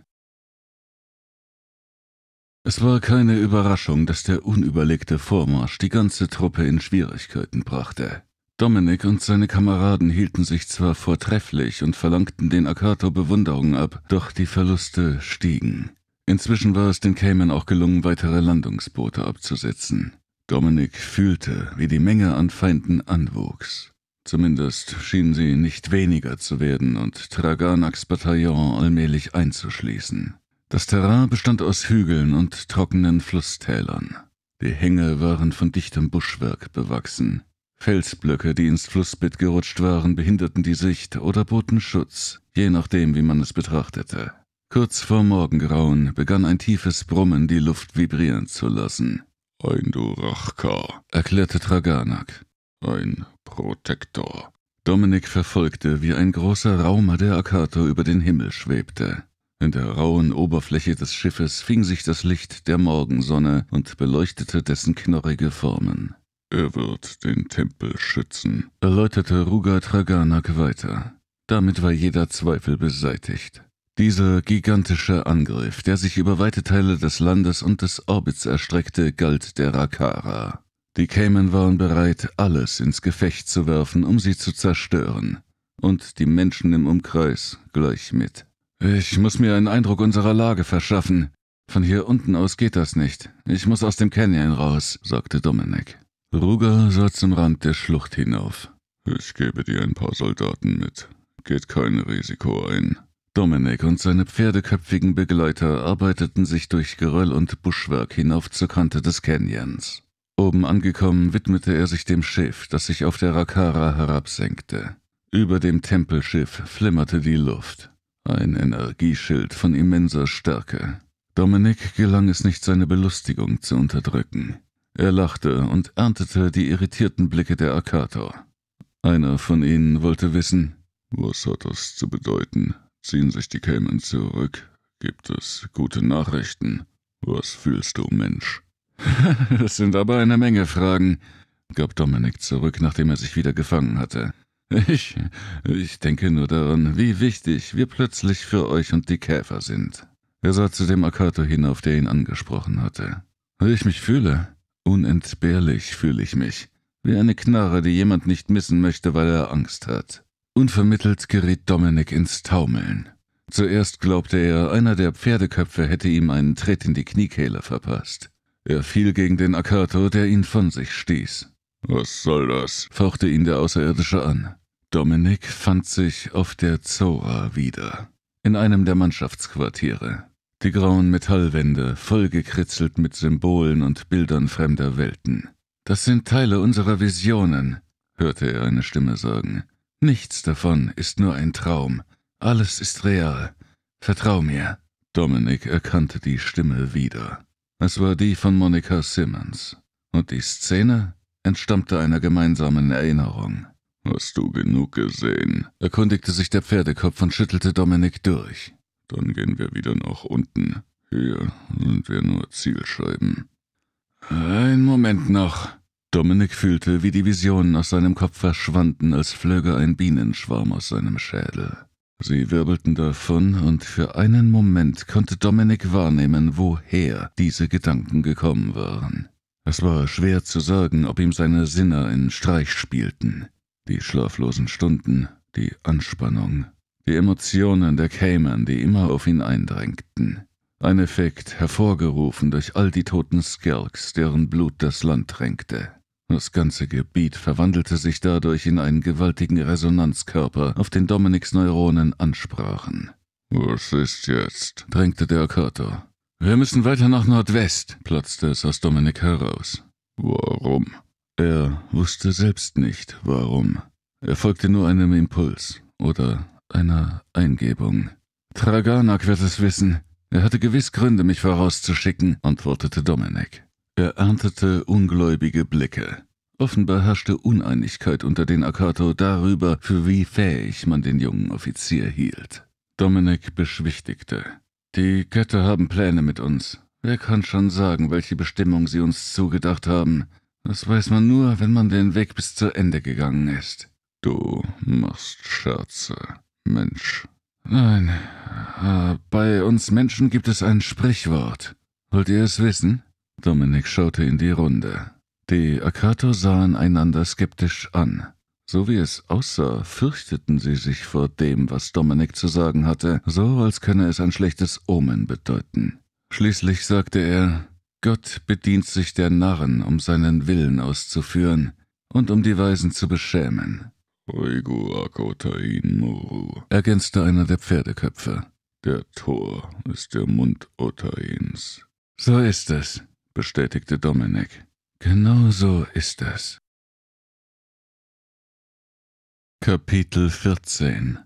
Es war keine Überraschung, dass der unüberlegte Vormarsch die ganze Truppe in Schwierigkeiten brachte. Dominik und seine Kameraden hielten sich zwar vortrefflich und verlangten den Akato Bewunderung ab, doch die Verluste stiegen. Inzwischen war es den Cayman auch gelungen, weitere Landungsboote abzusetzen. Dominik fühlte, wie die Menge an Feinden anwuchs. Zumindest schienen sie nicht weniger zu werden und Traganaks Bataillon allmählich einzuschließen. Das Terrain bestand aus Hügeln und trockenen Flusstälern. Die Hänge waren von dichtem Buschwerk bewachsen. Felsblöcke, die ins Flussbett gerutscht waren, behinderten die Sicht oder boten Schutz, je nachdem, wie man es betrachtete. Kurz vor Morgengrauen begann ein tiefes Brummen, die Luft vibrieren zu lassen. Ein Durachka, erklärte Traganak. Ein Protektor. Dominik verfolgte, wie ein großer Raumer der Akator über den Himmel schwebte. In der rauen Oberfläche des Schiffes fing sich das Licht der Morgensonne und beleuchtete dessen knorrige Formen. Er wird den Tempel schützen, erläuterte Ruga Traganak weiter. Damit war jeder Zweifel beseitigt. Dieser gigantische Angriff, der sich über weite Teile des Landes und des Orbits erstreckte, galt der Rakara. Die Cayman waren bereit, alles ins Gefecht zu werfen, um sie zu zerstören. Und die Menschen im Umkreis gleich mit. Ich muss mir einen Eindruck unserer Lage verschaffen. Von hier unten aus geht das nicht. Ich muss aus dem Canyon raus, sagte Dominik. Ruger sah zum Rand der Schlucht hinauf. Ich gebe dir ein paar Soldaten mit. Geht kein Risiko ein. Dominik und seine pferdeköpfigen Begleiter arbeiteten sich durch Geröll und Buschwerk hinauf zur Kante des Canyons. Oben angekommen widmete er sich dem Schiff, das sich auf der Rakara herabsenkte. Über dem Tempelschiff flimmerte die Luft. Ein Energieschild von immenser Stärke. Dominik gelang es nicht, seine Belustigung zu unterdrücken. Er lachte und erntete die irritierten Blicke der Akator. Einer von ihnen wollte wissen, was hat das zu bedeuten? Ziehen sich die Cayman zurück? Gibt es gute Nachrichten? Was fühlst du, Mensch? das sind aber eine Menge Fragen, gab Dominik zurück, nachdem er sich wieder gefangen hatte. Ich, ich denke nur daran, wie wichtig wir plötzlich für euch und die Käfer sind. Er sah zu dem Akato hinauf, der ihn angesprochen hatte. Wie ich mich fühle, unentbehrlich fühle ich mich, wie eine Knarre, die jemand nicht missen möchte, weil er Angst hat. Unvermittelt geriet Dominik ins Taumeln. Zuerst glaubte er, einer der Pferdeköpfe hätte ihm einen Tritt in die Kniekehle verpasst. Er fiel gegen den Akator, der ihn von sich stieß. Was soll das? fauchte ihn der Außerirdische an. Dominik fand sich auf der Zora wieder, in einem der Mannschaftsquartiere. Die grauen Metallwände, vollgekritzelt mit Symbolen und Bildern fremder Welten. Das sind Teile unserer Visionen, hörte er eine Stimme sagen. Nichts davon ist nur ein Traum. Alles ist real. Vertrau mir. Dominik erkannte die Stimme wieder. Es war die von Monika Simmons. Und die Szene entstammte einer gemeinsamen Erinnerung. Hast du genug gesehen? erkundigte sich der Pferdekopf und schüttelte Dominik durch. Dann gehen wir wieder nach unten. Hier sind wir nur Zielscheiben. Ein Moment noch. Dominik fühlte, wie die Visionen aus seinem Kopf verschwanden, als flöge ein Bienenschwarm aus seinem Schädel. Sie wirbelten davon, und für einen Moment konnte Dominik wahrnehmen, woher diese Gedanken gekommen waren. Es war schwer zu sagen, ob ihm seine Sinne einen Streich spielten. Die schlaflosen Stunden, die Anspannung, die Emotionen der Cayman, die immer auf ihn eindrängten. Ein Effekt, hervorgerufen durch all die toten Skelks, deren Blut das Land tränkte. Das ganze Gebiet verwandelte sich dadurch in einen gewaltigen Resonanzkörper, auf den Dominiks Neuronen ansprachen. Was ist jetzt? drängte der Akato. Wir müssen weiter nach Nordwest, platzte es aus Dominik heraus. Warum? Er wusste selbst nicht, warum. Er folgte nur einem Impuls oder einer Eingebung. Traganak wird es wissen. Er hatte gewiss Gründe, mich vorauszuschicken, antwortete Dominik. Er erntete ungläubige Blicke. Offenbar herrschte Uneinigkeit unter den Akato darüber, für wie fähig man den jungen Offizier hielt. Dominik beschwichtigte. Die Götter haben Pläne mit uns. Wer kann schon sagen, welche Bestimmung sie uns zugedacht haben? Das weiß man nur, wenn man den Weg bis zu Ende gegangen ist. Du machst Scherze, Mensch. Nein, äh, bei uns Menschen gibt es ein Sprichwort. Wollt ihr es wissen? Dominik schaute in die Runde. Die Akato sahen einander skeptisch an. So wie es aussah, fürchteten sie sich vor dem, was Dominik zu sagen hatte, so als könne es ein schlechtes Omen bedeuten. Schließlich sagte er, Gott bedient sich der Narren, um seinen Willen auszuführen und um die Weisen zu beschämen. Muru, ergänzte einer der Pferdeköpfe. Der Tor ist der Mund Otains. So ist es, bestätigte Dominik. Genau so ist es. Kapitel 14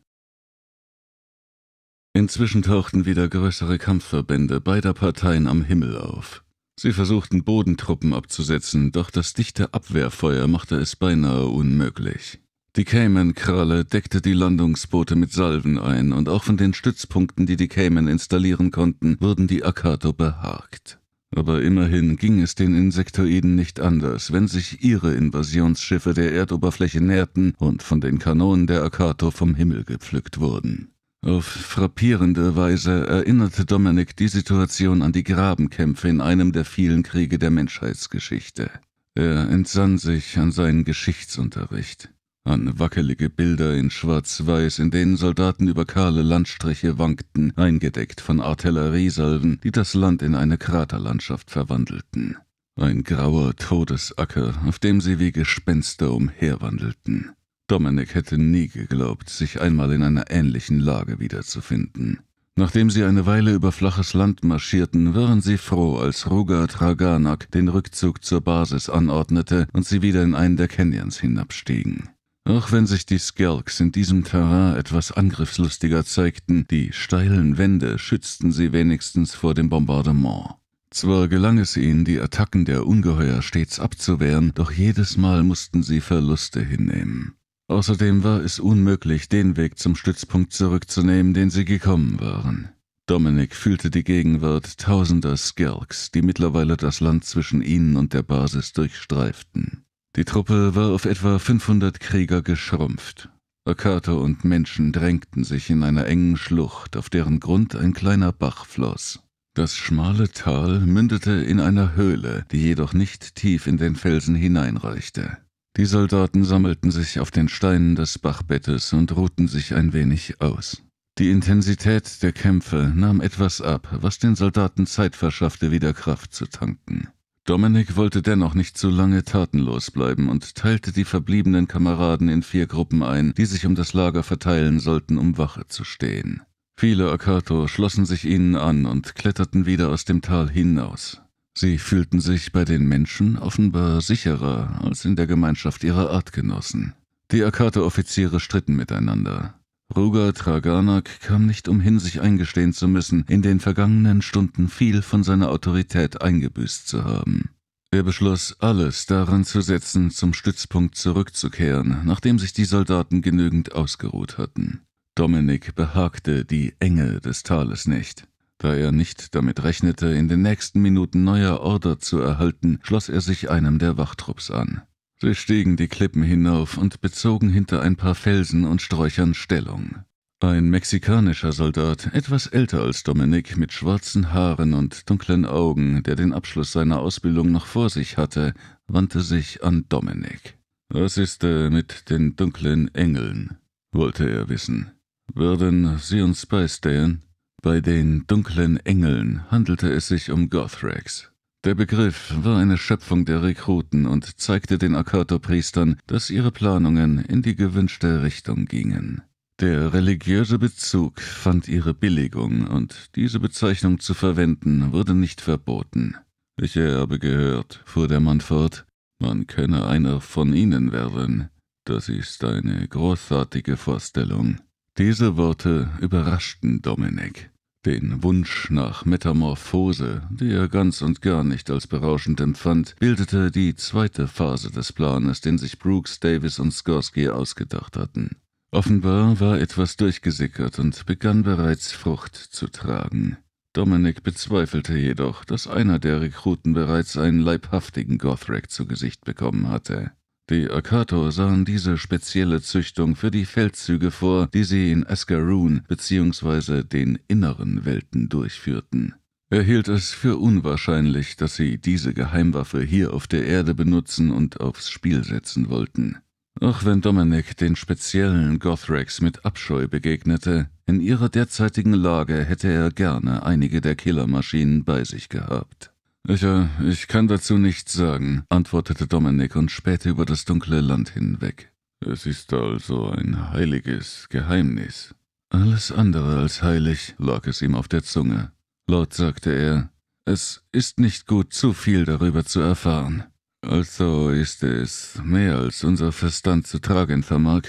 Inzwischen tauchten wieder größere Kampfverbände beider Parteien am Himmel auf. Sie versuchten Bodentruppen abzusetzen, doch das dichte Abwehrfeuer machte es beinahe unmöglich. Die Cayman-Kralle deckte die Landungsboote mit Salven ein und auch von den Stützpunkten, die die Cayman installieren konnten, wurden die Akato behagt. Aber immerhin ging es den Insektoiden nicht anders, wenn sich ihre Invasionsschiffe der Erdoberfläche näherten und von den Kanonen der Akato vom Himmel gepflückt wurden. Auf frappierende Weise erinnerte Dominik die Situation an die Grabenkämpfe in einem der vielen Kriege der Menschheitsgeschichte. Er entsann sich an seinen Geschichtsunterricht an wackelige Bilder in Schwarz-Weiß, in denen Soldaten über kahle Landstriche wankten, eingedeckt von Artilleriesalven, die das Land in eine Kraterlandschaft verwandelten. Ein grauer Todesacker, auf dem sie wie Gespenster umherwandelten. Dominik hätte nie geglaubt, sich einmal in einer ähnlichen Lage wiederzufinden. Nachdem sie eine Weile über flaches Land marschierten, waren sie froh, als Ruger Traganak den Rückzug zur Basis anordnete und sie wieder in einen der Canyons hinabstiegen. Auch wenn sich die Skelks in diesem Terrain etwas angriffslustiger zeigten, die steilen Wände schützten sie wenigstens vor dem Bombardement. Zwar gelang es ihnen, die Attacken der Ungeheuer stets abzuwehren, doch jedes Mal mussten sie Verluste hinnehmen. Außerdem war es unmöglich, den Weg zum Stützpunkt zurückzunehmen, den sie gekommen waren. Dominik fühlte die Gegenwart tausender Skelks, die mittlerweile das Land zwischen ihnen und der Basis durchstreiften. Die Truppe war auf etwa 500 Krieger geschrumpft. Akate und Menschen drängten sich in einer engen Schlucht, auf deren Grund ein kleiner Bach floss. Das schmale Tal mündete in einer Höhle, die jedoch nicht tief in den Felsen hineinreichte. Die Soldaten sammelten sich auf den Steinen des Bachbettes und ruhten sich ein wenig aus. Die Intensität der Kämpfe nahm etwas ab, was den Soldaten Zeit verschaffte, wieder Kraft zu tanken. Dominik wollte dennoch nicht zu lange tatenlos bleiben und teilte die verbliebenen Kameraden in vier Gruppen ein, die sich um das Lager verteilen sollten, um Wache zu stehen. Viele Akato schlossen sich ihnen an und kletterten wieder aus dem Tal hinaus. Sie fühlten sich bei den Menschen offenbar sicherer als in der Gemeinschaft ihrer Artgenossen. Die Akato-Offiziere stritten miteinander. Ruger Traganak kam nicht umhin, sich eingestehen zu müssen, in den vergangenen Stunden viel von seiner Autorität eingebüßt zu haben. Er beschloss, alles daran zu setzen, zum Stützpunkt zurückzukehren, nachdem sich die Soldaten genügend ausgeruht hatten. Dominik behagte die Enge des Tales nicht. Da er nicht damit rechnete, in den nächsten Minuten neuer Order zu erhalten, schloss er sich einem der Wachtrupps an. Sie stiegen die Klippen hinauf und bezogen hinter ein paar Felsen und Sträuchern Stellung. Ein mexikanischer Soldat, etwas älter als Dominik, mit schwarzen Haaren und dunklen Augen, der den Abschluss seiner Ausbildung noch vor sich hatte, wandte sich an Dominik. Was ist äh, mit den dunklen Engeln? wollte er wissen. Würden sie uns beistehen? Bei den dunklen Engeln handelte es sich um Gothrex, der Begriff war eine Schöpfung der Rekruten und zeigte den Akato-Priestern, dass ihre Planungen in die gewünschte Richtung gingen. Der religiöse Bezug fand ihre Billigung und diese Bezeichnung zu verwenden wurde nicht verboten. Ich habe gehört, fuhr der Mann fort, man könne einer von ihnen werden. Das ist eine großartige Vorstellung. Diese Worte überraschten Dominik. Den Wunsch nach Metamorphose, die er ganz und gar nicht als berauschend empfand, bildete die zweite Phase des Planes, den sich Brooks, Davis und Skorsky ausgedacht hatten. Offenbar war etwas durchgesickert und begann bereits Frucht zu tragen. Dominic bezweifelte jedoch, dass einer der Rekruten bereits einen leibhaftigen Gothrak zu Gesicht bekommen hatte. Die Okator sahen diese spezielle Züchtung für die Feldzüge vor, die sie in Ascaroon bzw. den inneren Welten durchführten. Er hielt es für unwahrscheinlich, dass sie diese Geheimwaffe hier auf der Erde benutzen und aufs Spiel setzen wollten. Auch wenn Dominic den speziellen Gothrex mit Abscheu begegnete, in ihrer derzeitigen Lage hätte er gerne einige der Killermaschinen bei sich gehabt. Ich, äh, ich kann dazu nichts sagen, antwortete Dominik und spähte über das dunkle Land hinweg. Es ist also ein heiliges Geheimnis. Alles andere als heilig lag es ihm auf der Zunge. Laut sagte er, es ist nicht gut, zu viel darüber zu erfahren. Also ist es mehr als unser Verstand zu tragen vermag.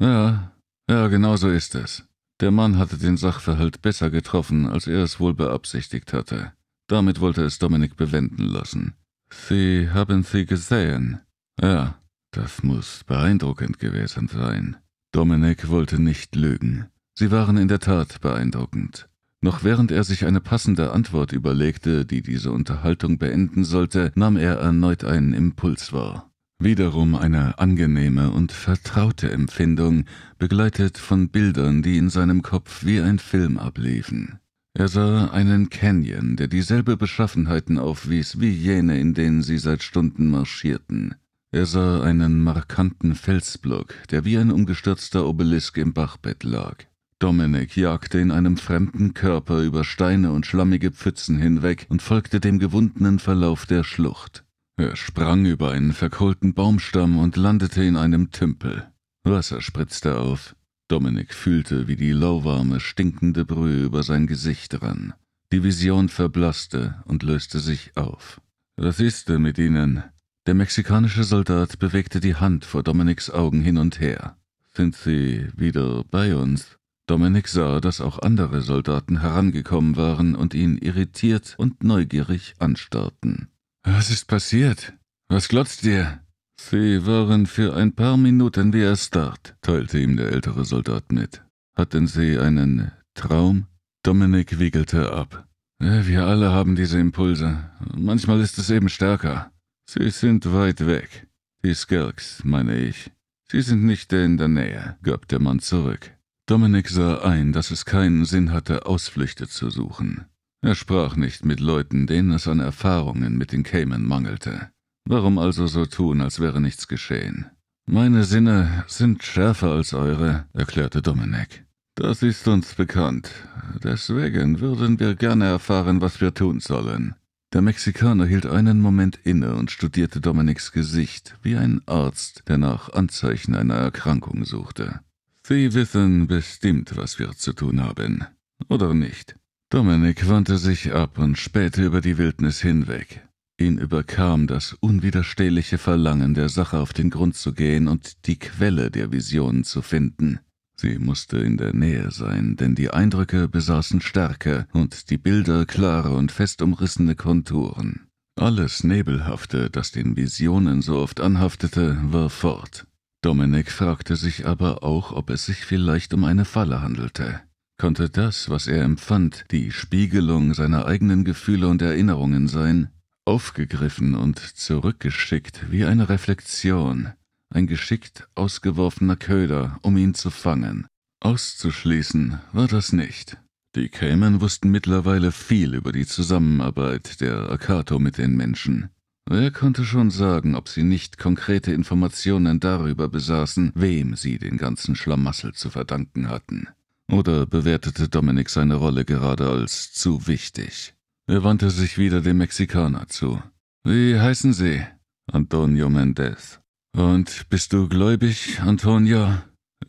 Ja, ja, genau so ist es. Der Mann hatte den Sachverhalt besser getroffen, als er es wohl beabsichtigt hatte. Damit wollte es Dominik bewenden lassen. Sie haben sie gesehen. Ja, das muss beeindruckend gewesen sein. Dominik wollte nicht lügen. Sie waren in der Tat beeindruckend. Noch während er sich eine passende Antwort überlegte, die diese Unterhaltung beenden sollte, nahm er erneut einen Impuls wahr. Wiederum eine angenehme und vertraute Empfindung, begleitet von Bildern, die in seinem Kopf wie ein Film abliefen. Er sah einen Canyon, der dieselbe Beschaffenheiten aufwies wie jene, in denen sie seit Stunden marschierten. Er sah einen markanten Felsblock, der wie ein umgestürzter Obelisk im Bachbett lag. Dominik jagte in einem fremden Körper über Steine und schlammige Pfützen hinweg und folgte dem gewundenen Verlauf der Schlucht. Er sprang über einen verkohlten Baumstamm und landete in einem Tümpel. Wasser spritzte auf. Dominik fühlte, wie die lauwarme, stinkende Brühe über sein Gesicht rann. Die Vision verblasste und löste sich auf. Was ist denn mit Ihnen? Der mexikanische Soldat bewegte die Hand vor Dominiks Augen hin und her. Sind Sie wieder bei uns? Dominik sah, dass auch andere Soldaten herangekommen waren und ihn irritiert und neugierig anstarrten. Was ist passiert? Was glotzt dir? Sie waren für ein paar Minuten wie erstarrt, teilte ihm der ältere Soldat mit. Hatten Sie einen Traum? Dominik wiegelte ab. Äh, wir alle haben diese Impulse. Manchmal ist es eben stärker. Sie sind weit weg. Die Skelks, meine ich. Sie sind nicht in der Nähe, gab der Mann zurück. Dominik sah ein, dass es keinen Sinn hatte, Ausflüchte zu suchen. Er sprach nicht mit Leuten, denen es an Erfahrungen mit den Cayman mangelte. Warum also so tun, als wäre nichts geschehen? Meine Sinne sind schärfer als eure, erklärte Dominik. Das ist uns bekannt. Deswegen würden wir gerne erfahren, was wir tun sollen. Der Mexikaner hielt einen Moment inne und studierte Dominiks Gesicht, wie ein Arzt, der nach Anzeichen einer Erkrankung suchte. Sie wissen bestimmt, was wir zu tun haben. Oder nicht? Dominik wandte sich ab und spähte über die Wildnis hinweg. Ihn überkam das unwiderstehliche Verlangen, der Sache auf den Grund zu gehen und die Quelle der Visionen zu finden. Sie musste in der Nähe sein, denn die Eindrücke besaßen Stärke und die Bilder klare und fest umrissene Konturen. Alles Nebelhafte, das den Visionen so oft anhaftete, war fort. Dominik fragte sich aber auch, ob es sich vielleicht um eine Falle handelte. Konnte das, was er empfand, die Spiegelung seiner eigenen Gefühle und Erinnerungen sein? aufgegriffen und zurückgeschickt wie eine Reflexion, ein geschickt ausgeworfener Köder, um ihn zu fangen. Auszuschließen war das nicht. Die Cayman wussten mittlerweile viel über die Zusammenarbeit der Akato mit den Menschen. Wer konnte schon sagen, ob sie nicht konkrete Informationen darüber besaßen, wem sie den ganzen Schlamassel zu verdanken hatten? Oder bewertete Dominik seine Rolle gerade als zu wichtig? Er wandte sich wieder dem Mexikaner zu. Wie heißen Sie? Antonio Mendez. Und bist du gläubig, Antonio?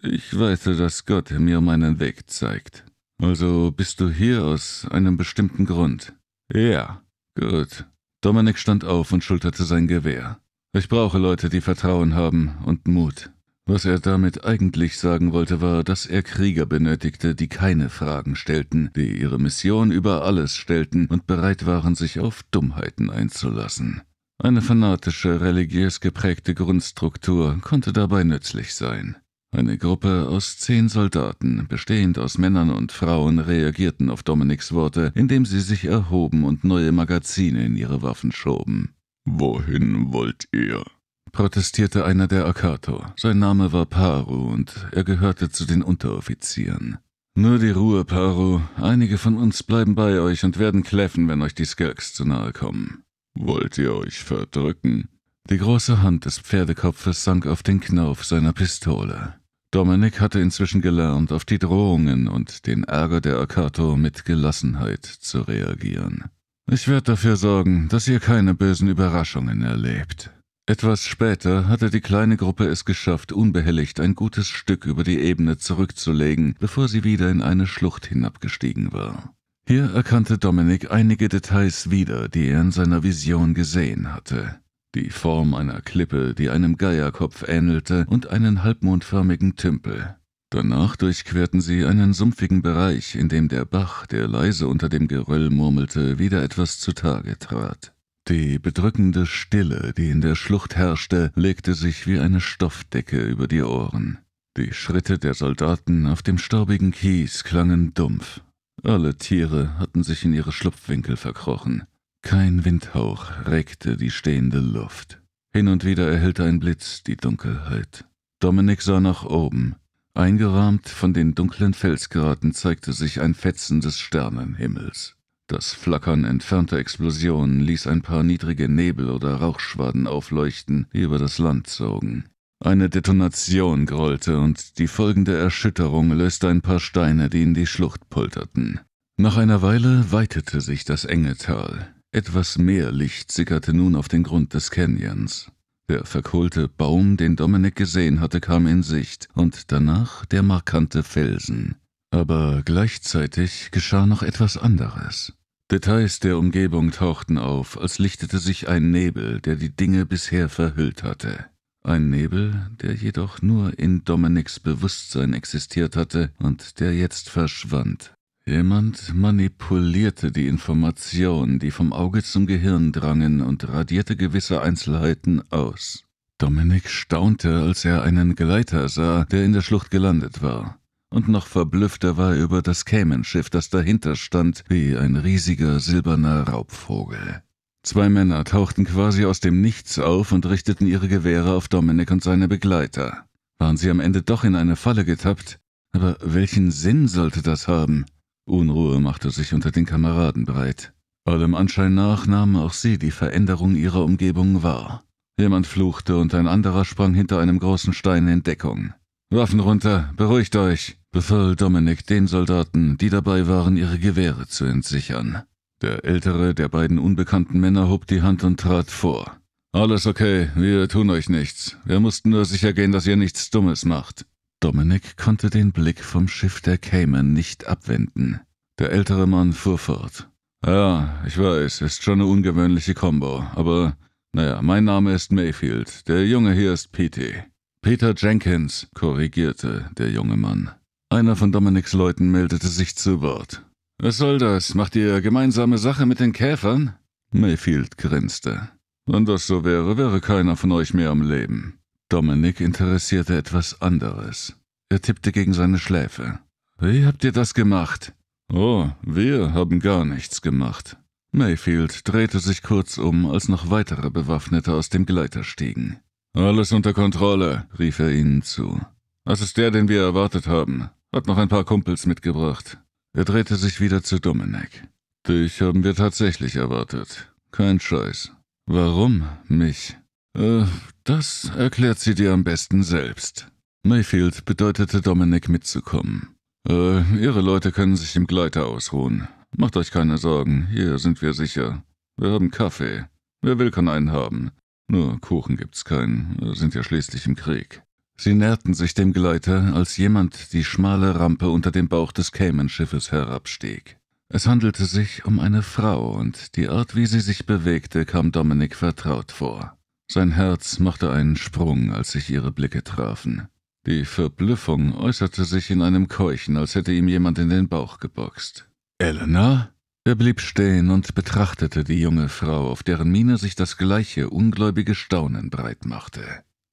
Ich weiß, dass Gott mir meinen Weg zeigt. Also bist du hier aus einem bestimmten Grund? Ja. Gut. Dominik stand auf und schulterte sein Gewehr. Ich brauche Leute, die Vertrauen haben und Mut. Was er damit eigentlich sagen wollte, war, dass er Krieger benötigte, die keine Fragen stellten, die ihre Mission über alles stellten und bereit waren, sich auf Dummheiten einzulassen. Eine fanatische, religiös geprägte Grundstruktur konnte dabei nützlich sein. Eine Gruppe aus zehn Soldaten, bestehend aus Männern und Frauen, reagierten auf Dominiks Worte, indem sie sich erhoben und neue Magazine in ihre Waffen schoben. Wohin wollt ihr? protestierte einer der Akato. Sein Name war Paru und er gehörte zu den Unteroffizieren. Nur die Ruhe, Paru. Einige von uns bleiben bei euch und werden kläffen, wenn euch die Skirks zu nahe kommen. Wollt ihr euch verdrücken? Die große Hand des Pferdekopfes sank auf den Knauf seiner Pistole. Dominik hatte inzwischen gelernt, auf die Drohungen und den Ärger der Akato mit Gelassenheit zu reagieren. Ich werde dafür sorgen, dass ihr keine bösen Überraschungen erlebt. Etwas später hatte die kleine Gruppe es geschafft, unbehelligt ein gutes Stück über die Ebene zurückzulegen, bevor sie wieder in eine Schlucht hinabgestiegen war. Hier erkannte Dominik einige Details wieder, die er in seiner Vision gesehen hatte. Die Form einer Klippe, die einem Geierkopf ähnelte, und einen halbmondförmigen Tümpel. Danach durchquerten sie einen sumpfigen Bereich, in dem der Bach, der leise unter dem Geröll murmelte, wieder etwas zutage trat. Die bedrückende Stille, die in der Schlucht herrschte, legte sich wie eine Stoffdecke über die Ohren. Die Schritte der Soldaten auf dem staubigen Kies klangen dumpf. Alle Tiere hatten sich in ihre Schlupfwinkel verkrochen. Kein Windhauch regte die stehende Luft. Hin und wieder erhellte ein Blitz die Dunkelheit. Dominik sah nach oben. Eingerahmt von den dunklen Felsgraten zeigte sich ein Fetzen des Sternenhimmels. Das Flackern entfernter Explosionen ließ ein paar niedrige Nebel oder Rauchschwaden aufleuchten, die über das Land zogen. Eine Detonation grollte und die folgende Erschütterung löste ein paar Steine, die in die Schlucht polterten. Nach einer Weile weitete sich das enge Tal. Etwas mehr Licht sickerte nun auf den Grund des Canyons. Der verkohlte Baum, den Dominik gesehen hatte, kam in Sicht und danach der markante Felsen. Aber gleichzeitig geschah noch etwas anderes. Details der Umgebung tauchten auf, als lichtete sich ein Nebel, der die Dinge bisher verhüllt hatte. Ein Nebel, der jedoch nur in Dominiks Bewusstsein existiert hatte und der jetzt verschwand. Jemand manipulierte die Informationen, die vom Auge zum Gehirn drangen, und radierte gewisse Einzelheiten aus. Dominik staunte, als er einen Gleiter sah, der in der Schlucht gelandet war und noch verblüffter war er über das Cayman-Schiff, das dahinter stand, wie ein riesiger silberner Raubvogel. Zwei Männer tauchten quasi aus dem Nichts auf und richteten ihre Gewehre auf Dominik und seine Begleiter. Waren sie am Ende doch in eine Falle getappt? Aber welchen Sinn sollte das haben? Unruhe machte sich unter den Kameraden breit. Allem Anschein nach nahmen auch sie die Veränderung ihrer Umgebung wahr. Jemand fluchte und ein anderer sprang hinter einem großen Stein in Deckung. Waffen runter, beruhigt euch, befahl Dominik den Soldaten, die dabei waren, ihre Gewehre zu entsichern. Der ältere der beiden unbekannten Männer hob die Hand und trat vor. Alles okay, wir tun euch nichts. Wir mussten nur sicher gehen, dass ihr nichts Dummes macht. Dominik konnte den Blick vom Schiff der Cayman nicht abwenden. Der ältere Mann fuhr fort. Ja, ich weiß, ist schon eine ungewöhnliche Combo, aber naja, mein Name ist Mayfield, der Junge hier ist Petey. Peter Jenkins, korrigierte der junge Mann. Einer von Dominiks Leuten meldete sich zu Wort. Was soll das? Macht ihr gemeinsame Sache mit den Käfern? Mayfield grinste. Wenn das so wäre, wäre keiner von euch mehr am Leben. Dominik interessierte etwas anderes. Er tippte gegen seine Schläfe. Wie habt ihr das gemacht? Oh, wir haben gar nichts gemacht. Mayfield drehte sich kurz um, als noch weitere Bewaffnete aus dem Gleiter stiegen. Alles unter Kontrolle, rief er ihnen zu. Das ist der, den wir erwartet haben. Hat noch ein paar Kumpels mitgebracht. Er drehte sich wieder zu Dominik. Dich haben wir tatsächlich erwartet. Kein Scheiß. Warum mich? Äh, das erklärt sie dir am besten selbst. Mayfield bedeutete Dominik mitzukommen. Äh, ihre Leute können sich im Gleiter ausruhen. Macht euch keine Sorgen, hier sind wir sicher. Wir haben Kaffee. Wer will, kann einen haben. Nur Kuchen gibt's keinen, wir sind ja schließlich im Krieg. Sie näherten sich dem Gleiter, als jemand die schmale Rampe unter dem Bauch des Cayman-Schiffes herabstieg. Es handelte sich um eine Frau, und die Art, wie sie sich bewegte, kam Dominik vertraut vor. Sein Herz machte einen Sprung, als sich ihre Blicke trafen. Die Verblüffung äußerte sich in einem Keuchen, als hätte ihm jemand in den Bauch geboxt. Elena? Er blieb stehen und betrachtete die junge Frau, auf deren Miene sich das gleiche ungläubige Staunen breitmachte.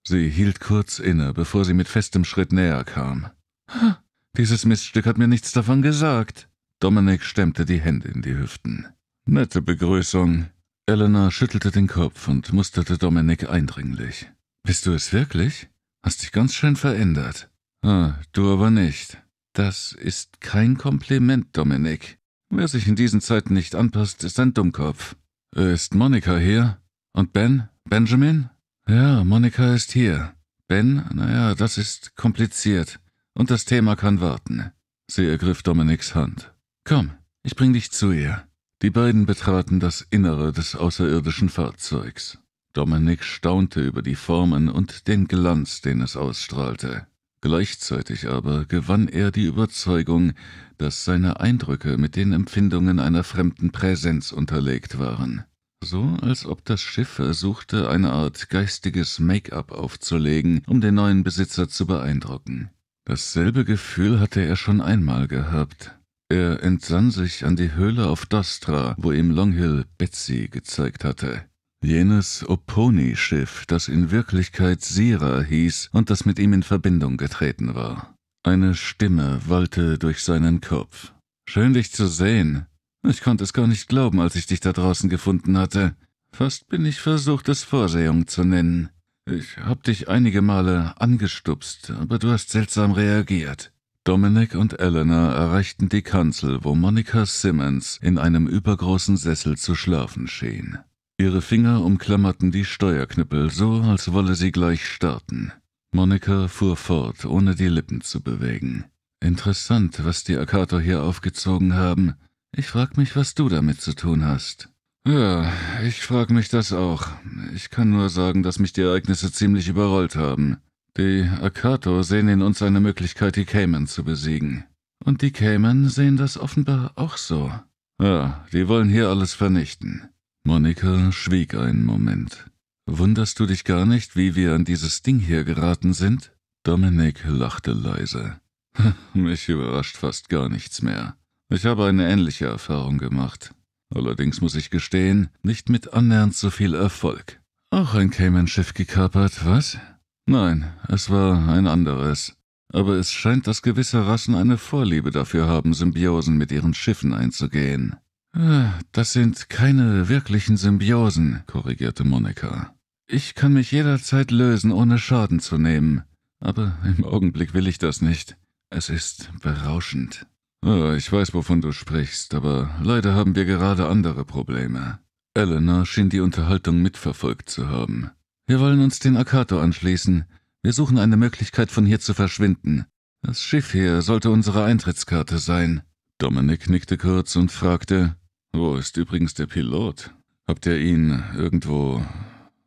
Sie hielt kurz inne, bevor sie mit festem Schritt näher kam. Hm. Dieses Miststück hat mir nichts davon gesagt. Dominik stemmte die Hände in die Hüften. Nette Begrüßung. Elena schüttelte den Kopf und musterte Dominik eindringlich. Bist du es wirklich? Hast dich ganz schön verändert. Ah, du aber nicht. Das ist kein Kompliment, Dominik. Wer sich in diesen Zeiten nicht anpasst, ist ein Dummkopf. Ist Monika hier? Und Ben? Benjamin? Ja, Monika ist hier. Ben, naja, das ist kompliziert. Und das Thema kann warten. Sie ergriff Dominiks Hand. Komm, ich bring dich zu ihr. Die beiden betraten das Innere des außerirdischen Fahrzeugs. Dominik staunte über die Formen und den Glanz, den es ausstrahlte. Gleichzeitig aber gewann er die Überzeugung, dass seine Eindrücke mit den Empfindungen einer fremden Präsenz unterlegt waren. So, als ob das Schiff versuchte, eine Art geistiges Make-up aufzulegen, um den neuen Besitzer zu beeindrucken. Dasselbe Gefühl hatte er schon einmal gehabt. Er entsann sich an die Höhle auf Dostra, wo ihm Longhill Betsy gezeigt hatte. Jenes Oponi-Schiff, das in Wirklichkeit Sira hieß und das mit ihm in Verbindung getreten war. Eine Stimme wallte durch seinen Kopf. Schön dich zu sehen, ich konnte es gar nicht glauben, als ich dich da draußen gefunden hatte. Fast bin ich versucht, es Vorsehung zu nennen. Ich hab dich einige Male angestupst, aber du hast seltsam reagiert. Dominic und Eleanor erreichten die Kanzel, wo Monica Simmons in einem übergroßen Sessel zu schlafen schien. Ihre Finger umklammerten die Steuerknüppel so, als wolle sie gleich starten. Monica fuhr fort, ohne die Lippen zu bewegen. Interessant, was die Akator hier aufgezogen haben. Ich frag mich, was du damit zu tun hast. Ja, ich frag mich das auch. Ich kann nur sagen, dass mich die Ereignisse ziemlich überrollt haben. Die Akato sehen in uns eine Möglichkeit, die Cayman zu besiegen. Und die Cayman sehen das offenbar auch so. Ja, die wollen hier alles vernichten. Monika schwieg einen Moment. Wunderst du dich gar nicht, wie wir an dieses Ding hier geraten sind? Dominik lachte leise. Mich überrascht fast gar nichts mehr. Ich habe eine ähnliche Erfahrung gemacht. Allerdings muss ich gestehen, nicht mit annähernd so viel Erfolg. Auch ein Cayman-Schiff gekapert, was? Nein, es war ein anderes. Aber es scheint, dass gewisse Rassen eine Vorliebe dafür haben, Symbiosen mit ihren Schiffen einzugehen. Ah, das sind keine wirklichen Symbiosen, korrigierte Monika. Ich kann mich jederzeit lösen, ohne Schaden zu nehmen. Aber im Augenblick will ich das nicht. Es ist berauschend. Oh, ich weiß, wovon du sprichst, aber leider haben wir gerade andere Probleme. Eleanor schien die Unterhaltung mitverfolgt zu haben. Wir wollen uns den Akato anschließen. Wir suchen eine Möglichkeit, von hier zu verschwinden. Das Schiff hier sollte unsere Eintrittskarte sein. Dominik nickte kurz und fragte, wo ist übrigens der Pilot? Habt ihr ihn irgendwo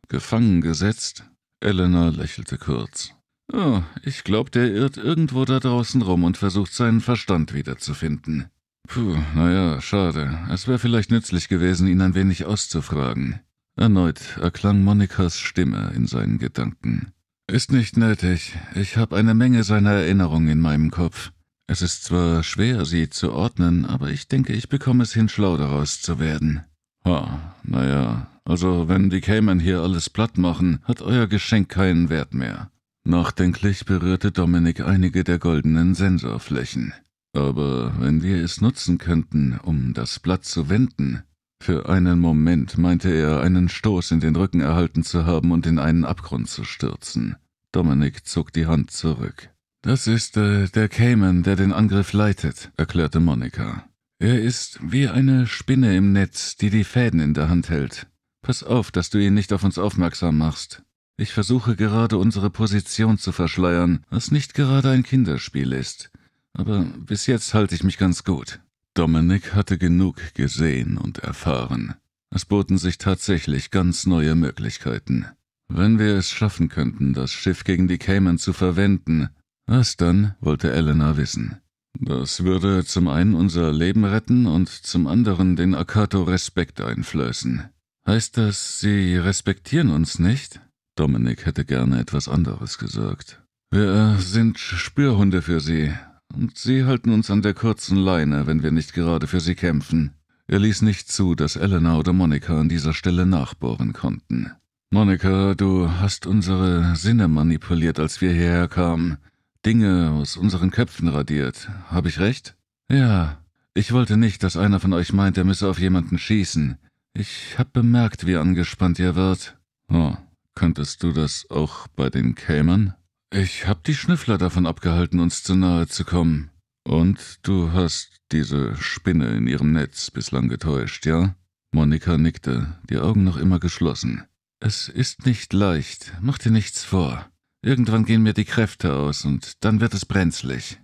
gefangen gesetzt? Eleanor lächelte kurz. Oh, ich glaube, der irrt irgendwo da draußen rum und versucht seinen Verstand wiederzufinden. Puh, naja, schade. Es wäre vielleicht nützlich gewesen, ihn ein wenig auszufragen. Erneut erklang Monikas Stimme in seinen Gedanken. Ist nicht nötig. Ich habe eine Menge seiner Erinnerungen in meinem Kopf. Es ist zwar schwer, sie zu ordnen, aber ich denke, ich bekomme es hin, schlau daraus zu werden. Ha, naja, also wenn die Cayman hier alles platt machen, hat euer Geschenk keinen Wert mehr. Nachdenklich berührte Dominik einige der goldenen Sensorflächen. Aber wenn wir es nutzen könnten, um das Blatt zu wenden. Für einen Moment meinte er, einen Stoß in den Rücken erhalten zu haben und in einen Abgrund zu stürzen. Dominik zog die Hand zurück. Das ist äh, der Cayman, der den Angriff leitet, erklärte Monika. Er ist wie eine Spinne im Netz, die die Fäden in der Hand hält. Pass auf, dass du ihn nicht auf uns aufmerksam machst. Ich versuche gerade unsere Position zu verschleiern, was nicht gerade ein Kinderspiel ist. Aber bis jetzt halte ich mich ganz gut. Dominik hatte genug gesehen und erfahren. Es boten sich tatsächlich ganz neue Möglichkeiten. Wenn wir es schaffen könnten, das Schiff gegen die Cayman zu verwenden, was dann, wollte Elena wissen. Das würde zum einen unser Leben retten und zum anderen den Akato Respekt einflößen. Heißt das, Sie respektieren uns nicht? Dominik hätte gerne etwas anderes gesagt. Wir sind Spürhunde für Sie, und Sie halten uns an der kurzen Leine, wenn wir nicht gerade für Sie kämpfen. Er ließ nicht zu, dass Elena oder Monika an dieser Stelle nachbohren konnten. Monika, du hast unsere Sinne manipuliert, als wir hierher kamen. Dinge aus unseren Köpfen radiert. Habe ich recht? Ja. Ich wollte nicht, dass einer von euch meint, er müsse auf jemanden schießen. Ich hab bemerkt, wie angespannt ihr wird. Oh, Könntest du das auch bei den Kämern? Ich hab die Schnüffler davon abgehalten, uns zu nahe zu kommen. Und du hast diese Spinne in ihrem Netz bislang getäuscht, ja? Monika nickte, die Augen noch immer geschlossen. Es ist nicht leicht, mach dir nichts vor. Irgendwann gehen mir die Kräfte aus und dann wird es brenzlig.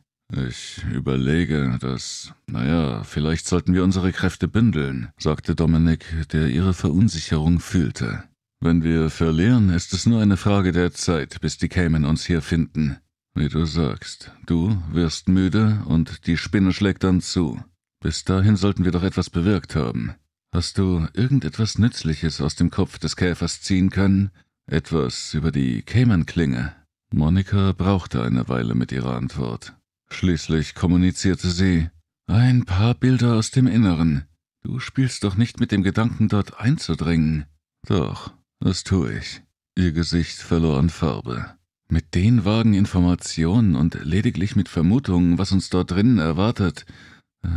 Ich überlege, dass. Naja, vielleicht sollten wir unsere Kräfte bündeln, sagte Dominik, der ihre Verunsicherung fühlte. Wenn wir verlieren, ist es nur eine Frage der Zeit, bis die Cayman uns hier finden. Wie du sagst, du wirst müde und die Spinne schlägt dann zu. Bis dahin sollten wir doch etwas bewirkt haben. Hast du irgendetwas Nützliches aus dem Kopf des Käfers ziehen können? Etwas über die Cayman-Klinge? Monika brauchte eine Weile mit ihrer Antwort. Schließlich kommunizierte sie Ein paar Bilder aus dem Inneren. Du spielst doch nicht mit dem Gedanken, dort einzudringen. Doch, das tue ich. Ihr Gesicht verlor an Farbe. Mit den vagen Informationen und lediglich mit Vermutungen, was uns dort drinnen erwartet,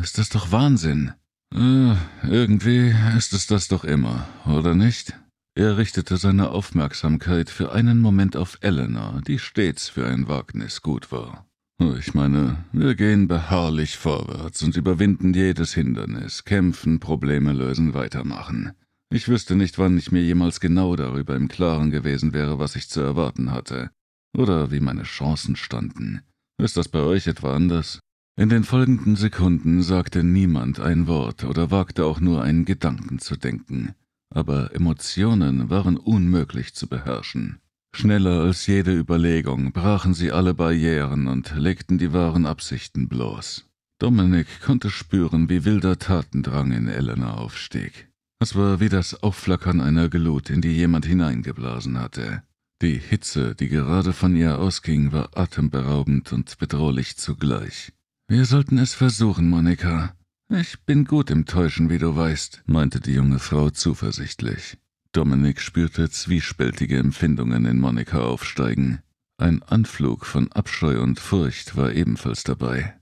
ist das doch Wahnsinn. Äh, irgendwie ist es das doch immer, oder nicht? Er richtete seine Aufmerksamkeit für einen Moment auf Eleanor, die stets für ein Wagnis gut war. Ich meine, wir gehen beharrlich vorwärts und überwinden jedes Hindernis, kämpfen, Probleme lösen, weitermachen. Ich wüsste nicht, wann ich mir jemals genau darüber im Klaren gewesen wäre, was ich zu erwarten hatte. Oder wie meine Chancen standen. Ist das bei euch etwa anders? In den folgenden Sekunden sagte niemand ein Wort oder wagte auch nur einen Gedanken zu denken. Aber Emotionen waren unmöglich zu beherrschen. Schneller als jede Überlegung brachen sie alle Barrieren und legten die wahren Absichten bloß. Dominik konnte spüren, wie wilder Tatendrang in Elena aufstieg. Es war wie das Aufflackern einer Glut, in die jemand hineingeblasen hatte. Die Hitze, die gerade von ihr ausging, war atemberaubend und bedrohlich zugleich. Wir sollten es versuchen, Monika. Ich bin gut im Täuschen, wie du weißt, meinte die junge Frau zuversichtlich. Dominik spürte zwiespältige Empfindungen in Monika aufsteigen. Ein Anflug von Abscheu und Furcht war ebenfalls dabei.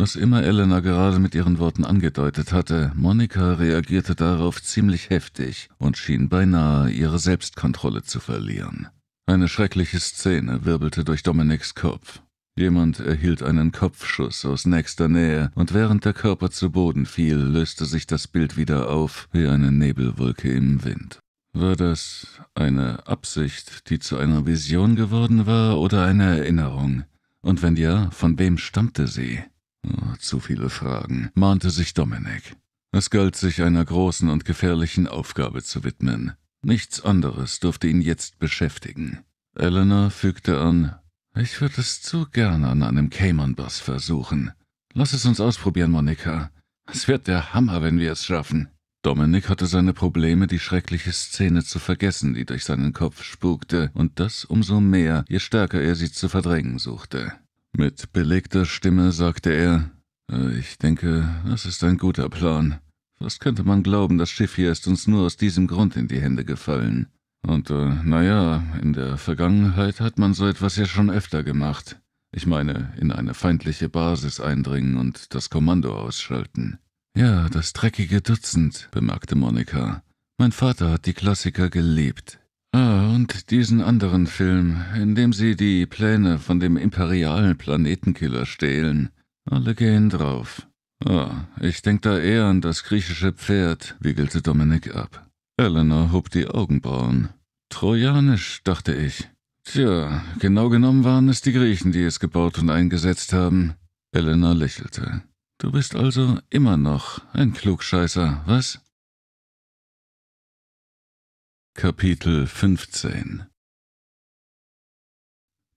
Was immer Elena gerade mit ihren Worten angedeutet hatte, Monika reagierte darauf ziemlich heftig und schien beinahe ihre Selbstkontrolle zu verlieren. Eine schreckliche Szene wirbelte durch Dominiks Kopf. Jemand erhielt einen Kopfschuss aus nächster Nähe, und während der Körper zu Boden fiel, löste sich das Bild wieder auf wie eine Nebelwolke im Wind. War das eine Absicht, die zu einer Vision geworden war, oder eine Erinnerung? Und wenn ja, von wem stammte sie? Oh, zu viele Fragen, mahnte sich Dominik. Es galt sich einer großen und gefährlichen Aufgabe zu widmen. Nichts anderes durfte ihn jetzt beschäftigen. Eleanor fügte an, ich würde es zu gern an einem Cayman-Bass versuchen. Lass es uns ausprobieren, Monika. Es wird der Hammer, wenn wir es schaffen. Dominik hatte seine Probleme, die schreckliche Szene zu vergessen, die durch seinen Kopf spukte, und das umso mehr, je stärker er sie zu verdrängen suchte. Mit belegter Stimme sagte er, äh, ich denke, das ist ein guter Plan. Fast könnte man glauben, das Schiff hier ist uns nur aus diesem Grund in die Hände gefallen. Und äh, naja, in der Vergangenheit hat man so etwas ja schon öfter gemacht. Ich meine, in eine feindliche Basis eindringen und das Kommando ausschalten. Ja, das dreckige Dutzend, bemerkte Monika. Mein Vater hat die Klassiker geliebt. Ah, und diesen anderen Film, in dem sie die Pläne von dem imperialen Planetenkiller stehlen. Alle gehen drauf. Ah, ich denk da eher an das griechische Pferd, wiegelte Dominik ab. Eleanor hob die Augenbrauen. Trojanisch, dachte ich. Tja, genau genommen waren es die Griechen, die es gebaut und eingesetzt haben. Eleanor lächelte. Du bist also immer noch ein Klugscheißer, was? Kapitel 15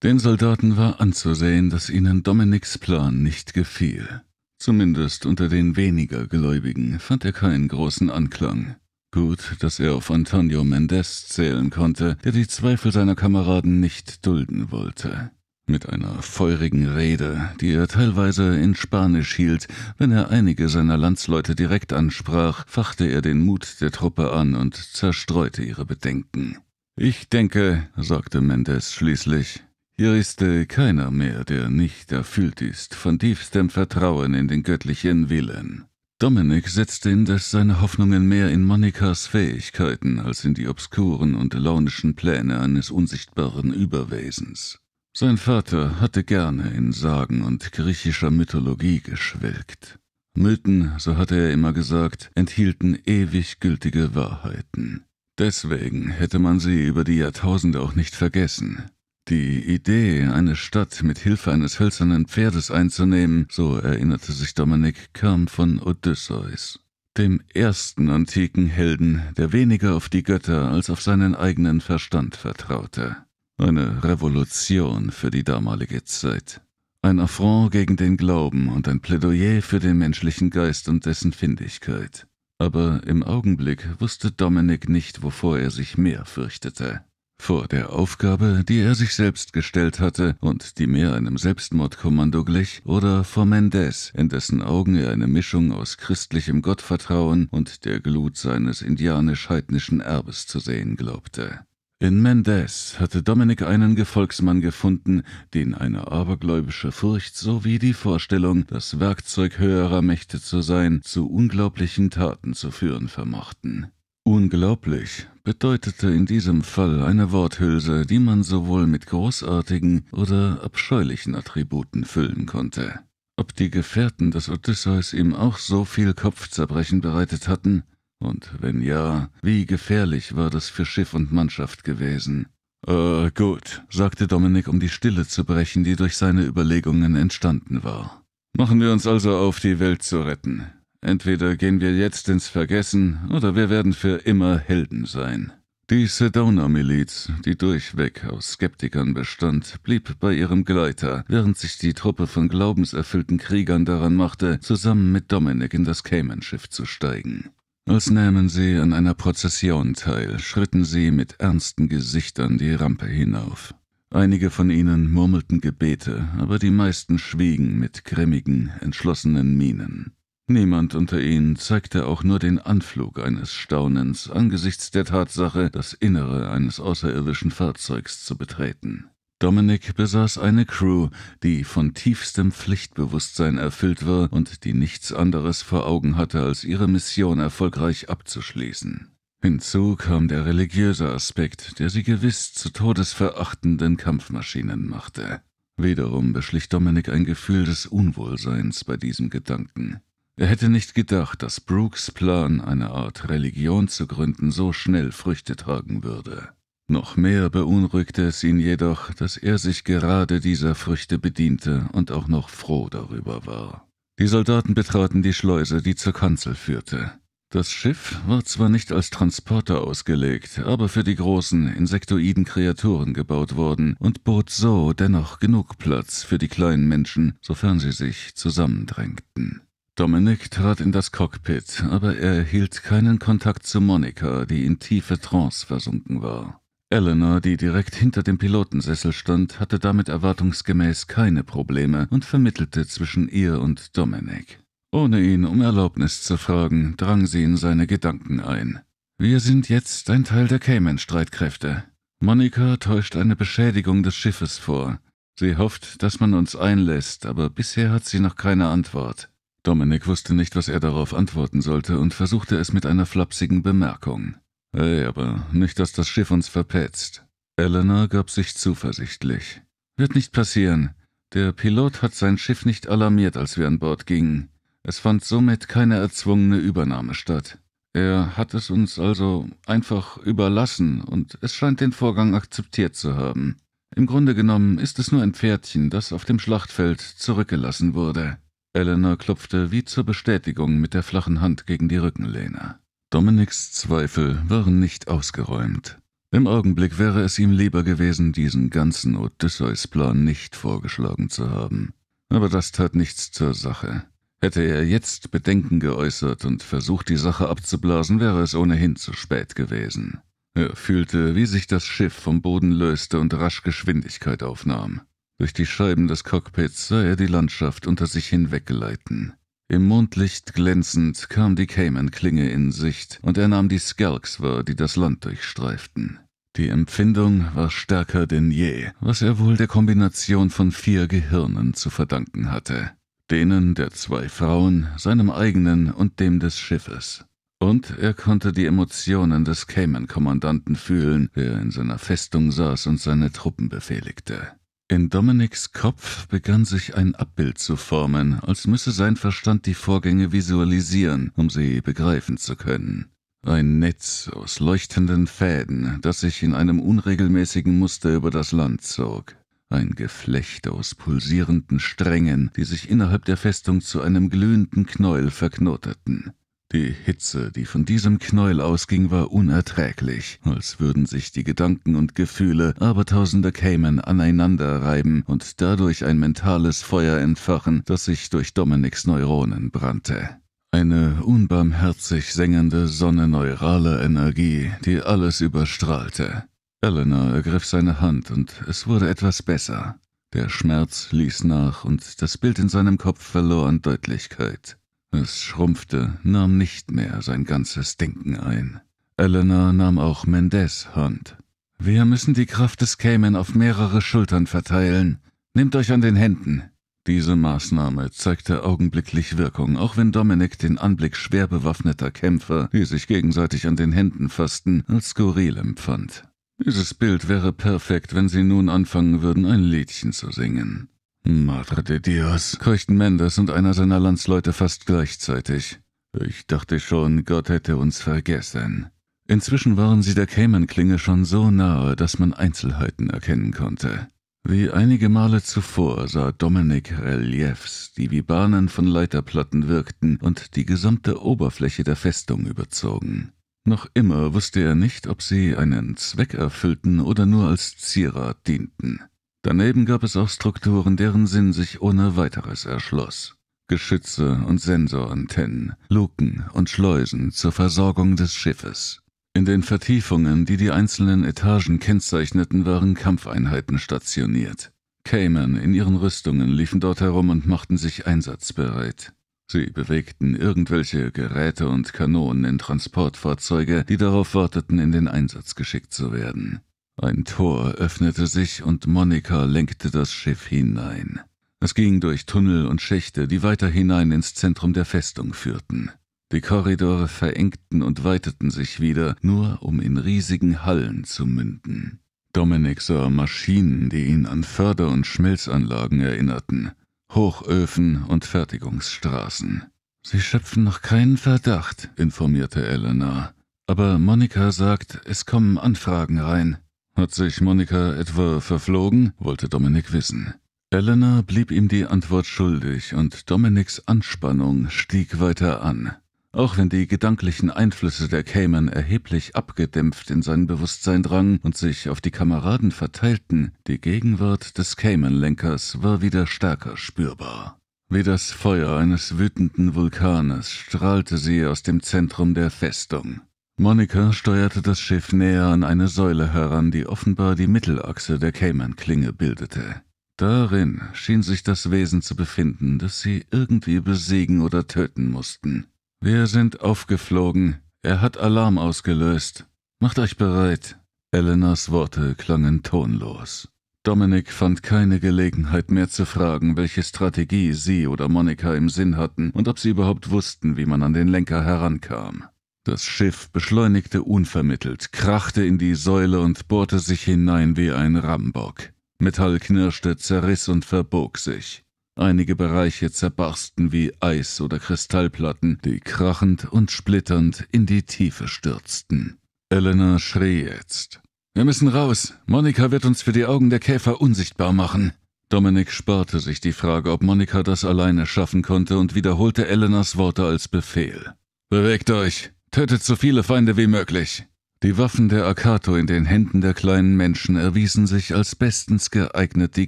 Den Soldaten war anzusehen, dass ihnen Dominiks Plan nicht gefiel. Zumindest unter den weniger Gläubigen fand er keinen großen Anklang. Gut, dass er auf Antonio Mendez zählen konnte, der die Zweifel seiner Kameraden nicht dulden wollte mit einer feurigen Rede, die er teilweise in Spanisch hielt, wenn er einige seiner Landsleute direkt ansprach, fachte er den Mut der Truppe an und zerstreute ihre Bedenken. Ich denke, sagte Mendes schließlich, hier ist äh, keiner mehr, der nicht erfüllt ist von tiefstem Vertrauen in den göttlichen Willen. Dominik setzte indes seine Hoffnungen mehr in Monikas Fähigkeiten als in die obskuren und launischen Pläne eines unsichtbaren Überwesens. Sein Vater hatte gerne in Sagen und griechischer Mythologie geschwelgt. Mythen, so hatte er immer gesagt, enthielten ewig gültige Wahrheiten. Deswegen hätte man sie über die Jahrtausende auch nicht vergessen. Die Idee, eine Stadt mit Hilfe eines hölzernen Pferdes einzunehmen, so erinnerte sich Dominik, kam von Odysseus, dem ersten antiken Helden, der weniger auf die Götter als auf seinen eigenen Verstand vertraute. Eine Revolution für die damalige Zeit. Ein Affront gegen den Glauben und ein Plädoyer für den menschlichen Geist und dessen Findigkeit. Aber im Augenblick wusste Dominik nicht, wovor er sich mehr fürchtete. Vor der Aufgabe, die er sich selbst gestellt hatte und die mehr einem Selbstmordkommando glich, oder vor Mendez, in dessen Augen er eine Mischung aus christlichem Gottvertrauen und der Glut seines indianisch-heidnischen Erbes zu sehen glaubte. In Mendez hatte Dominik einen Gefolgsmann gefunden, den eine abergläubische Furcht sowie die Vorstellung, das Werkzeug höherer Mächte zu sein, zu unglaublichen Taten zu führen vermochten. Unglaublich bedeutete in diesem Fall eine Worthülse, die man sowohl mit großartigen oder abscheulichen Attributen füllen konnte. Ob die Gefährten des Odysseus ihm auch so viel Kopfzerbrechen bereitet hatten, und wenn ja, wie gefährlich war das für Schiff und Mannschaft gewesen? Äh, gut, sagte Dominik, um die Stille zu brechen, die durch seine Überlegungen entstanden war. Machen wir uns also auf, die Welt zu retten. Entweder gehen wir jetzt ins Vergessen, oder wir werden für immer Helden sein. Die Sedona-Miliz, die durchweg aus Skeptikern bestand, blieb bei ihrem Gleiter, während sich die Truppe von glaubenserfüllten Kriegern daran machte, zusammen mit Dominik in das Cayman-Schiff zu steigen. Als nähmen sie an einer Prozession teil, schritten sie mit ernsten Gesichtern die Rampe hinauf. Einige von ihnen murmelten Gebete, aber die meisten schwiegen mit grimmigen, entschlossenen Mienen. Niemand unter ihnen zeigte auch nur den Anflug eines Staunens angesichts der Tatsache, das Innere eines außerirdischen Fahrzeugs zu betreten. Dominik besaß eine Crew, die von tiefstem Pflichtbewusstsein erfüllt war und die nichts anderes vor Augen hatte, als ihre Mission erfolgreich abzuschließen. Hinzu kam der religiöse Aspekt, der sie gewiss zu todesverachtenden Kampfmaschinen machte. Wiederum beschlich Dominik ein Gefühl des Unwohlseins bei diesem Gedanken. Er hätte nicht gedacht, dass Brooks Plan, eine Art Religion zu gründen, so schnell Früchte tragen würde. Noch mehr beunruhigte es ihn jedoch, dass er sich gerade dieser Früchte bediente und auch noch froh darüber war. Die Soldaten betraten die Schleuse, die zur Kanzel führte. Das Schiff war zwar nicht als Transporter ausgelegt, aber für die großen, insektoiden Kreaturen gebaut worden und bot so dennoch genug Platz für die kleinen Menschen, sofern sie sich zusammendrängten. Dominik trat in das Cockpit, aber er hielt keinen Kontakt zu Monika, die in tiefe Trance versunken war. Eleanor, die direkt hinter dem Pilotensessel stand, hatte damit erwartungsgemäß keine Probleme und vermittelte zwischen ihr und Dominic. Ohne ihn um Erlaubnis zu fragen, drang sie in seine Gedanken ein. Wir sind jetzt ein Teil der Cayman-Streitkräfte. Monika täuscht eine Beschädigung des Schiffes vor. Sie hofft, dass man uns einlässt, aber bisher hat sie noch keine Antwort. Dominic wusste nicht, was er darauf antworten sollte und versuchte es mit einer flapsigen Bemerkung. Hey, aber nicht, dass das Schiff uns verpetzt. Eleanor gab sich zuversichtlich. Wird nicht passieren. Der Pilot hat sein Schiff nicht alarmiert, als wir an Bord gingen. Es fand somit keine erzwungene Übernahme statt. Er hat es uns also einfach überlassen und es scheint den Vorgang akzeptiert zu haben. Im Grunde genommen ist es nur ein Pferdchen, das auf dem Schlachtfeld zurückgelassen wurde. Eleanor klopfte wie zur Bestätigung mit der flachen Hand gegen die Rückenlehne. Dominiks Zweifel waren nicht ausgeräumt. Im Augenblick wäre es ihm lieber gewesen, diesen ganzen Odysseus-Plan nicht vorgeschlagen zu haben. Aber das tat nichts zur Sache. Hätte er jetzt Bedenken geäußert und versucht, die Sache abzublasen, wäre es ohnehin zu spät gewesen. Er fühlte, wie sich das Schiff vom Boden löste und rasch Geschwindigkeit aufnahm. Durch die Scheiben des Cockpits sah er die Landschaft unter sich hinweggleiten. Im Mondlicht glänzend kam die Cayman-Klinge in Sicht und er nahm die Skelks wahr, die das Land durchstreiften. Die Empfindung war stärker denn je, was er wohl der Kombination von vier Gehirnen zu verdanken hatte. Denen der zwei Frauen, seinem eigenen und dem des Schiffes. Und er konnte die Emotionen des Cayman-Kommandanten fühlen, der in seiner Festung saß und seine Truppen befehligte. In Dominiks Kopf begann sich ein Abbild zu formen, als müsse sein Verstand die Vorgänge visualisieren, um sie begreifen zu können. Ein Netz aus leuchtenden Fäden, das sich in einem unregelmäßigen Muster über das Land zog. Ein Geflecht aus pulsierenden Strängen, die sich innerhalb der Festung zu einem glühenden Knäuel verknoteten. Die Hitze, die von diesem Knäuel ausging, war unerträglich, als würden sich die Gedanken und Gefühle abertausender Cayman aneinander reiben und dadurch ein mentales Feuer entfachen, das sich durch Dominiks Neuronen brannte. Eine unbarmherzig sengende Sonne neuraler Energie, die alles überstrahlte. Eleanor ergriff seine Hand und es wurde etwas besser. Der Schmerz ließ nach und das Bild in seinem Kopf verlor an Deutlichkeit. Es schrumpfte, nahm nicht mehr sein ganzes Denken ein. Elena nahm auch Mendez Hand. Wir müssen die Kraft des Cayman auf mehrere Schultern verteilen. Nehmt euch an den Händen. Diese Maßnahme zeigte augenblicklich Wirkung, auch wenn Dominik den Anblick schwer bewaffneter Kämpfer, die sich gegenseitig an den Händen fassten, als skurril empfand. Dieses Bild wäre perfekt, wenn sie nun anfangen würden, ein Liedchen zu singen. Madre de Dios, keuchten Mendes und einer seiner Landsleute fast gleichzeitig. Ich dachte schon, Gott hätte uns vergessen. Inzwischen waren sie der Cayman-Klinge schon so nahe, dass man Einzelheiten erkennen konnte. Wie einige Male zuvor sah Dominik Reliefs, die wie Bahnen von Leiterplatten wirkten und die gesamte Oberfläche der Festung überzogen. Noch immer wusste er nicht, ob sie einen Zweck erfüllten oder nur als Zierat dienten. Daneben gab es auch Strukturen, deren Sinn sich ohne weiteres erschloss. Geschütze und Sensorantennen, Luken und Schleusen zur Versorgung des Schiffes. In den Vertiefungen, die die einzelnen Etagen kennzeichneten, waren Kampfeinheiten stationiert. Cayman in ihren Rüstungen liefen dort herum und machten sich einsatzbereit. Sie bewegten irgendwelche Geräte und Kanonen in Transportfahrzeuge, die darauf warteten, in den Einsatz geschickt zu werden. Ein Tor öffnete sich und Monika lenkte das Schiff hinein. Es ging durch Tunnel und Schächte, die weiter hinein ins Zentrum der Festung führten. Die Korridore verengten und weiteten sich wieder, nur um in riesigen Hallen zu münden. Dominik sah Maschinen, die ihn an Förder- und Schmelzanlagen erinnerten, Hochöfen und Fertigungsstraßen. Sie schöpfen noch keinen Verdacht, informierte Elena. Aber Monika sagt, es kommen Anfragen rein. Hat sich Monika etwa verflogen? wollte Dominik wissen. Elena blieb ihm die Antwort schuldig und Dominiks Anspannung stieg weiter an. Auch wenn die gedanklichen Einflüsse der Cayman erheblich abgedämpft in sein Bewusstsein drangen und sich auf die Kameraden verteilten, die Gegenwart des Cayman-Lenkers war wieder stärker spürbar. Wie das Feuer eines wütenden Vulkanes strahlte sie aus dem Zentrum der Festung. Monika steuerte das Schiff näher an eine Säule heran, die offenbar die Mittelachse der Cayman-Klinge bildete. Darin schien sich das Wesen zu befinden, das sie irgendwie besiegen oder töten mussten. Wir sind aufgeflogen. Er hat Alarm ausgelöst. Macht euch bereit. Elenas Worte klangen tonlos. Dominik fand keine Gelegenheit mehr zu fragen, welche Strategie sie oder Monika im Sinn hatten und ob sie überhaupt wussten, wie man an den Lenker herankam. Das Schiff beschleunigte unvermittelt, krachte in die Säule und bohrte sich hinein wie ein Rambock. Metall knirschte, zerriss und verbog sich. Einige Bereiche zerbarsten wie Eis oder Kristallplatten, die krachend und splitternd in die Tiefe stürzten. Elena schrie jetzt. Wir müssen raus. Monika wird uns für die Augen der Käfer unsichtbar machen. Dominik sparte sich die Frage, ob Monika das alleine schaffen konnte und wiederholte Elenas Worte als Befehl. Bewegt euch! Tötet so viele Feinde wie möglich. Die Waffen der Akato in den Händen der kleinen Menschen erwiesen sich als bestens geeignet, die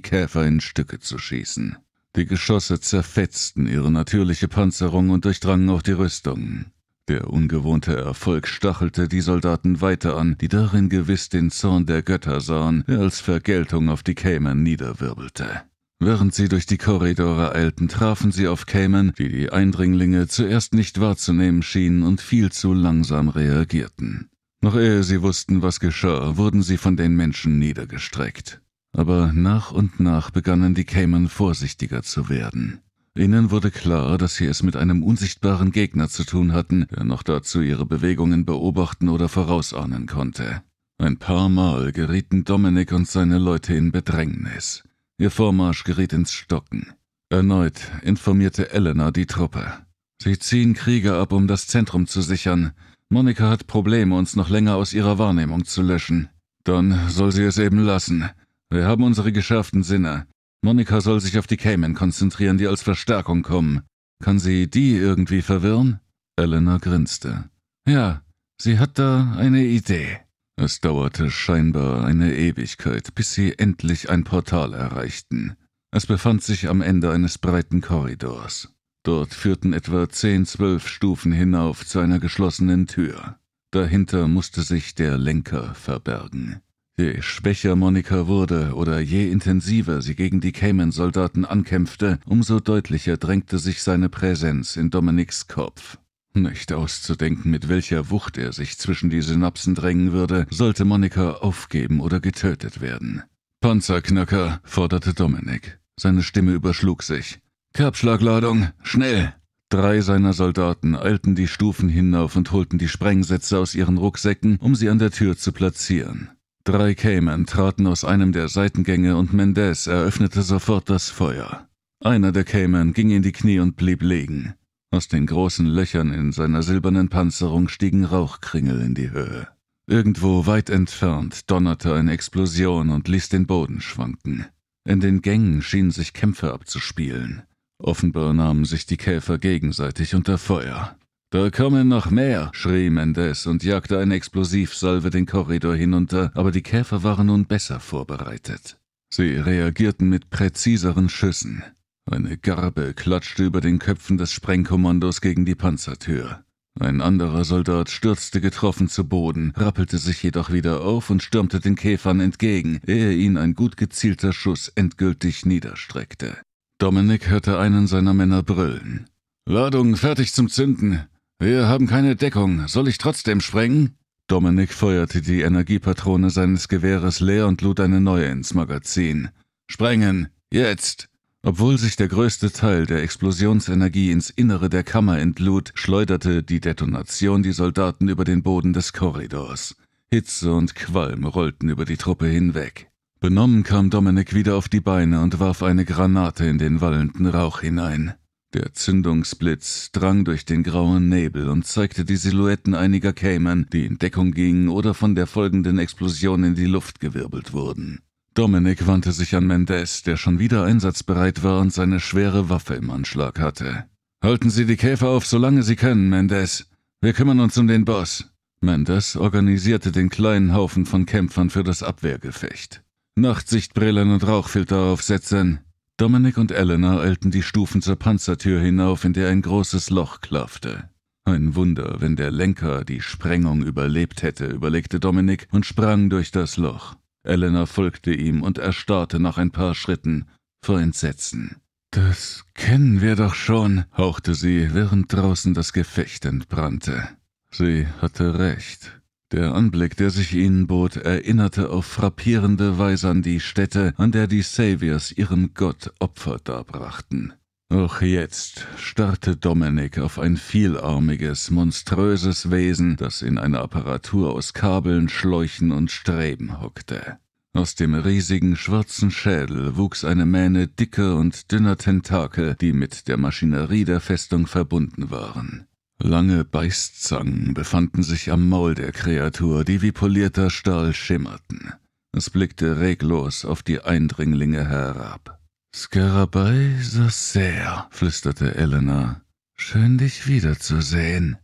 Käfer in Stücke zu schießen. Die Geschosse zerfetzten ihre natürliche Panzerung und durchdrangen auch die Rüstungen. Der ungewohnte Erfolg stachelte die Soldaten weiter an, die darin gewiss den Zorn der Götter sahen, der als Vergeltung auf die Kämen niederwirbelte. Während sie durch die Korridore eilten, trafen sie auf Cayman, die die Eindringlinge zuerst nicht wahrzunehmen schienen und viel zu langsam reagierten. Noch ehe sie wussten, was geschah, wurden sie von den Menschen niedergestreckt. Aber nach und nach begannen die Cayman vorsichtiger zu werden. Ihnen wurde klar, dass sie es mit einem unsichtbaren Gegner zu tun hatten, der noch dazu ihre Bewegungen beobachten oder vorausahnen konnte. Ein paar Mal gerieten Dominik und seine Leute in Bedrängnis. Ihr Vormarsch geriet ins Stocken. Erneut informierte Eleanor die Truppe. Sie ziehen Krieger ab, um das Zentrum zu sichern. Monika hat Probleme, uns noch länger aus ihrer Wahrnehmung zu löschen. Dann soll sie es eben lassen. Wir haben unsere geschärften Sinne. Monika soll sich auf die Cayman konzentrieren, die als Verstärkung kommen. Kann sie die irgendwie verwirren? Eleanor grinste. Ja, sie hat da eine Idee. Es dauerte scheinbar eine Ewigkeit, bis sie endlich ein Portal erreichten. Es befand sich am Ende eines breiten Korridors. Dort führten etwa zehn, zwölf Stufen hinauf zu einer geschlossenen Tür. Dahinter musste sich der Lenker verbergen. Je schwächer Monika wurde oder je intensiver sie gegen die Cayman-Soldaten ankämpfte, umso deutlicher drängte sich seine Präsenz in Dominiks Kopf. Nicht auszudenken, mit welcher Wucht er sich zwischen die Synapsen drängen würde, sollte Monika aufgeben oder getötet werden. Panzerknacker, forderte Dominik. Seine Stimme überschlug sich. Kerbschlagladung, schnell! Drei seiner Soldaten eilten die Stufen hinauf und holten die Sprengsätze aus ihren Rucksäcken, um sie an der Tür zu platzieren. Drei Cayman traten aus einem der Seitengänge und Mendez eröffnete sofort das Feuer. Einer der Cayman ging in die Knie und blieb liegen. Aus den großen Löchern in seiner silbernen Panzerung stiegen Rauchkringel in die Höhe. Irgendwo weit entfernt donnerte eine Explosion und ließ den Boden schwanken. In den Gängen schienen sich Kämpfe abzuspielen. Offenbar nahmen sich die Käfer gegenseitig unter Feuer. Da kommen noch mehr, schrie Mendes und jagte eine Explosivsalve den Korridor hinunter, aber die Käfer waren nun besser vorbereitet. Sie reagierten mit präziseren Schüssen. Eine Garbe klatschte über den Köpfen des Sprengkommandos gegen die Panzertür. Ein anderer Soldat stürzte getroffen zu Boden, rappelte sich jedoch wieder auf und stürmte den Käfern entgegen, ehe ihn ein gut gezielter Schuss endgültig niederstreckte. Dominik hörte einen seiner Männer brüllen. Ladung fertig zum Zünden. Wir haben keine Deckung. Soll ich trotzdem sprengen? Dominik feuerte die Energiepatrone seines Gewehres leer und lud eine neue ins Magazin. Sprengen. Jetzt. Obwohl sich der größte Teil der Explosionsenergie ins Innere der Kammer entlud, schleuderte die Detonation die Soldaten über den Boden des Korridors. Hitze und Qualm rollten über die Truppe hinweg. Benommen kam Dominik wieder auf die Beine und warf eine Granate in den wallenden Rauch hinein. Der Zündungsblitz drang durch den grauen Nebel und zeigte die Silhouetten einiger Cayman, die in Deckung gingen oder von der folgenden Explosion in die Luft gewirbelt wurden. Dominic wandte sich an Mendez, der schon wieder einsatzbereit war und seine schwere Waffe im Anschlag hatte. Halten Sie die Käfer auf, solange Sie können, Mendez. Wir kümmern uns um den Boss. Mendez organisierte den kleinen Haufen von Kämpfern für das Abwehrgefecht. Nachtsichtbrillen und Rauchfilter aufsetzen. Dominic und Eleanor eilten die Stufen zur Panzertür hinauf, in der ein großes Loch klaffte. Ein Wunder, wenn der Lenker die Sprengung überlebt hätte, überlegte Dominic und sprang durch das Loch. Elena folgte ihm und erstarrte nach ein paar Schritten vor Entsetzen. Das kennen wir doch schon, hauchte sie, während draußen das Gefecht entbrannte. Sie hatte recht. Der Anblick, der sich ihnen bot, erinnerte auf frappierende Weise an die Stätte, an der die Saviors ihrem Gott Opfer darbrachten. Auch jetzt starrte Dominik auf ein vielarmiges, monströses Wesen, das in einer Apparatur aus Kabeln, Schläuchen und Streben hockte. Aus dem riesigen schwarzen Schädel wuchs eine Mähne dicker und dünner Tentakel, die mit der Maschinerie der Festung verbunden waren. Lange Beißzangen befanden sich am Maul der Kreatur, die wie polierter Stahl schimmerten. Es blickte reglos auf die Eindringlinge herab. Scarabei Sasser, flüsterte Elena. Schön, dich wiederzusehen.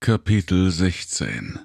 Kapitel 16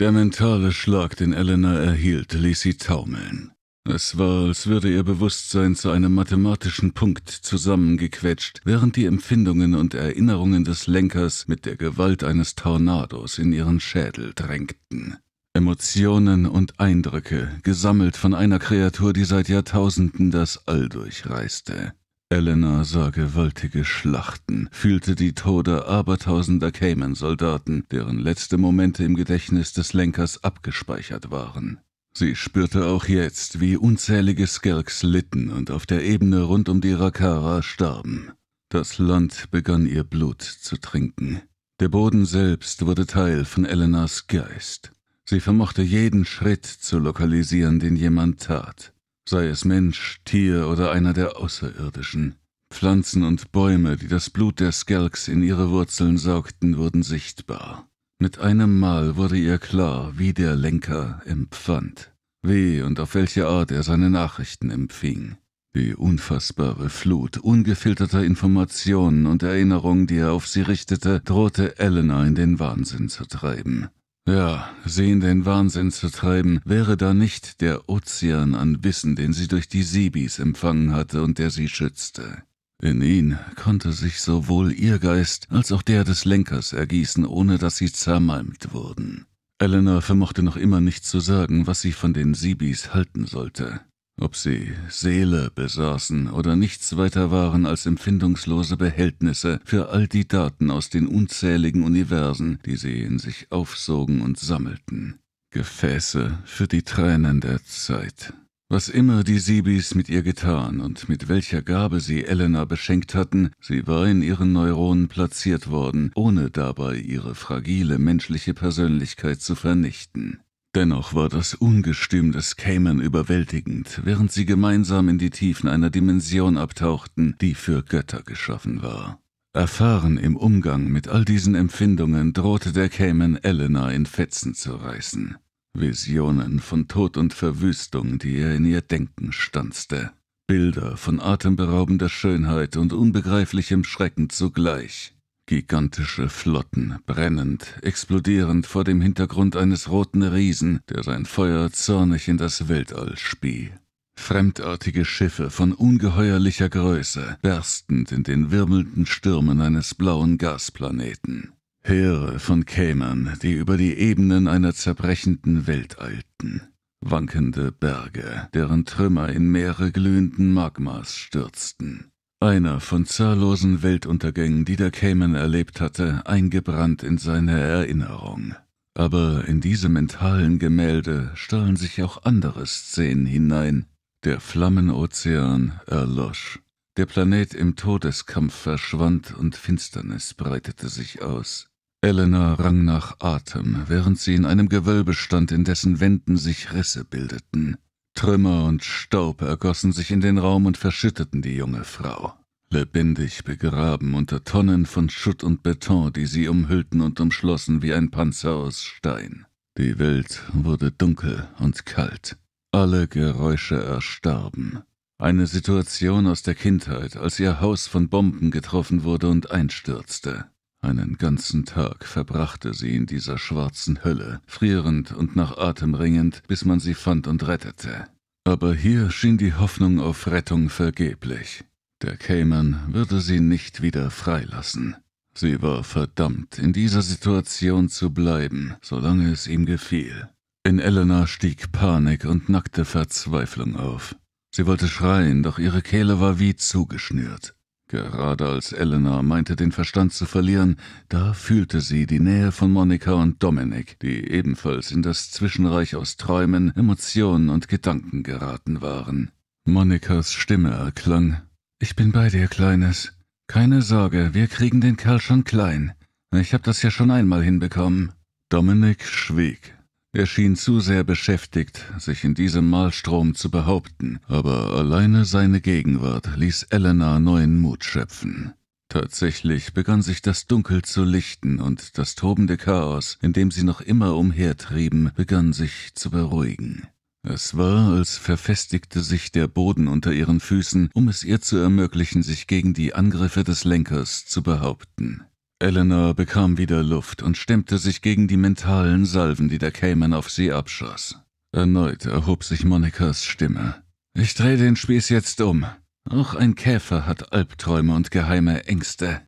Der mentale Schlag, den Elena erhielt, ließ sie taumeln. Es war, als würde ihr Bewusstsein zu einem mathematischen Punkt zusammengequetscht, während die Empfindungen und Erinnerungen des Lenkers mit der Gewalt eines Tornados in ihren Schädel drängten. Emotionen und Eindrücke, gesammelt von einer Kreatur, die seit Jahrtausenden das All durchreiste. Elena sah gewaltige Schlachten, fühlte die Tode abertausender Cayman-Soldaten, deren letzte Momente im Gedächtnis des Lenkers abgespeichert waren. Sie spürte auch jetzt, wie unzählige Skelks litten und auf der Ebene rund um die Rakara starben. Das Land begann ihr Blut zu trinken. Der Boden selbst wurde Teil von Elenas Geist. Sie vermochte jeden Schritt zu lokalisieren, den jemand tat, sei es Mensch, Tier oder einer der Außerirdischen. Pflanzen und Bäume, die das Blut der Skelks in ihre Wurzeln saugten, wurden sichtbar. Mit einem Mal wurde ihr klar, wie der Lenker empfand, wie und auf welche Art er seine Nachrichten empfing. Die unfassbare Flut ungefilterter Informationen und Erinnerungen, die er auf sie richtete, drohte Elena in den Wahnsinn zu treiben. Ja, sie in den Wahnsinn zu treiben, wäre da nicht der Ozean an Wissen, den sie durch die Sibis empfangen hatte und der sie schützte. In ihn konnte sich sowohl ihr Geist als auch der des Lenkers ergießen, ohne dass sie zermalmt wurden. Eleanor vermochte noch immer nicht zu sagen, was sie von den Sibis halten sollte. Ob sie Seele besaßen oder nichts weiter waren als empfindungslose Behältnisse für all die Daten aus den unzähligen Universen, die sie in sich aufsogen und sammelten. Gefäße für die Tränen der Zeit. Was immer die Sibis mit ihr getan und mit welcher Gabe sie Elena beschenkt hatten, sie war in ihren Neuronen platziert worden, ohne dabei ihre fragile menschliche Persönlichkeit zu vernichten. Dennoch war das Ungestüm des Cayman überwältigend, während sie gemeinsam in die Tiefen einer Dimension abtauchten, die für Götter geschaffen war. Erfahren im Umgang mit all diesen Empfindungen drohte der Cayman Elena in Fetzen zu reißen. Visionen von Tod und Verwüstung, die er in ihr Denken stanzte. Bilder von atemberaubender Schönheit und unbegreiflichem Schrecken zugleich. Gigantische Flotten, brennend, explodierend vor dem Hintergrund eines roten Riesen, der sein Feuer zornig in das Weltall spie. Fremdartige Schiffe von ungeheuerlicher Größe, berstend in den wirbelnden Stürmen eines blauen Gasplaneten. Heere von Kämern, die über die Ebenen einer zerbrechenden Welt eilten. Wankende Berge, deren Trümmer in Meere glühenden Magmas stürzten einer von zahllosen Weltuntergängen, die der Cayman erlebt hatte, eingebrannt in seine Erinnerung. Aber in diese mentalen Gemälde stahlen sich auch andere Szenen hinein. Der Flammenozean erlosch. Der Planet im Todeskampf verschwand und Finsternis breitete sich aus. Elena rang nach Atem, während sie in einem Gewölbe stand, in dessen Wänden sich Risse bildeten. Trümmer und Staub ergossen sich in den Raum und verschütteten die junge Frau. Lebendig begraben unter Tonnen von Schutt und Beton, die sie umhüllten und umschlossen wie ein Panzer aus Stein. Die Welt wurde dunkel und kalt. Alle Geräusche erstarben. Eine Situation aus der Kindheit, als ihr Haus von Bomben getroffen wurde und einstürzte. Einen ganzen Tag verbrachte sie in dieser schwarzen Hölle, frierend und nach Atem ringend, bis man sie fand und rettete. Aber hier schien die Hoffnung auf Rettung vergeblich. Der Cayman würde sie nicht wieder freilassen. Sie war verdammt, in dieser Situation zu bleiben, solange es ihm gefiel. In Elena stieg Panik und nackte Verzweiflung auf. Sie wollte schreien, doch ihre Kehle war wie zugeschnürt. Gerade als Elena meinte, den Verstand zu verlieren, da fühlte sie die Nähe von Monika und Dominik, die ebenfalls in das Zwischenreich aus Träumen, Emotionen und Gedanken geraten waren. Monikas Stimme erklang. Ich bin bei dir, Kleines. Keine Sorge, wir kriegen den Kerl schon klein. Ich hab das ja schon einmal hinbekommen. Dominik schwieg. Er schien zu sehr beschäftigt, sich in diesem Malstrom zu behaupten, aber alleine seine Gegenwart ließ Elena neuen Mut schöpfen. Tatsächlich begann sich das Dunkel zu lichten und das tobende Chaos, in dem sie noch immer umhertrieben, begann sich zu beruhigen. Es war, als verfestigte sich der Boden unter ihren Füßen, um es ihr zu ermöglichen, sich gegen die Angriffe des Lenkers zu behaupten. Eleanor bekam wieder Luft und stemmte sich gegen die mentalen Salven, die der Cayman auf sie abschoss. Erneut erhob sich Monikas Stimme. Ich drehe den Spieß jetzt um. Auch ein Käfer hat Albträume und geheime Ängste.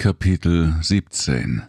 Kapitel 17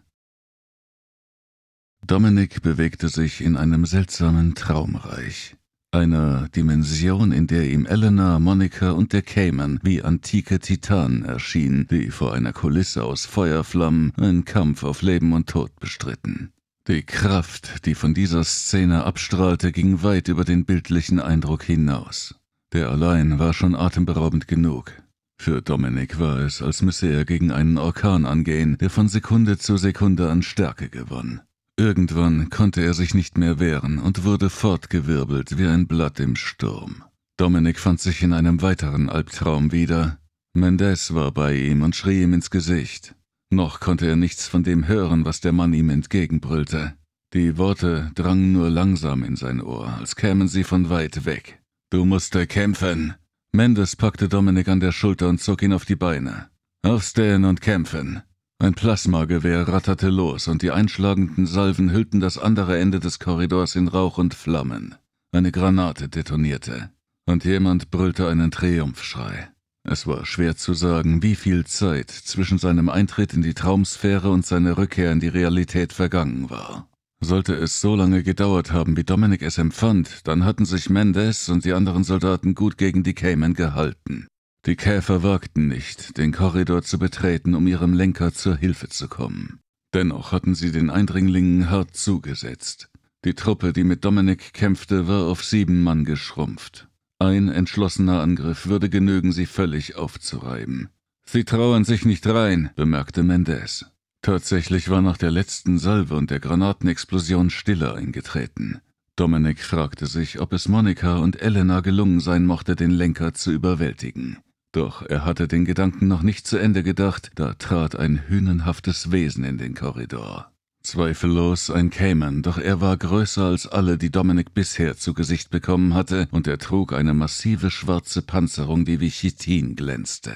Dominik bewegte sich in einem seltsamen Traumreich einer Dimension, in der ihm Elena, Monica und der Cayman wie antike Titanen erschienen, die vor einer Kulisse aus Feuerflammen einen Kampf auf Leben und Tod bestritten. Die Kraft, die von dieser Szene abstrahlte, ging weit über den bildlichen Eindruck hinaus. Der allein war schon atemberaubend genug. Für Dominik war es, als müsse er gegen einen Orkan angehen, der von Sekunde zu Sekunde an Stärke gewann. Irgendwann konnte er sich nicht mehr wehren und wurde fortgewirbelt wie ein Blatt im Sturm. Dominik fand sich in einem weiteren Albtraum wieder. Mendez war bei ihm und schrie ihm ins Gesicht. Noch konnte er nichts von dem hören, was der Mann ihm entgegenbrüllte. Die Worte drangen nur langsam in sein Ohr, als kämen sie von weit weg. Du musst kämpfen! Mendes packte Dominik an der Schulter und zog ihn auf die Beine. Aufstehen und kämpfen! Ein Plasmagewehr ratterte los und die einschlagenden Salven hüllten das andere Ende des Korridors in Rauch und Flammen. Eine Granate detonierte und jemand brüllte einen Triumphschrei. Es war schwer zu sagen, wie viel Zeit zwischen seinem Eintritt in die Traumsphäre und seiner Rückkehr in die Realität vergangen war. Sollte es so lange gedauert haben, wie Dominic es empfand, dann hatten sich Mendez und die anderen Soldaten gut gegen die Cayman gehalten. Die Käfer wagten nicht, den Korridor zu betreten, um ihrem Lenker zur Hilfe zu kommen. Dennoch hatten sie den Eindringlingen hart zugesetzt. Die Truppe, die mit Dominik kämpfte, war auf sieben Mann geschrumpft. Ein entschlossener Angriff würde genügen, sie völlig aufzureiben. Sie trauern sich nicht rein, bemerkte Mendez. Tatsächlich war nach der letzten Salve und der Granatenexplosion Stille eingetreten. Dominik fragte sich, ob es Monika und Elena gelungen sein mochte, den Lenker zu überwältigen. Doch er hatte den Gedanken noch nicht zu Ende gedacht, da trat ein hünenhaftes Wesen in den Korridor. Zweifellos ein Cayman, doch er war größer als alle, die Dominik bisher zu Gesicht bekommen hatte, und er trug eine massive schwarze Panzerung, die wie Chitin glänzte.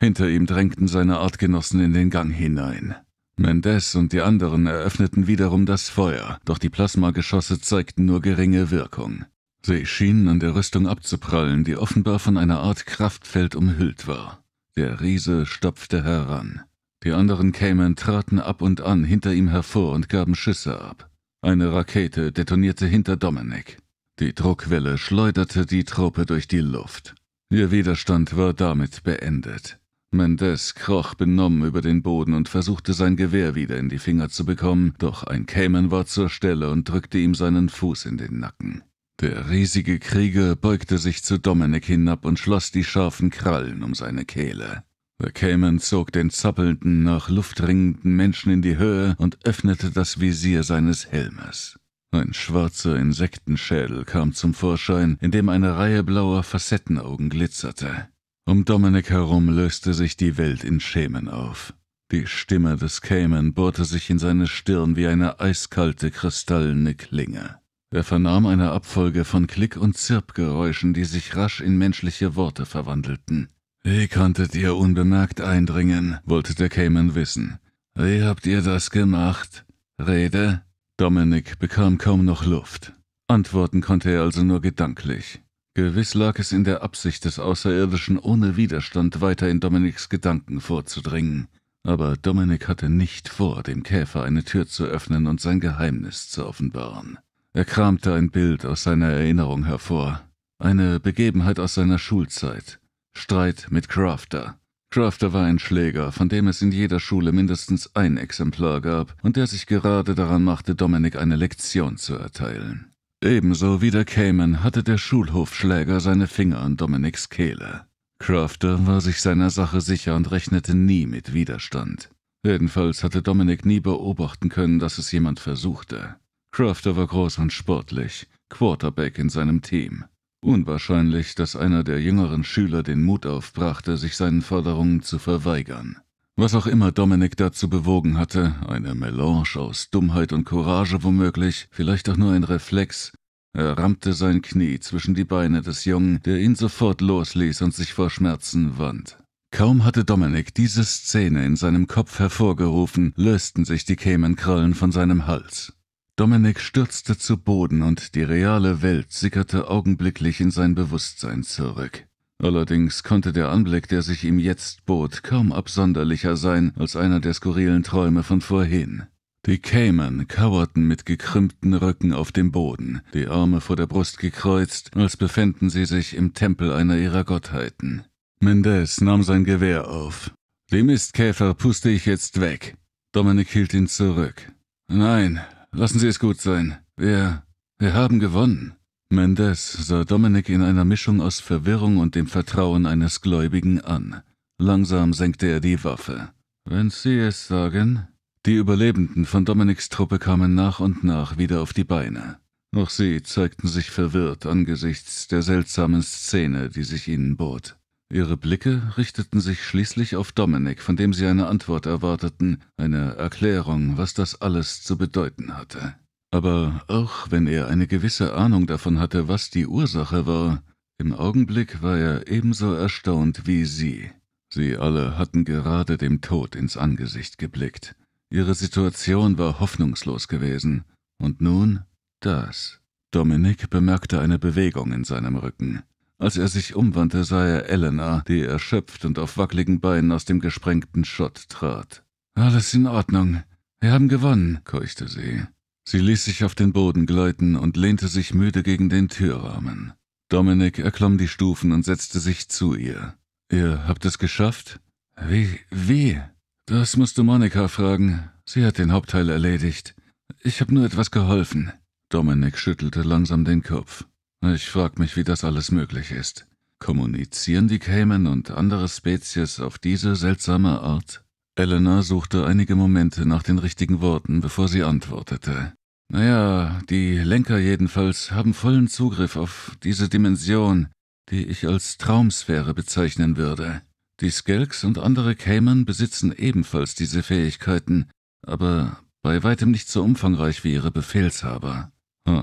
Hinter ihm drängten seine Artgenossen in den Gang hinein. Mendez und die anderen eröffneten wiederum das Feuer, doch die Plasmageschosse zeigten nur geringe Wirkung. Sie schienen an der Rüstung abzuprallen, die offenbar von einer Art Kraftfeld umhüllt war. Der Riese stopfte heran. Die anderen Cayman traten ab und an hinter ihm hervor und gaben Schüsse ab. Eine Rakete detonierte hinter Dominic. Die Druckwelle schleuderte die Truppe durch die Luft. Ihr Widerstand war damit beendet. Mendez kroch benommen über den Boden und versuchte sein Gewehr wieder in die Finger zu bekommen, doch ein Cayman war zur Stelle und drückte ihm seinen Fuß in den Nacken. Der riesige Krieger beugte sich zu Dominik hinab und schloss die scharfen Krallen um seine Kehle. Der Cayman zog den zappelnden, nach Luft ringenden Menschen in die Höhe und öffnete das Visier seines Helmes. Ein schwarzer Insektenschädel kam zum Vorschein, in dem eine Reihe blauer Facettenaugen glitzerte. Um Dominik herum löste sich die Welt in Schemen auf. Die Stimme des Cayman bohrte sich in seine Stirn wie eine eiskalte, kristallene Klinge. Er vernahm eine Abfolge von Klick- und Zirpgeräuschen, die sich rasch in menschliche Worte verwandelten. Wie konntet ihr unbemerkt eindringen? wollte der Cayman wissen. Wie habt ihr das gemacht? Rede? Dominik bekam kaum noch Luft. Antworten konnte er also nur gedanklich. Gewiss lag es in der Absicht des Außerirdischen, ohne Widerstand weiter in Dominiks Gedanken vorzudringen. Aber Dominik hatte nicht vor, dem Käfer eine Tür zu öffnen und sein Geheimnis zu offenbaren. Er kramte ein Bild aus seiner Erinnerung hervor. Eine Begebenheit aus seiner Schulzeit. Streit mit Crafter. Crafter war ein Schläger, von dem es in jeder Schule mindestens ein Exemplar gab und der sich gerade daran machte, Dominik eine Lektion zu erteilen. Ebenso wie der Cayman hatte der Schulhofschläger seine Finger an Dominiks Kehle. Crafter war sich seiner Sache sicher und rechnete nie mit Widerstand. Jedenfalls hatte Dominik nie beobachten können, dass es jemand versuchte. Crafter war groß und sportlich, Quarterback in seinem Team. Unwahrscheinlich, dass einer der jüngeren Schüler den Mut aufbrachte, sich seinen Forderungen zu verweigern. Was auch immer Dominik dazu bewogen hatte, eine Melange aus Dummheit und Courage womöglich, vielleicht auch nur ein Reflex, er rammte sein Knie zwischen die Beine des Jungen, der ihn sofort losließ und sich vor Schmerzen wand. Kaum hatte Dominik diese Szene in seinem Kopf hervorgerufen, lösten sich die Kämenkrallen von seinem Hals. Dominik stürzte zu Boden und die reale Welt sickerte augenblicklich in sein Bewusstsein zurück. Allerdings konnte der Anblick, der sich ihm jetzt bot, kaum absonderlicher sein als einer der skurrilen Träume von vorhin. Die Cayman kauerten mit gekrümmten Rücken auf dem Boden, die Arme vor der Brust gekreuzt, als befänden sie sich im Tempel einer ihrer Gottheiten. Mendez nahm sein Gewehr auf. Die Mistkäfer puste ich jetzt weg. Dominik hielt ihn zurück. Nein, Lassen Sie es gut sein. Wir, wir haben gewonnen. Mendez sah Dominik in einer Mischung aus Verwirrung und dem Vertrauen eines Gläubigen an. Langsam senkte er die Waffe. Wenn Sie es sagen. Die Überlebenden von Dominiks Truppe kamen nach und nach wieder auf die Beine. Auch sie zeigten sich verwirrt angesichts der seltsamen Szene, die sich ihnen bot. Ihre Blicke richteten sich schließlich auf Dominik, von dem sie eine Antwort erwarteten, eine Erklärung, was das alles zu bedeuten hatte. Aber auch wenn er eine gewisse Ahnung davon hatte, was die Ursache war, im Augenblick war er ebenso erstaunt wie sie. Sie alle hatten gerade dem Tod ins Angesicht geblickt. Ihre Situation war hoffnungslos gewesen. Und nun das. Dominik bemerkte eine Bewegung in seinem Rücken. Als er sich umwandte, sah er Elena, die erschöpft und auf wackeligen Beinen aus dem gesprengten Schott trat. Alles in Ordnung. Wir haben gewonnen, keuchte sie. Sie ließ sich auf den Boden gleiten und lehnte sich müde gegen den Türrahmen. Dominik erklomm die Stufen und setzte sich zu ihr. Ihr habt es geschafft? Wie, wie? Das musst du Monika fragen. Sie hat den Hauptteil erledigt. Ich habe nur etwas geholfen. Dominik schüttelte langsam den Kopf. Ich frag mich, wie das alles möglich ist. Kommunizieren die Cayman und andere Spezies auf diese seltsame Art? Elena suchte einige Momente nach den richtigen Worten, bevor sie antwortete. Naja, die Lenker jedenfalls haben vollen Zugriff auf diese Dimension, die ich als Traumsphäre bezeichnen würde. Die Skelks und andere Cayman besitzen ebenfalls diese Fähigkeiten, aber bei weitem nicht so umfangreich wie ihre Befehlshaber. Huh.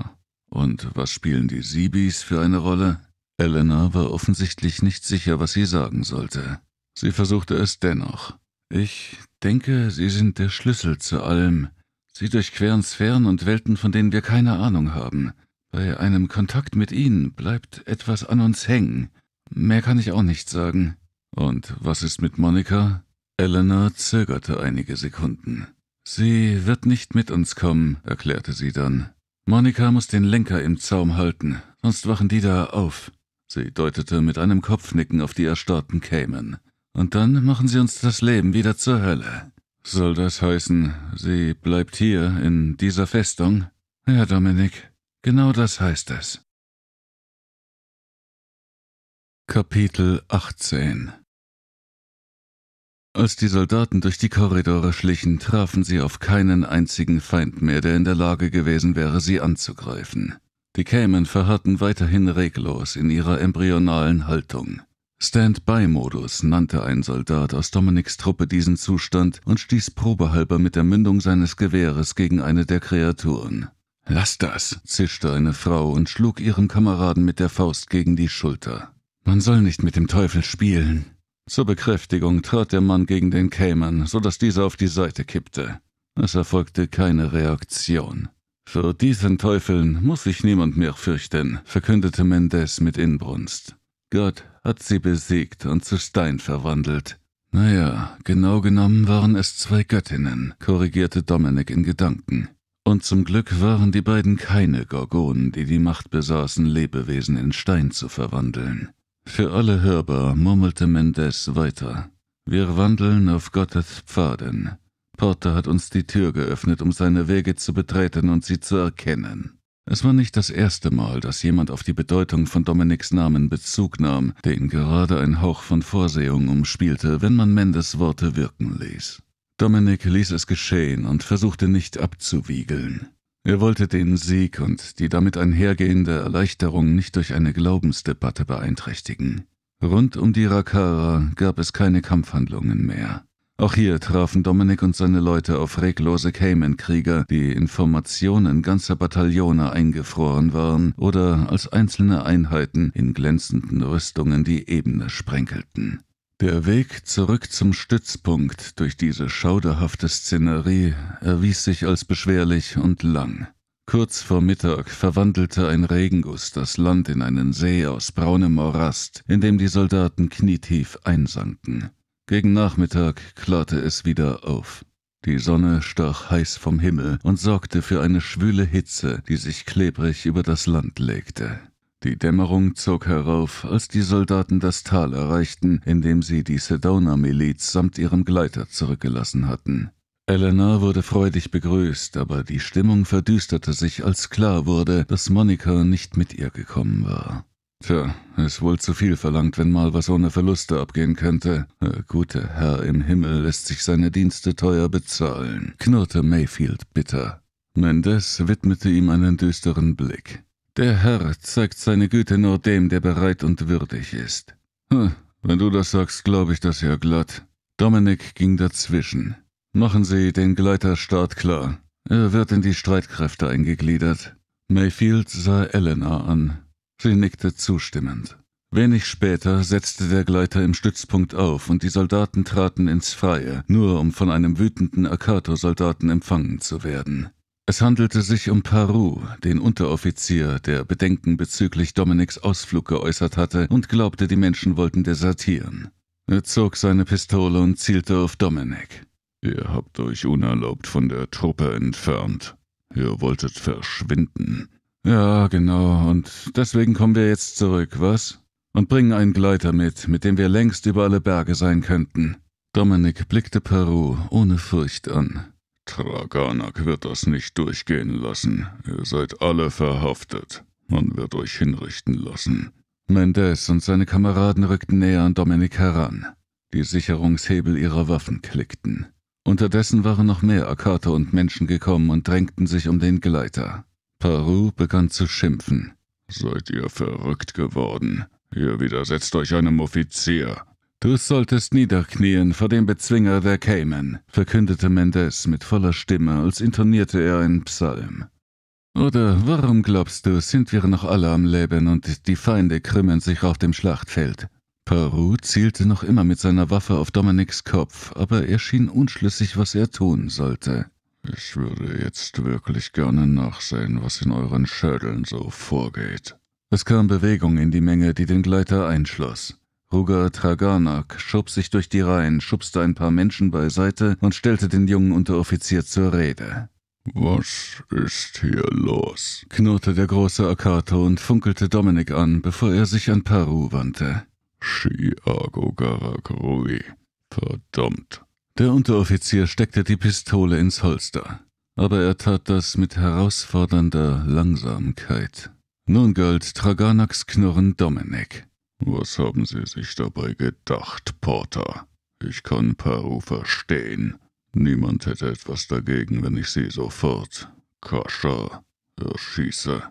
Und was spielen die Siebis für eine Rolle? Elena war offensichtlich nicht sicher, was sie sagen sollte. Sie versuchte es dennoch. Ich denke, Sie sind der Schlüssel zu allem. Sie durchqueren Sphären und Welten, von denen wir keine Ahnung haben. Bei einem Kontakt mit Ihnen bleibt etwas an uns hängen. Mehr kann ich auch nicht sagen. Und was ist mit Monika? Elena zögerte einige Sekunden. Sie wird nicht mit uns kommen, erklärte sie dann. Monika muss den Lenker im Zaum halten, sonst wachen die da auf. Sie deutete mit einem Kopfnicken auf die erstarrten Cayman. Und dann machen sie uns das Leben wieder zur Hölle. Soll das heißen, sie bleibt hier in dieser Festung? Ja, Dominik, genau das heißt es. Kapitel 18 als die Soldaten durch die Korridore schlichen, trafen sie auf keinen einzigen Feind mehr, der in der Lage gewesen wäre, sie anzugreifen. Die Cayman verharrten weiterhin reglos in ihrer embryonalen Haltung. Stand-by-Modus nannte ein Soldat aus Dominiks Truppe diesen Zustand und stieß probehalber mit der Mündung seines Gewehres gegen eine der Kreaturen. Lass das, zischte eine Frau und schlug ihren Kameraden mit der Faust gegen die Schulter. Man soll nicht mit dem Teufel spielen, zur Bekräftigung trat der Mann gegen den Cayman, sodass dieser auf die Seite kippte. Es erfolgte keine Reaktion. Für diesen Teufeln muss sich niemand mehr fürchten, verkündete Mendez mit Inbrunst. Gott hat sie besiegt und zu Stein verwandelt. Naja, genau genommen waren es zwei Göttinnen, korrigierte Dominik in Gedanken. Und zum Glück waren die beiden keine Gorgonen, die die Macht besaßen, Lebewesen in Stein zu verwandeln. Für alle hörbar, murmelte Mendez weiter. Wir wandeln auf Gottes Pfaden. Porter hat uns die Tür geöffnet, um seine Wege zu betreten und sie zu erkennen. Es war nicht das erste Mal, dass jemand auf die Bedeutung von Dominiks Namen Bezug nahm, den gerade ein Hauch von Vorsehung umspielte, wenn man Mendes Worte wirken ließ. Dominik ließ es geschehen und versuchte nicht abzuwiegeln. Er wollte den Sieg und die damit einhergehende Erleichterung nicht durch eine Glaubensdebatte beeinträchtigen. Rund um die Rakara gab es keine Kampfhandlungen mehr. Auch hier trafen Dominik und seine Leute auf reglose Cayman-Krieger, die Informationen ganzer Bataillone eingefroren waren oder als einzelne Einheiten in glänzenden Rüstungen die Ebene sprenkelten. Der Weg zurück zum Stützpunkt durch diese schauderhafte Szenerie erwies sich als beschwerlich und lang. Kurz vor Mittag verwandelte ein Regenguss das Land in einen See aus braunem Morast, in dem die Soldaten knietief einsanken. Gegen Nachmittag klarte es wieder auf. Die Sonne stach heiß vom Himmel und sorgte für eine schwüle Hitze, die sich klebrig über das Land legte. Die Dämmerung zog herauf, als die Soldaten das Tal erreichten, in dem sie die Sedona-Miliz samt ihrem Gleiter zurückgelassen hatten. Elena wurde freudig begrüßt, aber die Stimmung verdüsterte sich, als klar wurde, dass Monika nicht mit ihr gekommen war. Tja, es wohl zu viel verlangt, wenn mal was ohne Verluste abgehen könnte. Der gute Herr im Himmel lässt sich seine Dienste teuer bezahlen, knurrte Mayfield bitter. Mendes widmete ihm einen düsteren Blick. Der Herr zeigt seine Güte nur dem, der bereit und würdig ist. Hm, wenn du das sagst, glaube ich das ja glatt. Dominik ging dazwischen. Machen Sie den Gleiterstart klar. Er wird in die Streitkräfte eingegliedert. Mayfield sah Elena an. Sie nickte zustimmend. Wenig später setzte der Gleiter im Stützpunkt auf und die Soldaten traten ins Freie, nur um von einem wütenden Akato-Soldaten empfangen zu werden. Es handelte sich um Paru, den Unteroffizier, der Bedenken bezüglich Dominiks Ausflug geäußert hatte und glaubte, die Menschen wollten desertieren. Er zog seine Pistole und zielte auf Dominik. Ihr habt euch unerlaubt von der Truppe entfernt. Ihr wolltet verschwinden. Ja, genau, und deswegen kommen wir jetzt zurück, was? Und bringen einen Gleiter mit, mit dem wir längst über alle Berge sein könnten. Dominik blickte Peru ohne Furcht an. Traganak wird das nicht durchgehen lassen. Ihr seid alle verhaftet. Man wird euch hinrichten lassen. Mendez und seine Kameraden rückten näher an Dominik heran. Die Sicherungshebel ihrer Waffen klickten. Unterdessen waren noch mehr Akate und Menschen gekommen und drängten sich um den Gleiter. Paru begann zu schimpfen. Seid ihr verrückt geworden? Ihr widersetzt euch einem Offizier. Du solltest niederknien vor dem Bezwinger der Cayman, verkündete Mendez mit voller Stimme, als intonierte er einen Psalm. Oder warum glaubst du, sind wir noch alle am Leben und die Feinde krümmen sich auf dem Schlachtfeld? Peru zielte noch immer mit seiner Waffe auf Dominiks Kopf, aber er schien unschlüssig, was er tun sollte. Ich würde jetzt wirklich gerne nachsehen, was in euren Schädeln so vorgeht. Es kam Bewegung in die Menge, die den Gleiter einschloss. Ruger Traganak schob sich durch die Reihen, schubste ein paar Menschen beiseite und stellte den jungen Unteroffizier zur Rede. Was ist hier los? knurrte der große Akato und funkelte Dominik an, bevor er sich an Paru wandte. Shiago Garagrui. Verdammt. Der Unteroffizier steckte die Pistole ins Holster, aber er tat das mit herausfordernder Langsamkeit. Nun galt Traganaks Knurren Dominik. Was haben Sie sich dabei gedacht, Porter? Ich kann Paru verstehen. Niemand hätte etwas dagegen, wenn ich Sie sofort Kascha, erschieße.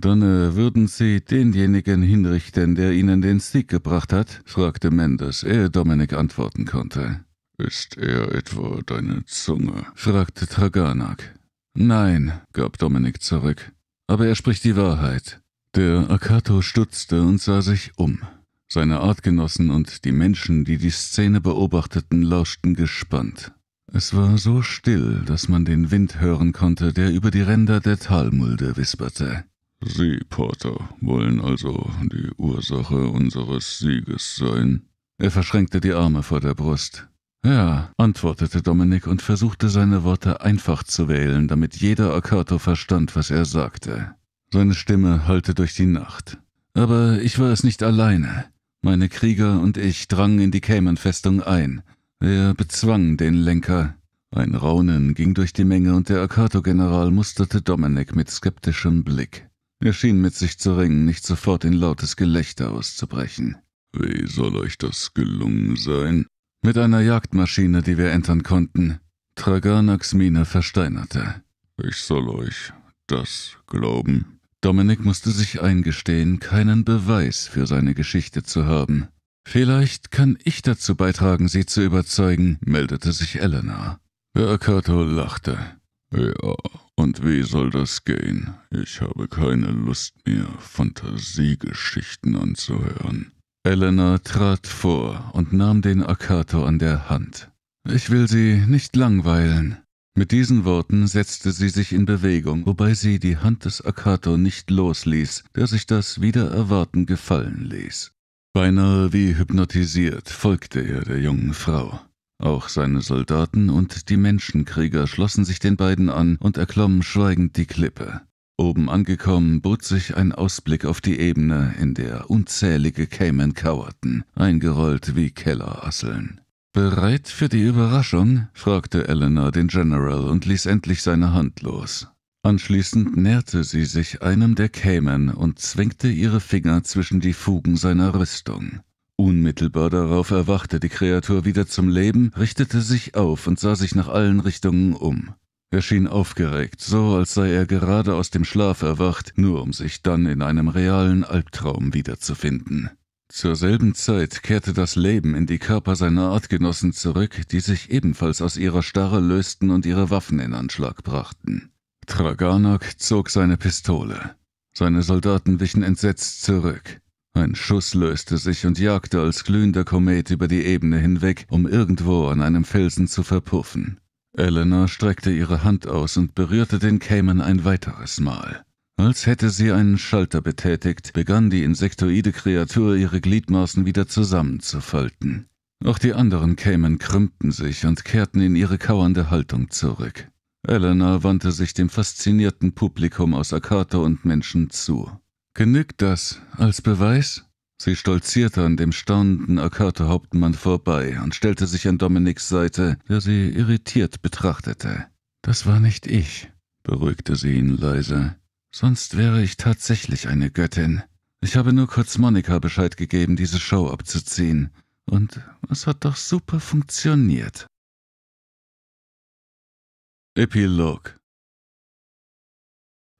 Dann äh, würden Sie denjenigen hinrichten, der Ihnen den Sieg gebracht hat? fragte Mendes, ehe Dominik antworten konnte. Ist er etwa deine Zunge? fragte Traganak. Nein, gab Dominik zurück. Aber er spricht die Wahrheit. Der Akato stutzte und sah sich um. Seine Artgenossen und die Menschen, die die Szene beobachteten, lauschten gespannt. Es war so still, dass man den Wind hören konnte, der über die Ränder der Talmulde wisperte. Sie, Porter, wollen also die Ursache unseres Sieges sein? Er verschränkte die Arme vor der Brust. Ja, antwortete Dominik und versuchte seine Worte einfach zu wählen, damit jeder Akato verstand, was er sagte. Seine Stimme hallte durch die Nacht. Aber ich war es nicht alleine. Meine Krieger und ich drangen in die Cayman-Festung ein. Er bezwang den Lenker. Ein Raunen ging durch die Menge und der Akato-General musterte Dominik mit skeptischem Blick. Er schien mit sich zu ringen, nicht sofort in lautes Gelächter auszubrechen. Wie soll euch das gelungen sein? Mit einer Jagdmaschine, die wir entern konnten. Traganaks Miene versteinerte. Ich soll euch das glauben. Dominik musste sich eingestehen, keinen Beweis für seine Geschichte zu haben. Vielleicht kann ich dazu beitragen, sie zu überzeugen, meldete sich Elena. Mercato lachte. Ja, und wie soll das gehen? Ich habe keine Lust mehr, Fantasiegeschichten anzuhören. Elena trat vor und nahm den Akato an der Hand. Ich will Sie nicht langweilen. Mit diesen Worten setzte sie sich in Bewegung, wobei sie die Hand des Akato nicht losließ, der sich das Wiedererwarten gefallen ließ. Beinahe wie hypnotisiert folgte er der jungen Frau. Auch seine Soldaten und die Menschenkrieger schlossen sich den beiden an und erklommen schweigend die Klippe. Oben angekommen bot sich ein Ausblick auf die Ebene, in der unzählige Cayman kauerten, eingerollt wie Kellerasseln. Bereit für die Überraschung? fragte Eleanor den General und ließ endlich seine Hand los. Anschließend näherte sie sich einem der Kämen und zwängte ihre Finger zwischen die Fugen seiner Rüstung. Unmittelbar darauf erwachte die Kreatur wieder zum Leben, richtete sich auf und sah sich nach allen Richtungen um. Er schien aufgeregt, so als sei er gerade aus dem Schlaf erwacht, nur um sich dann in einem realen Albtraum wiederzufinden. Zur selben Zeit kehrte das Leben in die Körper seiner Artgenossen zurück, die sich ebenfalls aus ihrer Starre lösten und ihre Waffen in Anschlag brachten. Traganok zog seine Pistole. Seine Soldaten wichen entsetzt zurück. Ein Schuss löste sich und jagte als glühender Komet über die Ebene hinweg, um irgendwo an einem Felsen zu verpuffen. Elena streckte ihre Hand aus und berührte den Cayman ein weiteres Mal. Als hätte sie einen Schalter betätigt, begann die insektoide Kreatur ihre Gliedmaßen wieder zusammenzufalten. Auch die anderen Kämen krümmten sich und kehrten in ihre kauernde Haltung zurück. Eleanor wandte sich dem faszinierten Publikum aus Akata und Menschen zu. Genügt das als Beweis? Sie stolzierte an dem staunenden Akata-Hauptmann vorbei und stellte sich an Dominiks Seite, der sie irritiert betrachtete. Das war nicht ich, beruhigte sie ihn leise. Sonst wäre ich tatsächlich eine Göttin. Ich habe nur kurz Monika Bescheid gegeben, diese Show abzuziehen. Und es hat doch super funktioniert. Epilog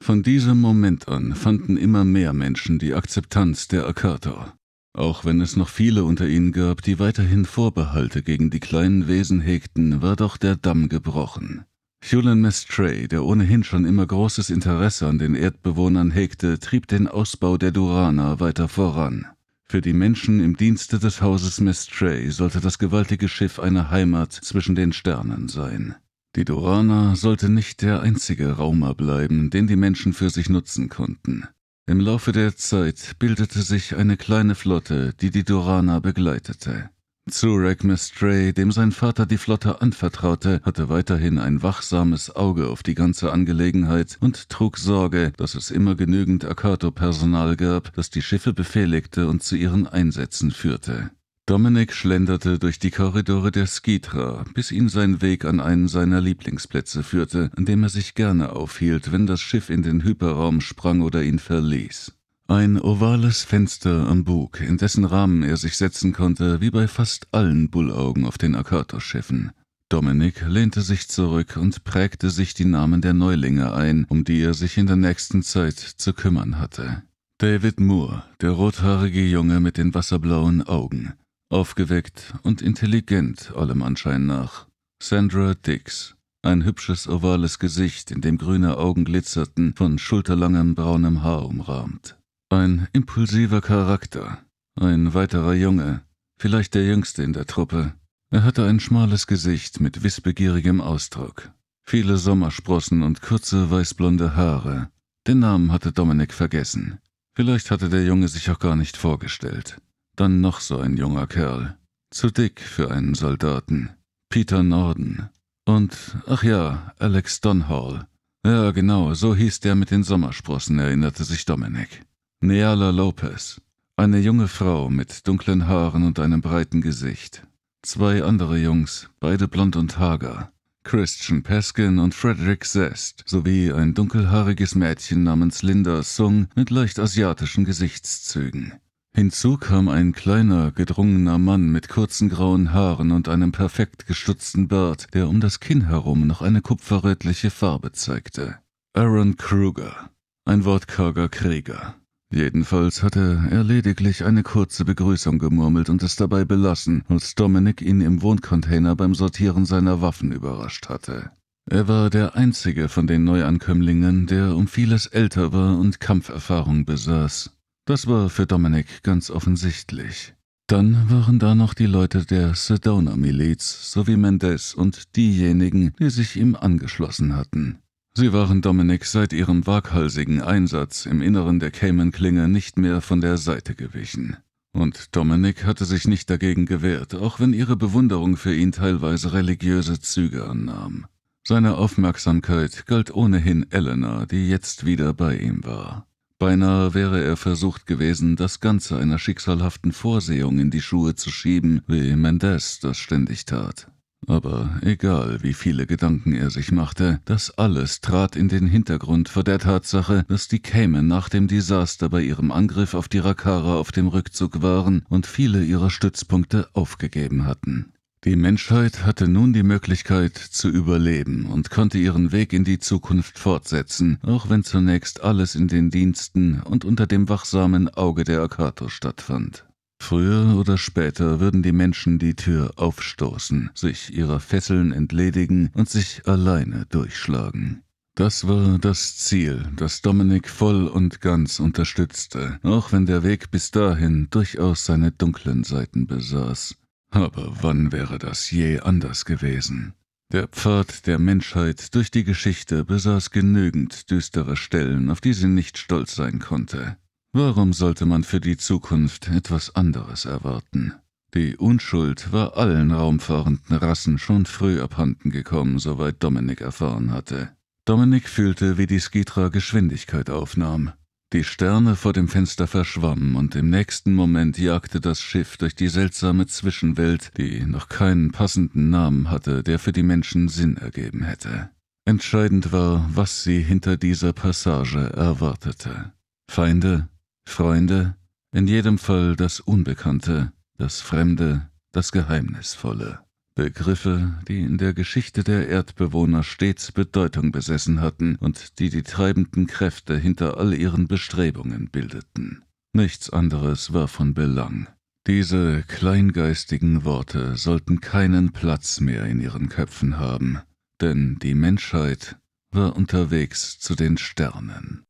Von diesem Moment an fanden immer mehr Menschen die Akzeptanz der Akator. Auch wenn es noch viele unter ihnen gab, die weiterhin Vorbehalte gegen die kleinen Wesen hegten, war doch der Damm gebrochen. Hewlin Mestray, der ohnehin schon immer großes Interesse an den Erdbewohnern hegte, trieb den Ausbau der Durana weiter voran. Für die Menschen im Dienste des Hauses Mestray sollte das gewaltige Schiff eine Heimat zwischen den Sternen sein. Die Durana sollte nicht der einzige Raumer bleiben, den die Menschen für sich nutzen konnten. Im Laufe der Zeit bildete sich eine kleine Flotte, die die Durana begleitete. Zurek Mestray, dem sein Vater die Flotte anvertraute, hatte weiterhin ein wachsames Auge auf die ganze Angelegenheit und trug Sorge, dass es immer genügend Akato-Personal gab, das die Schiffe befehligte und zu ihren Einsätzen führte. Dominik schlenderte durch die Korridore der Skitra, bis ihn sein Weg an einen seiner Lieblingsplätze führte, an dem er sich gerne aufhielt, wenn das Schiff in den Hyperraum sprang oder ihn verließ. Ein ovales Fenster am Bug, in dessen Rahmen er sich setzen konnte, wie bei fast allen Bullaugen auf den Akatoschiffen. Dominik lehnte sich zurück und prägte sich die Namen der Neulinge ein, um die er sich in der nächsten Zeit zu kümmern hatte. David Moore, der rothaarige Junge mit den wasserblauen Augen, aufgeweckt und intelligent allem Anschein nach. Sandra Dix, ein hübsches ovales Gesicht, in dem grüne Augen glitzerten, von schulterlangem braunem Haar umrahmt. Ein impulsiver Charakter, ein weiterer Junge, vielleicht der jüngste in der Truppe. Er hatte ein schmales Gesicht mit wissbegierigem Ausdruck, viele Sommersprossen und kurze weißblonde Haare. Den Namen hatte Dominik vergessen. Vielleicht hatte der Junge sich auch gar nicht vorgestellt. Dann noch so ein junger Kerl. Zu dick für einen Soldaten. Peter Norden. Und, ach ja, Alex Donhall. Ja, genau, so hieß der mit den Sommersprossen, erinnerte sich Dominik. Neala Lopez, eine junge Frau mit dunklen Haaren und einem breiten Gesicht. Zwei andere Jungs, beide blond und hager. Christian Peskin und Frederick Zest sowie ein dunkelhaariges Mädchen namens Linda Sung mit leicht asiatischen Gesichtszügen. Hinzu kam ein kleiner, gedrungener Mann mit kurzen grauen Haaren und einem perfekt gestutzten Bart, der um das Kinn herum noch eine kupferrötliche Farbe zeigte. Aaron Kruger, ein wortkarger Krieger. Jedenfalls hatte er lediglich eine kurze Begrüßung gemurmelt und es dabei belassen, als Dominik ihn im Wohncontainer beim Sortieren seiner Waffen überrascht hatte. Er war der einzige von den Neuankömmlingen, der um vieles älter war und Kampferfahrung besaß. Das war für Dominik ganz offensichtlich. Dann waren da noch die Leute der Sedona-Miliz sowie Mendez und diejenigen, die sich ihm angeschlossen hatten. Sie waren Dominik seit ihrem waghalsigen Einsatz im Inneren der Cayman-Klinge nicht mehr von der Seite gewichen. Und Dominik hatte sich nicht dagegen gewehrt, auch wenn ihre Bewunderung für ihn teilweise religiöse Züge annahm. Seine Aufmerksamkeit galt ohnehin Elena, die jetzt wieder bei ihm war. Beinahe wäre er versucht gewesen, das Ganze einer schicksalhaften Vorsehung in die Schuhe zu schieben, wie Mendez das ständig tat. Aber egal, wie viele Gedanken er sich machte, das alles trat in den Hintergrund vor der Tatsache, dass die Cayman nach dem Desaster bei ihrem Angriff auf die Rakara auf dem Rückzug waren und viele ihrer Stützpunkte aufgegeben hatten. Die Menschheit hatte nun die Möglichkeit zu überleben und konnte ihren Weg in die Zukunft fortsetzen, auch wenn zunächst alles in den Diensten und unter dem wachsamen Auge der Akato stattfand. Früher oder später würden die Menschen die Tür aufstoßen, sich ihrer Fesseln entledigen und sich alleine durchschlagen. Das war das Ziel, das Dominik voll und ganz unterstützte, auch wenn der Weg bis dahin durchaus seine dunklen Seiten besaß. Aber wann wäre das je anders gewesen? Der Pfad der Menschheit durch die Geschichte besaß genügend düstere Stellen, auf die sie nicht stolz sein konnte. Warum sollte man für die Zukunft etwas anderes erwarten? Die Unschuld war allen raumfahrenden Rassen schon früh abhanden gekommen, soweit Dominik erfahren hatte. Dominik fühlte, wie die Skitra Geschwindigkeit aufnahm. Die Sterne vor dem Fenster verschwammen und im nächsten Moment jagte das Schiff durch die seltsame Zwischenwelt, die noch keinen passenden Namen hatte, der für die Menschen Sinn ergeben hätte. Entscheidend war, was sie hinter dieser Passage erwartete. Feinde, Freunde, in jedem Fall das Unbekannte, das Fremde, das Geheimnisvolle. Begriffe, die in der Geschichte der Erdbewohner stets Bedeutung besessen hatten und die die treibenden Kräfte hinter all ihren Bestrebungen bildeten. Nichts anderes war von Belang. Diese kleingeistigen Worte sollten keinen Platz mehr in ihren Köpfen haben, denn die Menschheit war unterwegs zu den Sternen.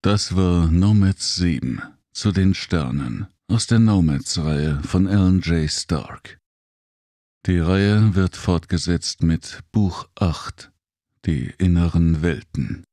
Das war Nomads 7 zu den Sternen aus der Nomads-Reihe von Alan J. Stark. Die Reihe wird fortgesetzt mit Buch 8 Die inneren Welten.